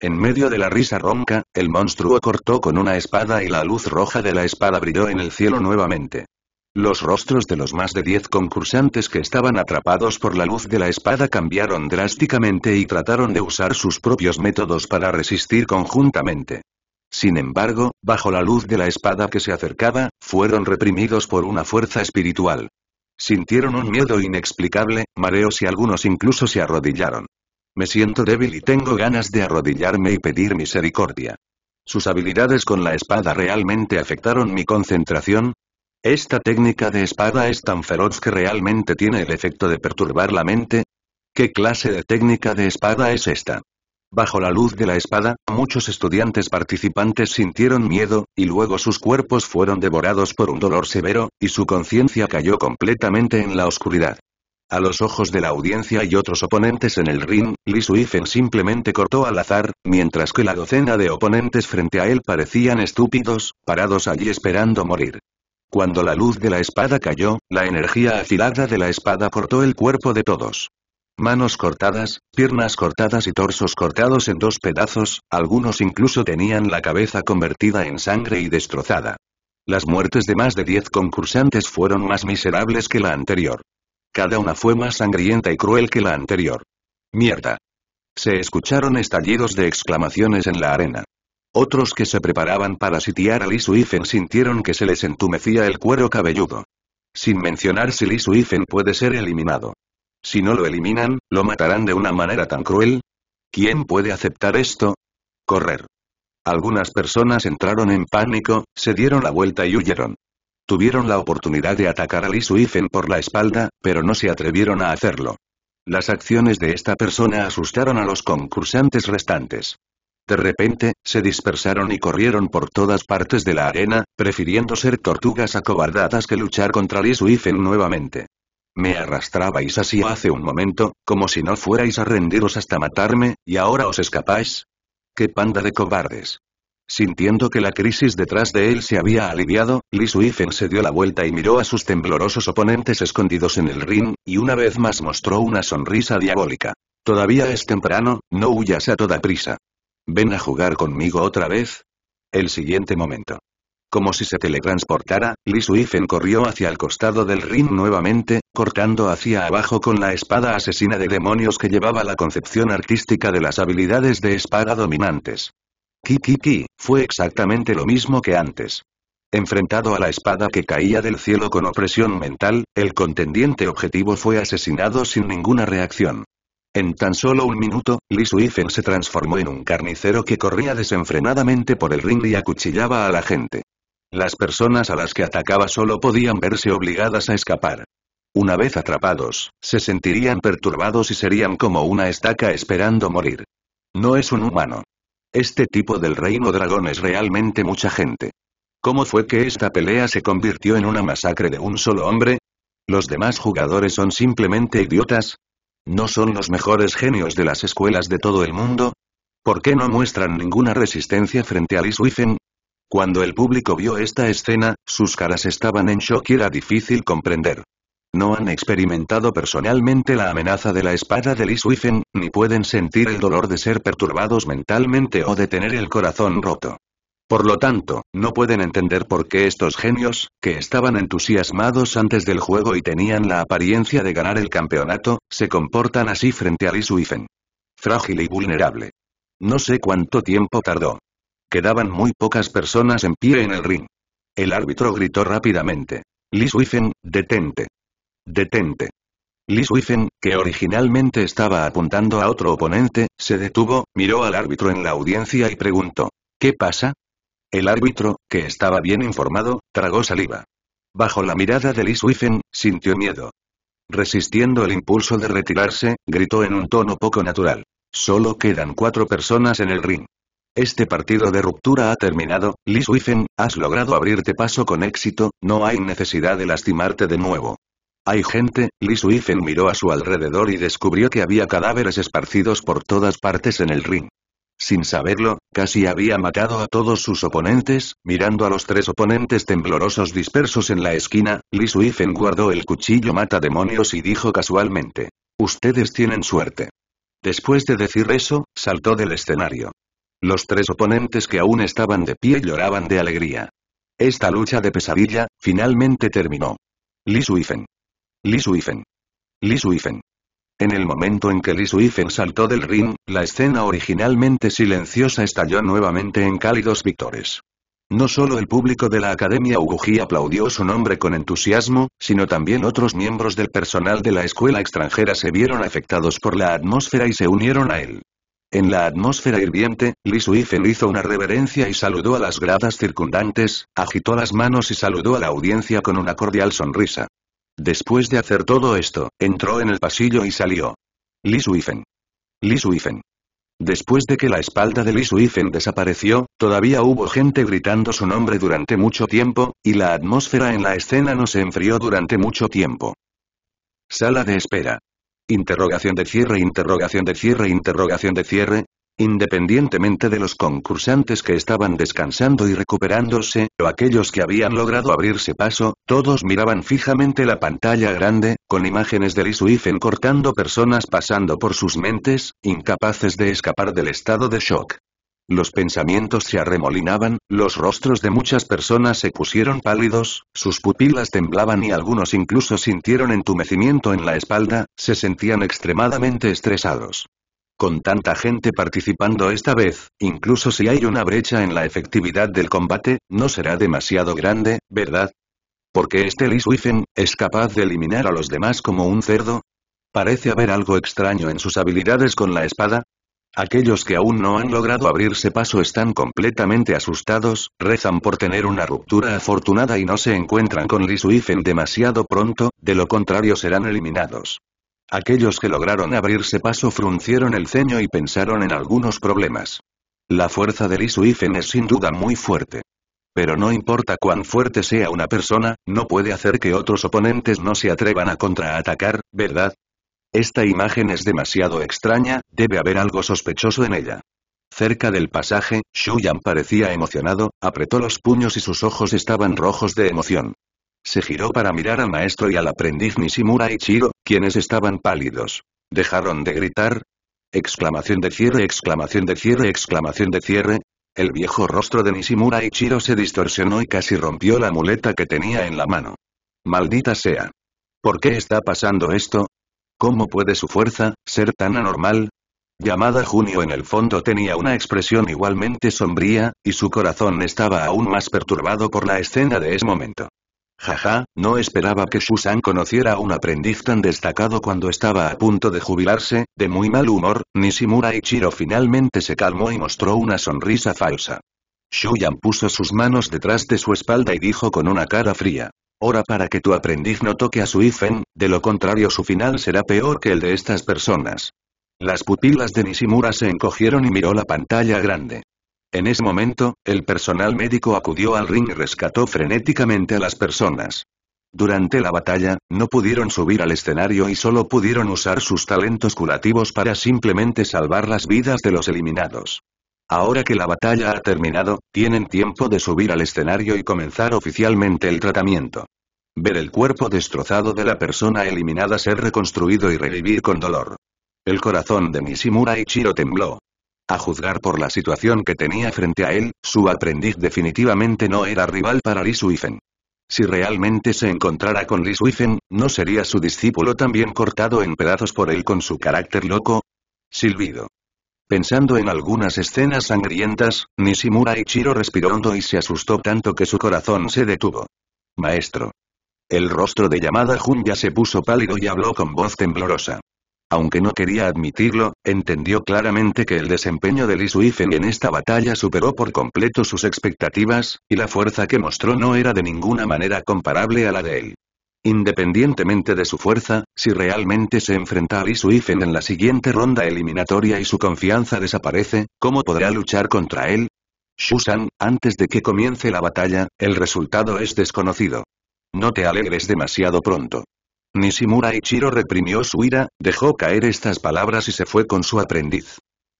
En medio de la risa ronca, el monstruo cortó con una espada y la luz roja de la espada brilló en el cielo nuevamente. Los rostros de los más de 10 concursantes que estaban atrapados por la luz de la espada cambiaron drásticamente y trataron de usar sus propios métodos para resistir conjuntamente. Sin embargo, bajo la luz de la espada que se acercaba, fueron reprimidos por una fuerza espiritual. Sintieron un miedo inexplicable, mareos y algunos incluso se arrodillaron. Me siento débil y tengo ganas de arrodillarme y pedir misericordia. ¿Sus habilidades con la espada realmente afectaron mi concentración? ¿Esta técnica de espada es tan feroz que realmente tiene el efecto de perturbar la mente? ¿Qué clase de técnica de espada es esta? Bajo la luz de la espada, muchos estudiantes participantes sintieron miedo, y luego sus cuerpos fueron devorados por un dolor severo, y su conciencia cayó completamente en la oscuridad. A los ojos de la audiencia y otros oponentes en el ring, Li simplemente cortó al azar, mientras que la docena de oponentes frente a él parecían estúpidos, parados allí esperando morir. Cuando la luz de la espada cayó, la energía afilada de la espada cortó el cuerpo de todos. Manos cortadas, piernas cortadas y torsos cortados en dos pedazos, algunos incluso tenían la cabeza convertida en sangre y destrozada. Las muertes de más de diez concursantes fueron más miserables que la anterior. Cada una fue más sangrienta y cruel que la anterior. Mierda. Se escucharon estallidos de exclamaciones en la arena. Otros que se preparaban para sitiar a Lee Suifen sintieron que se les entumecía el cuero cabelludo. Sin mencionar si Lee puede ser eliminado. Si no lo eliminan, lo matarán de una manera tan cruel. ¿Quién puede aceptar esto? Correr. Algunas personas entraron en pánico, se dieron la vuelta y huyeron. Tuvieron la oportunidad de atacar a Lee Suifen por la espalda, pero no se atrevieron a hacerlo. Las acciones de esta persona asustaron a los concursantes restantes. De repente, se dispersaron y corrieron por todas partes de la arena, prefiriendo ser tortugas acobardadas que luchar contra Lee Suifen nuevamente. Me arrastrabais así hace un momento, como si no fuerais a rendiros hasta matarme, y ahora os escapáis. ¡Qué panda de cobardes! Sintiendo que la crisis detrás de él se había aliviado, Lee Suifen se dio la vuelta y miró a sus temblorosos oponentes escondidos en el ring, y una vez más mostró una sonrisa diabólica. Todavía es temprano, no huyas a toda prisa. Ven a jugar conmigo otra vez. El siguiente momento. Como si se teletransportara, Li Suifen corrió hacia el costado del ring nuevamente, cortando hacia abajo con la espada asesina de demonios que llevaba la concepción artística de las habilidades de espada dominantes. Ki fue exactamente lo mismo que antes. Enfrentado a la espada que caía del cielo con opresión mental, el contendiente objetivo fue asesinado sin ninguna reacción. En tan solo un minuto, Li Suifen se transformó en un carnicero que corría desenfrenadamente por el ring y acuchillaba a la gente. Las personas a las que atacaba solo podían verse obligadas a escapar. Una vez atrapados, se sentirían perturbados y serían como una estaca esperando morir. No es un humano. Este tipo del reino dragón es realmente mucha gente. ¿Cómo fue que esta pelea se convirtió en una masacre de un solo hombre? ¿Los demás jugadores son simplemente idiotas? ¿No son los mejores genios de las escuelas de todo el mundo? ¿Por qué no muestran ninguna resistencia frente a Lee cuando el público vio esta escena, sus caras estaban en shock y era difícil comprender. No han experimentado personalmente la amenaza de la espada de Lee ni pueden sentir el dolor de ser perturbados mentalmente o de tener el corazón roto. Por lo tanto, no pueden entender por qué estos genios, que estaban entusiasmados antes del juego y tenían la apariencia de ganar el campeonato, se comportan así frente a Lee Frágil y vulnerable. No sé cuánto tiempo tardó. Quedaban muy pocas personas en pie en el ring. El árbitro gritó rápidamente. Liz detente. Detente. Liz que originalmente estaba apuntando a otro oponente, se detuvo, miró al árbitro en la audiencia y preguntó. ¿Qué pasa? El árbitro, que estaba bien informado, tragó saliva. Bajo la mirada de Liz sintió miedo. Resistiendo el impulso de retirarse, gritó en un tono poco natural. Solo quedan cuatro personas en el ring. Este partido de ruptura ha terminado, Liz has logrado abrirte paso con éxito, no hay necesidad de lastimarte de nuevo. Hay gente, Liz miró a su alrededor y descubrió que había cadáveres esparcidos por todas partes en el ring. Sin saberlo, casi había matado a todos sus oponentes, mirando a los tres oponentes temblorosos dispersos en la esquina, Li guardó el cuchillo mata demonios y dijo casualmente. Ustedes tienen suerte. Después de decir eso, saltó del escenario. Los tres oponentes que aún estaban de pie lloraban de alegría. Esta lucha de pesadilla, finalmente terminó. Li Suifen. Li Li En el momento en que Li saltó del ring, la escena originalmente silenciosa estalló nuevamente en cálidos victores. No solo el público de la Academia Uguji aplaudió su nombre con entusiasmo, sino también otros miembros del personal de la escuela extranjera se vieron afectados por la atmósfera y se unieron a él. En la atmósfera hirviente, Li hizo una reverencia y saludó a las gradas circundantes, agitó las manos y saludó a la audiencia con una cordial sonrisa. Después de hacer todo esto, entró en el pasillo y salió. Li Suifen. Li Suifen. Después de que la espalda de Li Suifen desapareció, todavía hubo gente gritando su nombre durante mucho tiempo, y la atmósfera en la escena no se enfrió durante mucho tiempo. Sala de espera. Interrogación de cierre, interrogación de cierre, interrogación de cierre. Independientemente de los concursantes que estaban descansando y recuperándose, o aquellos que habían logrado abrirse paso, todos miraban fijamente la pantalla grande, con imágenes de Lee cortando personas pasando por sus mentes, incapaces de escapar del estado de shock. Los pensamientos se arremolinaban, los rostros de muchas personas se pusieron pálidos, sus pupilas temblaban y algunos incluso sintieron entumecimiento en la espalda, se sentían extremadamente estresados. Con tanta gente participando esta vez, incluso si hay una brecha en la efectividad del combate, no será demasiado grande, ¿verdad? Porque este Lee es capaz de eliminar a los demás como un cerdo. Parece haber algo extraño en sus habilidades con la espada, Aquellos que aún no han logrado abrirse paso están completamente asustados, rezan por tener una ruptura afortunada y no se encuentran con Lisuifen demasiado pronto, de lo contrario serán eliminados. Aquellos que lograron abrirse paso fruncieron el ceño y pensaron en algunos problemas. La fuerza de Lisuifen es sin duda muy fuerte. Pero no importa cuán fuerte sea una persona, no puede hacer que otros oponentes no se atrevan a contraatacar, ¿verdad? Esta imagen es demasiado extraña, debe haber algo sospechoso en ella. Cerca del pasaje, Shuyan parecía emocionado, apretó los puños y sus ojos estaban rojos de emoción. Se giró para mirar al maestro y al aprendiz Nishimura y Chiro, quienes estaban pálidos. ¿Dejaron de gritar? Exclamación de cierre, exclamación de cierre, exclamación de cierre. El viejo rostro de Nishimura y Chiro se distorsionó y casi rompió la muleta que tenía en la mano. Maldita sea. ¿Por qué está pasando esto? ¿Cómo puede su fuerza, ser tan anormal? Llamada Junio en el fondo tenía una expresión igualmente sombría, y su corazón estaba aún más perturbado por la escena de ese momento. Jaja, no esperaba que Susan conociera a un aprendiz tan destacado cuando estaba a punto de jubilarse, de muy mal humor, Nishimura Ichiro finalmente se calmó y mostró una sonrisa falsa. Shuyan puso sus manos detrás de su espalda y dijo con una cara fría. «Hora para que tu aprendiz no toque a su Ifen, de lo contrario su final será peor que el de estas personas. Las pupilas de Nishimura se encogieron y miró la pantalla grande. En ese momento, el personal médico acudió al ring y rescató frenéticamente a las personas. Durante la batalla, no pudieron subir al escenario y solo pudieron usar sus talentos curativos para simplemente salvar las vidas de los eliminados. Ahora que la batalla ha terminado, tienen tiempo de subir al escenario y comenzar oficialmente el tratamiento. Ver el cuerpo destrozado de la persona eliminada ser reconstruido y revivir con dolor. El corazón de Nishimura Ichiro tembló. A juzgar por la situación que tenía frente a él, su aprendiz definitivamente no era rival para Lee Suifen. Si realmente se encontrara con Lee Suifen, ¿no sería su discípulo también cortado en pedazos por él con su carácter loco? Silbido. Pensando en algunas escenas sangrientas, Nishimura Ichiro respiró hondo y se asustó tanto que su corazón se detuvo. Maestro. El rostro de llamada Junya se puso pálido y habló con voz temblorosa. Aunque no quería admitirlo, entendió claramente que el desempeño de Li en esta batalla superó por completo sus expectativas, y la fuerza que mostró no era de ninguna manera comparable a la de él. Independientemente de su fuerza, si realmente se enfrenta a Lee en la siguiente ronda eliminatoria y su confianza desaparece, ¿cómo podrá luchar contra él? Shusan, antes de que comience la batalla, el resultado es desconocido. No te alegres demasiado pronto. Nishimura Ichiro reprimió su ira, dejó caer estas palabras y se fue con su aprendiz.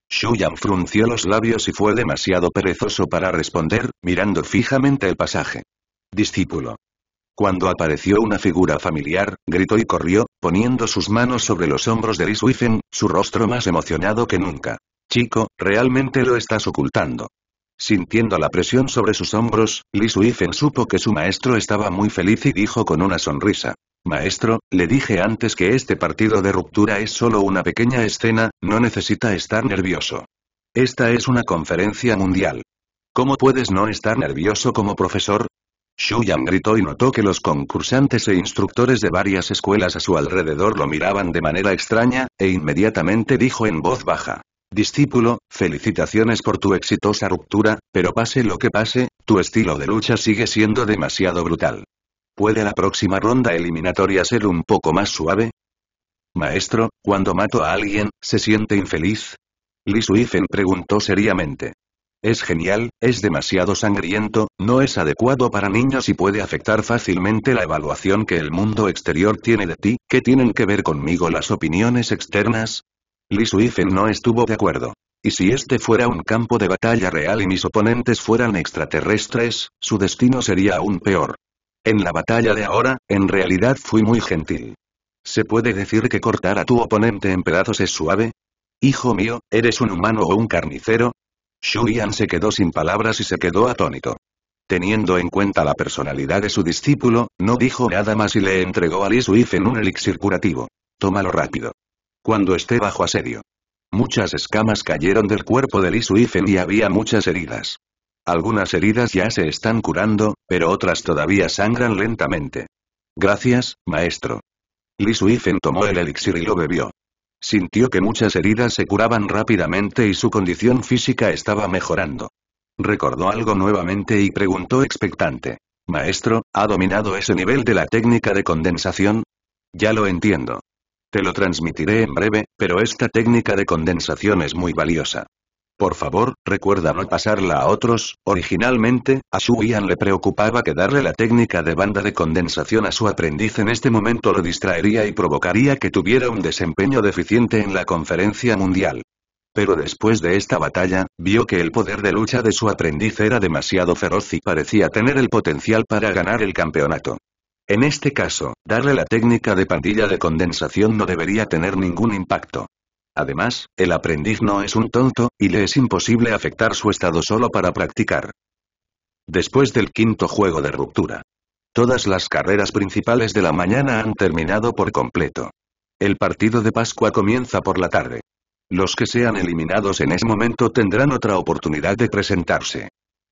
Shuyan frunció los labios y fue demasiado perezoso para responder, mirando fijamente el pasaje. Discípulo. Cuando apareció una figura familiar, gritó y corrió, poniendo sus manos sobre los hombros de lisuifen, su rostro más emocionado que nunca. Chico, realmente lo estás ocultando. Sintiendo la presión sobre sus hombros, Li supo que su maestro estaba muy feliz y dijo con una sonrisa. Maestro, le dije antes que este partido de ruptura es solo una pequeña escena, no necesita estar nervioso. Esta es una conferencia mundial. ¿Cómo puedes no estar nervioso como profesor? Shuyang gritó y notó que los concursantes e instructores de varias escuelas a su alrededor lo miraban de manera extraña, e inmediatamente dijo en voz baja. Discípulo, felicitaciones por tu exitosa ruptura, pero pase lo que pase, tu estilo de lucha sigue siendo demasiado brutal. ¿Puede la próxima ronda eliminatoria ser un poco más suave? Maestro, cuando mato a alguien, ¿se siente infeliz? Li Suifen preguntó seriamente. Es genial, es demasiado sangriento, no es adecuado para niños y puede afectar fácilmente la evaluación que el mundo exterior tiene de ti, ¿qué tienen que ver conmigo las opiniones externas? Li Suifen no estuvo de acuerdo. Y si este fuera un campo de batalla real y mis oponentes fueran extraterrestres, su destino sería aún peor. En la batalla de ahora, en realidad fui muy gentil. ¿Se puede decir que cortar a tu oponente en pedazos es suave? Hijo mío, ¿eres un humano o un carnicero? Xu se quedó sin palabras y se quedó atónito. Teniendo en cuenta la personalidad de su discípulo, no dijo nada más y le entregó a Li Suifen un elixir curativo. Tómalo rápido. Cuando esté bajo asedio. Muchas escamas cayeron del cuerpo de Li Suifen y había muchas heridas. Algunas heridas ya se están curando, pero otras todavía sangran lentamente. Gracias, maestro. Li Suifen tomó el elixir y lo bebió. Sintió que muchas heridas se curaban rápidamente y su condición física estaba mejorando. Recordó algo nuevamente y preguntó expectante. Maestro, ¿ha dominado ese nivel de la técnica de condensación? Ya lo entiendo. Te lo transmitiré en breve, pero esta técnica de condensación es muy valiosa. Por favor, recuerda no pasarla a otros. Originalmente, a Shu Yan le preocupaba que darle la técnica de banda de condensación a su aprendiz en este momento lo distraería y provocaría que tuviera un desempeño deficiente en la conferencia mundial. Pero después de esta batalla, vio que el poder de lucha de su aprendiz era demasiado feroz y parecía tener el potencial para ganar el campeonato. En este caso, darle la técnica de pandilla de condensación no debería tener ningún impacto. Además, el aprendiz no es un tonto, y le es imposible afectar su estado solo para practicar. Después del quinto juego de ruptura. Todas las carreras principales de la mañana han terminado por completo. El partido de Pascua comienza por la tarde. Los que sean eliminados en ese momento tendrán otra oportunidad de presentarse.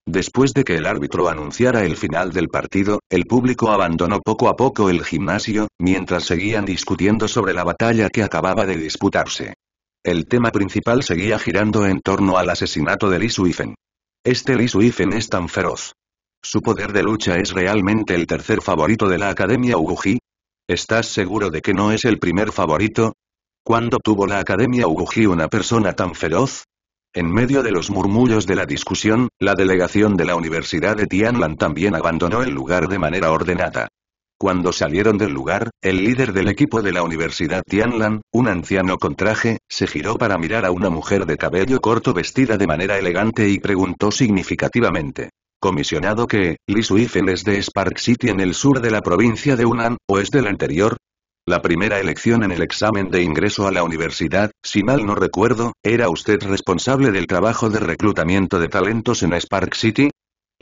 Después de que el árbitro anunciara el final del partido, el público abandonó poco a poco el gimnasio, mientras seguían discutiendo sobre la batalla que acababa de disputarse. El tema principal seguía girando en torno al asesinato de Lee Suifen. Este Lee Suifen es tan feroz. Su poder de lucha es realmente el tercer favorito de la Academia Uguji. ¿Estás seguro de que no es el primer favorito? ¿Cuándo tuvo la Academia Uguji una persona tan feroz? En medio de los murmullos de la discusión, la delegación de la Universidad de Tianlan también abandonó el lugar de manera ordenada. Cuando salieron del lugar, el líder del equipo de la Universidad Tianlan, un anciano con traje, se giró para mirar a una mujer de cabello corto vestida de manera elegante y preguntó significativamente. Comisionado que, Li Suifen es de Spark City en el sur de la provincia de Hunan, o es del anterior, la primera elección en el examen de ingreso a la universidad, si mal no recuerdo, era usted responsable del trabajo de reclutamiento de talentos en Spark City,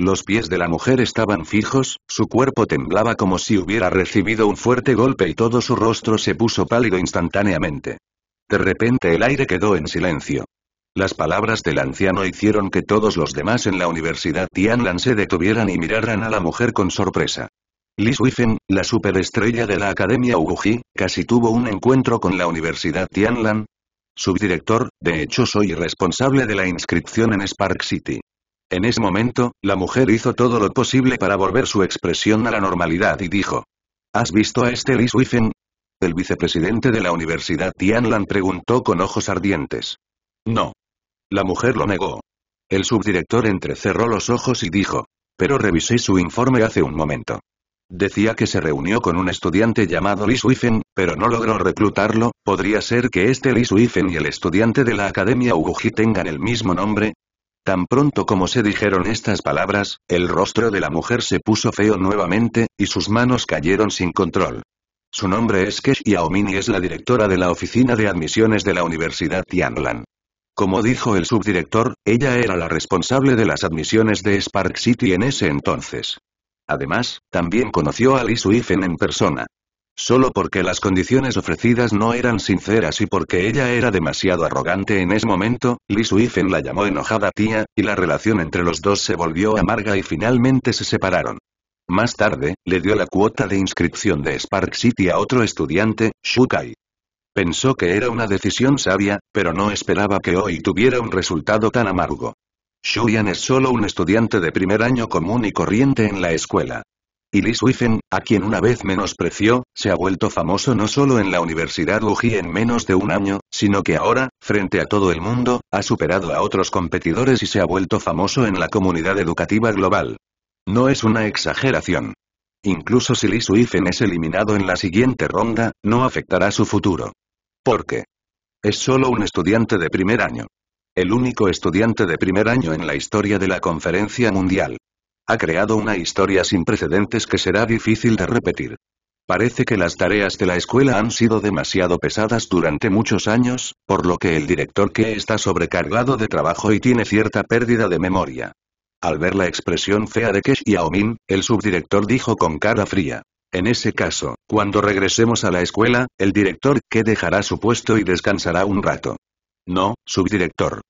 los pies de la mujer estaban fijos, su cuerpo temblaba como si hubiera recibido un fuerte golpe y todo su rostro se puso pálido instantáneamente. De repente el aire quedó en silencio. Las palabras del anciano hicieron que todos los demás en la Universidad Tianlan se detuvieran y miraran a la mujer con sorpresa. Liz Wiffen, la superestrella de la Academia Uguji, casi tuvo un encuentro con la Universidad Tianlan. Subdirector, de hecho soy responsable de la inscripción en Spark City. En ese momento, la mujer hizo todo lo posible para volver su expresión a la normalidad y dijo. ¿Has visto a este Lee El vicepresidente de la Universidad Tianlan preguntó con ojos ardientes. No. La mujer lo negó. El subdirector entrecerró los ojos y dijo. Pero revisé su informe hace un momento. Decía que se reunió con un estudiante llamado Lee Swifen, pero no logró reclutarlo, ¿podría ser que este Lee y el estudiante de la Academia Uguji tengan el mismo nombre? Tan pronto como se dijeron estas palabras, el rostro de la mujer se puso feo nuevamente, y sus manos cayeron sin control. Su nombre es Kesh Yaomini y es la directora de la oficina de admisiones de la Universidad Tianlan. Como dijo el subdirector, ella era la responsable de las admisiones de Spark City en ese entonces. Además, también conoció a Lee Suifen en persona. Solo porque las condiciones ofrecidas no eran sinceras y porque ella era demasiado arrogante en ese momento, Li Suifen la llamó enojada tía, y la relación entre los dos se volvió amarga y finalmente se separaron. Más tarde, le dio la cuota de inscripción de Spark City a otro estudiante, Kai. Pensó que era una decisión sabia, pero no esperaba que hoy tuviera un resultado tan amargo. Shuyan es solo un estudiante de primer año común y corriente en la escuela. Y Li Suifen, a quien una vez menospreció, se ha vuelto famoso no solo en la Universidad UJI en menos de un año, sino que ahora, frente a todo el mundo, ha superado a otros competidores y se ha vuelto famoso en la comunidad educativa global. No es una exageración. Incluso si Li Suifen es eliminado en la siguiente ronda, no afectará su futuro. ¿Por qué? Es solo un estudiante de primer año. El único estudiante de primer año en la historia de la conferencia mundial. Ha creado una historia sin precedentes que será difícil de repetir. Parece que las tareas de la escuela han sido demasiado pesadas durante muchos años, por lo que el director que está sobrecargado de trabajo y tiene cierta pérdida de memoria. Al ver la expresión fea de Kesh y Aomin, el subdirector dijo con cara fría. En ese caso, cuando regresemos a la escuela, el director que dejará su puesto y descansará un rato. No, subdirector.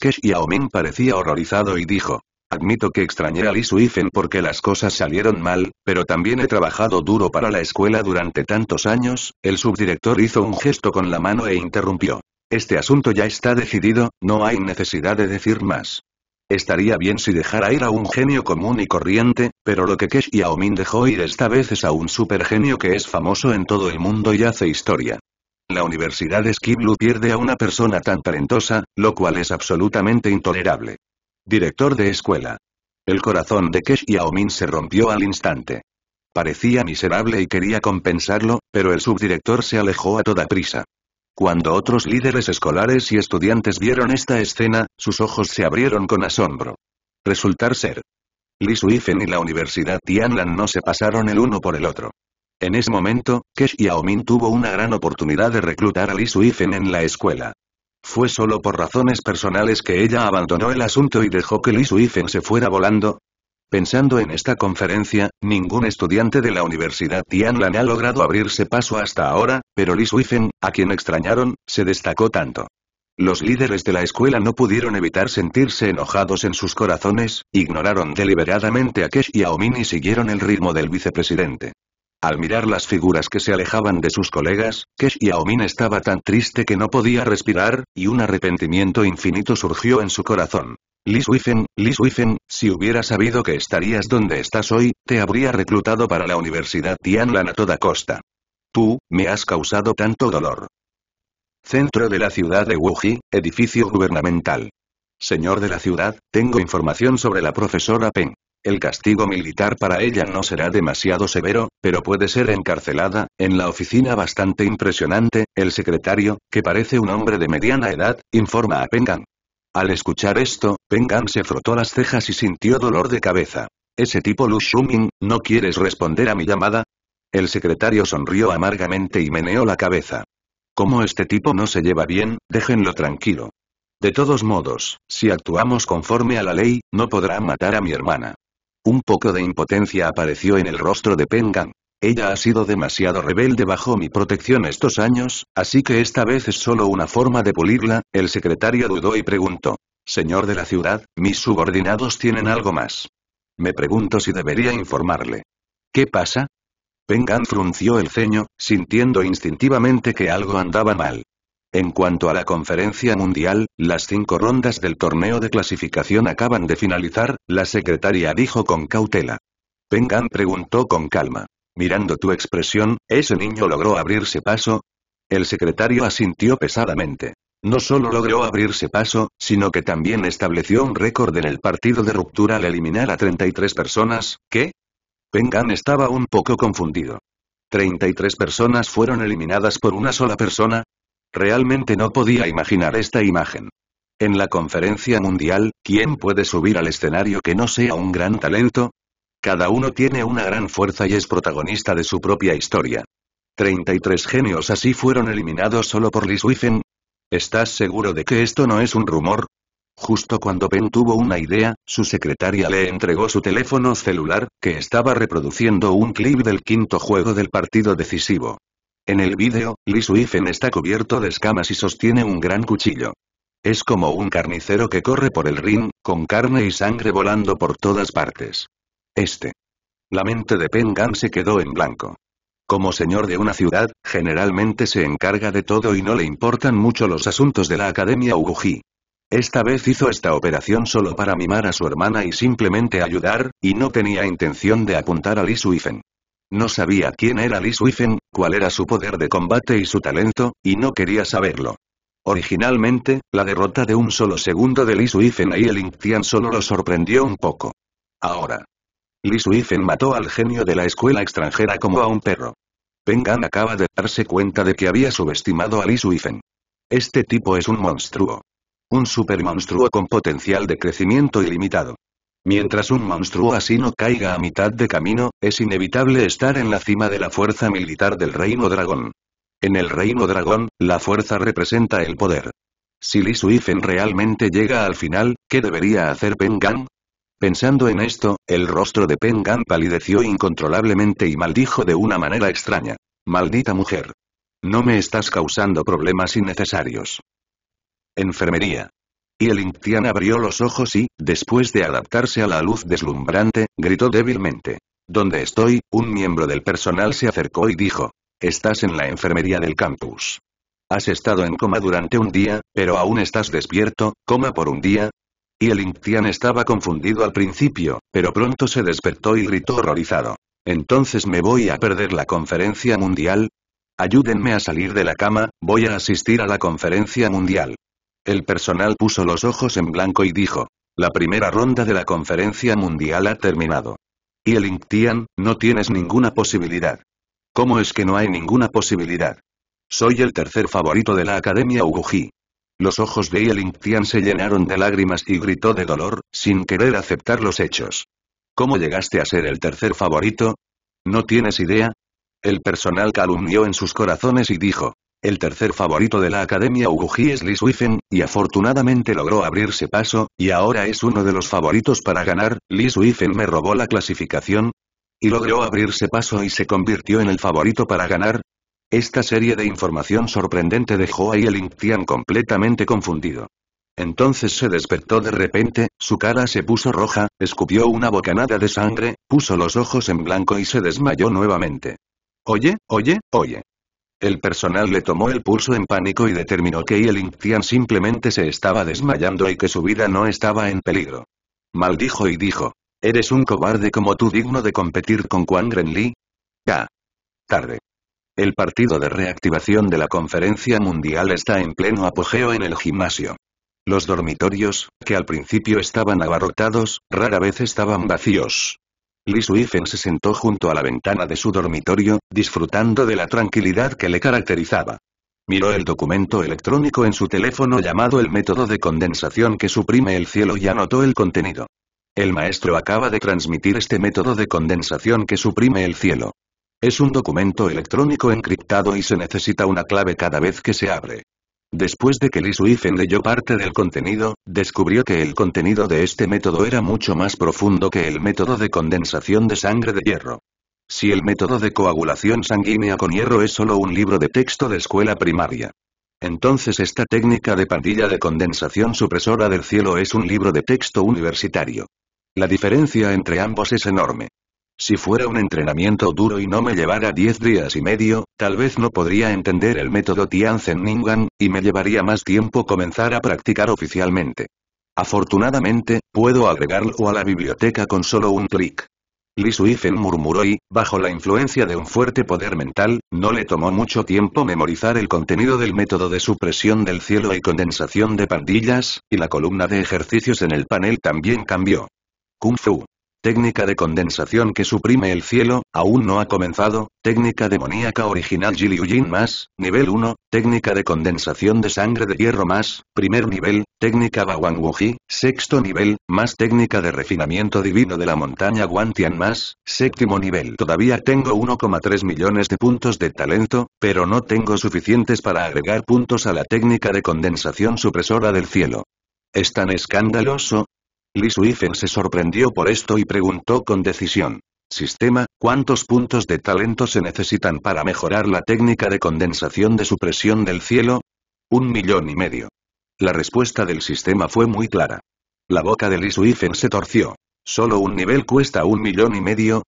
Kesh Aomin parecía horrorizado y dijo, Admito que extrañé a Lee Suifen porque las cosas salieron mal, pero también he trabajado duro para la escuela durante tantos años, el subdirector hizo un gesto con la mano e interrumpió. Este asunto ya está decidido, no hay necesidad de decir más. Estaría bien si dejara ir a un genio común y corriente, pero lo que Kesh Yaomin dejó ir esta vez es a un supergenio que es famoso en todo el mundo y hace historia. La Universidad Skiblu pierde a una persona tan talentosa, lo cual es absolutamente intolerable. Director de escuela. El corazón de Kesh Aomin se rompió al instante. Parecía miserable y quería compensarlo, pero el subdirector se alejó a toda prisa. Cuando otros líderes escolares y estudiantes vieron esta escena, sus ojos se abrieron con asombro. Resultar ser. Li Suifen y la Universidad Tianlan no se pasaron el uno por el otro. En ese momento, Kesh Aomin tuvo una gran oportunidad de reclutar a Li Suifen en la escuela. Fue solo por razones personales que ella abandonó el asunto y dejó que Lee Suifen se fuera volando. Pensando en esta conferencia, ningún estudiante de la Universidad Tianlan ha logrado abrirse paso hasta ahora, pero Lee Suifen, a quien extrañaron, se destacó tanto. Los líderes de la escuela no pudieron evitar sentirse enojados en sus corazones, ignoraron deliberadamente a Kesh y a Omin y siguieron el ritmo del vicepresidente. Al mirar las figuras que se alejaban de sus colegas, que Xiaomin estaba tan triste que no podía respirar, y un arrepentimiento infinito surgió en su corazón. Li Suifen, Li Suifen, si hubiera sabido que estarías donde estás hoy, te habría reclutado para la Universidad Tianlan a toda costa. Tú, me has causado tanto dolor. Centro de la ciudad de Wuji, edificio gubernamental. Señor de la ciudad, tengo información sobre la profesora Peng el castigo militar para ella no será demasiado severo, pero puede ser encarcelada, en la oficina bastante impresionante, el secretario, que parece un hombre de mediana edad, informa a Pengan. Al escuchar esto, Pengan se frotó las cejas y sintió dolor de cabeza. Ese tipo Lu Shuming, ¿no quieres responder a mi llamada? El secretario sonrió amargamente y meneó la cabeza. Como este tipo no se lleva bien, déjenlo tranquilo. De todos modos, si actuamos conforme a la ley, no podrá matar a mi hermana. Un poco de impotencia apareció en el rostro de Pengan. Ella ha sido demasiado rebelde bajo mi protección estos años, así que esta vez es solo una forma de pulirla, el secretario dudó y preguntó. Señor de la ciudad, mis subordinados tienen algo más. Me pregunto si debería informarle. ¿Qué pasa? Pengan frunció el ceño, sintiendo instintivamente que algo andaba mal. En cuanto a la conferencia mundial, las cinco rondas del torneo de clasificación acaban de finalizar, la secretaria dijo con cautela. Pengan preguntó con calma. Mirando tu expresión, ¿ese niño logró abrirse paso? El secretario asintió pesadamente. No solo logró abrirse paso, sino que también estableció un récord en el partido de ruptura al eliminar a 33 personas, ¿qué? Pengan estaba un poco confundido. 33 personas fueron eliminadas por una sola persona, Realmente no podía imaginar esta imagen. En la conferencia mundial, ¿quién puede subir al escenario que no sea un gran talento? Cada uno tiene una gran fuerza y es protagonista de su propia historia. 33 genios así fueron eliminados solo por Liz Wiffen. ¿Estás seguro de que esto no es un rumor? Justo cuando Ben tuvo una idea, su secretaria le entregó su teléfono celular, que estaba reproduciendo un clip del quinto juego del partido decisivo. En el vídeo, Lee Suifen está cubierto de escamas y sostiene un gran cuchillo. Es como un carnicero que corre por el ring, con carne y sangre volando por todas partes. Este. La mente de Pengan se quedó en blanco. Como señor de una ciudad, generalmente se encarga de todo y no le importan mucho los asuntos de la Academia Uguji. Esta vez hizo esta operación solo para mimar a su hermana y simplemente ayudar, y no tenía intención de apuntar a Lee Suifen. No sabía quién era Lee Suifen, cuál era su poder de combate y su talento, y no quería saberlo. Originalmente, la derrota de un solo segundo de Li Suifen y el Tian solo lo sorprendió un poco. Ahora. Li Suifen mató al genio de la escuela extranjera como a un perro. Pengan acaba de darse cuenta de que había subestimado a Li Suifen. Este tipo es un monstruo. Un supermonstruo con potencial de crecimiento ilimitado. Mientras un monstruo así no caiga a mitad de camino, es inevitable estar en la cima de la fuerza militar del Reino Dragón. En el Reino Dragón, la fuerza representa el poder. Si Li realmente llega al final, ¿qué debería hacer Pengang? Pensando en esto, el rostro de Pengang palideció incontrolablemente y maldijo de una manera extraña. Maldita mujer. No me estás causando problemas innecesarios. Enfermería. Y el Inktian abrió los ojos y, después de adaptarse a la luz deslumbrante, gritó débilmente. ¿Dónde estoy? Un miembro del personal se acercó y dijo. Estás en la enfermería del campus. Has estado en coma durante un día, pero aún estás despierto, coma por un día. Y el Inktian estaba confundido al principio, pero pronto se despertó y gritó horrorizado. Entonces me voy a perder la conferencia mundial. Ayúdenme a salir de la cama, voy a asistir a la conferencia mundial. El personal puso los ojos en blanco y dijo. La primera ronda de la conferencia mundial ha terminado. Y el Intian, no tienes ninguna posibilidad. ¿Cómo es que no hay ninguna posibilidad? Soy el tercer favorito de la Academia Uguji. Los ojos de El Tian se llenaron de lágrimas y gritó de dolor, sin querer aceptar los hechos. ¿Cómo llegaste a ser el tercer favorito? ¿No tienes idea? El personal calumnió en sus corazones y dijo, el tercer favorito de la academia Uguji es Lee Suifen, y afortunadamente logró abrirse paso, y ahora es uno de los favoritos para ganar, Lee Suifen me robó la clasificación. Y logró abrirse paso y se convirtió en el favorito para ganar. Esta serie de información sorprendente dejó a Yelingtian Tian completamente confundido. Entonces se despertó de repente, su cara se puso roja, escupió una bocanada de sangre, puso los ojos en blanco y se desmayó nuevamente. Oye, oye, oye. El personal le tomó el pulso en pánico y determinó que Yelin Tian simplemente se estaba desmayando y que su vida no estaba en peligro. Maldijo y dijo. ¿Eres un cobarde como tú digno de competir con Quan Grenli? Ya. Tarde. El partido de reactivación de la conferencia mundial está en pleno apogeo en el gimnasio. Los dormitorios, que al principio estaban abarrotados, rara vez estaban vacíos. Li Suifen se sentó junto a la ventana de su dormitorio, disfrutando de la tranquilidad que le caracterizaba. Miró el documento electrónico en su teléfono llamado el método de condensación que suprime el cielo y anotó el contenido. El maestro acaba de transmitir este método de condensación que suprime el cielo. Es un documento electrónico encriptado y se necesita una clave cada vez que se abre. Después de que Lee Suifen leyó parte del contenido, descubrió que el contenido de este método era mucho más profundo que el método de condensación de sangre de hierro. Si el método de coagulación sanguínea con hierro es solo un libro de texto de escuela primaria, entonces esta técnica de pandilla de condensación supresora del cielo es un libro de texto universitario. La diferencia entre ambos es enorme. Si fuera un entrenamiento duro y no me llevara diez días y medio, tal vez no podría entender el método Tianzen-Ningan, y me llevaría más tiempo comenzar a practicar oficialmente. Afortunadamente, puedo agregarlo a la biblioteca con solo un clic. Li Suifen murmuró y, bajo la influencia de un fuerte poder mental, no le tomó mucho tiempo memorizar el contenido del método de supresión del cielo y condensación de pandillas, y la columna de ejercicios en el panel también cambió. Kung Fu. Técnica de condensación que suprime el cielo, aún no ha comenzado, técnica demoníaca original Jin más, nivel 1, técnica de condensación de sangre de hierro más, primer nivel, técnica Wuji. sexto nivel, más técnica de refinamiento divino de la montaña Guantian más, séptimo nivel. Todavía tengo 1,3 millones de puntos de talento, pero no tengo suficientes para agregar puntos a la técnica de condensación supresora del cielo. Es tan escandaloso, Li Suifen se sorprendió por esto y preguntó con decisión. Sistema, ¿cuántos puntos de talento se necesitan para mejorar la técnica de condensación de supresión del cielo? Un millón y medio. La respuesta del sistema fue muy clara. La boca de Li Suifen se torció. ¿Solo un nivel cuesta un millón y medio?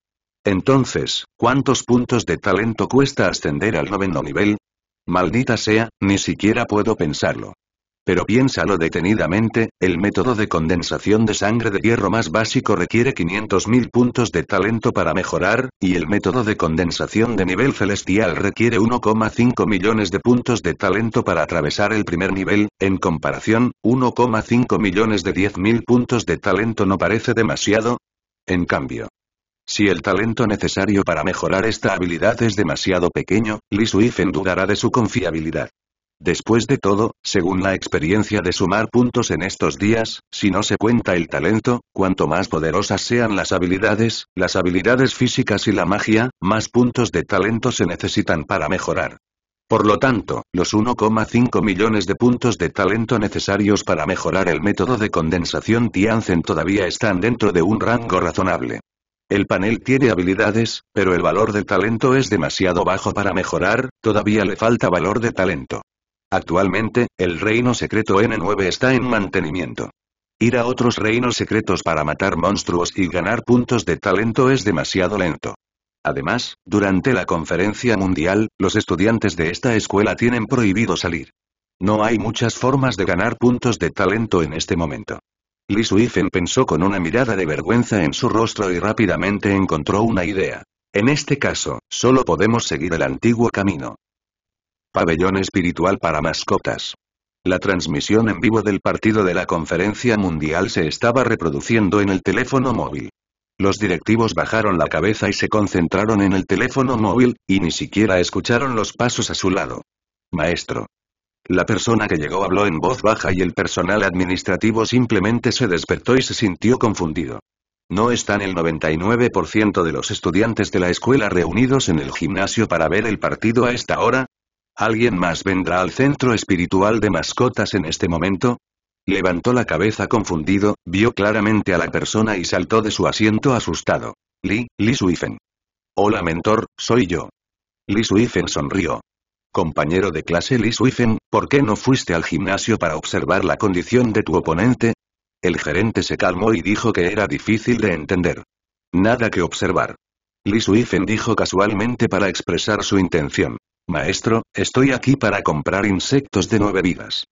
Entonces, ¿cuántos puntos de talento cuesta ascender al noveno nivel? Maldita sea, ni siquiera puedo pensarlo. Pero piénsalo detenidamente, el método de condensación de sangre de hierro más básico requiere 500.000 puntos de talento para mejorar, y el método de condensación de nivel celestial requiere 1,5 millones de puntos de talento para atravesar el primer nivel, en comparación, 1,5 millones de 10.000 puntos de talento no parece demasiado. En cambio, si el talento necesario para mejorar esta habilidad es demasiado pequeño, Li Suifen dudará de su confiabilidad. Después de todo, según la experiencia de sumar puntos en estos días, si no se cuenta el talento, cuanto más poderosas sean las habilidades, las habilidades físicas y la magia, más puntos de talento se necesitan para mejorar. Por lo tanto, los 1,5 millones de puntos de talento necesarios para mejorar el método de condensación Tianzen todavía están dentro de un rango razonable. El panel tiene habilidades, pero el valor de talento es demasiado bajo para mejorar, todavía le falta valor de talento. Actualmente, el reino secreto N9 está en mantenimiento. Ir a otros reinos secretos para matar monstruos y ganar puntos de talento es demasiado lento. Además, durante la conferencia mundial, los estudiantes de esta escuela tienen prohibido salir. No hay muchas formas de ganar puntos de talento en este momento. Li Suifen pensó con una mirada de vergüenza en su rostro y rápidamente encontró una idea. En este caso, solo podemos seguir el antiguo camino. Pabellón espiritual para mascotas. La transmisión en vivo del partido de la Conferencia Mundial se estaba reproduciendo en el teléfono móvil. Los directivos bajaron la cabeza y se concentraron en el teléfono móvil, y ni siquiera escucharon los pasos a su lado. Maestro. La persona que llegó habló en voz baja y el personal administrativo simplemente se despertó y se sintió confundido. No están el 99% de los estudiantes de la escuela reunidos en el gimnasio para ver el partido a esta hora, ¿Alguien más vendrá al centro espiritual de mascotas en este momento? Levantó la cabeza confundido, vio claramente a la persona y saltó de su asiento asustado. Li, Lee Suifen. Hola mentor, soy yo. Li Suifen sonrió. Compañero de clase Li Suifen, ¿por qué no fuiste al gimnasio para observar la condición de tu oponente? El gerente se calmó y dijo que era difícil de entender. Nada que observar. Li Suifen dijo casualmente para expresar su intención. Maestro, estoy aquí para comprar insectos de nueve vidas.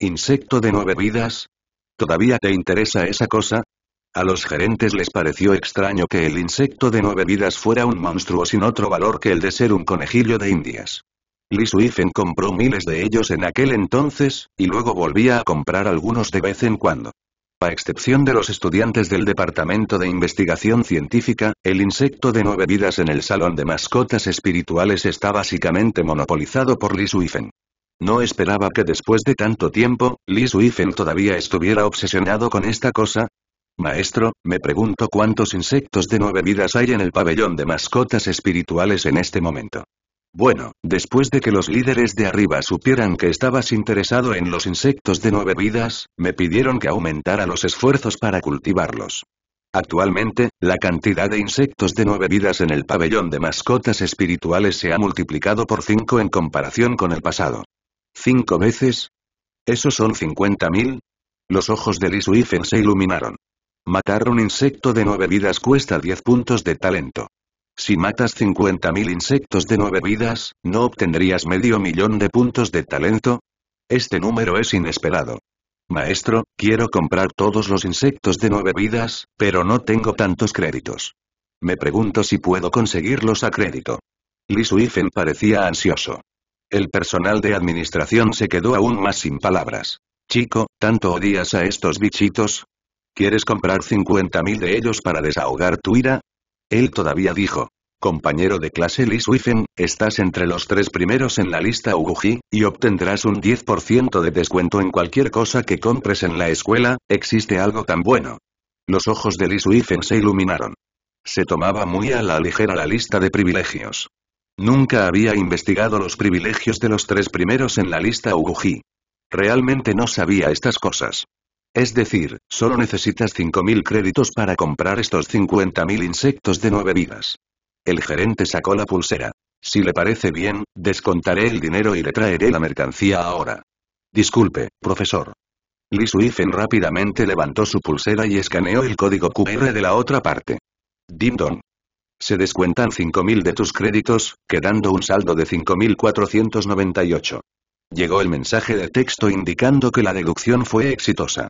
¿Insecto de nueve vidas? ¿Todavía te interesa esa cosa? A los gerentes les pareció extraño que el insecto de nueve vidas fuera un monstruo sin otro valor que el de ser un conejillo de indias. Lee Suifen compró miles de ellos en aquel entonces, y luego volvía a comprar algunos de vez en cuando. A excepción de los estudiantes del Departamento de Investigación Científica, el insecto de nueve vidas en el Salón de Mascotas Espirituales está básicamente monopolizado por Lee Suifen. No esperaba que después de tanto tiempo, Lee Suifen todavía estuviera obsesionado con esta cosa. Maestro, me pregunto cuántos insectos de nueve vidas hay en el pabellón de mascotas espirituales en este momento. Bueno, después de que los líderes de arriba supieran que estabas interesado en los insectos de nueve vidas, me pidieron que aumentara los esfuerzos para cultivarlos. Actualmente, la cantidad de insectos de nueve vidas en el pabellón de mascotas espirituales se ha multiplicado por cinco en comparación con el pasado. ¿Cinco veces? ¿Eso son 50.000? Los ojos de Lee se iluminaron. Matar un insecto de nueve vidas cuesta 10 puntos de talento. Si matas 50.000 insectos de nueve vidas, ¿no obtendrías medio millón de puntos de talento? Este número es inesperado. Maestro, quiero comprar todos los insectos de nueve vidas, pero no tengo tantos créditos. Me pregunto si puedo conseguirlos a crédito. Li parecía ansioso. El personal de administración se quedó aún más sin palabras. Chico, ¿tanto odias a estos bichitos? ¿Quieres comprar 50.000 de ellos para desahogar tu ira? Él todavía dijo. Compañero de clase Lee Suifen, estás entre los tres primeros en la lista Uguji, y obtendrás un 10% de descuento en cualquier cosa que compres en la escuela, existe algo tan bueno. Los ojos de Lee Suifen se iluminaron. Se tomaba muy a la ligera la lista de privilegios. Nunca había investigado los privilegios de los tres primeros en la lista Uguji. Realmente no sabía estas cosas. Es decir, solo necesitas 5.000 créditos para comprar estos 50.000 insectos de nueve vidas. El gerente sacó la pulsera. Si le parece bien, descontaré el dinero y le traeré la mercancía ahora. Disculpe, profesor. Li Suifen rápidamente levantó su pulsera y escaneó el código QR de la otra parte. Dim Se descuentan 5.000 de tus créditos, quedando un saldo de 5.498. Llegó el mensaje de texto indicando que la deducción fue exitosa.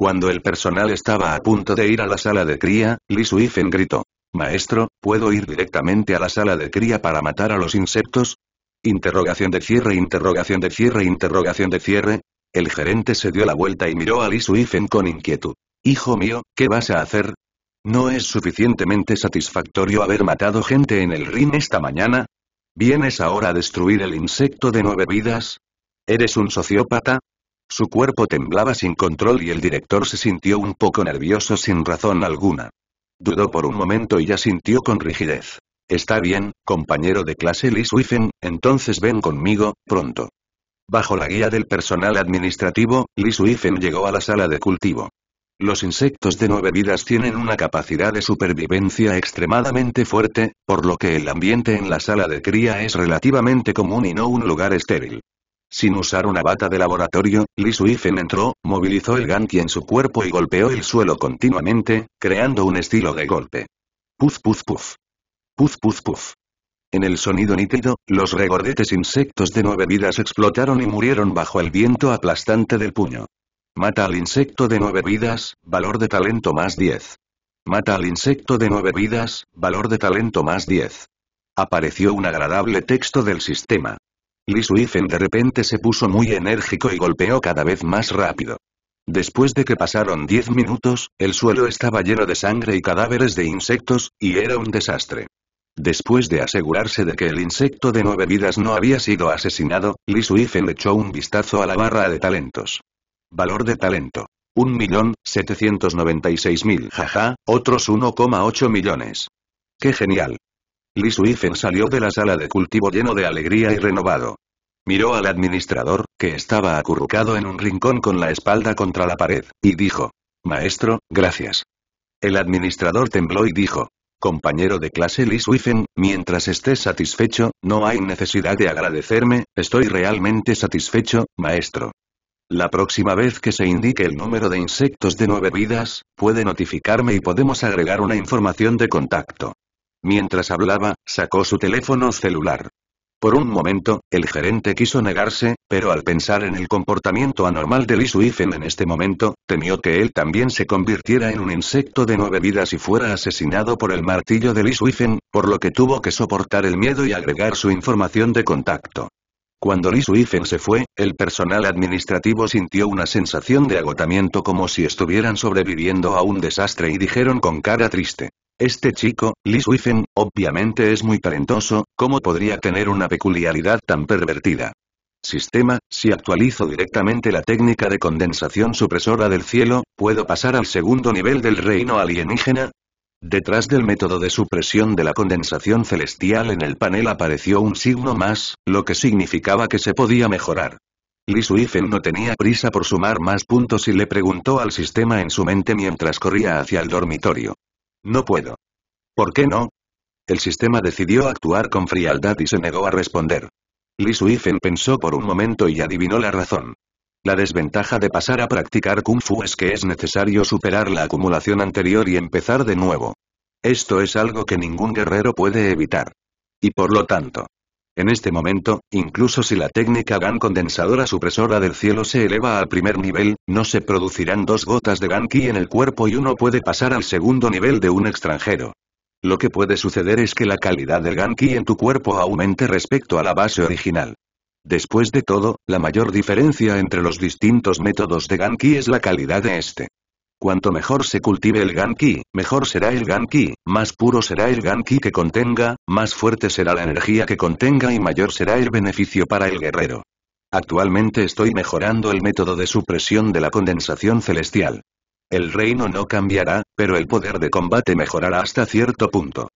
Cuando el personal estaba a punto de ir a la sala de cría, Li Suifen gritó. Maestro, ¿puedo ir directamente a la sala de cría para matar a los insectos? Interrogación de cierre, interrogación de cierre, interrogación de cierre. El gerente se dio la vuelta y miró a Li Suifen con inquietud. Hijo mío, ¿qué vas a hacer? ¿No es suficientemente satisfactorio haber matado gente en el ring esta mañana? ¿Vienes ahora a destruir el insecto de nueve vidas? ¿Eres un sociópata? Su cuerpo temblaba sin control y el director se sintió un poco nervioso sin razón alguna. Dudó por un momento y ya sintió con rigidez. Está bien, compañero de clase Lee Suifen, entonces ven conmigo, pronto. Bajo la guía del personal administrativo, Lee Suifen llegó a la sala de cultivo. Los insectos de nueve vidas tienen una capacidad de supervivencia extremadamente fuerte, por lo que el ambiente en la sala de cría es relativamente común y no un lugar estéril. Sin usar una bata de laboratorio, Li Suifen entró, movilizó el ganki en su cuerpo y golpeó el suelo continuamente, creando un estilo de golpe. Puf puf puf. Puf puf puf. En el sonido nítido, los regordetes insectos de nueve vidas explotaron y murieron bajo el viento aplastante del puño. Mata al insecto de nueve vidas, valor de talento más 10. Mata al insecto de nueve vidas, valor de talento más 10. Apareció un agradable texto del sistema. Li Suifen de repente se puso muy enérgico y golpeó cada vez más rápido. Después de que pasaron diez minutos, el suelo estaba lleno de sangre y cadáveres de insectos, y era un desastre. Después de asegurarse de que el insecto de nueve vidas no había sido asesinado, Li Suifen echó un vistazo a la barra de talentos. Valor de talento. 1.796.000 jaja, otros 1,8 millones. ¡Qué genial! Li salió de la sala de cultivo lleno de alegría y renovado. Miró al administrador, que estaba acurrucado en un rincón con la espalda contra la pared, y dijo, Maestro, gracias. El administrador tembló y dijo, Compañero de clase Li mientras estés satisfecho, no hay necesidad de agradecerme, estoy realmente satisfecho, maestro. La próxima vez que se indique el número de insectos de nueve vidas, puede notificarme y podemos agregar una información de contacto. Mientras hablaba, sacó su teléfono celular. Por un momento, el gerente quiso negarse, pero al pensar en el comportamiento anormal de Lee en este momento, temió que él también se convirtiera en un insecto de nueve vidas y fuera asesinado por el martillo de Lee por lo que tuvo que soportar el miedo y agregar su información de contacto. Cuando Li Suifen se fue, el personal administrativo sintió una sensación de agotamiento como si estuvieran sobreviviendo a un desastre y dijeron con cara triste. Este chico, Li Suifen, obviamente es muy talentoso, ¿cómo podría tener una peculiaridad tan pervertida? Sistema, si actualizo directamente la técnica de condensación supresora del cielo, ¿puedo pasar al segundo nivel del reino alienígena? Detrás del método de supresión de la condensación celestial en el panel apareció un signo más, lo que significaba que se podía mejorar. Li no tenía prisa por sumar más puntos y le preguntó al sistema en su mente mientras corría hacia el dormitorio. No puedo. ¿Por qué no? El sistema decidió actuar con frialdad y se negó a responder. Li pensó por un momento y adivinó la razón. La desventaja de pasar a practicar kung fu es que es necesario superar la acumulación anterior y empezar de nuevo. Esto es algo que ningún guerrero puede evitar. Y por lo tanto, en este momento, incluso si la técnica GAN condensadora supresora del cielo se eleva al primer nivel, no se producirán dos gotas de GAN Ki en el cuerpo y uno puede pasar al segundo nivel de un extranjero. Lo que puede suceder es que la calidad del GAN Ki en tu cuerpo aumente respecto a la base original. Después de todo, la mayor diferencia entre los distintos métodos de Ganki es la calidad de este. Cuanto mejor se cultive el Ganki, mejor será el Ganki, más puro será el Ganki que contenga, más fuerte será la energía que contenga y mayor será el beneficio para el guerrero. Actualmente estoy mejorando el método de supresión de la condensación celestial. El reino no cambiará, pero el poder de combate mejorará hasta cierto punto.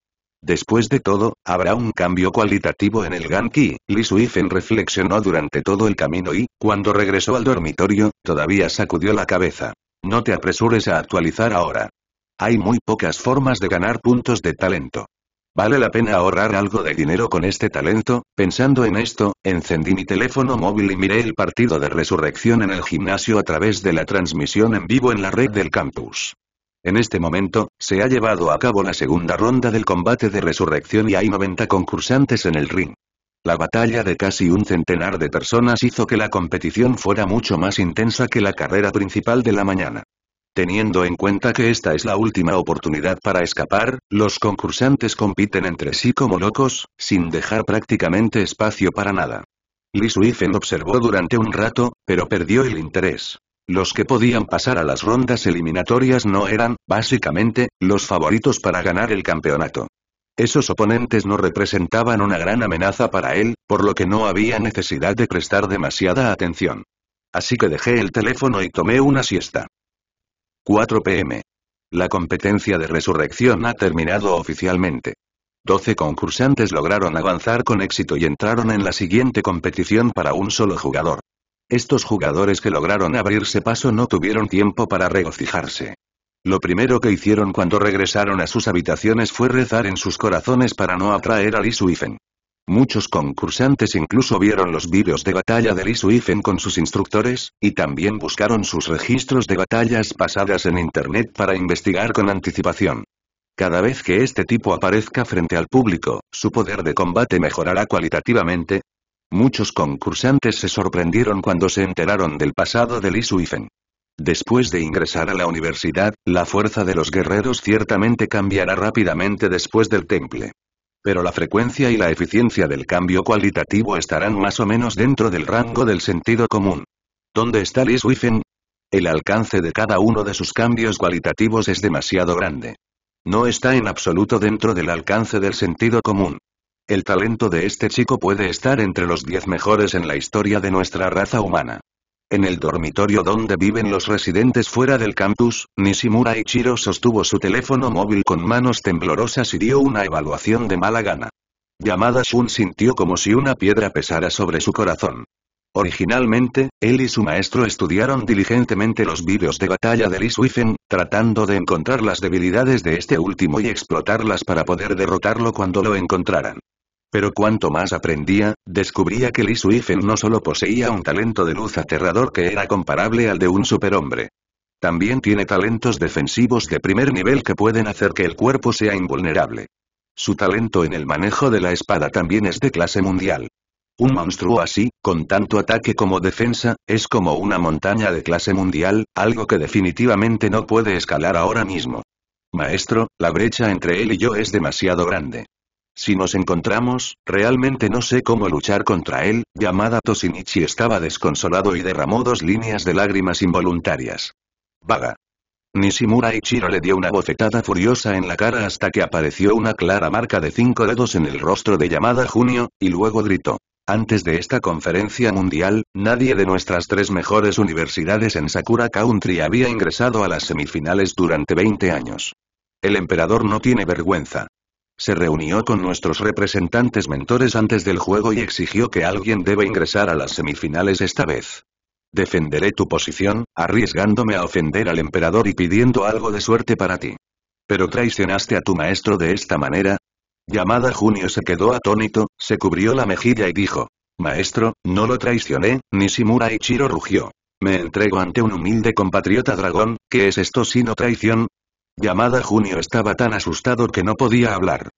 Después de todo, habrá un cambio cualitativo en el Ganki, Li Suifen reflexionó durante todo el camino y, cuando regresó al dormitorio, todavía sacudió la cabeza. No te apresures a actualizar ahora. Hay muy pocas formas de ganar puntos de talento. Vale la pena ahorrar algo de dinero con este talento, pensando en esto, encendí mi teléfono móvil y miré el partido de resurrección en el gimnasio a través de la transmisión en vivo en la red del campus. En este momento, se ha llevado a cabo la segunda ronda del combate de resurrección y hay 90 concursantes en el ring. La batalla de casi un centenar de personas hizo que la competición fuera mucho más intensa que la carrera principal de la mañana. Teniendo en cuenta que esta es la última oportunidad para escapar, los concursantes compiten entre sí como locos, sin dejar prácticamente espacio para nada. Li Suifen observó durante un rato, pero perdió el interés. Los que podían pasar a las rondas eliminatorias no eran, básicamente, los favoritos para ganar el campeonato. Esos oponentes no representaban una gran amenaza para él, por lo que no había necesidad de prestar demasiada atención. Así que dejé el teléfono y tomé una siesta. 4 pm. La competencia de resurrección ha terminado oficialmente. 12 concursantes lograron avanzar con éxito y entraron en la siguiente competición para un solo jugador. Estos jugadores que lograron abrirse paso no tuvieron tiempo para regocijarse. Lo primero que hicieron cuando regresaron a sus habitaciones fue rezar en sus corazones para no atraer a Lee Suifen. Muchos concursantes incluso vieron los vídeos de batalla de Lee Suifen con sus instructores, y también buscaron sus registros de batallas pasadas en Internet para investigar con anticipación. Cada vez que este tipo aparezca frente al público, su poder de combate mejorará cualitativamente, Muchos concursantes se sorprendieron cuando se enteraron del pasado de Li Después de ingresar a la universidad, la fuerza de los guerreros ciertamente cambiará rápidamente después del temple. Pero la frecuencia y la eficiencia del cambio cualitativo estarán más o menos dentro del rango del sentido común. ¿Dónde está Li Suifen? El alcance de cada uno de sus cambios cualitativos es demasiado grande. No está en absoluto dentro del alcance del sentido común. El talento de este chico puede estar entre los 10 mejores en la historia de nuestra raza humana. En el dormitorio donde viven los residentes fuera del campus, Nishimura Ichiro sostuvo su teléfono móvil con manos temblorosas y dio una evaluación de mala gana. Yamada Shun sintió como si una piedra pesara sobre su corazón. Originalmente, él y su maestro estudiaron diligentemente los vídeos de batalla de Lee tratando de encontrar las debilidades de este último y explotarlas para poder derrotarlo cuando lo encontraran. Pero cuanto más aprendía, descubría que Lee Suifen no solo poseía un talento de luz aterrador que era comparable al de un superhombre. También tiene talentos defensivos de primer nivel que pueden hacer que el cuerpo sea invulnerable. Su talento en el manejo de la espada también es de clase mundial. Un monstruo así, con tanto ataque como defensa, es como una montaña de clase mundial, algo que definitivamente no puede escalar ahora mismo. Maestro, la brecha entre él y yo es demasiado grande. Si nos encontramos, realmente no sé cómo luchar contra él, Yamada Toshinichi estaba desconsolado y derramó dos líneas de lágrimas involuntarias. Vaga. Nishimura Ichiro le dio una bofetada furiosa en la cara hasta que apareció una clara marca de cinco dedos en el rostro de Yamada Junio, y luego gritó. Antes de esta conferencia mundial, nadie de nuestras tres mejores universidades en Sakura Country había ingresado a las semifinales durante 20 años. El emperador no tiene vergüenza. Se reunió con nuestros representantes mentores antes del juego y exigió que alguien debe ingresar a las semifinales esta vez. Defenderé tu posición, arriesgándome a ofender al emperador y pidiendo algo de suerte para ti. Pero traicionaste a tu maestro de esta manera. Llamada Junio se quedó atónito, se cubrió la mejilla y dijo. Maestro, no lo traicioné, ni Shimura Ichiro rugió. Me entrego ante un humilde compatriota dragón, ¿qué es esto sino traición? Llamada Junio estaba tan asustado que no podía hablar.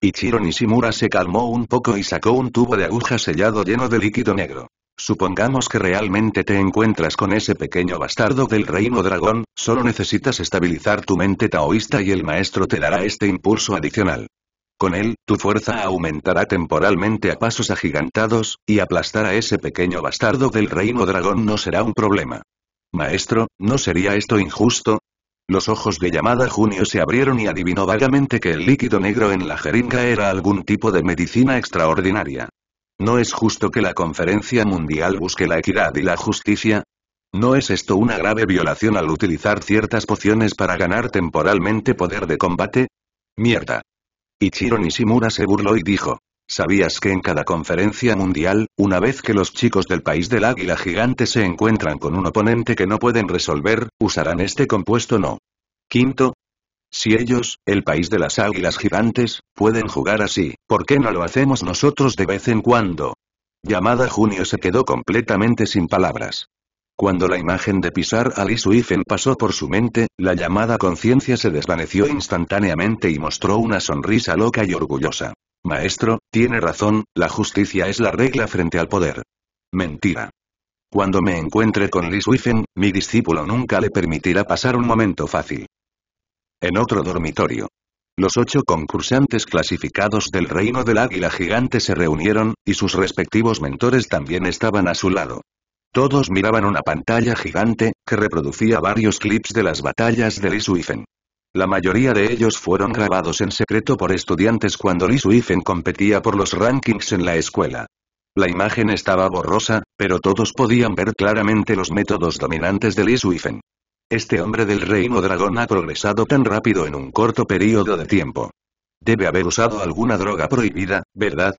Ichiro Nishimura se calmó un poco y sacó un tubo de aguja sellado lleno de líquido negro. Supongamos que realmente te encuentras con ese pequeño bastardo del reino dragón, solo necesitas estabilizar tu mente taoísta y el maestro te dará este impulso adicional. Con él, tu fuerza aumentará temporalmente a pasos agigantados, y aplastar a ese pequeño bastardo del reino dragón no será un problema. Maestro, ¿no sería esto injusto? Los ojos de llamada Junio se abrieron y adivinó vagamente que el líquido negro en la jeringa era algún tipo de medicina extraordinaria. ¿No es justo que la conferencia mundial busque la equidad y la justicia? ¿No es esto una grave violación al utilizar ciertas pociones para ganar temporalmente poder de combate? Mierda. Ichiro Nishimura se burló y dijo. ¿Sabías que en cada conferencia mundial, una vez que los chicos del país del águila gigante se encuentran con un oponente que no pueden resolver, usarán este compuesto no? Quinto. Si ellos, el país de las águilas gigantes, pueden jugar así, ¿por qué no lo hacemos nosotros de vez en cuando? Llamada Junio se quedó completamente sin palabras. Cuando la imagen de pisar a Lee Suifen pasó por su mente, la llamada conciencia se desvaneció instantáneamente y mostró una sonrisa loca y orgullosa. Maestro, tiene razón, la justicia es la regla frente al poder. Mentira. Cuando me encuentre con Liz Wiffen, mi discípulo nunca le permitirá pasar un momento fácil. En otro dormitorio. Los ocho concursantes clasificados del reino del águila gigante se reunieron, y sus respectivos mentores también estaban a su lado. Todos miraban una pantalla gigante, que reproducía varios clips de las batallas de Liz Wiffen. La mayoría de ellos fueron grabados en secreto por estudiantes cuando Lee Suifen competía por los rankings en la escuela. La imagen estaba borrosa, pero todos podían ver claramente los métodos dominantes de Lee Suifen. Este hombre del reino dragón ha progresado tan rápido en un corto periodo de tiempo. Debe haber usado alguna droga prohibida, ¿verdad?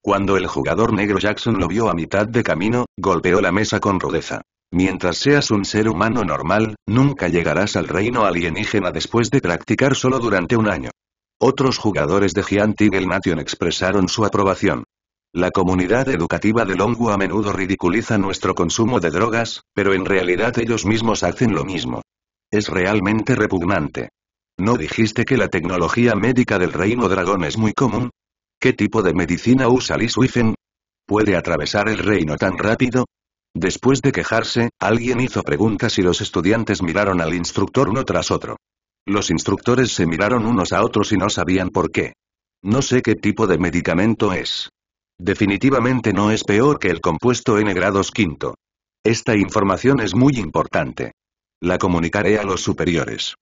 Cuando el jugador negro Jackson lo vio a mitad de camino, golpeó la mesa con rudeza. Mientras seas un ser humano normal, nunca llegarás al reino alienígena después de practicar solo durante un año. Otros jugadores de Giant Eagle Nation expresaron su aprobación. La comunidad educativa de Longu a menudo ridiculiza nuestro consumo de drogas, pero en realidad ellos mismos hacen lo mismo. Es realmente repugnante. ¿No dijiste que la tecnología médica del reino dragón es muy común? ¿Qué tipo de medicina usa Liz ¿Puede atravesar el reino tan rápido? Después de quejarse, alguien hizo preguntas y los estudiantes miraron al instructor uno tras otro. Los instructores se miraron unos a otros y no sabían por qué. No sé qué tipo de medicamento es. Definitivamente no es peor que el compuesto N grados quinto. Esta información es muy importante. La comunicaré a los superiores.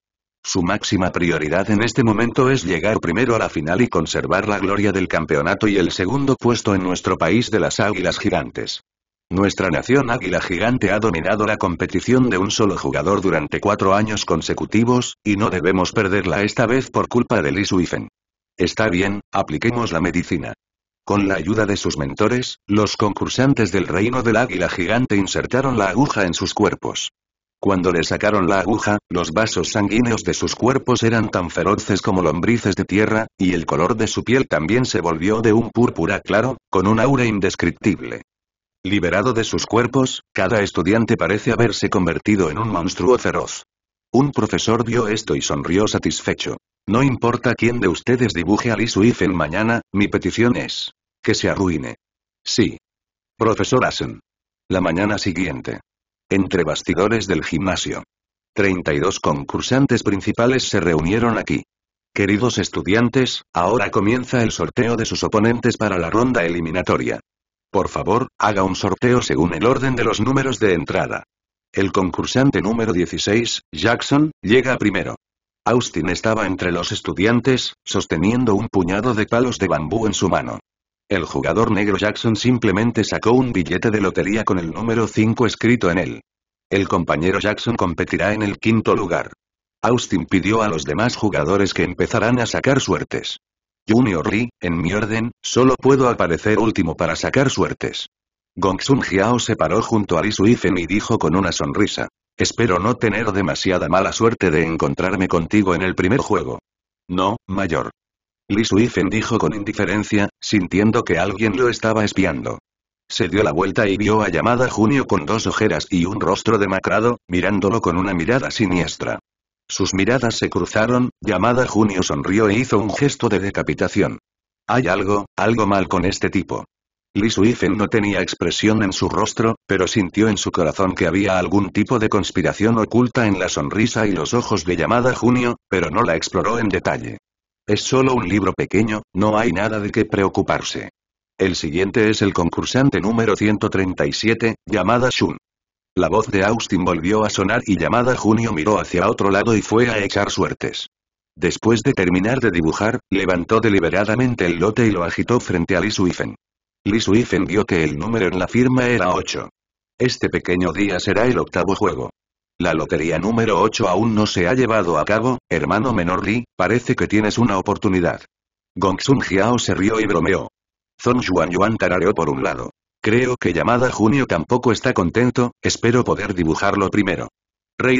Su máxima prioridad en este momento es llegar primero a la final y conservar la gloria del campeonato y el segundo puesto en nuestro país de las águilas gigantes. Nuestra nación águila gigante ha dominado la competición de un solo jugador durante cuatro años consecutivos, y no debemos perderla esta vez por culpa de Lee Suifen. Está bien, apliquemos la medicina. Con la ayuda de sus mentores, los concursantes del reino del águila gigante insertaron la aguja en sus cuerpos. Cuando le sacaron la aguja, los vasos sanguíneos de sus cuerpos eran tan feroces como lombrices de tierra, y el color de su piel también se volvió de un púrpura claro, con un aura indescriptible. Liberado de sus cuerpos, cada estudiante parece haberse convertido en un monstruo feroz. Un profesor vio esto y sonrió satisfecho. No importa quién de ustedes dibuje a Lee en mañana, mi petición es. Que se arruine. Sí. Profesor Asen. La mañana siguiente. Entre bastidores del gimnasio. 32 concursantes principales se reunieron aquí. Queridos estudiantes, ahora comienza el sorteo de sus oponentes para la ronda eliminatoria. Por favor, haga un sorteo según el orden de los números de entrada. El concursante número 16, Jackson, llega primero. Austin estaba entre los estudiantes, sosteniendo un puñado de palos de bambú en su mano. El jugador negro Jackson simplemente sacó un billete de lotería con el número 5 escrito en él. El compañero Jackson competirá en el quinto lugar. Austin pidió a los demás jugadores que empezaran a sacar suertes. Junior Lee, en mi orden, solo puedo aparecer último para sacar suertes. Gongsun Hiao se paró junto a Li Suifen y dijo con una sonrisa. Espero no tener demasiada mala suerte de encontrarme contigo en el primer juego. No, mayor. Li Suifen dijo con indiferencia, sintiendo que alguien lo estaba espiando. Se dio la vuelta y vio a llamada Junio con dos ojeras y un rostro demacrado, mirándolo con una mirada siniestra. Sus miradas se cruzaron, llamada Junio sonrió e hizo un gesto de decapitación. Hay algo, algo mal con este tipo. Li Suifen no tenía expresión en su rostro, pero sintió en su corazón que había algún tipo de conspiración oculta en la sonrisa y los ojos de llamada Junio, pero no la exploró en detalle. Es solo un libro pequeño, no hay nada de qué preocuparse. El siguiente es el concursante número 137, llamada Shun. La voz de Austin volvió a sonar y llamada Junio miró hacia otro lado y fue a echar suertes. Después de terminar de dibujar, levantó deliberadamente el lote y lo agitó frente a Li Suifen. Li Suifen vio que el número en la firma era 8. Este pequeño día será el octavo juego. La lotería número 8 aún no se ha llevado a cabo, hermano menor Li. parece que tienes una oportunidad. Gongsun Jiao se rió y bromeó. Zong Yuan Yuan tarareó por un lado. Creo que llamada Junio tampoco está contento, espero poder dibujarlo primero.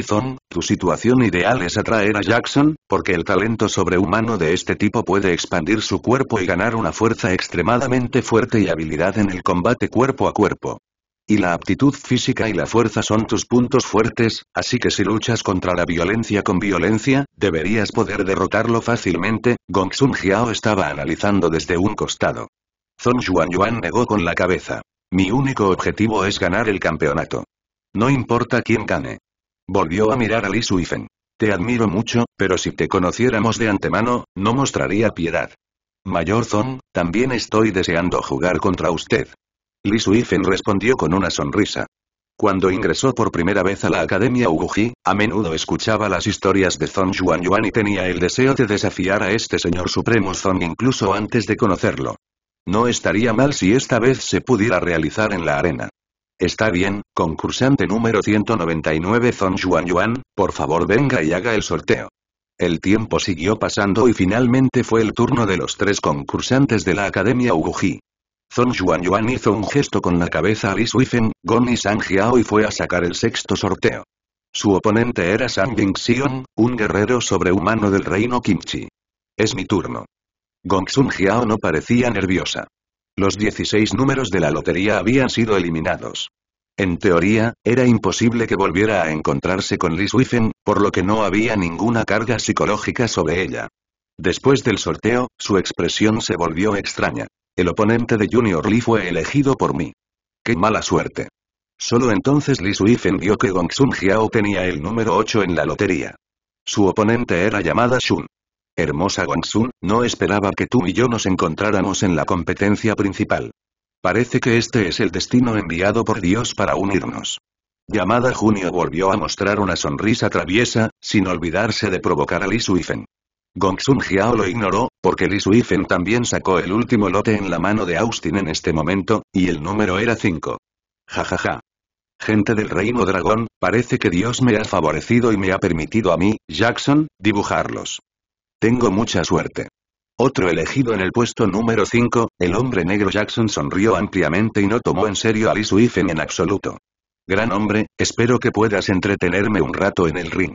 Zong, tu situación ideal es atraer a Jackson, porque el talento sobrehumano de este tipo puede expandir su cuerpo y ganar una fuerza extremadamente fuerte y habilidad en el combate cuerpo a cuerpo. Y la aptitud física y la fuerza son tus puntos fuertes, así que si luchas contra la violencia con violencia, deberías poder derrotarlo fácilmente, Gongsun Jiao estaba analizando desde un costado. Zong Yuan Yuan negó con la cabeza. Mi único objetivo es ganar el campeonato. No importa quién gane. Volvió a mirar a Li Suifen. Te admiro mucho, pero si te conociéramos de antemano, no mostraría piedad. Mayor Zong, también estoy deseando jugar contra usted. Li Suifen respondió con una sonrisa. Cuando ingresó por primera vez a la Academia Uguji, a menudo escuchaba las historias de Zong Yuan Yuan y tenía el deseo de desafiar a este señor supremo Zong incluso antes de conocerlo. No estaría mal si esta vez se pudiera realizar en la arena. Está bien, concursante número 199 Zong Zhuan Yuan, por favor venga y haga el sorteo. El tiempo siguió pasando y finalmente fue el turno de los tres concursantes de la Academia Uguji. Zong Zhuan Yuan hizo un gesto con la cabeza a Li Suifen, Gon y Sang y fue a sacar el sexto sorteo. Su oponente era Sang Bing un guerrero sobrehumano del reino Kimchi. Es mi turno. Gongsun Jiao no parecía nerviosa. Los 16 números de la lotería habían sido eliminados. En teoría, era imposible que volviera a encontrarse con Li Swifen, por lo que no había ninguna carga psicológica sobre ella. Después del sorteo, su expresión se volvió extraña. El oponente de Junior Lee fue elegido por mí. ¡Qué mala suerte! Solo entonces Li Suifen vio que Gongsun Jiao tenía el número 8 en la lotería. Su oponente era llamada Shun. Hermosa Gongsun, no esperaba que tú y yo nos encontráramos en la competencia principal. Parece que este es el destino enviado por Dios para unirnos. Llamada Junio volvió a mostrar una sonrisa traviesa, sin olvidarse de provocar a Li Suifen. Gongsun Jiao lo ignoró, porque Li Suifen también sacó el último lote en la mano de Austin en este momento, y el número era 5. Jajaja. Gente del reino dragón, parece que Dios me ha favorecido y me ha permitido a mí, Jackson, dibujarlos. Tengo mucha suerte. Otro elegido en el puesto número 5, el hombre negro Jackson sonrió ampliamente y no tomó en serio a Lee Suifen en absoluto. Gran hombre, espero que puedas entretenerme un rato en el ring.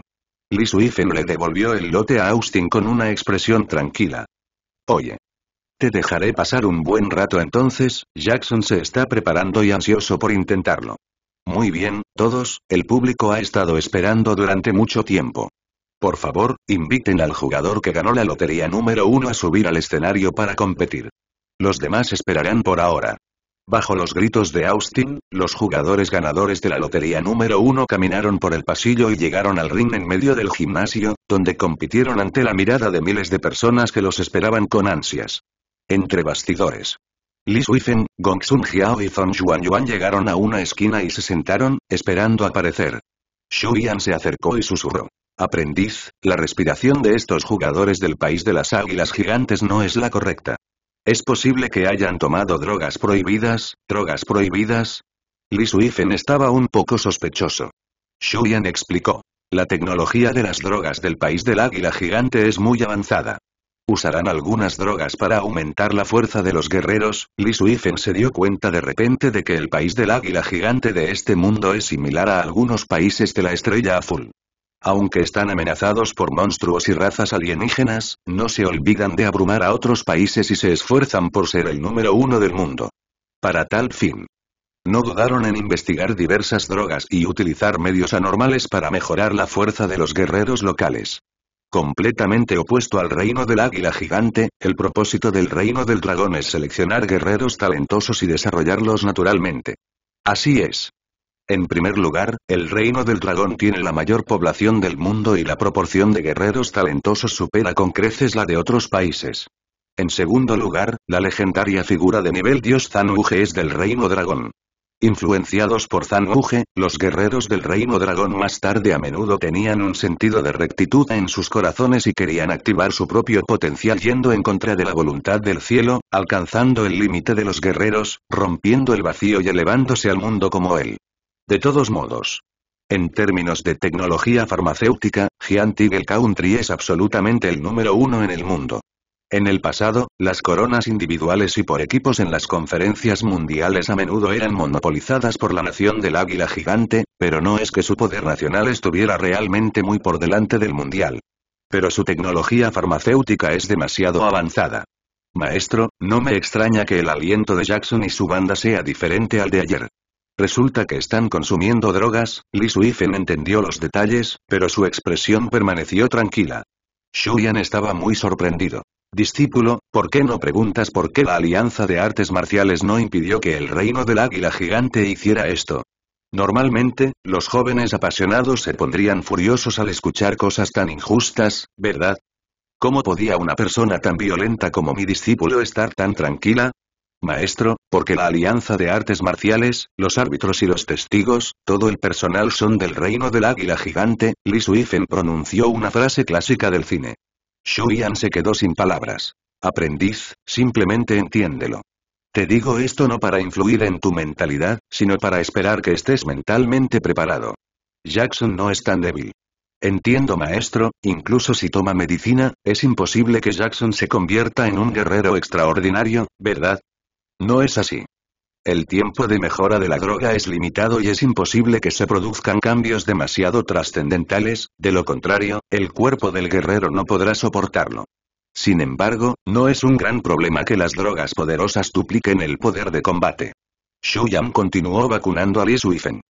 Lee Suifen le devolvió el lote a Austin con una expresión tranquila. Oye. Te dejaré pasar un buen rato entonces, Jackson se está preparando y ansioso por intentarlo. Muy bien, todos, el público ha estado esperando durante mucho tiempo. Por favor, inviten al jugador que ganó la lotería número uno a subir al escenario para competir. Los demás esperarán por ahora. Bajo los gritos de Austin, los jugadores ganadores de la lotería número uno caminaron por el pasillo y llegaron al ring en medio del gimnasio, donde compitieron ante la mirada de miles de personas que los esperaban con ansias. Entre bastidores. Li Suifen, Gong Sun Hiao y Zhong Yuan Yuan llegaron a una esquina y se sentaron, esperando aparecer. Xu Yan se acercó y susurró. Aprendiz, la respiración de estos jugadores del país de las águilas gigantes no es la correcta. Es posible que hayan tomado drogas prohibidas, drogas prohibidas. Li Suifen estaba un poco sospechoso. Shuyan explicó. La tecnología de las drogas del país del águila gigante es muy avanzada. Usarán algunas drogas para aumentar la fuerza de los guerreros, Li Suifen se dio cuenta de repente de que el país del águila gigante de este mundo es similar a algunos países de la estrella azul. Aunque están amenazados por monstruos y razas alienígenas, no se olvidan de abrumar a otros países y se esfuerzan por ser el número uno del mundo. Para tal fin. No dudaron en investigar diversas drogas y utilizar medios anormales para mejorar la fuerza de los guerreros locales. Completamente opuesto al reino del águila gigante, el propósito del reino del dragón es seleccionar guerreros talentosos y desarrollarlos naturalmente. Así es. En primer lugar, el reino del dragón tiene la mayor población del mundo y la proporción de guerreros talentosos supera con creces la de otros países. En segundo lugar, la legendaria figura de nivel dios Zanuge es del reino dragón. Influenciados por Zanuge, los guerreros del reino dragón más tarde a menudo tenían un sentido de rectitud en sus corazones y querían activar su propio potencial yendo en contra de la voluntad del cielo, alcanzando el límite de los guerreros, rompiendo el vacío y elevándose al mundo como él. De todos modos. En términos de tecnología farmacéutica, Giant Eagle Country es absolutamente el número uno en el mundo. En el pasado, las coronas individuales y por equipos en las conferencias mundiales a menudo eran monopolizadas por la nación del águila gigante, pero no es que su poder nacional estuviera realmente muy por delante del mundial. Pero su tecnología farmacéutica es demasiado avanzada. Maestro, no me extraña que el aliento de Jackson y su banda sea diferente al de ayer. Resulta que están consumiendo drogas, Li Suifen entendió los detalles, pero su expresión permaneció tranquila. Shuyan estaba muy sorprendido. Discípulo, ¿por qué no preguntas por qué la Alianza de Artes Marciales no impidió que el reino del águila gigante hiciera esto? Normalmente, los jóvenes apasionados se pondrían furiosos al escuchar cosas tan injustas, ¿verdad? ¿Cómo podía una persona tan violenta como mi discípulo estar tan tranquila? Maestro, porque la Alianza de Artes Marciales, los árbitros y los testigos, todo el personal son del reino del águila gigante, Li Suifen pronunció una frase clásica del cine. Shuyan se quedó sin palabras. Aprendiz, simplemente entiéndelo. Te digo esto no para influir en tu mentalidad, sino para esperar que estés mentalmente preparado. Jackson no es tan débil. Entiendo maestro, incluso si toma medicina, es imposible que Jackson se convierta en un guerrero extraordinario, ¿verdad? No es así. El tiempo de mejora de la droga es limitado y es imposible que se produzcan cambios demasiado trascendentales, de lo contrario, el cuerpo del guerrero no podrá soportarlo. Sin embargo, no es un gran problema que las drogas poderosas dupliquen el poder de combate. Shu continuó vacunando a Li Suifen.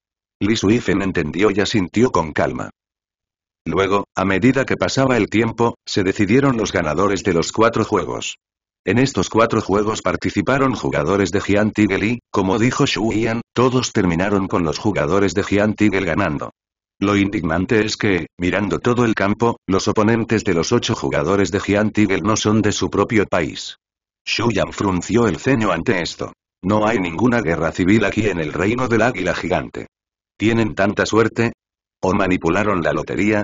Li Suifen entendió y asintió con calma. Luego, a medida que pasaba el tiempo, se decidieron los ganadores de los cuatro juegos. En estos cuatro juegos participaron jugadores de Giant Eagle y, como dijo Yan, todos terminaron con los jugadores de Giant Eagle ganando. Lo indignante es que, mirando todo el campo, los oponentes de los ocho jugadores de Giant Eagle no son de su propio país. Yan frunció el ceño ante esto. No hay ninguna guerra civil aquí en el reino del águila gigante. ¿Tienen tanta suerte? ¿O manipularon la lotería?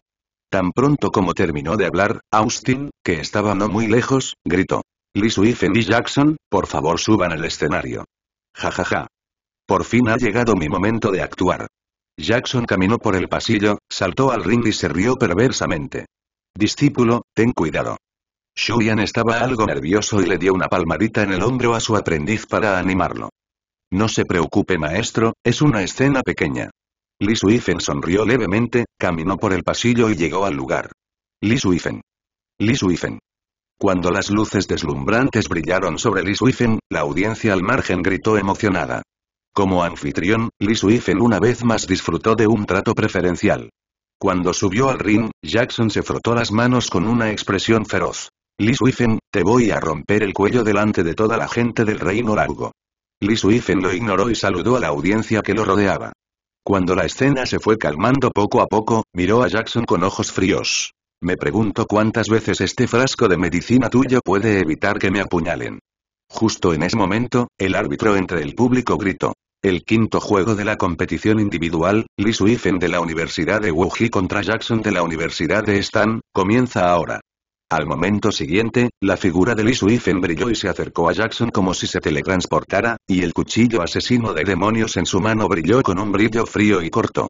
Tan pronto como terminó de hablar, Austin, que estaba no muy lejos, gritó. Lee y Jackson, por favor suban al escenario. Ja ja ja. Por fin ha llegado mi momento de actuar. Jackson caminó por el pasillo, saltó al ring y se rió perversamente. Discípulo, ten cuidado. Shuyan estaba algo nervioso y le dio una palmadita en el hombro a su aprendiz para animarlo. No se preocupe maestro, es una escena pequeña. Lee Suifen sonrió levemente, caminó por el pasillo y llegó al lugar. Lee Suifen. Cuando las luces deslumbrantes brillaron sobre Lee Suifen, la audiencia al margen gritó emocionada. Como anfitrión, Lee Suifen una vez más disfrutó de un trato preferencial. Cuando subió al ring, Jackson se frotó las manos con una expresión feroz. «Lee Suifen, te voy a romper el cuello delante de toda la gente del reino largo. Lee Suifen lo ignoró y saludó a la audiencia que lo rodeaba. Cuando la escena se fue calmando poco a poco, miró a Jackson con ojos fríos. Me pregunto cuántas veces este frasco de medicina tuyo puede evitar que me apuñalen. Justo en ese momento, el árbitro entre el público gritó. El quinto juego de la competición individual, Lee Suifen de la Universidad de Wuji contra Jackson de la Universidad de Stan, comienza ahora. Al momento siguiente, la figura de Lee Suifen brilló y se acercó a Jackson como si se teletransportara, y el cuchillo asesino de demonios en su mano brilló con un brillo frío y corto.